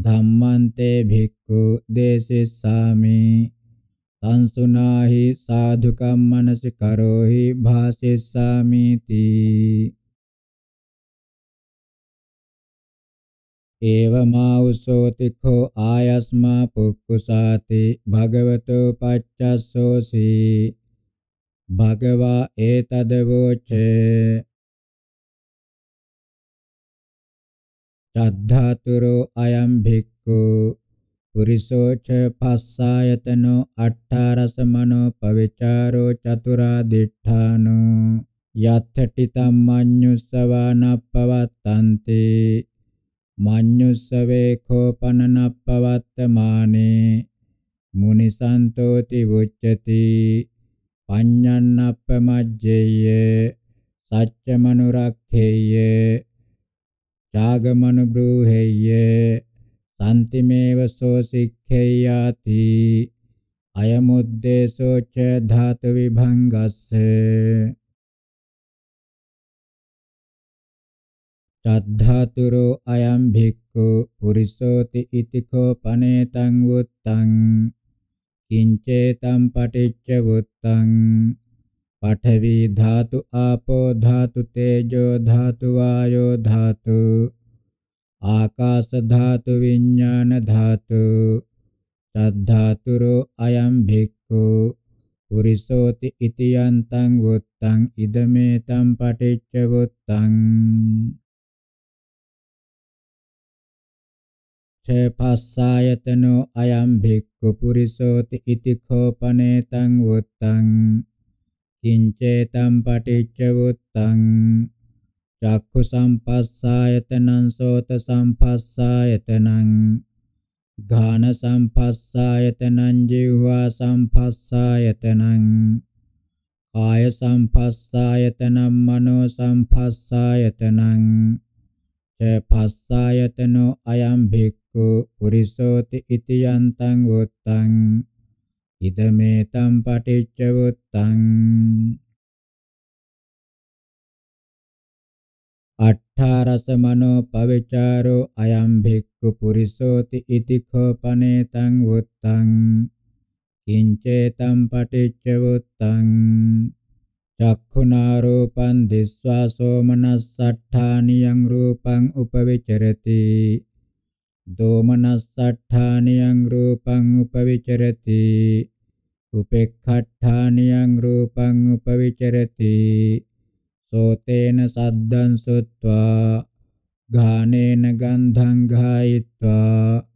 Speaker 3: ධම්මන්තේ භික්ඛු දේසිස්සාමි සංසුනාහි සාධුකම් මනසිකරෝහි
Speaker 2: භාසිස්සාමි තී ඒවමාඋසෝතිඛෝ ආයස්මා පුක්කුසාති භගවතෝ පච්චස්සෝසී භගවා ඒතදවෝචේ තද්ධාතුරෝ අයම් භික්ඛු පුරිසෝච
Speaker 3: පස්සායතනෝ අට්ඨාරස මනෝ පවිචාරෝ චතුරා දිඨානෝ යත්ථටි තම්මඤ්ඤුස්සවානප්පවත්තන්ති මඤ්ඤුස්සවේ කෝපනනප්පවත්තමානේ මුනිසන්තෝති වුච්චති පඤ්ඤන්නප්පමජ්ජේය සච්චමනුරක්ඛේය ඡාගමනුබ්‍රූහෙය සම්තිමේව සෝ සික්ඛේයාති
Speaker 2: අයමුද්දේශෝ ච ධාතු විභංගස්ස චද්ධාතුරෝ අයම් භික්ඛු පුරිසෝති ඉතිකෝ පනේතං උත්තං
Speaker 3: කිංචේතම් පටිච්ච වුත්තං පඨවි ධාතු ආපෝ ධාතු තේජෝ ධාතු වායෝ ධාතු ආකාශ ධාතු විඥාන ධාතු සද්ධාතුරෝ අයම් භික්ඛු පුරිසෝති ඉතියන්තං
Speaker 2: වුත්තං ඉදමේ තම් පටිච්ච වුත්තං ච පස්සායතනෝ අයම් භික්ඛු පුරිසෝති ඉති කෝපනේ තං වුත්තං කිංචේතම්
Speaker 3: පටිච්ච වුත්තං චක්ඛු සම්පස්සායතනං සෝත සම්පස්සායතනං ඝාන සම්පස්සායතනං ජීවවා සම්පස්සායතනං කාය සම්පස්සායතනං මනෝ සම්පස්සායතනං ච පස්සායතනෝ අයම් භික්ඛු කෝ පුරිසෝති ඉති යන්තං
Speaker 2: උත්තං ඉදමෙතම් පටිච්ච උත්තං අට්ඨාරස මනෝ පවිචාරෝ අයම් භික්ඛු පුරිසෝති ඉති කෝපනේ තං උත්තං
Speaker 3: කිංචේතම් පටිච්ච උත්තං චක්ඛුනාරෝපං දිස්වාසෝ මනස්සට්ඨානියං රූපං උපවිචරති දෝමනස්සට්ඨානියං රූපං උපවිචරති උපේක්ඛට්ඨානියං රූපං උපවිචරති සෝතේන සද්දං සුත්වා ඝානේන ගන්ධං ඝායිत्वा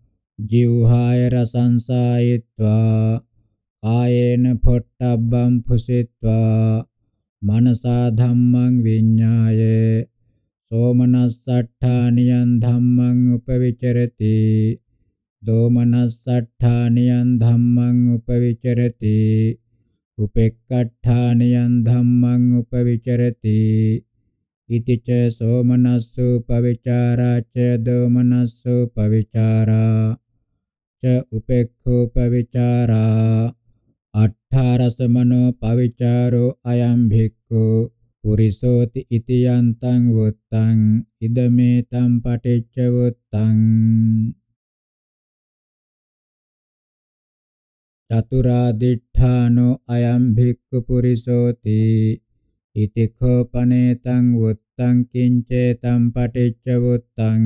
Speaker 3: ජීවහාය රසං සායිत्वा කායේන පොට්ටබ්බං පුසිत्वा මනසා ධම්මං විඤ්ඤායේ සෝමනස්සට්ඨානියං ධම්මං උපවිචරති දෝමනස්සට්ඨානියං ධම්මං උපවිචරති උපෙක්ඛට්ඨානියං ධම්මං උපවිචරති ඉතිච සෝමනස්සු පවිචාරාච දෝමනස්සු පවිචාරා ච උපෙක්ඛෝ පවිචාරා අට්ඨාරස මනෝ පවිචාරෝ අයම්
Speaker 2: භික්ඛෝ Purisoti iti yantang wuttang idametam paticca wuttang Caturadiṭṭhāno ayam bhikkhu purisoti
Speaker 3: iti khopanetang wuttang kincetam paticca wuttang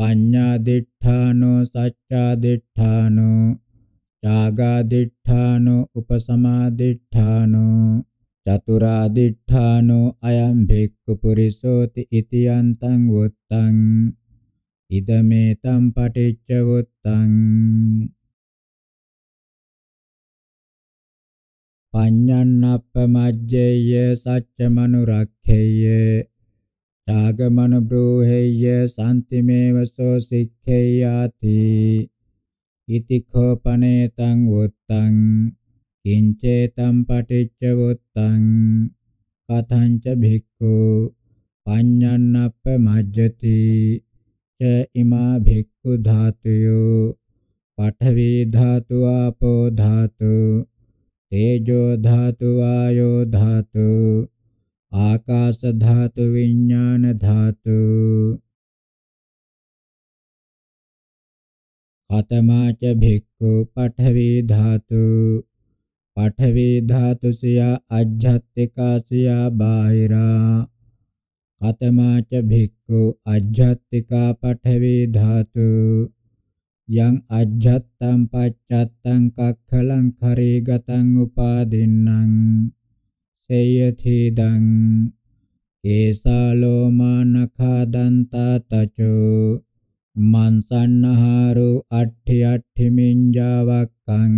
Speaker 3: Paññādiṭṭhāno saccādiṭṭhāno cāgādiṭṭhāno upasamādiṭṭhāno චතුරාදිඨානෝ අයං භික්ඛු පුරිසෝති ඉති යන්තං වොත්තං
Speaker 2: ඉදමෙතං පටිච්ච වොත්තං පඤ්ඤන්නප්පමජ්ජේය සච්චමනුරක්ඛේය ඡාගමන බ්‍රෝහෙය්‍ය
Speaker 3: සම්තිමේවසෝ සික්ඛේයාති ඉතිඛෝපනේතං වොත්තං කිංචේතම් පටිච්ච වුත්තං කතංච භික්ඛු පඤ්ඤන්නප්ප මජ්ජති ච ඉමා භික්ඛු ධාතයෝ පඨවි ධාතු ආපෝ ධාතු තේජෝ ධාතු වායෝ
Speaker 2: ධාතු ආකාශ ධාතු විඥාන ධාතු අතමාච භික්ඛු පඨවි ධාතු පඨවි ධාතු සිය
Speaker 3: අජ්ජත්තිකාසිය බාහිරා කතමාච භික්ඛු අජ්ජත්තිකා පඨවි ධාතු යං අජ්ජත්තං පච්චත්තං කක්ඛලං කරේගතං උපාදින්නම් සේයති දං කේසාලෝමානඛා දන්තා තචෝ මන්සන්නහාරු අට්ඨි අට්ඨි මිඤ්ජාවක්ඛං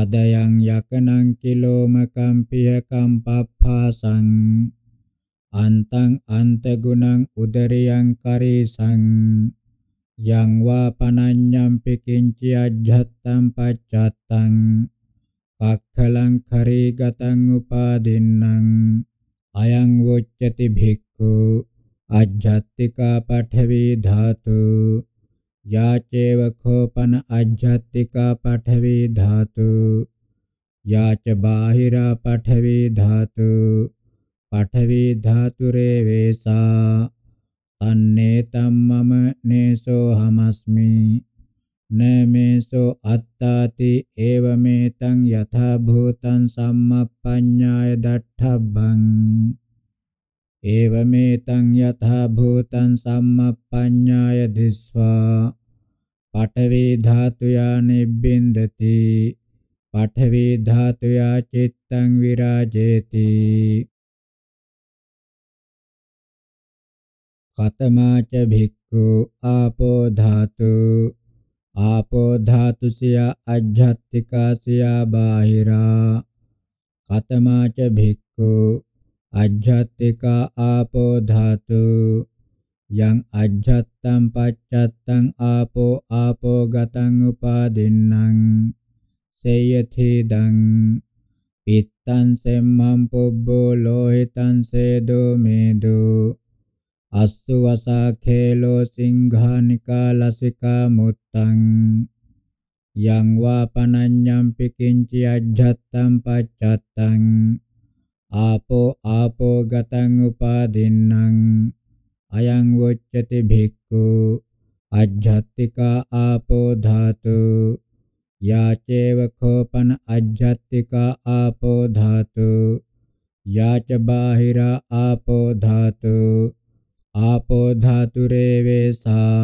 Speaker 3: අදයන් යකනං කිලෝමකම් පියකම් පප්පාසං අන්තං අන්තගුණං උදරියං කරීසං යං වා පනඤ්ඤම් පිකින්චි අජ්ජත්තං පච්චත්තං පක්ඛලං කරේ ගතං උපාදින්නම් අයං වොච්චති භික්ඛු අජ්ජත්තිකා පඨවි ධාතු याचेव खोपन आध्यात्मिका पाठवी धातु याच बाहिरा पाठवी धातु पाठवी धातुरेवेसा तन्ने तं मम नेसोऽहमस्मि न मेसो अत्ताति एवमेतं यथा भूतं सम्मपඤ्ञाय दट्ठब्बं एवमेतं यथा भूतं सम्मपඤ්ඤාය දිස්වා පඨවි ධාතුයා
Speaker 2: නිබ්බින්දති පඨවි ධාතුයා චිත්තං විරාජේති කතමාච භික්ඛු ආපෝ ධාතු ආපෝ ධාතුසිය
Speaker 3: අජ්ජත්තිකාසිය බාහිරා කතමාච භික්ඛු අජ්ජත්තිකා ආපෝ ධාතු යං අජ්ජත්තං පච්චත්තං ආපෝ ආපෝ ගතං උපාදින්නම් සේයති දං පිත්තං සෙම්මං පුබ්බෝ ලෝහිතං සේදෝ මේදෝ අස්සු වසඛේලෝ සිංහානිකා ලසිකා මුත්තං යං වා පනඤ්ඤම්පි කිංචි අජ්ජත්තං පච්චත්තං ආපෝ ආපෝ ගතං උපාදින්නම් අයං වොච්චති භික්ඛු අජ්ජත්තිකා ආපෝ ධාතු යාචේව කෝපන අජ්ජත්තිකා ආපෝ ධාතු යාච බාහිරා ආපෝ ධාතු ආපෝ ධාතු රේවේසා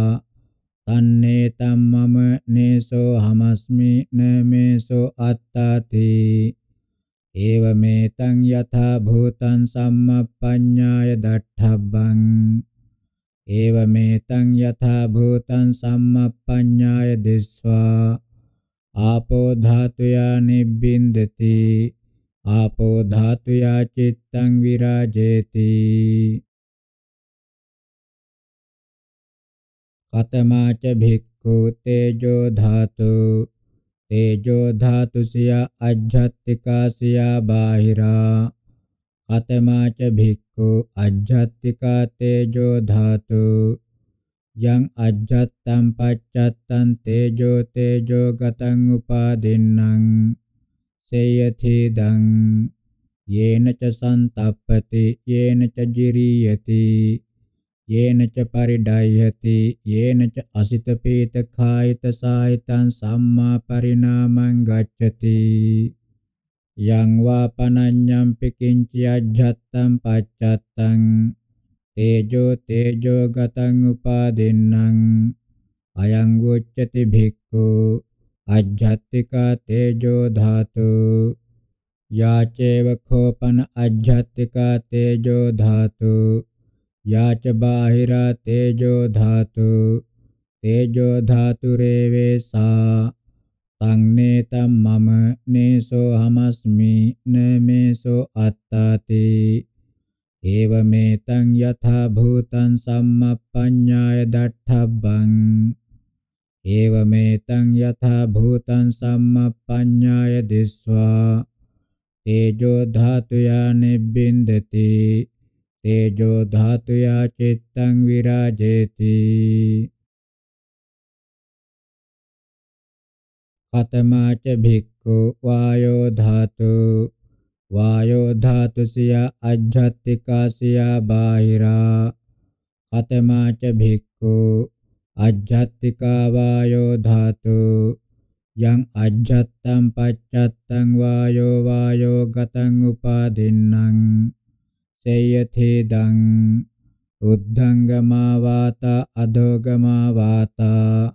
Speaker 3: තන්නේ තම්මම නේසෝ හමස්මි නමේසෝ අත්තාති ඒවමේතං යථා භූතං සම්මප්පඤ්ඤාය දට්ඨබ්බං ඒවමේතං යථා භූතං සම්මප්පඤ්ඤාය දිස්වා ආපෝ ධාතුයා නිබ්බින්දති ආපෝ ධාතුයා
Speaker 2: චිත්තං විරාජේති කතමාච භික්ඛු තේජෝ ධාතු
Speaker 3: තේජෝ ධාතු සිය අජ්ජත්තිකා සිය බාහිරා අතමාච භික්ඛු අජ්ජත්තිකා තේජෝ ධාතු යං අජ්ජත්තං පච්චත්තං තේජෝ තේජෝ ගතං උපාදින්නම් සේයති දං යේන ච සන්තප්පති යේන ච ජිරියති යේන ච පරිඩයති යේන ච අසිතපේත කායිත සායිතං සම්මා පරිණාමං ගච්ඡති යං වා පනඤ්ඤම් පිකින්චි අජ්ජත්තං පච්චත්තං තේජෝ තේජෝ ගතං උපාදින්නම් අයං වොච්චති භික්ඛු අජ්ජත්තිකා තේජෝ ධාතු යාචේව කෝපන අජ්ජත්තිකා තේජෝ ධාතු या च बाहिरा तेजो धातु तेजो धातुरेवेसा तङ्नेतं मम नेऽसोऽहमस्मि न मेऽसो अत्ताति एवमेतं यथा भूतं सम्मपञ्ञाय दट्ठब्बम् एवमेतं यथा भूतं सम्मपञ्ञाय दिस्वा तेजो धातुया
Speaker 2: निबिन्दति तेजो धातुया चित्तं विराजेति කතමාච භික්ඛු වායෝ ධාතු වායෝ
Speaker 3: ධාතුසිය අජ්ජත්තිකාසිය බාහිරා කතමාච භික්ඛු අජ්ජත්තිකා වායෝ ධාතු යං අජ්ජත්තං පච්චත්තං වායෝ වායෝ ගතං උපාදින්නම් සේයතේදං උද්ධංගමා වාතා අදෝගමා වාතා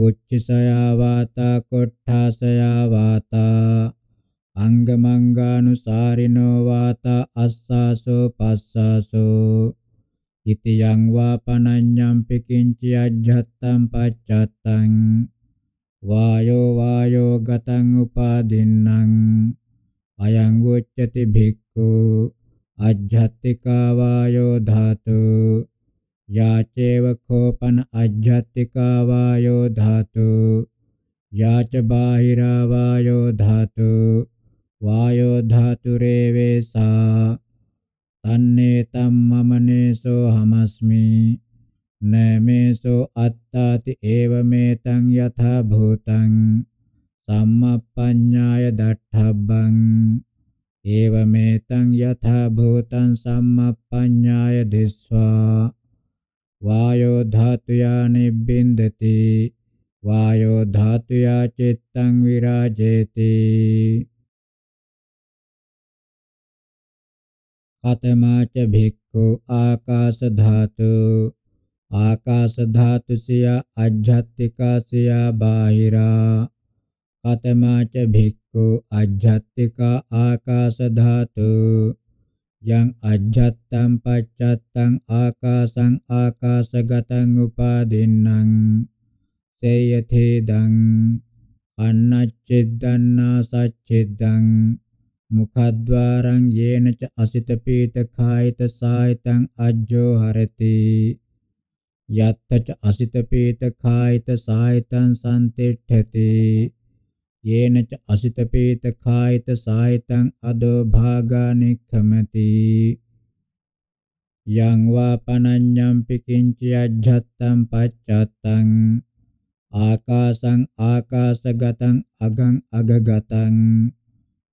Speaker 3: කුච්චසයා වාතා කොට්ඨාසයා වාතා අංගමංගානුසාරිනෝ වාතා අස්සාසෝ පස්සාසෝ ඉතියං වාපනඤ්ඤම්පි කිංචි අජ්ජත්තං පච්චත්තං වායෝ වායෝ ගතං උපාදින්නම් අයං උච්චති භික්ඛු අජ්ජත්තිකා වායෝ ධාතු යාචේව කෝපන අජ්ජත්තිකා වායෝ ධාතු යාච බාහිරා වායෝ ධාතු වායෝ ධාතු රේවේසා තන්නේ තම්මමනේසෝ හමස්මි නමේසෝ අත්තාති ඒවමෙතං යථා භූතං සම්මප්පඤ්ඤාය දට්ඨබ්බං ඒවමේතං යථා භූතං සම්මප්පඤ්ඤාය දිස්වා වායෝ ධාතුයා නිබ්බින්දති වායෝ ධාතුයා
Speaker 2: චිත්තං විරාජේති කතමාච භික්ඛු ආකාශ ධාතු
Speaker 3: ආකාශ ධාතු සිය අජ්ජත්තිකා සිය බාහිරා කතමාච භික්ඛු අජ්ජත්තික ආකාශ ධාතු යං අජ්ජත්තං පච්චත්තං ආකාසං ආකාශගතං උපාදින්නම් සේයතේදං අන්නච්චෙද්දන්නා සච්චෙද්දං මුඛද්වාරං යේන ච අසිත පීත කායිත සායිතං අජ්ජෝ හරති යත්ත ච අසිත පීත කායිත සායිතං සම්තිට්ඨති යේනච අසිතපේත කායිත සායිතං අදෝ භාගානික්ඛමති යං වා පනඤ්ඤම්පි කිංච අජ්ජත්තං පච්චත්තං ආකාසං ආකාශගතං අගං අගගතං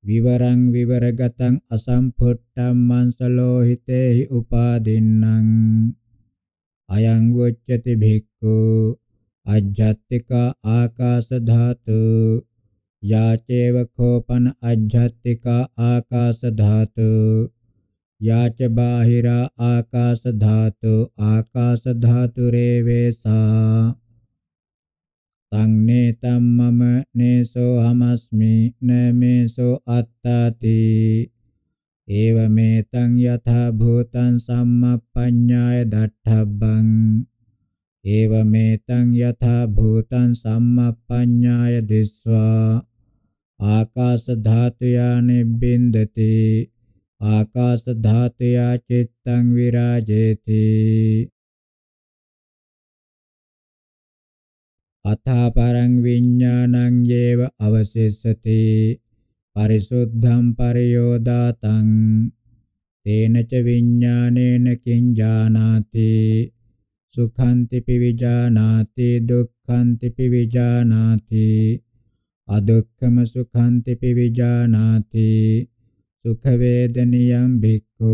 Speaker 3: විවරං විවරගතං අසම්පුට්ඨං මන්සලෝහිතේහි උපාදින්නම් අයං වොච්චති භික්ඛු අජ්ජත්තික ආකාශ ධාතු याचेव खोपन आध्यात्मिका आकाश धातु याच बाहिरा आकाश धातु आकाश धातुरेवेसा तंगनेतं मम नेसोऽहमस्मि न मेसो अत्ताति एवमेतं यथा भूतं सम्मपඤ्ञाय दट्ठब्बं एवमेतं यथा भूतं सम्मपඤ्ञाय दिस्वा ආකාශ ධාතුයා නිබ්බින්දති
Speaker 2: ආකාශ ධාතුයා චිත්තං විරාජේති අථාපරං විඥානං යේව අවශේෂති පරිසුද්ධම් පරියෝදාතං
Speaker 3: තේන ච විඥානේන කිංජානාති සුඛන්ති පිවිජානාති දුක්ඛන්ති පිවිජානාති අදුක්ඛම සුඛන්ති පිවිජානාති සුඛ වේදනියම් භික්ඛු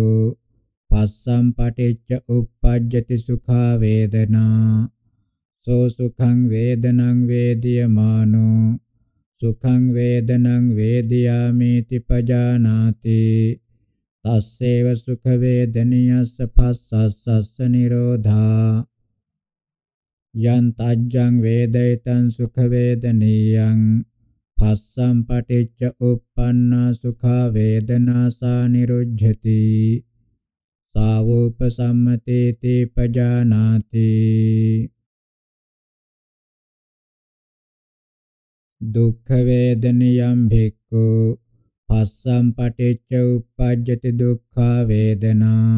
Speaker 3: පස්සම් පටිච්ච උප්පජ්ජති සුඛා වේදනා සෝ සුඛං වේදනං වේදියමානෝ සුඛං වේදනං වේදියාමේති පජානාති තස්සේව සුඛ වේදනියස්ස පස්සස්සස්ස නිරෝධා යන්තජ්ජං වේදිතං සුඛ වේදනියං පස්සම් පටිච්ච උප්පන්නා සුඛා වේදනා සා
Speaker 2: නිරුජ්ජති සාවෝපසම්මතේති පජානාති දුක්ඛ වේදනියම් භික්ඛු පස්සම් පටිච්ච උප්පජ්ජති
Speaker 3: දුක්ඛා වේදනා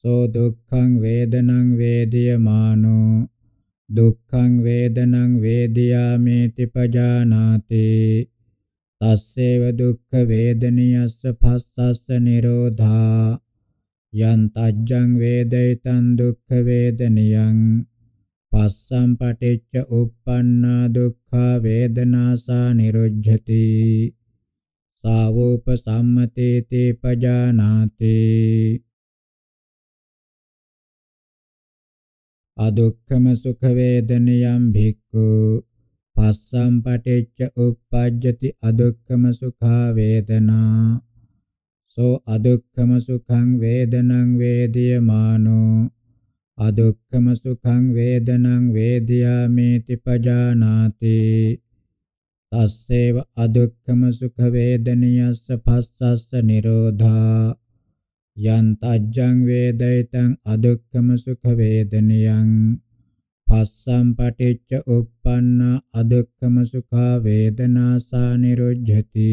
Speaker 3: සෝ දුක්ඛං වේදනං වේදියමානෝ දුක්ඛං වේදනං වේදියාමේති පජානාති තස්සේව දුක්ඛ වේදනියස්ස පස්සස්ස නිරෝධා යං තජ්ජං වේදිතං දුක්ඛ වේදනියං පස්සම් පටිච්ච උප්පන්නා දුක්ඛා වේදනාසා
Speaker 2: නිරුජ්ජති සාවෝප සම්මතේති පජානාති අදුක්ඛම සුඛ වේදනියම් භික්ඛු පස්සම් පටිච්ච
Speaker 3: උප්පජ්ජති අදුක්ඛම සුඛා වේදනා සෝ අදුක්ඛම සුඛං වේදනං වේදියමානෝ අදුක්ඛම සුඛං වේදනං වේදියාමේති පජානාති තස්සේව අදුක්ඛම සුඛ වේදනියස්ස පස්සස්ස නිරෝධා යන්තජ්ජං වේදිතං අදුක්ඛම සුඛ වේදනියං පස්සම් පටිච්ච උප්පන්න අදුක්ඛම සුඛා
Speaker 2: වේදනාසා නිරුජ්ජති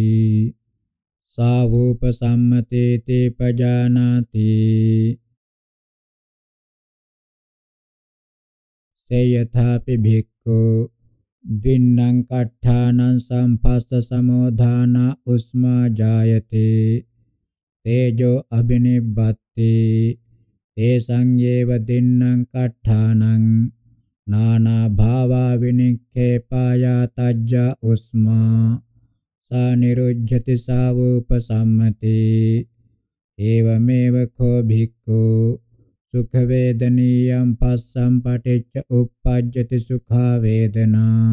Speaker 2: සාවූප සම්මතේති පජානාති සේයථාපි භික්ඛු ද්වින්නං කට්ඨානං
Speaker 3: සම්පස්ස සමෝධාන උස්මා ජායතේ තේජෝ අබිනිබ්බති තේසං යේව දින්නම් කට්ඨානං නානා භාවා විනික්ඛේපාය තජ්ජ උස්මා සා නිරුජ්ජති සාවූපසම්මති ඒවමේව කෝ භික්ඛු සුඛ වේදනීයම් පස්සම් පටිච්ච උප්පජ්ජති සුඛා වේදනා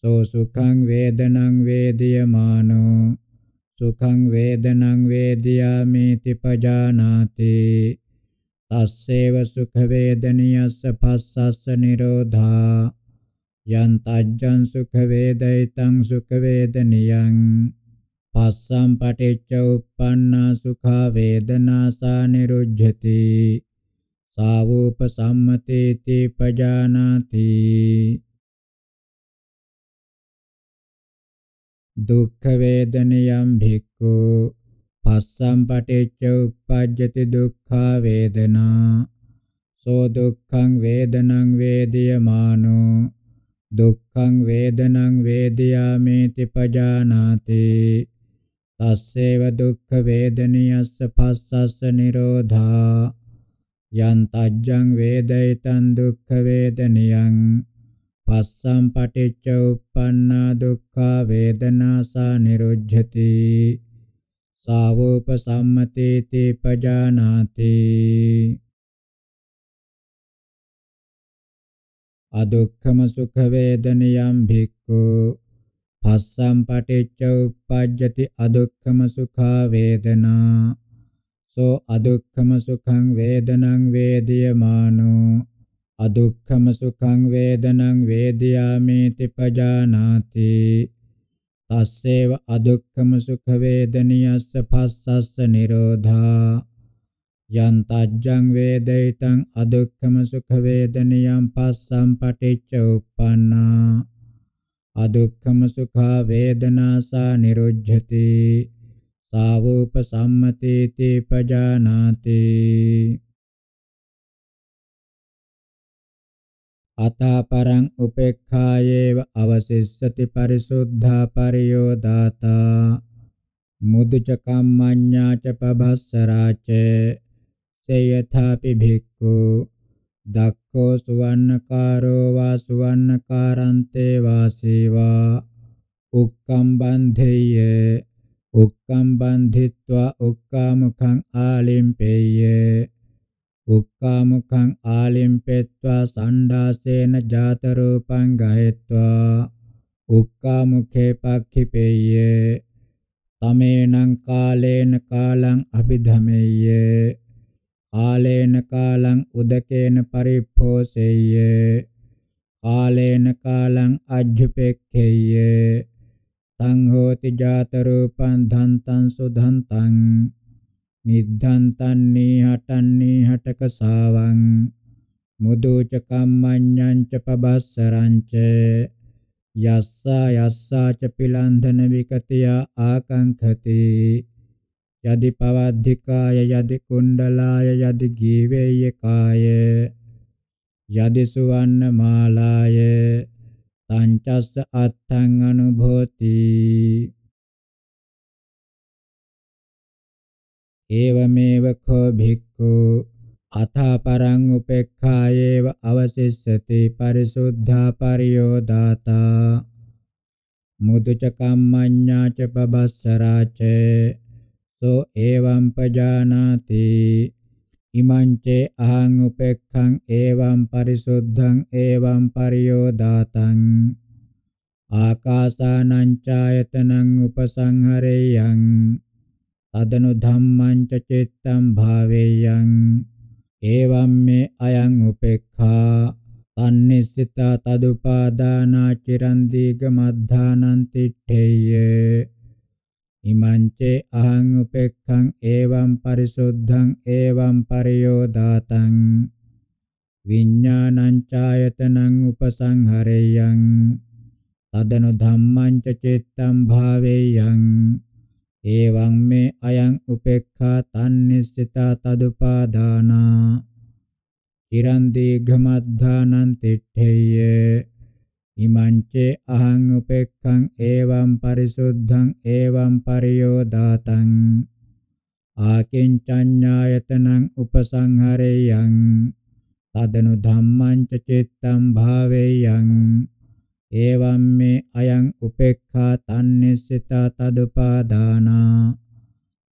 Speaker 3: සෝ සුඛං වේදනං වේදියමානෝ සුඛං වේදනං වේදියාමේති පජානාති තස්සේව සුඛ වේදනියස්ස පස්සස්ස නිරෝධා යන්තජ්ජං සුඛ වේදිතං සුඛ වේදනියං පස්සම් පටිච්ච උප්පන්නා සුඛා වේදනා සා නිරුජ්ජති සාවූප
Speaker 2: සම්මතේති පජානාති දුක්ඛ වේදනියම් භික්ඛු පස්සම්
Speaker 3: පටිච්ච උප්පජ්ජති දුක්ඛා වේදනා සෝ දුක්ඛං වේදනං වේදියමානෝ දුක්ඛං වේදනං වේදියාමේති පජානාති තස්සේව දුක්ඛ වේදනියස්ස පස්සස්ස නිරෝධා යන්තජ්ජං වේදිතං දුක්ඛ වේදනියං පස්සම් පටිච්ච උප්පන්නා දුක්ඛා වේදනා සා නිරුජ්ජති
Speaker 2: සාවෝපසම්මතේති පජානාති අදුක්ඛම සුඛ වේදනියම් භික්ඛු
Speaker 3: පස්සම් පටිච්ච උප්පජ්ජති අදුක්ඛම සුඛා වේදනා සෝ අදුක්ඛම සුඛං වේදනං වේදියමානෝ අදුක්ඛම සුඛං වේදනං වේදයාමේති පජානාති තස්සේව අදුක්ඛම සුඛ වේදනියස්ස පස්සස්ස නිරෝධා යන්තජ්ජං වේදිතං අදුක්ඛම සුඛ වේදනියම් පස්සම් පටිච්ච උප්පන්නා අදුක්ඛම සුඛා වේදනාසා නිරුජ්ජති සාවෝප
Speaker 2: සම්මතේති පජානාති අතා පරං උපේක්ඛායේව අවසිස්සති
Speaker 3: පරිසුද්ධා පරියෝදාතා මුදුච කම්මඤ්ඤා ච පබස්සරා ච සේයථාපි භික්ඛු දක්ඛෝ සුවන්නකාරෝ වා සුවන්නකාරන්තේ වාසීවා උක්කම් බන්ධේය උක්කම් බන්ධිත්වා උක්කාමුඛං ආලිම්පේය උක්කාමුඛං ආලිම්පෙත්වා සණ්ඩාසේන ජාතරූපං ගහෙත්වා උක්කාමුඛේ පක්ඛිපේය තමේනං කාලේන කාලං අභිධමෙය්‍ය කාලේන කාලං උදකේන පරිප්පෝසෙය්‍ය කාලේන කාලං අජ්ජුපෙක්ඛෙය්‍ය සං හෝති ජාත රූපං ධන්තං සුධන්තං නිද්ධාන්තන්නේ හටන්නේ හටක සාවං මුදෝච කම්මඤ්ඤං ච පබස්සරං ච යස්සා යස්සා ච පිලන්ධන විකතය ආකංඛති යදි පවද්ධිකාය යදි කුණ්ඩලාය යදි ගීවේය කාය
Speaker 2: යදි සුවන්න මාලාය තංචස්ස අත්තං අනුභෝති ඒවමේව කෝ භික්ඛු අථපරං උපේක්ඛායේව
Speaker 3: අවසිස්සති පරිසුද්ධා පරියෝදාතා මුදුච කම්මඤ්ඤා ච පබස්සරා ච සෝ එවං පජානාති ඉමං චේ අහං උපේක්ඛං එවං පරිසුද්ධං එවං පරියෝදාතං ආකාසානං ඡායතනං උපසංහරේයං අදනු ධම්මං ච චිත්තං භාවේයං එවම් මේ අයං උපේක්ඛා අනිසිත තදුපාදානා චිරන් දීග මද්ධානං තිට්ඨේය ඉමංචේ අහං උපේක්ඛං එවම් පරිසුද්ධං එවම් පරියෝදාතං විඥානං ඡායතනං උපසංහරේයං තදනු ධම්මං ච චිත්තං භාවේයං එවං මේ අයං උපේක්ඛා තන්නිසිතා තදුපාදානා චිරන් දීඝමද්ධානං තිට්ඨේය ඉමංචේ අහං උපේක්ඛං එවං පරිසුද්ධං එවං පරියෝදාතං ආකින්චඤ්ඤායතනං උපසංහරේයං තදනු ධම්මං චිත්තං භාවේයං එවම් මේ අයං උපේක්ඛා තන්නේසිතා තදුපාදානා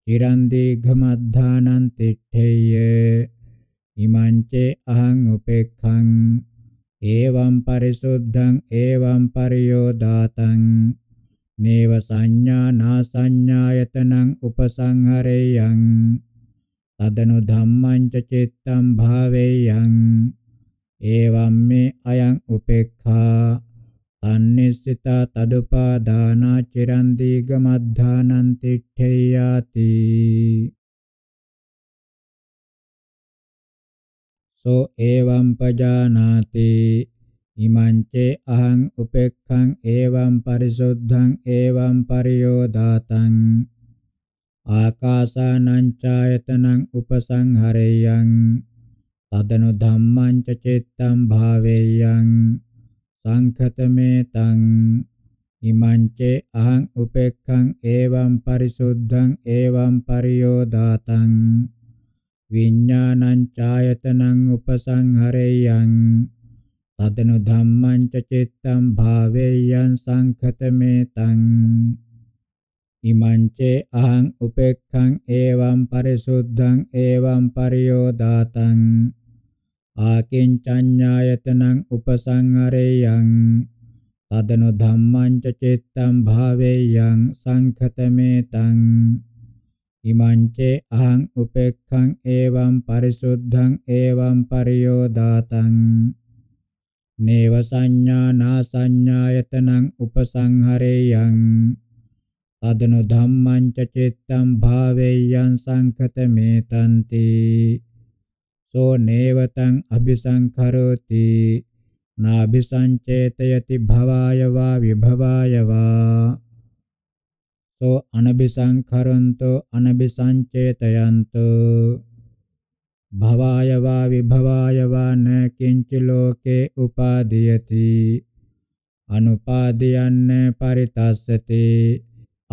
Speaker 3: චිරන් දීඝමද්ධානං තිට්ඨේය ඉමංචේ අහං උපේක්ඛං එවම් පරිසුද්ධං එවම් පරියෝදාතං නේව සංඥා නා සංඥායතනං උපසංහරේයං තදනු ධම්මං ච චිත්තං භාවේයං එවම් මේ අයං උපේක්ඛා අනිසිතා
Speaker 2: තදුපාදානා චිරන් දීගමද්ධානං තිට්ඨේයාති සෝ එවං පජානාති ඉමං චේ අහං උපේක්ඛං එවං
Speaker 3: පරිසුද්ධං එවං පරියෝදාතං ආකාසානං ඡායතනං උපසංහරේයං තදනු ධම්මං ච චිත්තං භාවේයං සංඛතමේ තං ඉමංචේ අහං උපේක්ඛං ඒවම් පරිසුද්ධං ඒවම් පරියෝදාතං විඥානං ඡායතනං උපසංහරේයං තදනු ධම්මං ච චිත්තං භාවේයං සංඛතමේ තං ඉමංචේ අහං උපේක්ඛං ඒවම් පරිසුද්ධං ඒවම් පරියෝදාතං ආකින්චඤ්ඤායතනං උපසංහරේයං තදනු ධම්මං ච චිත්තං භාවේයං සංඛතමේතං ඉමං චේ අහං උපේක්ඛං එවං පරිසුද්ධං එවං පරියෝදාතං නේව සංඥා නා සංඥායතනං උපසංහරේයං තදනු ධම්මං ච චිත්තං භාවේයං සංඛතමේතන්ති සෝ නේවතං අபிසංකරෝති නාභිසංචේතයති භවාය වා විභවාය වා සෝ අනබිසංකරන්තෝ අනබිසංචේතයන්තෝ භවාය වා විභවාය වා න කිංච ලෝකේ උපාදීයති අනුපාදීයන්න පරිතස්සති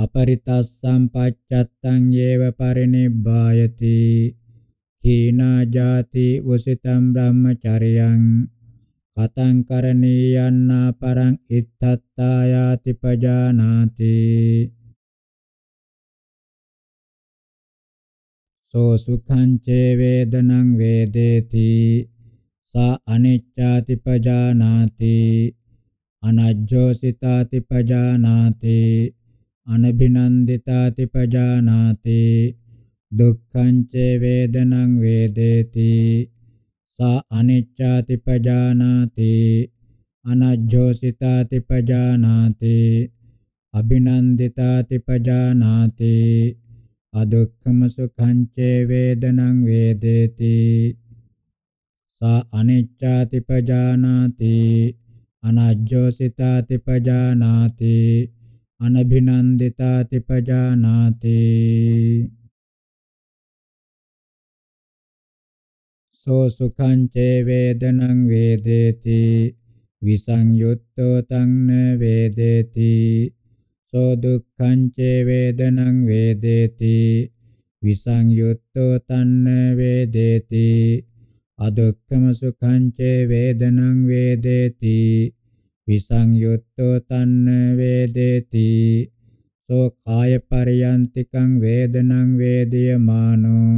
Speaker 3: අපරිතස්සම් පච්චත්තං යේව පරිනිබ්බායති hina jati usitam brahmacariyaṃ
Speaker 2: kataṃ karaniyanna paraṃ ittattayāti pajānāti so sukhaṃ ce vedanaṃ vedeti sa
Speaker 3: anicchāti pajānāti anajjhositaati pajānāti anabhinanditaati pajānāti දුක්ඛං ච වේදනං වේදේති සා අනිච්ඡාති පජානාති අනජ්ජෝසිතාති පජානාති අභිනන්දිතාති පජානාති අදුක්ඛම සුඛං ච වේදනං වේදේති සා අනිච්ඡාති පජානාති අනජ්ජෝසිතාති පජානාති
Speaker 2: අනභිනන්දිතාති පජානාති සෝ සුඛං චේ වේදනං වේදේති විසංයුත්තෝ තං න වේදේති
Speaker 3: සෝ දුක්ඛං චේ වේදනං වේදේති විසංයුත්තෝ තන්න වේදේති අදුක්ඛම සුඛං චේ වේදනං වේදේති විසංයුත්තෝ තන්න වේදේති සෝ කාය පරියන්තිකං වේදනං වේදියමානෝ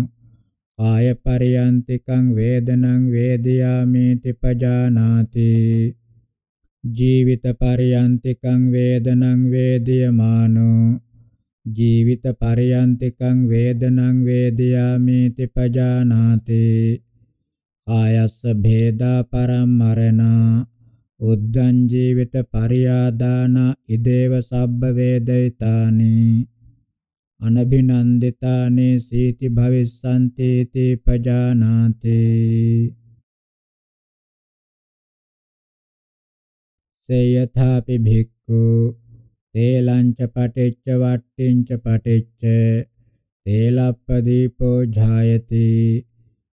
Speaker 3: ආය පරියන්තිකං වේදනං වේදයාමේති පජානාති ජීවිත පරියන්තිකං වේදනං වේදයමානෝ ජීවිත පරියන්තිකං වේදනං වේදයාමේති පජානාති ආයස්ස භේදා පරම්මරණා උද්දං ජීවිත පරියාදාන ඉදේව සබ්බ වේදිතානි අනබිනන්දිතානේ සීති
Speaker 2: භවිස්සන්ති තේ පජානාති සේයථාපි භික්ඛු තේලංච පටිච්ච වට්ටිංච පටිච්ච තේලප්පදීපෝ
Speaker 3: ඡායති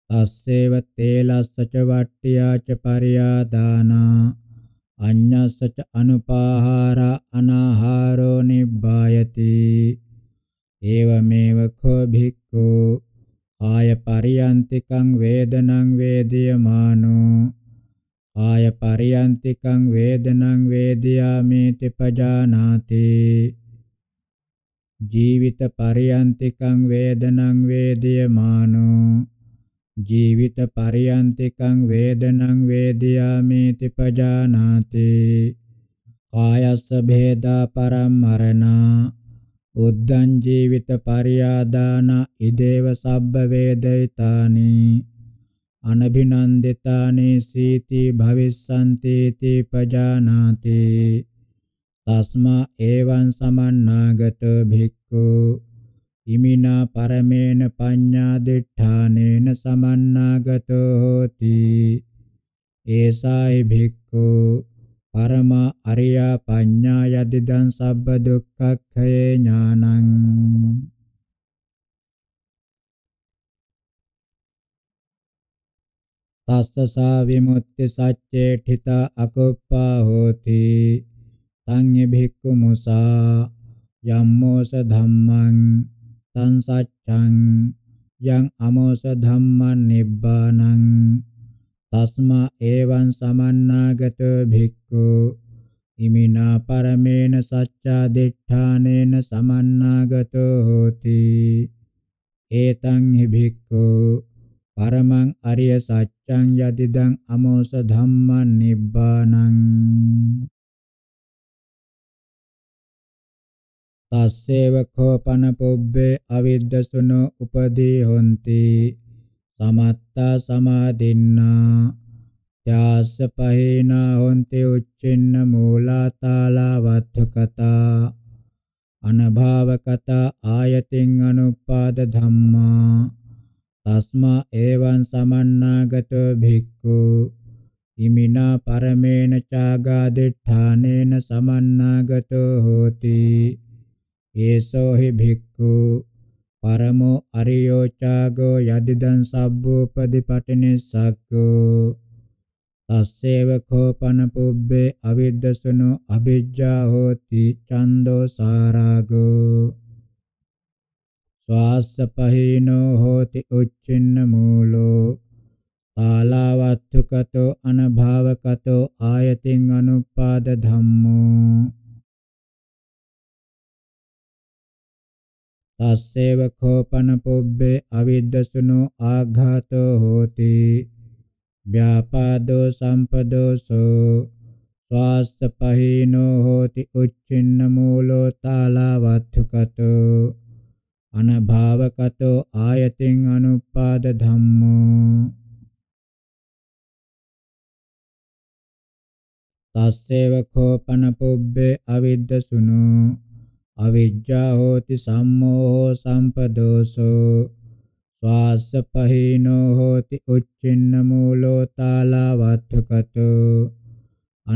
Speaker 3: තස්සේව තේලස්ස ච වට්ටියා ච පරියාදානා අඤ්ඤස්ස ච අනුපාහාර අනාහාරෝ නිබ්බායති ඒවමේව කෝ භික්ඛු ආය පරියන්තිකං වේදනං වේදියමානෝ ආය පරියන්තිකං වේදනං වේදියාමේති පජානාති ජීවිත පරියන්තිකං වේදනං වේදියමානෝ ජීවිත පරියන්තිකං වේදනං වේදියාමේති පජානාති කායස්ස භේදා පරම්මරණා උද්දං ජීවිත පරියාදාන ඉදේව සබ්බ වේදිතානි අනභිනන්දිතානි සීති භවිස්සන්ති තී පජානාති තස්මා එවං සමන්නාගත භික්ඛු ඉමිනා පරමේන පඤ්ඤා දිඨානේන සමන්නාගතෝ හෝති ඒසයි භික්ඛු පරමා අරියා පඤ්ඤාය දිදං
Speaker 2: සබ්බ දුක්ඛක්ඛයේ ඥානං තස්සසා විමුක්ති
Speaker 3: සච්චේ ඨිත අකුප්පා හෝති සංඤි භික්ඛු මුසා යම්මෝස ධම්මං සංසච්ඡං යං අමෝස ධම්මං නිබ්බානං තස්මා ඒවං සමන්නාගතෝ භික්ඛු ඉමිනා පරමේන සච්චා දිඨානේන සමන්නාගතෝ හෝති ඒතං හි භික්ඛු පරමං අරිය සත්‍යං යදිදං අමෝස
Speaker 2: ධම්මං නිබ්බානං තස්සේව කෝපන පුබ්බේ අවිද්දසුනෝ උපදී
Speaker 3: හොಂತಿ සමත්තා සමාදින්නා යාස පහේනා හොන්ති උච්චින්න මූලාතාලා වත්තුකතා අනභාවකතා ආයතින් අනුපාද ධම්මා තස්මා එවං සමන්නාගතෝ භික්ඛු ඉමිනා පරමේන චාගාදිඨානේන සමන්නාගතෝ හෝති ඒසෝ හි භික්ඛු පරමෝ අරියෝ චාගෝ යදිදං සබ්බෝපදීපටිනිස්සක්ඛෝ තස්සේව කෝපන පුබ්බේ අවිද්දසනෝ අවිජ්ජා හෝති චන්தோ සාරාගෝ ස්වාස්සපහීනෝ හෝති උච්චින්න මූලෝ තාලවත්තුකතෝ
Speaker 2: අනභාවකතෝ ආයතින් අනුපාද ධම්මෝ තස්සේව කෝපන පුබ්බේ අවිද්දසුනෝ ආඝාතෝ හෝති ව්‍යාපාදෝ
Speaker 3: සම්පදෝසෝ ස්වාස්තපහීනෝ හෝති උච්චින්න මූලෝ තාලවත්තුකතෝ අනභාවකතෝ
Speaker 2: ආයතින් අනුපාද ධම්මෝ තස්සේව කෝපන පුබ්බේ අවිද්දසුනෝ
Speaker 3: අවිජ්ජා හෝති සම්මෝහ සම්පදෝසෝ ස්වාස්ස පහිනෝ හෝති උච්චින්න මූලෝ තාලවත්ථකතෝ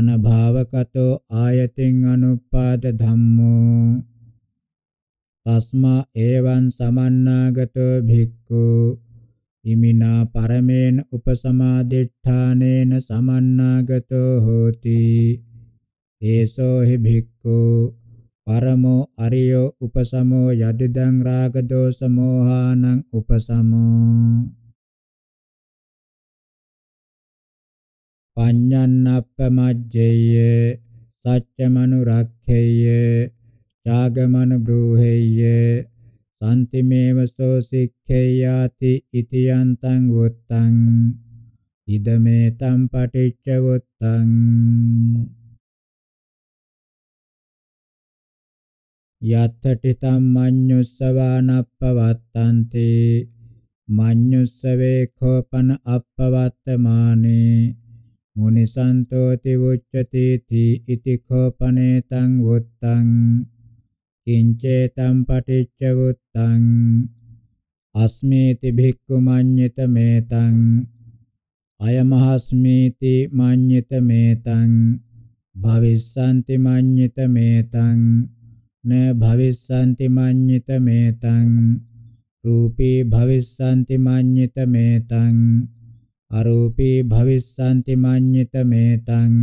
Speaker 3: අනභාවකතෝ ආයතින් අනුපාද ධම්මෝ තස්මා එවං සමන්නාගතෝ භික්ඛු ඉමිනා පරමේන උපසමාදිඨානේන සමන්නාගතෝ හෝති ඒසෝ හි භික්ඛු
Speaker 2: පරමෝ අරියෝ උපසමෝ යදිදං රාග දෝෂ මෝහානං උපසමෝ පඤ්ඤන්නප්පමජ්ජේය සච්චමනුරක්ඛේය
Speaker 3: ඡාගමන බ්‍රූහෙය්‍ය සම්තිමේව සෝ
Speaker 2: සික්ඛේයාති ඉතියන්තං වොත්තං ඉදමේ තම් පටිච්ච වොත්තං යත්තටිතම් මඤ්ඤුස්සවාන අප්පවත්තන්ති
Speaker 3: මඤ්ඤුස්සවේ කෝපන අප්පවත්තමානේ මුනි සන්තෝති උච්චති තී ඉති කෝපනේ තං උත්තං කිංචේ තම් පටිච්ච උත්තං අස්මේති භික්ඛු මඤ්ඤිත මේතං අයමහස්මේති මඤ්ඤිත මේතං භවිස්සන්ති මඤ්ඤිත මේතං න භවිස්සanti මඤ්ඤිත මේතං රූපී භවිස්සanti මඤ්ඤිත මේතං අරූපී භවිස්සanti මඤ්ඤිත මේතං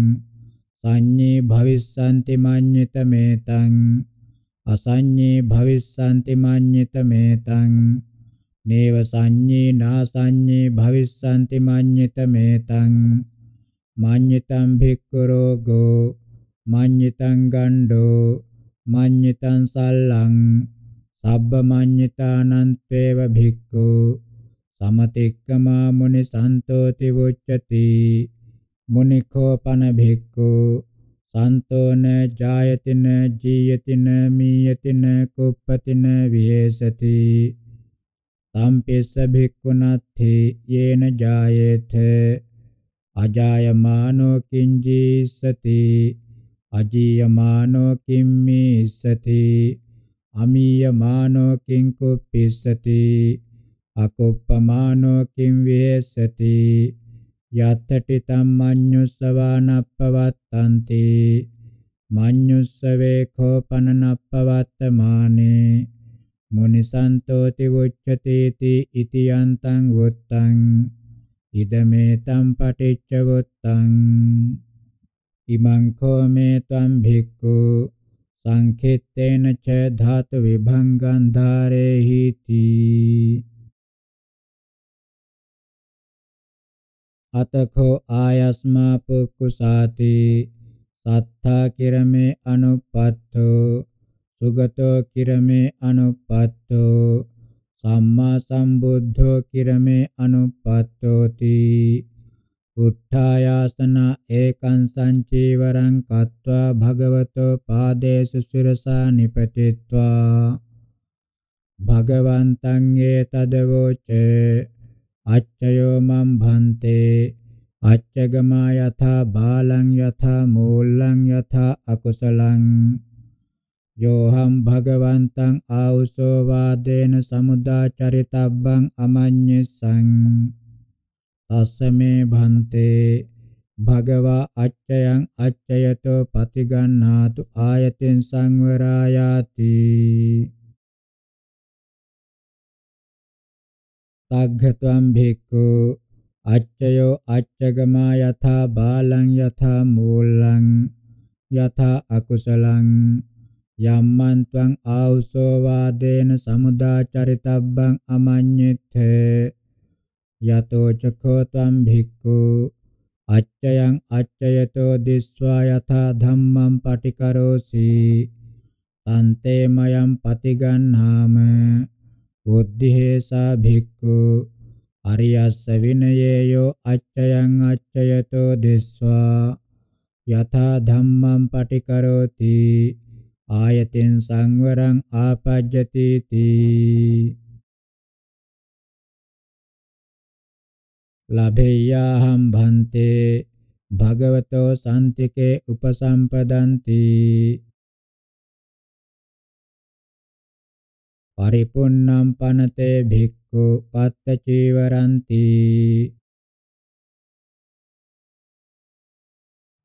Speaker 3: සංඤේ භවිස්සanti මඤ්ඤිත මේතං අසඤ්ඤේ භවිස්සanti මඤ්ඤිත මේතං නේව සංඤේ නාසඤ්ඤේ භවිස්සanti මඤ්ඤිත මේතං මඤ්ඤිතං භික්ඛු රෝගෝ මඤ්ඤිතං ගණ්ඩෝ මඤ්ඤතං සල්ලං සබ්බ මඤ්ඤතානන්තේව භික්ඛු සමතික්කමා මුනි සන්තෝති වොච්චති මුනිඛෝපන භික්ඛු සන්තෝන ජායතින ජීයතින මීයතින කුප්පතින විහෙසති සම්පිස්ස භික්ඛුනත්ථි යේන ජායේත අජායමානෝ කිංජීසති අජීයමානෝ කිම්මේසති අමීයමානෝ කිං කුප්පිසති අකුප්පමානෝ කිං වේසති යත්තටි තම්මඤ්ඤුස්සවානප්පවත්තන්ති මඤ්ඤුස්සවේ කෝපනනප්පවත්තමානේ මුනිසන්තෝති වොච්චතේති ඉති යන්තං වොත්තං ඉදමේ තම් පටිච්ච වොත්තං ඉමංකෝ මේ තම් භික්ඛු
Speaker 2: සංඛෙත්තේන ච ධාත විභංගං ධාරේහිති අතඛෝ ආයස්මා පුක්කුසාති සත්තා කිරමේ අනුපත්තෝ
Speaker 3: සුගතෝ කිරමේ අනුපත්තෝ සම්මා සම්බුද්ධෝ කිරමේ අනුපත්තෝති උත්ථායාසන ඒකං සංචීවරං කତ୍වා භගවතෝ පාදේසු සිරසා නිපතිत्वा භගවන්තං ඒතදවෝච අච්චයෝ මම් භන්තේ අච්චගමා යථා බාලං යථා මූලං යථා අකුසලං යෝහම් භගවන්තං ආවුසෝ වාදේන සමුදාචරිතබ්බං අමඤ්ඤසං තස්සමේ භන්තේ
Speaker 2: භගවා අච්චයන් අච්චයතෝ පතිගන්හාතු ආයතෙන් සංවරායාති තග්ගත්වම් භික්ඛු අච්චයෝ අච්චගමා යථා
Speaker 3: බාලං යථා මූලං යථා අකුසලං යම්මන් ත්වං ආවුසෝ වාදේන සමුදාචරිතබ්බං අමඤ්ඤිත්තේ යතෝ චඛෝ ත්වං භික්ඛු අච්චයං අච්චයතෝ දිස්වා යථා ධම්මං පටිකරෝසි තන්තේ මයං පතිගන්හාම බුද්ධිහෙසා භික්ඛු අරියස්ස විනයේයෝ අච්චයං අච්චයතෝ දිස්වා යථා ධම්මං පටිකරෝති ආයතෙන්
Speaker 2: සංවරං ආපජ්ජති තී ලබෙය්‍යාහම් භන්තේ භගවතෝ සම්තිකේ උපසම්පදන්ති පරිපුන්නම් පනතේ භික්ඛු පත්ත චීවරಂತಿ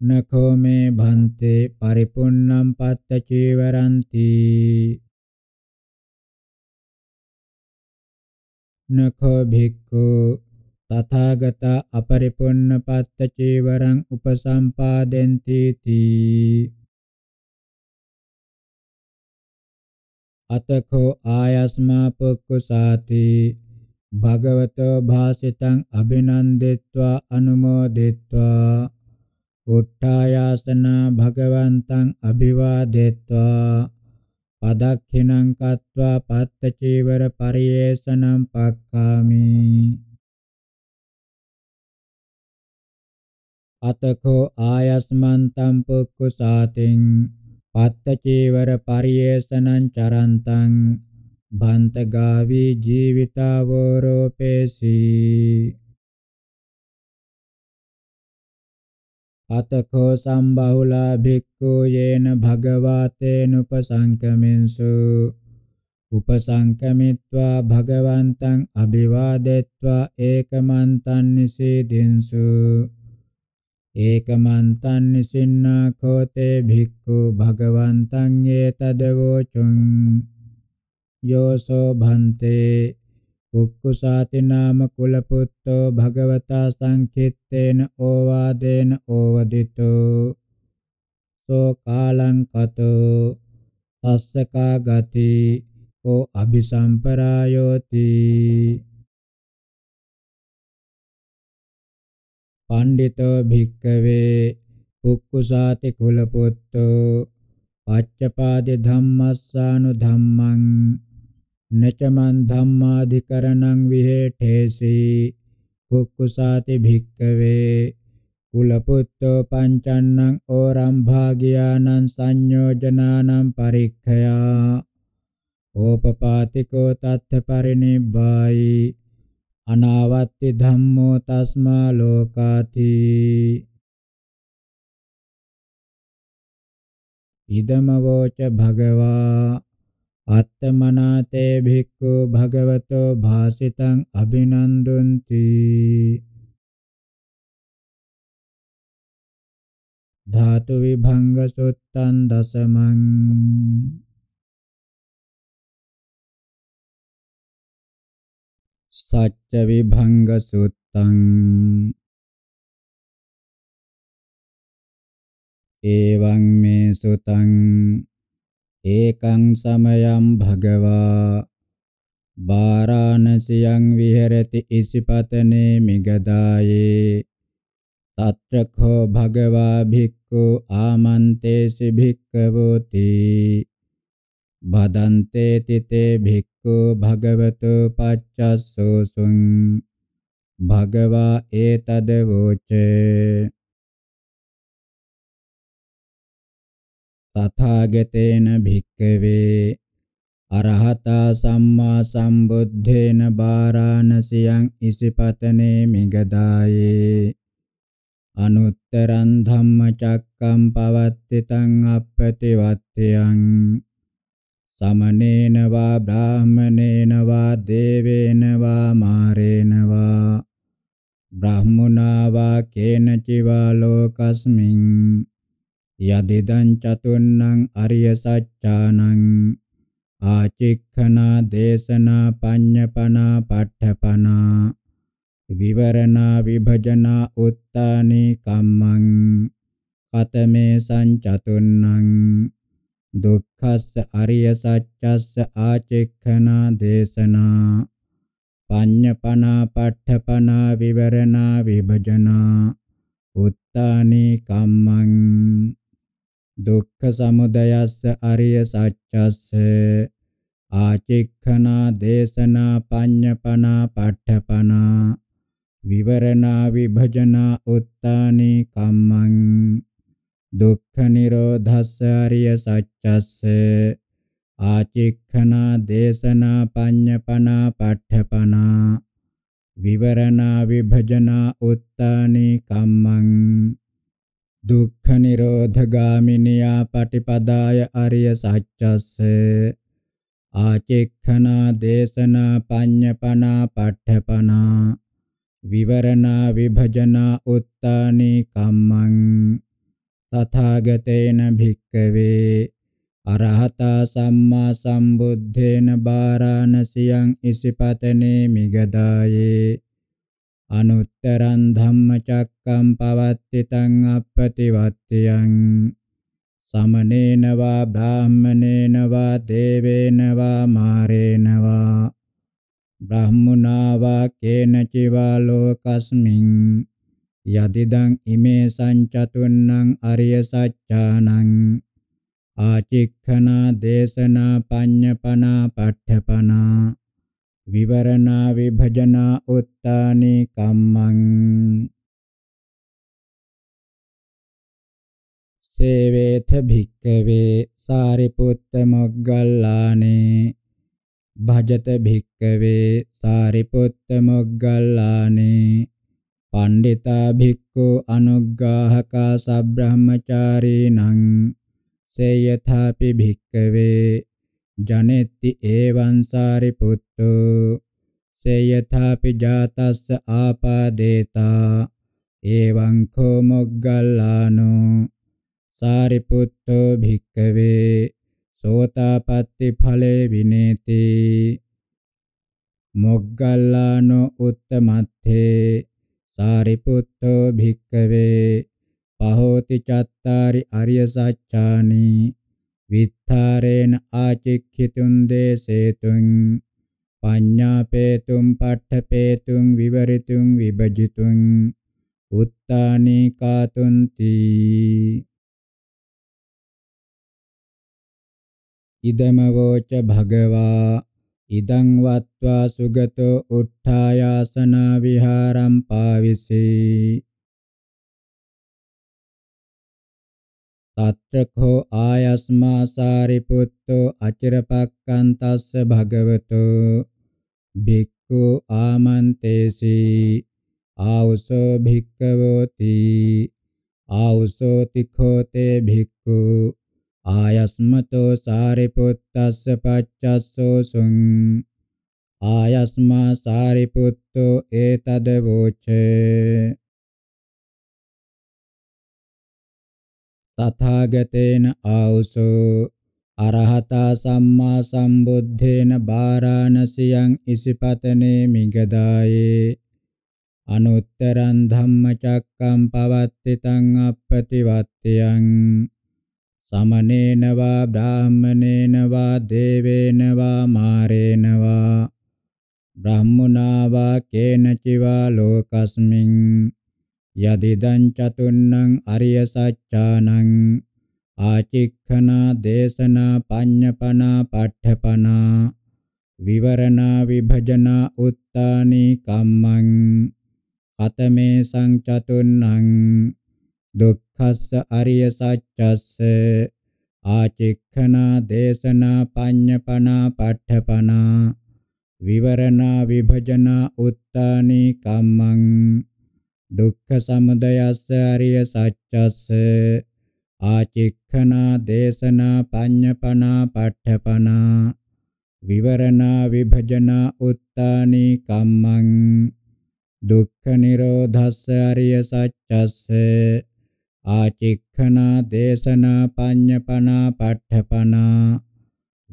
Speaker 2: නඛෝ මේ භන්තේ පරිපුන්නම් පත්ත චීවරಂತಿ නඛෝ භික්ඛු තථාගත අපරිපොන්න පත්ත චේවරං උපසම්පාදෙන්ති තී අතකෝ ආයස්මා පුක්කුසාති
Speaker 3: භගවතෝ භාසිතං අභිනන්දිත්වා අනුමෝදිත්වා උට්ඨායාසන භගවන්තං අභිවාදෙත්වා
Speaker 2: පදක්ඛිනං කତ୍වා පත්ත චීවර පරියේෂණං පක්ඛාමි අතකෝ ආයස්මන්තම් පුක්කුසාතින් පත්ත චීවර පරියේෂණං චරන්තං භන්තගාවි ජීවිතාවෝ රෝපේසී අතකෝ සම්බහුලා භික්ඛු යේන භගවාතේන
Speaker 3: උපසංකමින්සු උපසංකමිත්වා භගවන්තං අභිවාදෙත්වා ඒකමන්තං නිසීදින්සු ඒකමන්තං නිසින්නා කෝතේ භික්ඛු භගවන්තං ඒතදවෝචුං යෝසෝ භන්තේ කුක්කුසාති නාම කුලපුත්තෝ භගවතා සංකිට්ඨේන ඕවාදේන ඕවදිතෝ සෝ කාලං කතෝ
Speaker 2: තස්සකා ගති කෝ අபிසම්පරායෝති පණ්ඩිතෝ භික්කවේ කුක්කුසාති කුලපුත්තෝ පච්චපාදි
Speaker 3: ධම්මස්සානු ධම්මං නචමන් ධම්මාධිකරණං විහෙඨේසි කුක්කුසාති භික්කවේ කුලපුත්තෝ පංචන්නං ඕරම් භාගියානං සංයෝජනානං පරික්ඛයා ඕපපාතිකෝ තත්ථ පරිනිබ්බායි
Speaker 2: අනාවත්ති ධම්මෝ තස්මා ලෝකාති ඉදමවෝච භගවා අත්තමනාතේ භික්ඛු භගවතෝ භාසිතං අභිනන්දුන්ති ධාතු විභංග සුත්තං දසමං සච්ච විභංග සුත්තං එවං මේ සුතං
Speaker 3: ඒකං සමයං භගවා බාරාණසියං විහෙරති ඉසිපතනේ මිගදායේ තත්‍රකෝ භගවා භික්ඛු ආමන්තේසි භික්ඛවෝති බදන්තේ තිතේ කෝ භගවතු පච්චස්සෝසුං
Speaker 2: භගවා ඒතද වූචේ තථාගතේන භික්කවේ අරහතා සම්මා සම්බුද්ධේන
Speaker 3: බාරාණසියං ඉසිපතනේ මිගදායේ අනුත්තරං ධම්මචක්කම් පවත්තිතං අප්පතිවත්තියං සමනේන වා බ්‍රාහමනේන වා දේවේන වා මාරේන වා බ්‍රාහ්මනා වා කේනචි වා ලෝකස්මින් යදිදං චතුන්නං අරිය සත්‍යානං ආචික්ඛනා දේශනා පඤ්ඤපනා පඨපනා විවරණා විභජනා උත්තානි කම්මං කතමේ සංචතුන්නං දුක්ඛස්ස අරිය සත්‍යස්ස ආචෙක්ඛනා දේශනා පඤ්ඤපනා පඨපනා විවරණා විභජනා උත්තානේ කම්මං දුක්ඛ සමුදයස්ස අරිය සත්‍යස්ස ආචෙක්ඛනා දේශනා පඤ්ඤපනා පඨපනා විවරණා විභජනා උත්තානේ කම්මං දුක්ඛ නිරෝධස්ස අරිය සත්‍යස්ස ආචික්ඛනා දේශනා පඤ්ඤපනා පඨපනා විවරණා විභජනා උත්තානි කම්මං දුක්ඛ නිරෝධගාමිනියා පටිපදාය අරිය සත්‍යස්ස ආචික්ඛනා දේශනා පඤ්ඤපනා පඨපනා විවරණා විභජනා උත්තානි කම්මං තථාගතේන භික්කවේ අරහතා සම්මා සම්බුද්ධේන බාරාණසියං ඉසිපතනේ මිගදායේ අනුත්තරං ධම්මචක්කම් පවත්තිතං අපපතිවත්තියං සමනේන වා බ්‍රාහ්මනේන වා දේවේන වා මාරේන වා බ්‍රාහ්මුණා වා කේනචි වා ලෝකස්මින් යතිදං ඉමේ සංචතුන්නං අරිය සත්‍යානං ආචික්ඛනා දේශනා පඤ්ඤපනා පඨ්ඨපනා විවරණා විභජනා
Speaker 2: උත්තානේ කම්මං සේවේත භික්කවේ සාරිපුත්ත
Speaker 3: මොග්ගල්ලානේ භජත භික්කවේ සාරිපුත්ත මොග්ගල්ලානේ පණ්ඩිතා භික්ඛු අනුග්ගාහකා සබ්‍රහ්මචාරීනං සේයථාපි භික්ඛවේ ජනෙත්ති එවං සාරිපුත්තෝ සේයථාපි ජාතස්ස ආපාදේතා එවං කෝ මොග්ගල්ලානෝ සාරිපුත්තෝ භික්ඛවේ සෝතාපට්ටි ඵලේ විනේති මොග්ගල්ලානෝ උත්තමත්තේ සාරිපුත්තෝ භික්කවේ පහෝති චත්තාරි අරිය සත්‍යානි විත්තරේන ආචික්ඛිතුන් දේසේතුං පඤ්ඤාපේතුම්
Speaker 2: පට්ඨපේතුම් විවරිතුම් විභජිතුම් උත්තානි කාතුන්ති ඉදමවෝච භගවා ඉදං වත්වා සුගතෝ උත්ථායාසන විහාරම් පාවිසී තත්‍රකෝ ආයස්මා සාරිපුත්තෝ අචිරපක්කන්තස්ස භගවතෝ භික්ඛු
Speaker 3: ආමන්තේසි ආවසෝ භික්ඛවෝති ආවසෝ තිඛෝතේ භික්ඛු ආයස්මතෝ
Speaker 2: සාරිපුත්තස්ස පච්චස්සෝ සුං ආයස්මා සාරිපුත්තෝ ඒතද වෝචේ තථාගතේන ආවුසෝ අරහතා
Speaker 3: සම්මා සම්බුද්ධේන බාරාණසියං ඉසිපතනේ මිගදායේ අනුත්තරං ධම්මචක්කම් පවත්තිතං අප්පතිවත්තියං සමනේන වා බ්‍රාහමනේන වා දේවේන වා මාරේන වා බ්‍රාහ්මනා වා කේනචිවා ලෝකස්මින් යදිදං චතුන්නං අරිය සත්‍යානං ආචික්ඛනා දේශනා පඤ්ඤපනා පඨපනා විවරණා විභජනා උත්තානි කම්මං අතමේ සංචතුන්නං දුක් කස්ස අරිය සත්‍යස්ස ආචික්ඛනා දේශනා පඤ්ඤපනා පඨපනා විවරණා විභජනා උත්තානි කම්මං දුක්ඛ සමුදයස්ස අරිය සත්‍යස්ස ආචික්ඛනා දේශනා පඤ්ඤපනා පඨපනා විවරණා විභජනා උත්තානි කම්මං දුක්ඛ නිරෝධස්ස අරිය සත්‍යස්ස ආචික්ඛනා දේශනා පඤ්ඤපනා පට්ඨපනා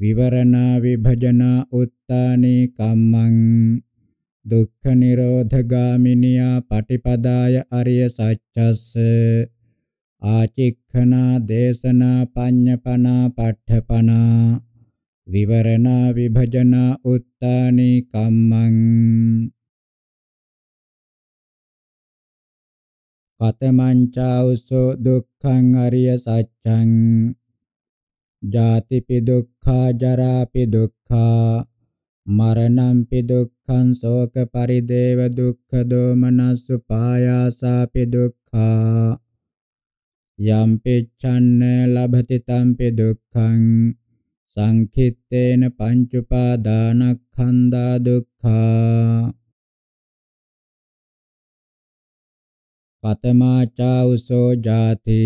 Speaker 3: විවරණා විභජනා උත්තානේ කම්මං දුක්ඛ නිරෝධ ගාමිනියා පටිපදාය අරිය සත්‍යස්ස ආචික්ඛනා දේශනා පඤ්ඤපනා පට්ඨපනා
Speaker 2: විවරණා විභජනා උත්තානේ කම්මං කතමංචාවුසෝ දුක්ඛං අරිය සත්‍යං ජාතිපි දුක්ඛා
Speaker 3: ජරාපි දුක්ඛා මරණම්පි දුක්ඛං ශෝක පරිදේව දුක්ඛ දෝමනස්සු පායාසාපි දුක්ඛා යම්පි ඡන්න ලබති තම්පි දුක්ඛං
Speaker 2: සංඛිත්තේන පංච උපාදානස්කන්ධා දුක්ඛා පතමාචාවුසෝ ජාති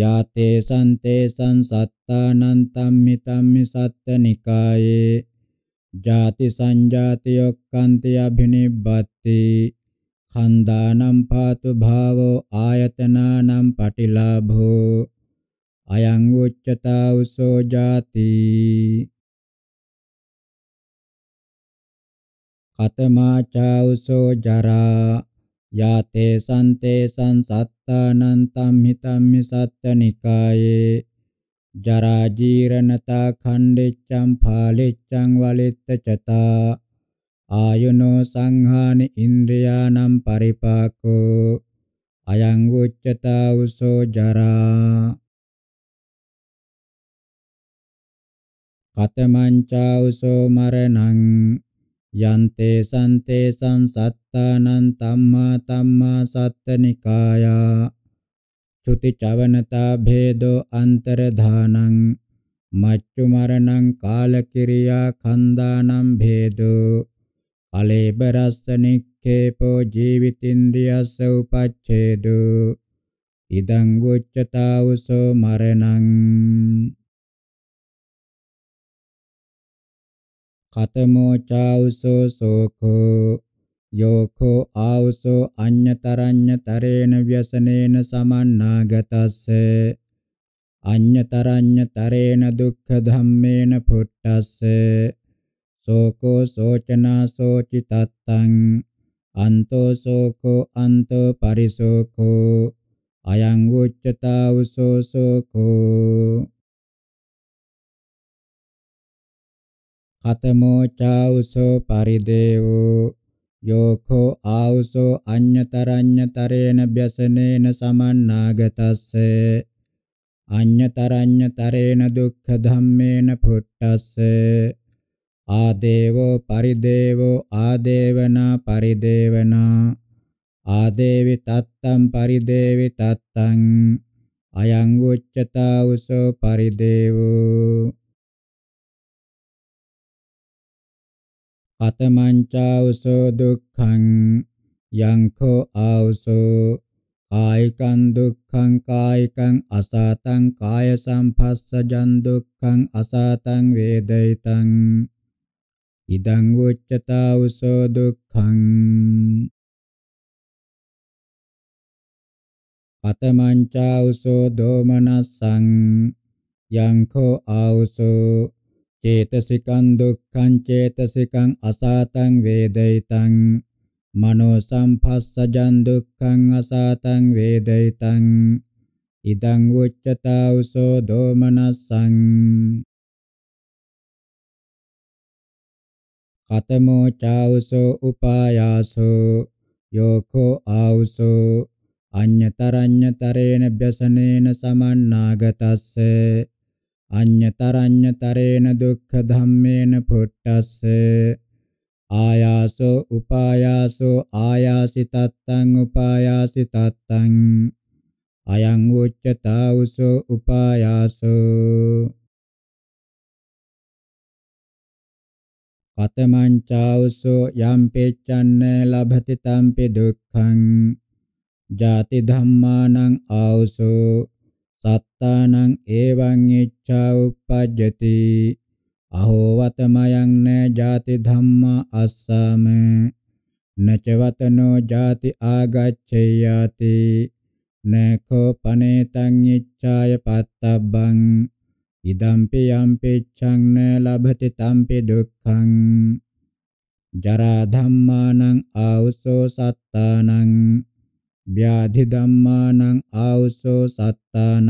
Speaker 2: යාතේ සන්තේසං සත්තානං තම්මි
Speaker 3: තම්මි සත්ත නිකායේ ජාති සංජාතියොක්කන්ති අභිනිබ්බති ඛණ්ඩානම් පාතු භාවෝ ආයතනානම්
Speaker 2: පටිලාභෝ අයං උච්චතා උසෝ ජාති කතමාචා උසෝ ජරා යාතේ සන්තේ සංසත්තානං
Speaker 3: තම්හි තම්හි සත්ත නිකායේ ජරා ජීරණතා ඛණ්ඩෙච්ඡං ඵාලෙච්ඡං වලිත්ත චතා ආයනෝ
Speaker 2: සංහානි ඉන්ද්‍රයානම් පරිපාකෝ අයං උච්චතා උසෝ ජරා කතමංචා උසෝ මරණං යන්තේ සන්තේ
Speaker 3: සංසත්තානං තම්මා තම්මා සත්තනිකායා චුති චවනතා භේදෝ අන්තරධානං මච්චු මරණං කාලකිරියා කන්දානම් භේදෝ කලේබරස්ස නික්ඛේපෝ ජීවිතින්ද්‍රියස්ස උපච්ඡේදෝ
Speaker 2: ඉදං වොච්චතාවසෝ මරණං කතමෝ චාවුසෝ සෝකෝ
Speaker 3: යෝකෝ ආවුසෝ අඤ්ඤතරඤ්ඤතරේන ව්‍යසනේන සමන්නාගතස්ස අඤ්ඤතරඤ්ඤතරේන දුක්ඛ ධම්මේන පුට්ටස්ස සෝකෝ සෝචනා සෝචිතත්තං
Speaker 2: අන්තෝ සෝකෝ අන්තෝ පරිසෝකෝ අයං උච්චතාවුසෝ සෝකෝ කතමෝ චෞසෝ පරිදේවෝ
Speaker 3: යෝඛෝ ආවසෝ අඤ්ඤතරඤ්ඤතරේන ව්‍යසනේන සමන්නාගතස්ස අඤ්ඤතරඤ්ඤතරේන දුක්ඛ ධම්මේන පුට්ටස්ස ආදේවෝ පරිදේවෝ ආදේවනා පරිදේවනා ආදේවි තත්තම් පරිදේවි තත්තං
Speaker 2: අයං උච්චතා උසෝ පරිදේවෝ අතමංචාවසෝ දුක්ඛං යංඛෝ ආවසෝ කායිකං
Speaker 3: දුක්ඛං කායිකං අසතං කාය සම්පස්සජං දුක්ඛං අසතං
Speaker 2: වේදිතං ඉදං උච්චතාවසෝ දුක්ඛං අතමංචාවසෝ දෝමනස්සං යංඛෝ ආවසෝ
Speaker 3: චේතසිකං දුක්ඛං චේතසිකං අසාතං වේදිතං මනෝ සම්පස්සජං දුක්ඛං අසාතං වේදිතං
Speaker 2: ඉදං උච්චතා උසෝ දෝමනස්සං කතමෝ චාවසෝ උපායාසෝ යෝකෝ ආවසෝ අඤ්ඤතරඤ්ඤතරේන
Speaker 3: ව්‍යසනේන සමන්නාගතස්සේ අඤ්ඤතරඤ්ඤතරේන දුක්ඛ ධම්මේන පුට්ටස්ස ආයාසෝ උපායාසෝ ආයාසිතත්තං උපායාසිතත්තං
Speaker 2: අයං උච්චතාවසෝ උපායාසෝ කතමං චාවසෝ යම් පෙච්ඡන්න ලබති තම්පි දුක්ඛං ජාති ධම්මානං
Speaker 3: ආවසෝ සත්තානං එවං ඉච්ඡා උප්පජ්ජති අහෝ වතමයන් න ජාති ධම්මා අස්සම නචවතනෝ ජාති ආගච්ඡයාති නකෝ පනේතං ඉච්ඡාය පත්තබ්බං ඉදම්පි යම්පිච්ඡං න ලබති තම්පි දුක්ඛං ජරා ධම්මානං ආවුසෝ සත්තානං ව්‍යාධි ධම්මානං ආවුසෝ සත්තානං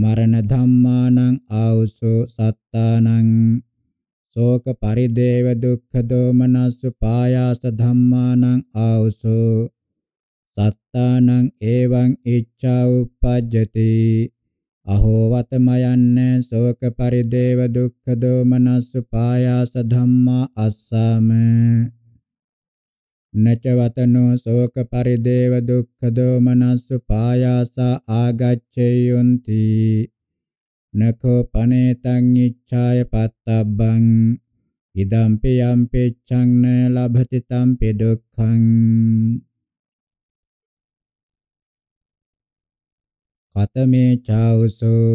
Speaker 3: මරණ ධම්මානං ආවුසෝ සත්තානං ශෝක පරිදේව දුක්ඛ දෝමනස්ස පායාස ධම්මානං ආවුසෝ සත්තානං එවං ඉච්ඡා උපජ්ජති අහෝ වතමයන්න ශෝක පරිදේව දුක්ඛ දෝමනස්ස පායාස ධම්මා අස්සම නචවතනෝ ශෝක පරිදේව දුක්ඛ දෝමනස්සු පායාසා ආගච්ඡේයොන්ති නකෝ පනේතං ඉච්ඡාය පත්තබ්බං ඉදම්පි යම්පි චං න ලබති තම්පි දුක්ඛං කතමේ චෞසෝ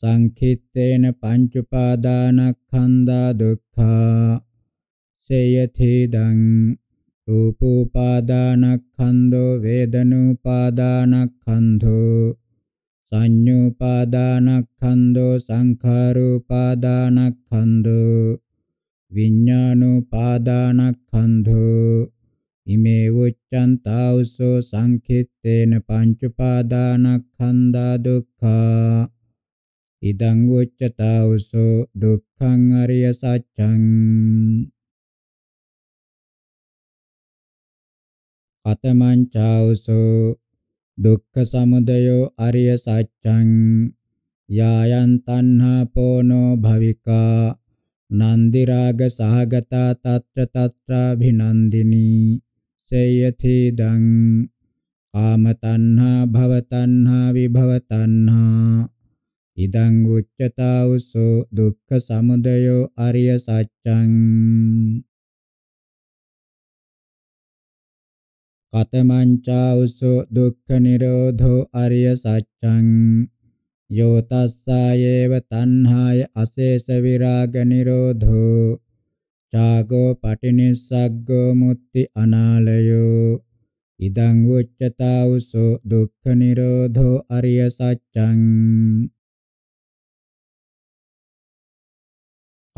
Speaker 3: සංඛිත්තේන පංචඋපාදානක්ඛන්දා දුක්ඛා සේයති දං රූපෝපාදානක්ඛන්‍தோ වේදනෝපාදානක්ඛන්‍தோ සංඤ්ඤෝපාදානක්ඛන්‍தோ සංඛාරෝපාදානක්ඛන්‍தோ විඤ්ඤාණෝපාදානක්ඛන්‍தோ ඉමේ උච්ඡන්තාවසෝ සංඛිත්තේන පංචපාදානක්ඛන්‍தா දුක්ඛා ඉදං උච්ඡතාවසෝ
Speaker 2: දුක්ඛං අරිය සත්‍යං අතමං චෞසෝ දුක්ඛ
Speaker 3: සමුදයෝ අරිය සත්‍යං යායන් තණ්හා පොනෝ භවිකා නන්දි රාග සහගතා తත්‍ර తත්‍රාభిනන්දිනී සේයති දං කාම තණ්හා භව තණ්හා විභව තණ්හා ඉදං උච්චතා උසෝ
Speaker 2: දුක්ඛ සමුදයෝ අරිය සත්‍යං කතමංචා උසෝ දුක්ඛ නිරෝධෝ
Speaker 3: අරිය සත්‍යං යෝ තස්සායේව තණ්හාය අශේෂ විරාග නිරෝධෝ චාගෝ පටිනිස්සග්ගෝ
Speaker 2: මුත්‍ති අනාලයෝ ඉදං උච්චතා උසෝ දුක්ඛ නිරෝධෝ අරිය සත්‍යං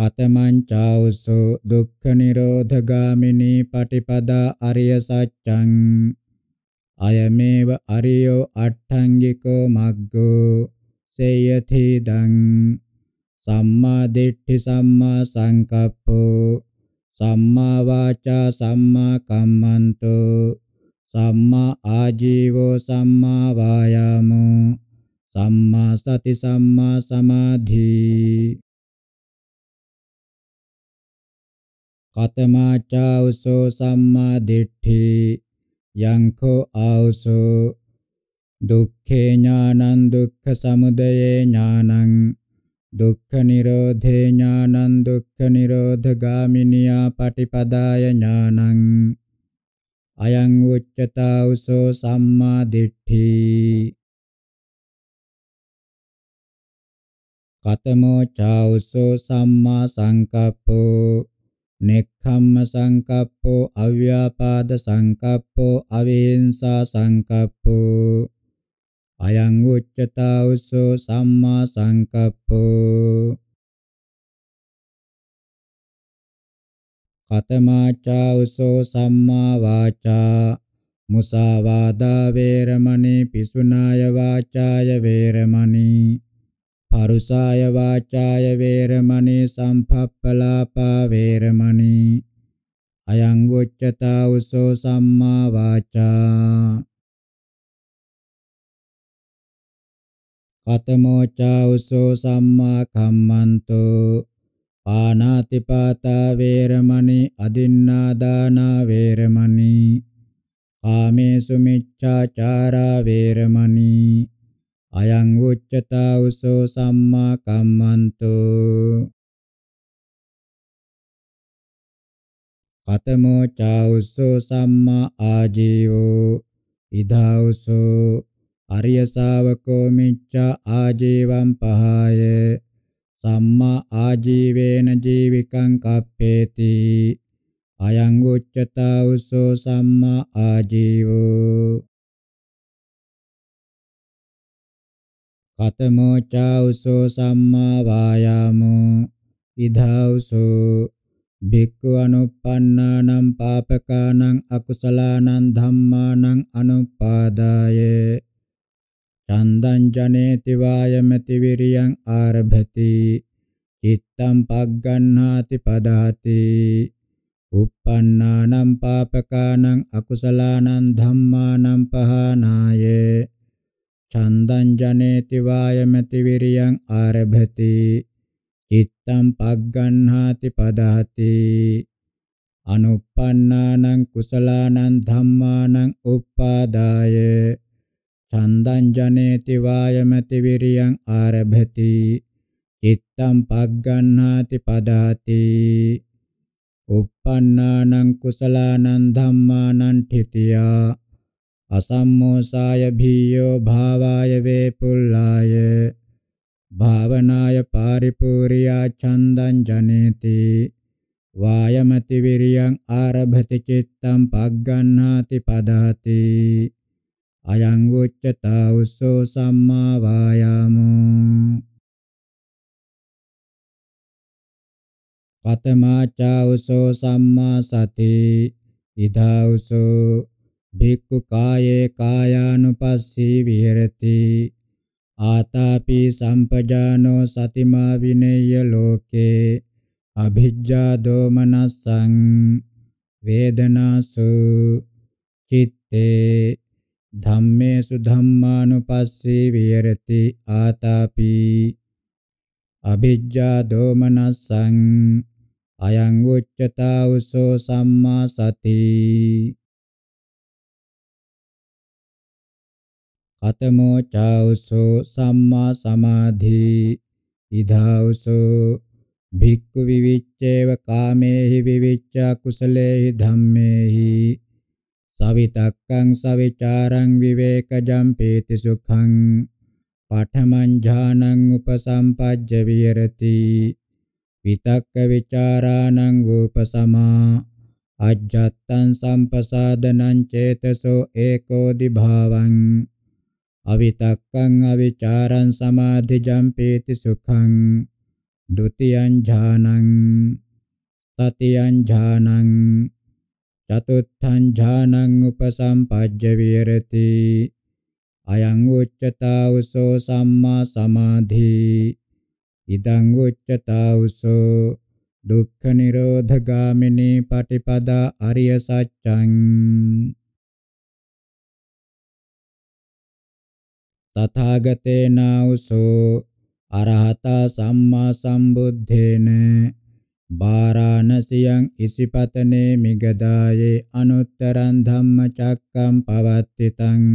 Speaker 2: පතමං චෞසෝ දුක්ඛ නිරෝධගාමිනී
Speaker 3: පටිපදා අරිය සත්‍යං අයමේව අරියෝ අට්ඨංගිකෝ මග්ගෝ සේයති දං සම්මා දිට්ඨි සම්මා සංකප්පෝ සම්මා වාචා සම්මා කම්මන්තෝ සම්මා ආජීවෝ සම්මා
Speaker 2: වායාමෝ සම්මා සති සම්මා සමාධි කතමාචාවසෝ සම්මා දිට්ඨි යංකෝ ආවසෝ
Speaker 3: දුක්ඛේ ඥානං දුක්ඛ සමුදයේ ඥානං දුක්ඛ නිරෝධේ ඥානං දුක්ඛ නිරෝධ ගාමිනියා පටිපදාය ඥානං
Speaker 2: අයං උච්චතාවසෝ සම්මා දිට්ඨි කතමෝ චාවසෝ සම්මා සංකප්පෝ නෙක්ඛම්ම සංකප්පෝ
Speaker 3: අව්‍යාපාද සංකප්පෝ අවේංසා සංකප්පෝ
Speaker 2: අයං උච්චතා උස්සෝ සම්මා සංකප්පෝ කතමාචා උසෝ සම්මා වාචා මුසාවාදා වේරමණී පිසුනාය
Speaker 3: වාචාය වේරමණී අරුසාය වාචාය වේරමණී සම්පප්පලාපා වේරමණී අයං උච්චතා
Speaker 2: උසෝ සම්මා වාචා කතමෝ චා උසෝ සම්මා කම්මන්තෝ
Speaker 3: පානාති පාතා වේරමණී අදින්නා දාන වේරමණී කාමේසු මිච්ඡාචාරා වේරමණී
Speaker 2: අයං උච්චතා උසෝ සම්මා කම්මන්තෝ කතමෝ
Speaker 3: චෞසෝ සම්මා ආජීවෝ ඉදාවසෝ අරිය ශාවකෝ මිච්ඡා ආජීවං පහය සම්මා ආජීවේන ජීවිකං කප්පේති අයං උච්චතා
Speaker 2: උසෝ සම්මා ආජීවෝ කතමෝ චෞසෝ සම්මා වායාමෝ
Speaker 3: විධාවසෝ භික්ඛු අනුප්පන්නානම් පාපකානම් අකුසලානම් ධම්මානම් අනුපාදාය චන්දං ජනේති වායමති විරියං ආරභති චිත්තං පග්ගණ්හාති පදාති uppannānaṁ pāpakānaṁ akusalānaṁ dhammānaṁ pahānāye චන්දං ජනේති වායමති විරියං ආරභති චිත්තං පග්ගණ්හාති පදහති අනුප්පන්නානං කුසලානං ධම්මානං උප්පාදාය චන්දං ජනේති වායමති විරියං ආරභති චිත්තං පග්ගණ්හාති පදහති uppannānaṁ kusalānaṁ dhammānaṁ thitiya අසම්මෝසාය භීයෝ භාවාය වේපුල්ලාය භාවනාය පාරිපූර්යා චන්දං ජනේති වායමති විරියං ආරභති චිත්තං පග්ගණ්හාති පදහති අයං උච්චතා
Speaker 2: උස්සෝ සම්මා වායාමෝ කතමාචා උසෝ සම්මා සති
Speaker 3: ඉදා උසෝ භික්ඛු කායේ කායානුපස්සී විහෙරති ආතාපි සම්පජානෝ සතිමා විනේය ලෝකේ අභිජ්ජා දෝමනස්සං වේදනාසු චිත්තේ ධම්මේසු ධම්මානුපස්සී විහෙරති ආතාපි අභිජ්ජා
Speaker 2: දෝමනස්සං අයං උච්චතා උසෝ සම්මා සති කතමෝ චෞසෝ සම්මා සමාධි ඉධාවසෝ
Speaker 3: භික්ඛු විවිච්ඡේව කාමේහි විවිච්ඡා කුසලේහි ධම්මේහි සවිතක්කං සවිචාරං විවේකජම් පීති සුඛං පඨමං ඥානං උපසම්පජ්ජ විහෙරති විතක්ක විචාරාණං උපසමා අජ්ජත්තං සම්පසාදනං චේතසෝ ඒකෝදි භාවං අවිතක්කං අවිචාරං සමාධිජං පේති සුඛං ဒ ුතියං ඥානං තතියං ඥානං චතුත්ථං ඥානං උපසම්පජ්ජ විහෙරති අයං උච්චතා උසෝ සම්මා සමාධි ඉදං උච්චතා
Speaker 2: උසෝ දුක්ඛ නිරෝධගාමිනී පටිපදා අරිය සත්‍යං තථාගතේනාවසෝ අරහතා සම්මා සම්බුද්ධේන
Speaker 3: බාරාණසියං ඉසිපතනේ මිගදායේ අනුත්තරං ධම්මචක්කම් පවත්තිතං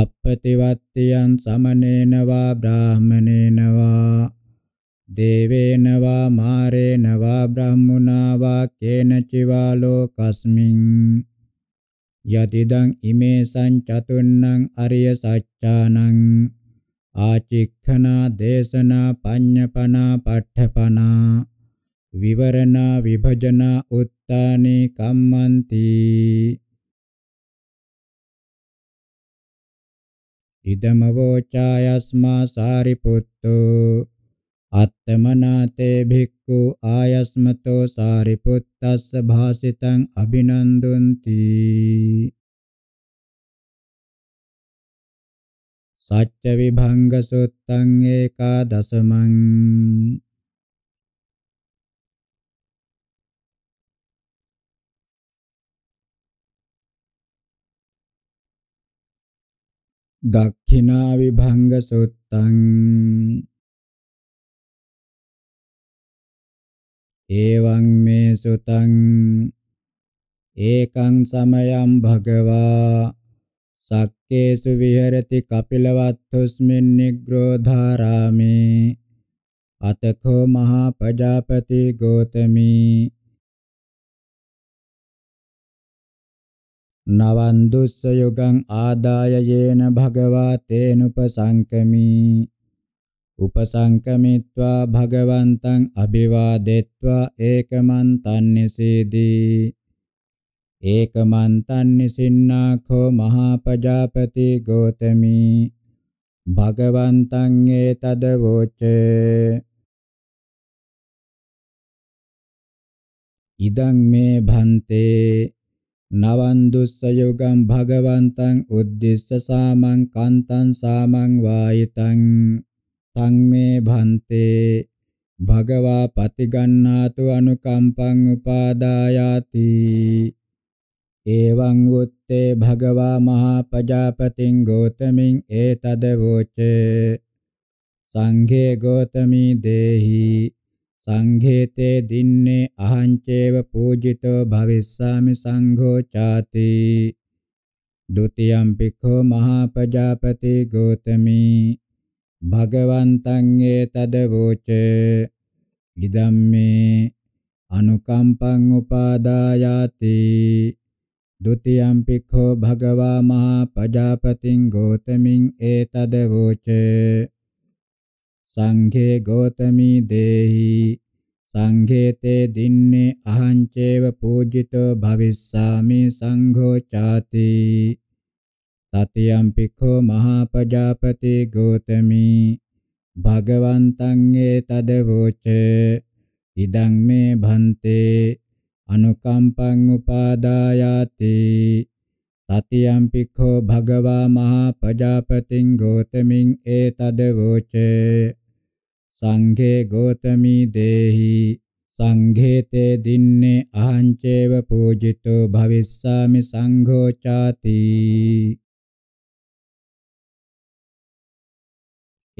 Speaker 3: අපපතිවත්තියන් සමනේනවා බ්‍රාහමනේනවා දේවේනවා මාරේනවා බ්‍රහ්මුණාවා කේනචිවා ලෝකස්මින් යතිදං ඉමේසං චතුන්නං අරිය සත්‍යානං ආචික්ඛනා දේශනා පඤ්ඤපනා
Speaker 2: පඨපනා විවරණා විභජනා උත්තානේ කම්මන්ති ඉදමවෝචායස්මා සාරිපුත්තෝ අත්තමනාතේ භික්ඛු ආයස්මතෝ සාරිපුත්තස්ස භාසිතං අභිනන්දුන්ති සච්ච විභංග සුත්තං ඒකාදසමං
Speaker 1: දක්ඛිනා විභංග සුත්තං
Speaker 3: එවං මේ සුතං ඒකං සමයං භගවා සක්කේසු විහෙරති
Speaker 2: කපිලවත්තුස්මින් නිග්‍රෝධාරාමේ අතකෝ මහා පජාපති ගෝතමී නවන්දුස්ස යුගං ආදාය යේන භගවා
Speaker 3: තේනුපසංකමී උපසංකමිත්වා භගවන්තං අභිවාදෙත්වා ඒකමන්තං නිසීදී ඒකමන්තං නිසින්නාඛෝ මහපජාපති ගෝතමී
Speaker 2: භගවන්තං ඒතද වෝචේ ඉදං මේ භන්තේ නවං දුස්සයෝගං භගවන්තං උද්දිස්ස සාමං කන්තං
Speaker 3: සාමං වායිතං තං මේ භන්තේ භගවා පතිගන්නාතු අනුකම්පං උපාදායාති එවං උත්තේ භගවා මහා පජාපතින් ගෝතමින් ඒතද වෝච සංඝේ ගෝතමී දේහි සංඝේතේ දින්නේ අහං චේව පූජිතෝ භවිස්සාමි සංඝෝ ചാති ဒ ුතියම් පිඛෝ මහා පජාපති ගෝතමී භගවන්තං ඒතදවෝච ඉදම්මේ අනුකම්පං උපාදායාති ဒ ුතියම්පි ඛෝ භගවා මහා පජාපතිං ගෝතමින් ඒතදවෝච සංඝේ ගෝතමි දේහි සංඝේතේ දින්නේ අහං චේව පූජිතෝ භවිස්සාමි සංඝෝ ചാති තතියම් පිඛෝ මහා පජාපති ගෝතමී භගවන්තං ඒ තදවෝච ඉදං මේ භන්තේ අනුකම්පං උපාදායාති තතියම් පිඛෝ භගවා මහා පජාපතිං ගෝතමින් ඒ තදවෝච සංඝේ ගෝතමී දේහි සංඝේතේ දින්නේ අහං චේව පූජිතෝ
Speaker 2: භවිස්සාමි සංඝෝ ചാති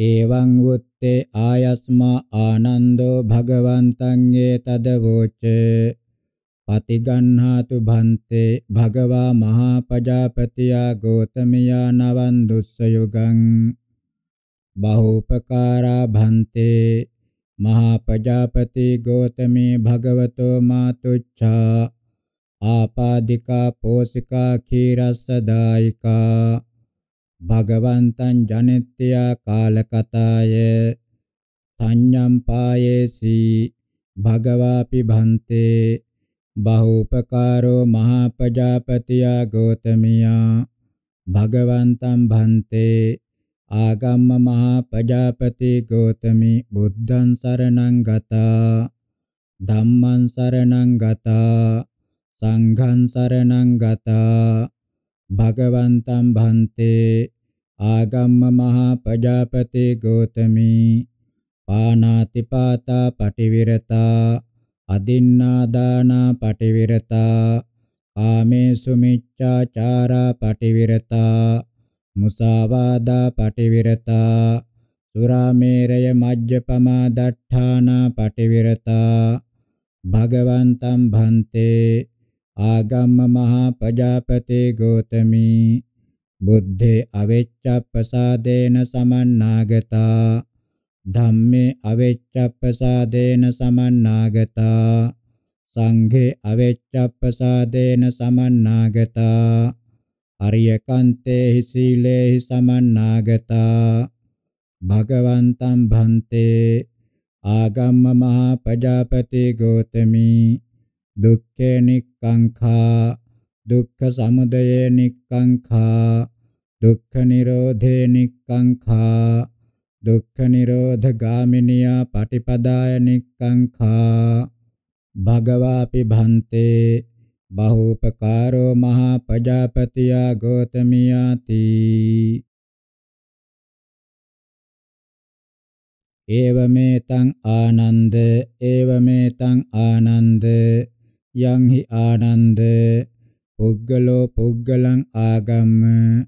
Speaker 2: එවං උත්තේ ආයස්මා ආනන්දෝ
Speaker 3: භගවන්තං ඒතදවෝච පතිගන්හාතු භන්තේ භගවා මහා පජාපතියා ගෝතමියා නවන් දුස්සයුගං බහූපකාරා භන්තේ මහා පජාපති ගෝතමී භගවතෝ මාතුච්ඡා ආපාදිකා පෝසිකා ඛීරස්ස දායිකා භගවන්තං ජනෙත්‍යා කාලකතාය සංඤම් පායේසි භගවාපි භන්තේ බහූපකාරෝ මහපජාපතියා ගෝතමියා භගවන්තං භන්තේ ආගම්ම මහපජාපති ගෝතමි බුද්ධං සරණං ගතා ධම්මං සරණං ගතා සංඝං සරණං ගතා භගවන්තම් භන්තේ ආගම්ම මහා පජාපති ගෝතමී පානාති පාතා පටිවිරතා අදින්නාදානා පටිවිරතා කාමේසු මිච්ඡාචාරා පටිවිරතා මුසාවාදා පටිවිරතා සුරාමේරය මජ්ජපමා දට්ඨානා පටිවිරතා භගවන්තම් භන්තේ ආගම්ම මහා පජාපති ගෝතමී බුද්ධේ අවෙච්ඡප්පසාදේන සමන්නාගතා ධම්මේ අවෙච්ඡප්පසාදේන සමන්නාගතා සංඝේ අවෙච්ඡප්පසාදේන සමන්නාගතා අරියකන්තේහි සීලේහි සමන්නාගතා භගවන්තම් භන්තේ ආගම්ම මහා පජාපති ගෝතමී දුක්ඛේ නික්ඛංඛා දුක්ඛ සමුදය නික්ඛංඛා දුක්ඛ නිරෝධේ නික්ඛංඛා දුක්ඛ නිරෝධ ගාමිනියා පටිපදාය නික්ඛංඛා භගවාපි භන්තේ බහූපකාරෝ
Speaker 2: මහා පජාපතියා ගෝතමියාති ඒවමේතං ආනන්ද ඒවමේතං ආනන්ද යං හි ආනන්ද
Speaker 3: පුද්ගලෝ පුද්ගලං ආගම්ම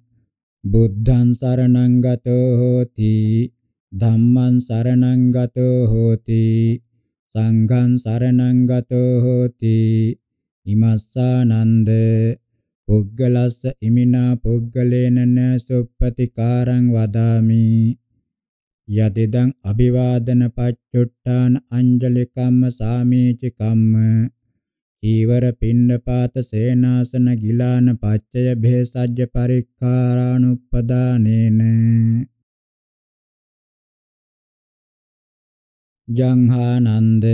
Speaker 3: බුද්ධං සරණං ගතෝ හෝති ධම්මං සරණං ගතෝ හෝති සංඝං සරණං ගතෝ හෝති ඉමස්සානන්ද පුද්ගලස්ස ඉමිනා පුද්ගලේන න සුප්පතිකාරං වදාමි යතිදං අභිවාදන පච්චුට්ඨාන අංජලි කම්ම සාමීචි කම්ම චීවර පින්නපාත සේනාසන
Speaker 2: ගිලාන පච්චය භේසජ්‍ය පරික්ඛාරානුප්පදානේන ජංහානන්ද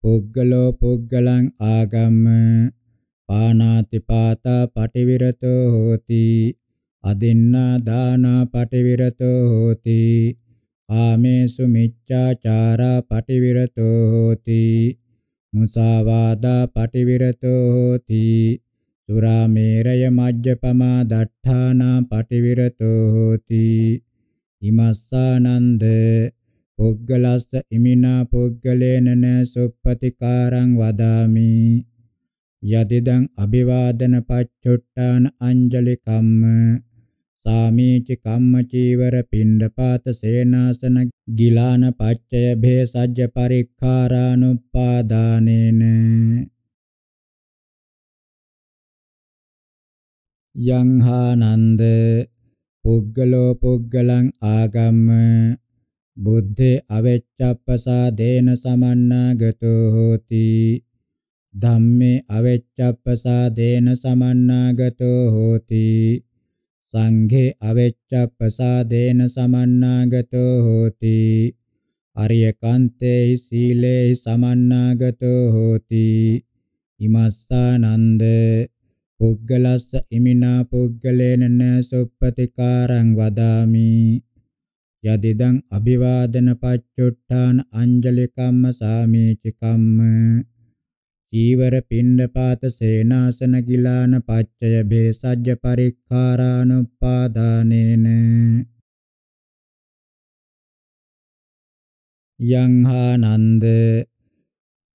Speaker 2: පුග්ගලෝ පුග්ගලං ආගම්ම පානාති
Speaker 3: පාතා පටිවිරතෝ හෝති අදින්නා දානා පටිවිරතෝ හෝති ආමේසු මිච්ඡාචාරා පටිවිරතෝ හෝති මුසාවාදා පටිවිරතෝ හෝති සුරාමේරය මජ්ජපමා දට්ඨානා පටිවිරතෝ හෝති ඉමස්සානන්ද පුග්ගලස්ස ඉමිනා පුග්ගලේනන සුප්පතිකාරං වදාමි යදිදං අභිවාදන පච්චොට්ටාන අංජලි කම්ම සාමීච කම්ම චීවර පිණ්ඩපාත සේනාසන ගිලාන පච්චය භේසජ්ජ
Speaker 2: පරික්ඛාරානුපාදානේන යංහානන්ද පුග්ගලෝ
Speaker 3: පුග්ගලං ආගම්ම බුද්ධේ අවෙච්ඡප්පසාදේන සමන්නාගතෝ හෝති ධම්මේ අවෙච්ඡප්පසාදේන සමන්නාගතෝ හෝති සංඝේ අවෙච්ච ප්‍රසාදේන සමන්නාගතෝ හෝති අරියකන්තේ සීලේ සමන්නාගතෝ හෝති ඉමස්සානන්ද පුද්ගලස්ස ඉමිනා පුද්ගලේන සුප්පතිකාරං වදාමි යදිදං අභිවාදන පච්චුට්ඨාන අංජලි කම්ම සාමීචි කම්ම චීවර පිණ්ඩපාත සේනාසන
Speaker 2: ගිලාන පච්චය භේසජ්‍ය පරික්ඛාරානුපාදානේන යං හානන්ද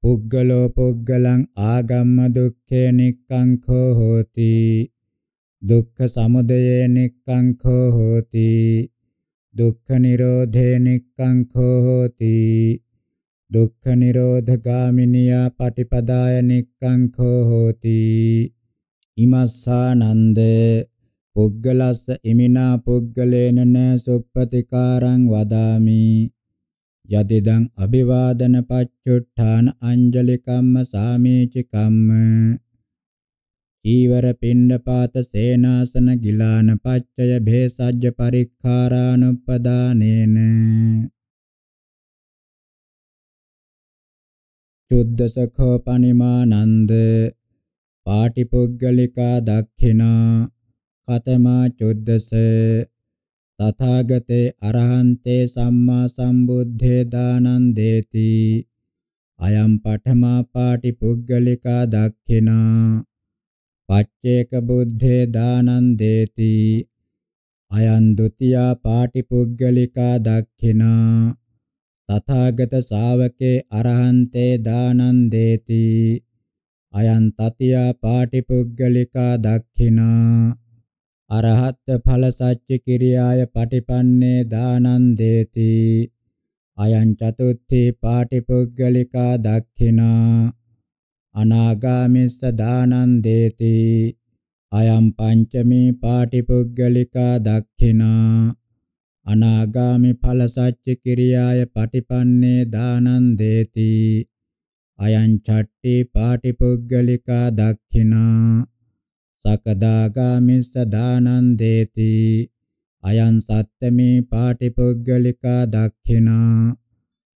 Speaker 2: පුග්ගලෝ පුග්ගලං ආගම්ම දුක්ඛේ නික්ඛංඛෝ
Speaker 3: හෝති දුක්ඛ සමුදයේ නික්ඛංඛෝ හෝති දුක්ඛ නිරෝධේ නික්ඛංඛෝ හෝති දුක්ඛ නිරෝධ ගාමිනියා පටිපදාය නික්ඛංඛෝ හෝති ඉමස්සානන්ද පුග්ගලස්ස ඉමිනා පුග්ගලේන න සුප්පතිකාරං වදාමි යදිදං අභිවාදන පච්චුට්ඨාන අංජලි කම්ම සාමීචි කම්ම ඊවර පින්නපාත සේනාසන ගිලාන පච්චය භේසජ්ජ
Speaker 2: පරික්ඛාරානුපදානේන චුද්දසඛෝ පනිමානන්ද පාටිපුග්ගලිකා
Speaker 3: දක්ඛිනා කතමා චුද්දස තථාගතේ අරහන්තේ සම්මා සම්බුද්ධේ දානං දේති අයම් පඨමා පාටිපුග්ගලිකා දක්ඛිනා පච්චේක බුද්ධේ දානං දේති අයන් ဒ ුතියා පාටිපුග්ගලිකා දක්ඛිනා තථාගත ශාවකේ අරහන්තේ දානං දේති අයං තතියා පාටිපුග්ගලිකා දක්ඛිනා අරහත් ඵල සච්ච කිරියාය පටිපන්නේ දානං දේති අයං චතුත්ථි පාටිපුග්ගලිකා දක්ඛිනා අනාගාමිස්ස දානං දේති අයං පංචමී පාටිපුග්ගලිකා දක්ඛිනා අනාගාමි ඵල සච්ච කිරියාය පටිපන්නේ දානං දේති අයං චට්ටි පාටිපුග්ගලිකා දක්ඛිනා සකදාගාමිස්ස දානං දේති අයං සත්තමේ පාටිපුග්ගලිකා දක්ඛිනා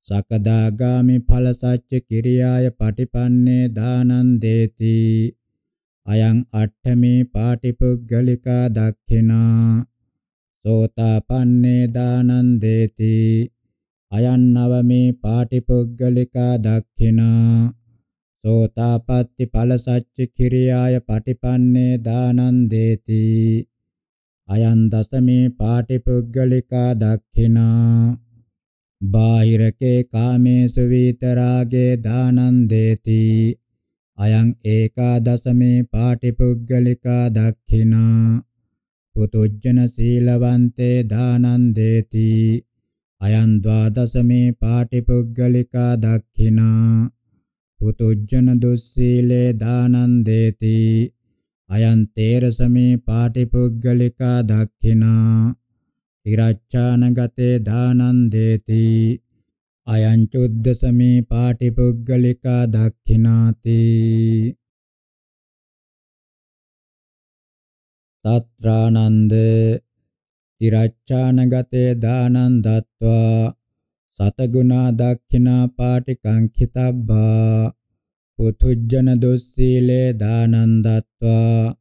Speaker 3: සකදාගාමි ඵල සච්ච කිරියාය පටිපන්නේ දානං දේති අයං අට්ඨමේ පාටිපුග්ගලිකා දක්ඛිනා සෝතාපන්නේ දානං දේති අයං නවමේ පාටිපුග්ගලිකා දක්ඛිනා සෝතාපට්ටි ඵල සච්ච කිරියාය පටිපන්නේ දානං දේති අයං දසමේ පාටිපුග්ගලිකා දක්ඛිනා බාහිරකේ කාමේසු විතරාගේ දානං දේති අයං ඒකාදසමේ පාටිපුග්ගලිකා දක්ඛිනා කුතුජ්ජන සීලවන්තේ දානං දේති අයං ද්වාදසමේ පාටිපුග්ගලිකා දක්ඛිනා කුතුජ්ජන දුස්සීලේ දානං දේති අයං තේරසමේ පාටිපුග්ගලිකා දක්ඛිනා තිරච්ඡානගතේ දානං දේති අයං චුද්දසමේ
Speaker 2: පාටිපුග්ගලිකා දක්ඛිනාති තත්‍රානන්ද තිරච්ඡානගතේ
Speaker 3: දානං දත්වා සතගුණා දක්ඛිනා පාටිකංඛිතබ්බා පුතුජන දුස්සීලේ දානං දත්වා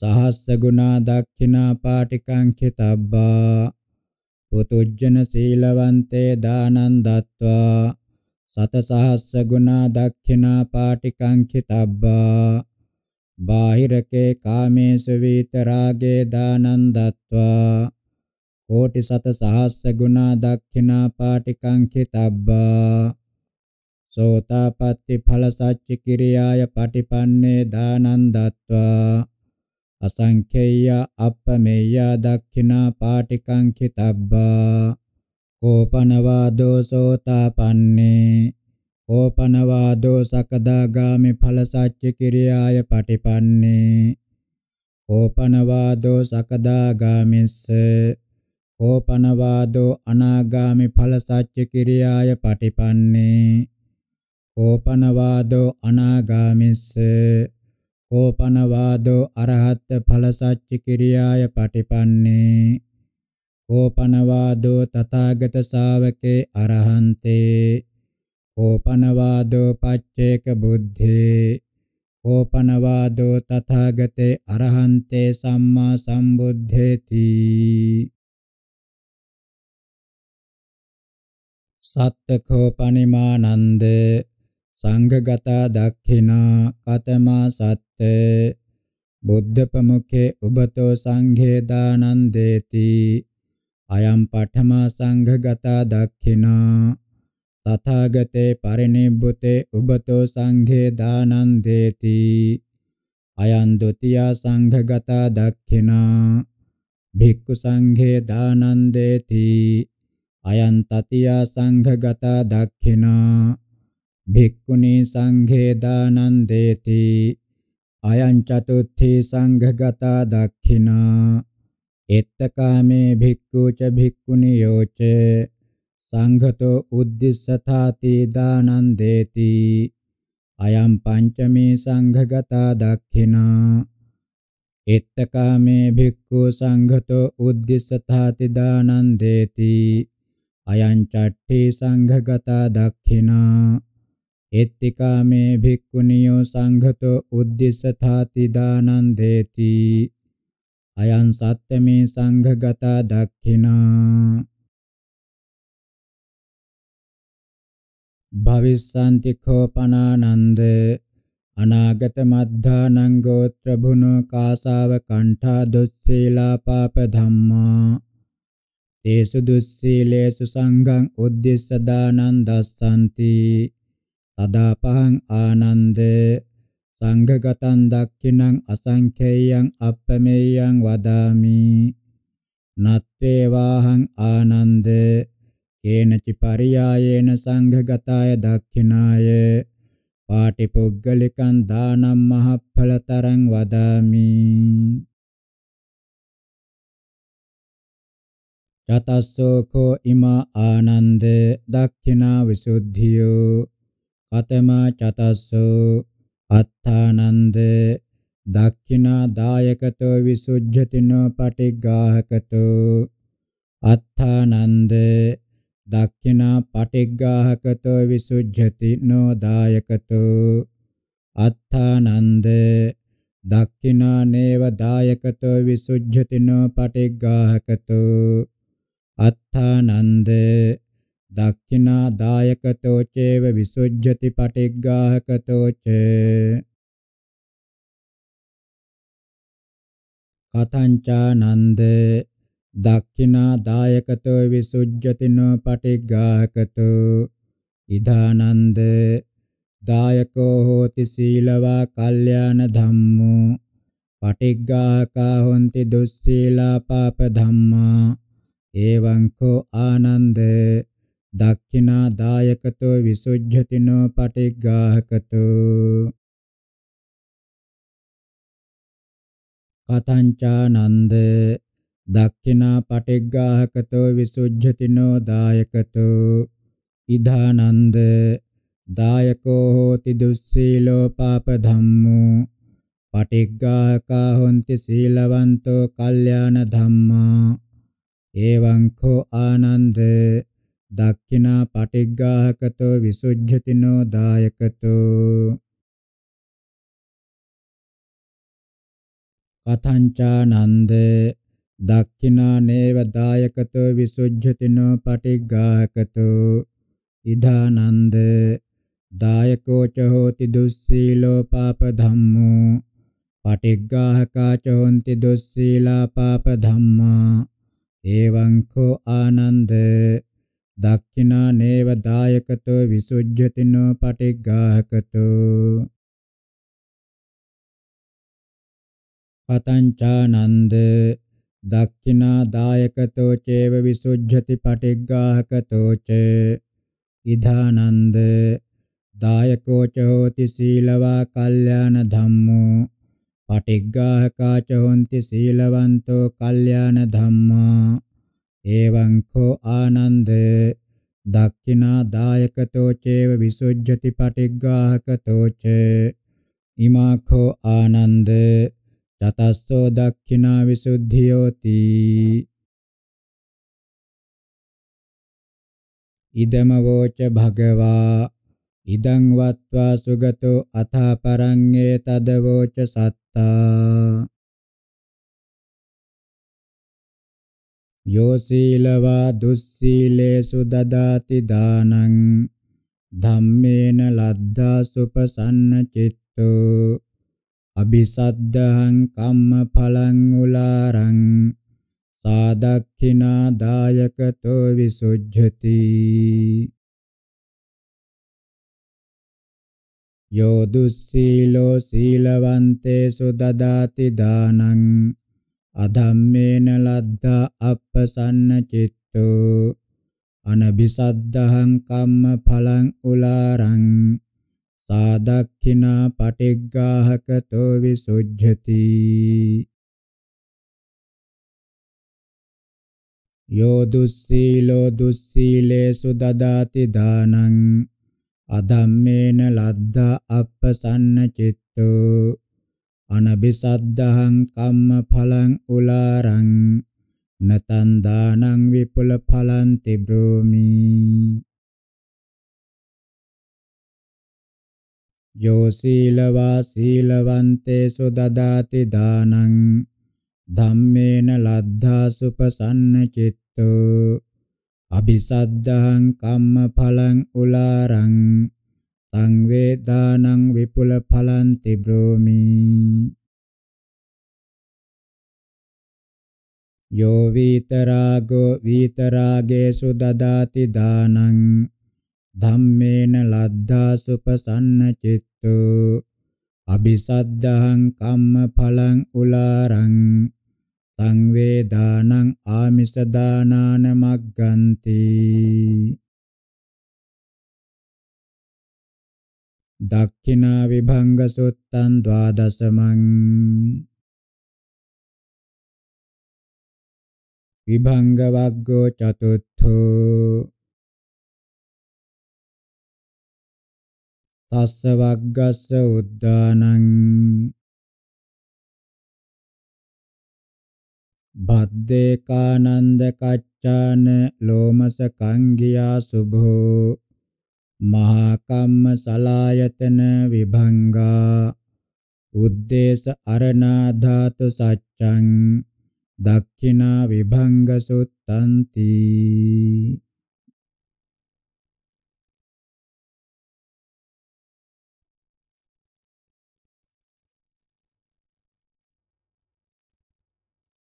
Speaker 3: සහස්ස ගුණා දක්ඛිනා පාටිකංඛිතබ්බා පුතුජන සීලවන්තේ දානං දත්වා සත සහස්ස ගුණා දක්ඛිනා පාටිකංඛිතබ්බා බාහිරකේ කාමේසු විතරාගේ දානං දත්වා කෝටි සත සහස්ස ගුණා දක්ඛිනා පාටිකංකිතබ්බා සෝතාපට්ටි ඵල සච්ච කිරියාය පටිපන්නේ දානං දත්වා අසංඛේය අප්පමේය දක්ඛිනා පාටිකංකිතබ්බා කෝපනවා දෝසෝතාපන්නේ ඕපනවාදෝ සකදාගාමි ඵල සත්‍ය කිරියාය පටිපන්නේ ඕපනවාදෝ සකදාගාමිස්ස ඕපනවාදෝ අනාගාමි ඵල සත්‍ය කිරියාය පටිපන්නේ ඕපනවාදෝ අනාගාමිස්ස ඕපනවාදෝ අරහත් ඵල සත්‍ය කිරියාය පටිපන්නේ ඕපනවාදෝ තථාගත ශාවකේ අරහන්තේ ඕපනවාදෝ පච්චේක බුද්ධේ ඕපනවාදෝ තථාගතේ
Speaker 2: අරහන්තේ සම්මා සම්බුද්ධේති සත්තකෝ පනිමානන්ද සංඝගතා දක්ඛිනා කතමා සත්තේ
Speaker 3: බුද්ධ ප්‍රමුඛේ උබතෝ සංඝේ දානන්දේති අයම් පඨමා සංඝගතා දක්ඛිනා තථාගතේ පරිනිබ්බුතේ උබතෝ සංඝේ දානං දේති අයං ဒ ුතියා සංඝගතා දක්ඛිනා භික්ඛු සංඝේ දානං දේති අයං තතියා සංඝගතා දක්ඛිනා භික්ඛුනි සංඝේ දානං දේති අයං චතුත්ථි සංඝගතා දක්ඛිනා එත්තකාමේ භික්ඛු ච භික්ඛුනි යෝච සංඝතෝ උද්දිස්සතාති දානං දේති අයම් පංචමේ සංඝගතා දක්ඛිනා එත්තකාමේ භික්ඛු සංඝතෝ උද්දිස්සතාති දානං දේති අයං චට්ඨේ සංඝගතා දක්ඛිනා එත්තිකාමේ භික්ඛුනියෝ සංඝතෝ උද්දිස්සථාති දානං
Speaker 2: දේති අයං සත්තමේ සංඝගතා දක්ඛිනා භවිස්සාන්ති කෝපනානන්ද අනාගත මද්ධානං ගෝත්‍ර බුනෝ
Speaker 3: කාසාව කණ්ඨා දුස්සීලා පාප ධම්මා තේසු දුස්සීලේසු සංඝං උද්දිස්ස දානං දස්සanti තදා පහං ආනන්ද සංඝගතං දක්ඛිනං අසංඛේයං අප්පමේයං වදාමි නත්වේවාහං ආනන්දේ යේන චිපරියායේන සංඝගතාය දක්ඛිනාය
Speaker 2: පාටිපොග්ගලිකං දානම් මහඵලතරං වදාමි චතස්සෝ කෝ ඉමා ආනන්ද දක්ඛිනා විසුද්ධියෝ
Speaker 3: කතම චතස්සෝ අත්තානන්ද දක්ඛිනා දායකතෝ විසුජ්ජතිනෝ පටිග්ගාහකතෝ අත්තානන්ද දක්ඛිනා පටිග්ගාහකතෝ විසුජ්ජති නෝ දායකතෝ අත්ථානන්ද දක්ඛිනා නේව දායකතෝ විසුජ්ජති නෝ පටිග්ගාහකතෝ අත්ථානන්ද දක්ඛිනා දායකතෝ චේව විසුජ්ජති
Speaker 2: පටිග්ගාහකතෝ ච කතංචානන්ද දක්ඛිනා
Speaker 3: දායකතෝ විසුජ්ජතිනෝ පටිග්ගාකතෝ ඉදානන්ද දායකෝ හෝති සීලවා කල්යාණ ධම්මෝ පටිග්ගාකා හොಂತಿ දුස්සීලා පාප ධම්මා
Speaker 2: එවං කෝ ආනන්ද දක්ඛිනා දායකතෝ විසුජ්ජතිනෝ පටිග්ගාහකතෝ කතංචානන්ද දක්ඛිනා පටිග්ගාහකතෝ
Speaker 3: විසුජ්ජතිනෝ දායකතෝ ඉදානන්ද දායකෝ හෝති දුස්සීලෝ පාප ධම්මෝ පටිග්ගාහකා හොಂತಿ සීලවන්තෝ කල්යාණ ධම්මා එවං
Speaker 2: කෝ ආනන්ද දක්ඛිනා පටිග්ගාහකතෝ විසුජ්ජතිනෝ දායකතෝ කතංචානන්ද දක්ඛිනානේව දායකතෝ
Speaker 3: විසුද්ධතිනෝ පටිග්ගාහකතෝ ඉදානන්ද දායකෝ ච හෝති දුස්සීලෝ පාප ධම්මෝ පටිග්ගාහකා ච හොಂತಿ දුස්සීලා පාප ධම්මා එවං කෝ
Speaker 2: ආනන්ද දක්ඛිනානේව දායකතෝ විසුද්ධතිනෝ පටිග්ගාහකතෝ පතංචානන්ද දක්ඛිනා දායකතෝ චේව
Speaker 3: විසුද්ධති පටිග්ගාහකතෝ ච ඉදානන්ද දායකෝ ච හෝති සීලවා කල්යාණ ධම්මෝ පටිග්ගාහකා ච හොಂತಿ සීලවන්තෝ කල්යාණ ධම්මා එවං කෝ ආනන්ද දක්ඛිනා දායකතෝ චේව විසුද්ධති පටිග්ගාහකතෝ ච ඉමාඛෝ ආනන්ද
Speaker 2: තතස්සෝ දක්ඛිනා විසුද්ධියෝති ඉදම වෝච භගවා ඉදං වත්වා සුගතෝ අථා පරංගේ තද වෝච සත්තා යෝ සීලවා දුස්සීලේසු දදාති දානං ධම්මේන
Speaker 3: ලද්දා සුපසන්න චිත්තෝ අபிසද්ධහං කම්මඵලං උලාරං සාදක්ඛිනා
Speaker 2: දායකතෝ විසුජ්ජති යෝ දුස්සීලෝ සීලවන්තේසු දදාති
Speaker 3: දානං අධම්මේන ලද්දා අප්පසන්න චිත්තෝ අනබිසද්ධහං කම්මඵලං උලාරං
Speaker 2: සාදක්ඛිනා පටිග්ගාහකතෝ විසුද්ධති යෝ දුස්සීලෝ දුස්සීලේසු දදාති දානං අධම්මේන
Speaker 3: ලද්දා අප්පසන්න චිත්තෝ අනබිසද්ධහං කම්ම ඵලං උලාරං නතන් දානං විපුල
Speaker 2: ඵලං තිබ්‍රෝමි යෝ සීලවා සීලවන්තේසු දදාති
Speaker 3: දානං ධම්මේන ලද්ධා සුපසන්න චිත්තෝ අபிසද්ධං කම්මඵලං උලාරං
Speaker 2: තං වේදානං විපුල ඵලං තිබ්‍රෝමි යෝ විතරාගෝ විතරාගේසු දදාති දානං ධම්මේන ලද්දා
Speaker 3: සුපසන්න චිත්තෝ අபிසද්ධාං කම්මඵලං
Speaker 2: උලාරං සංවේදානං ආමිෂ දානාන මග්ගන්ති දක්ඛිනා විභංග සුත්තං ද්වාදසමං
Speaker 1: විභංග වග්ගෝ චතුත්ථෝ
Speaker 2: තස්ස වග්ගස්ස උද්දානං බද්දේකානන්ද කච්චාන ලෝමස කංගියා සුභෝ මහා කම්ම
Speaker 3: සලායතන විභංගා උද්දේශ අරණා
Speaker 2: ධාතු සච්ඡං දක්ඛිනා විභංග සුත්තන්ති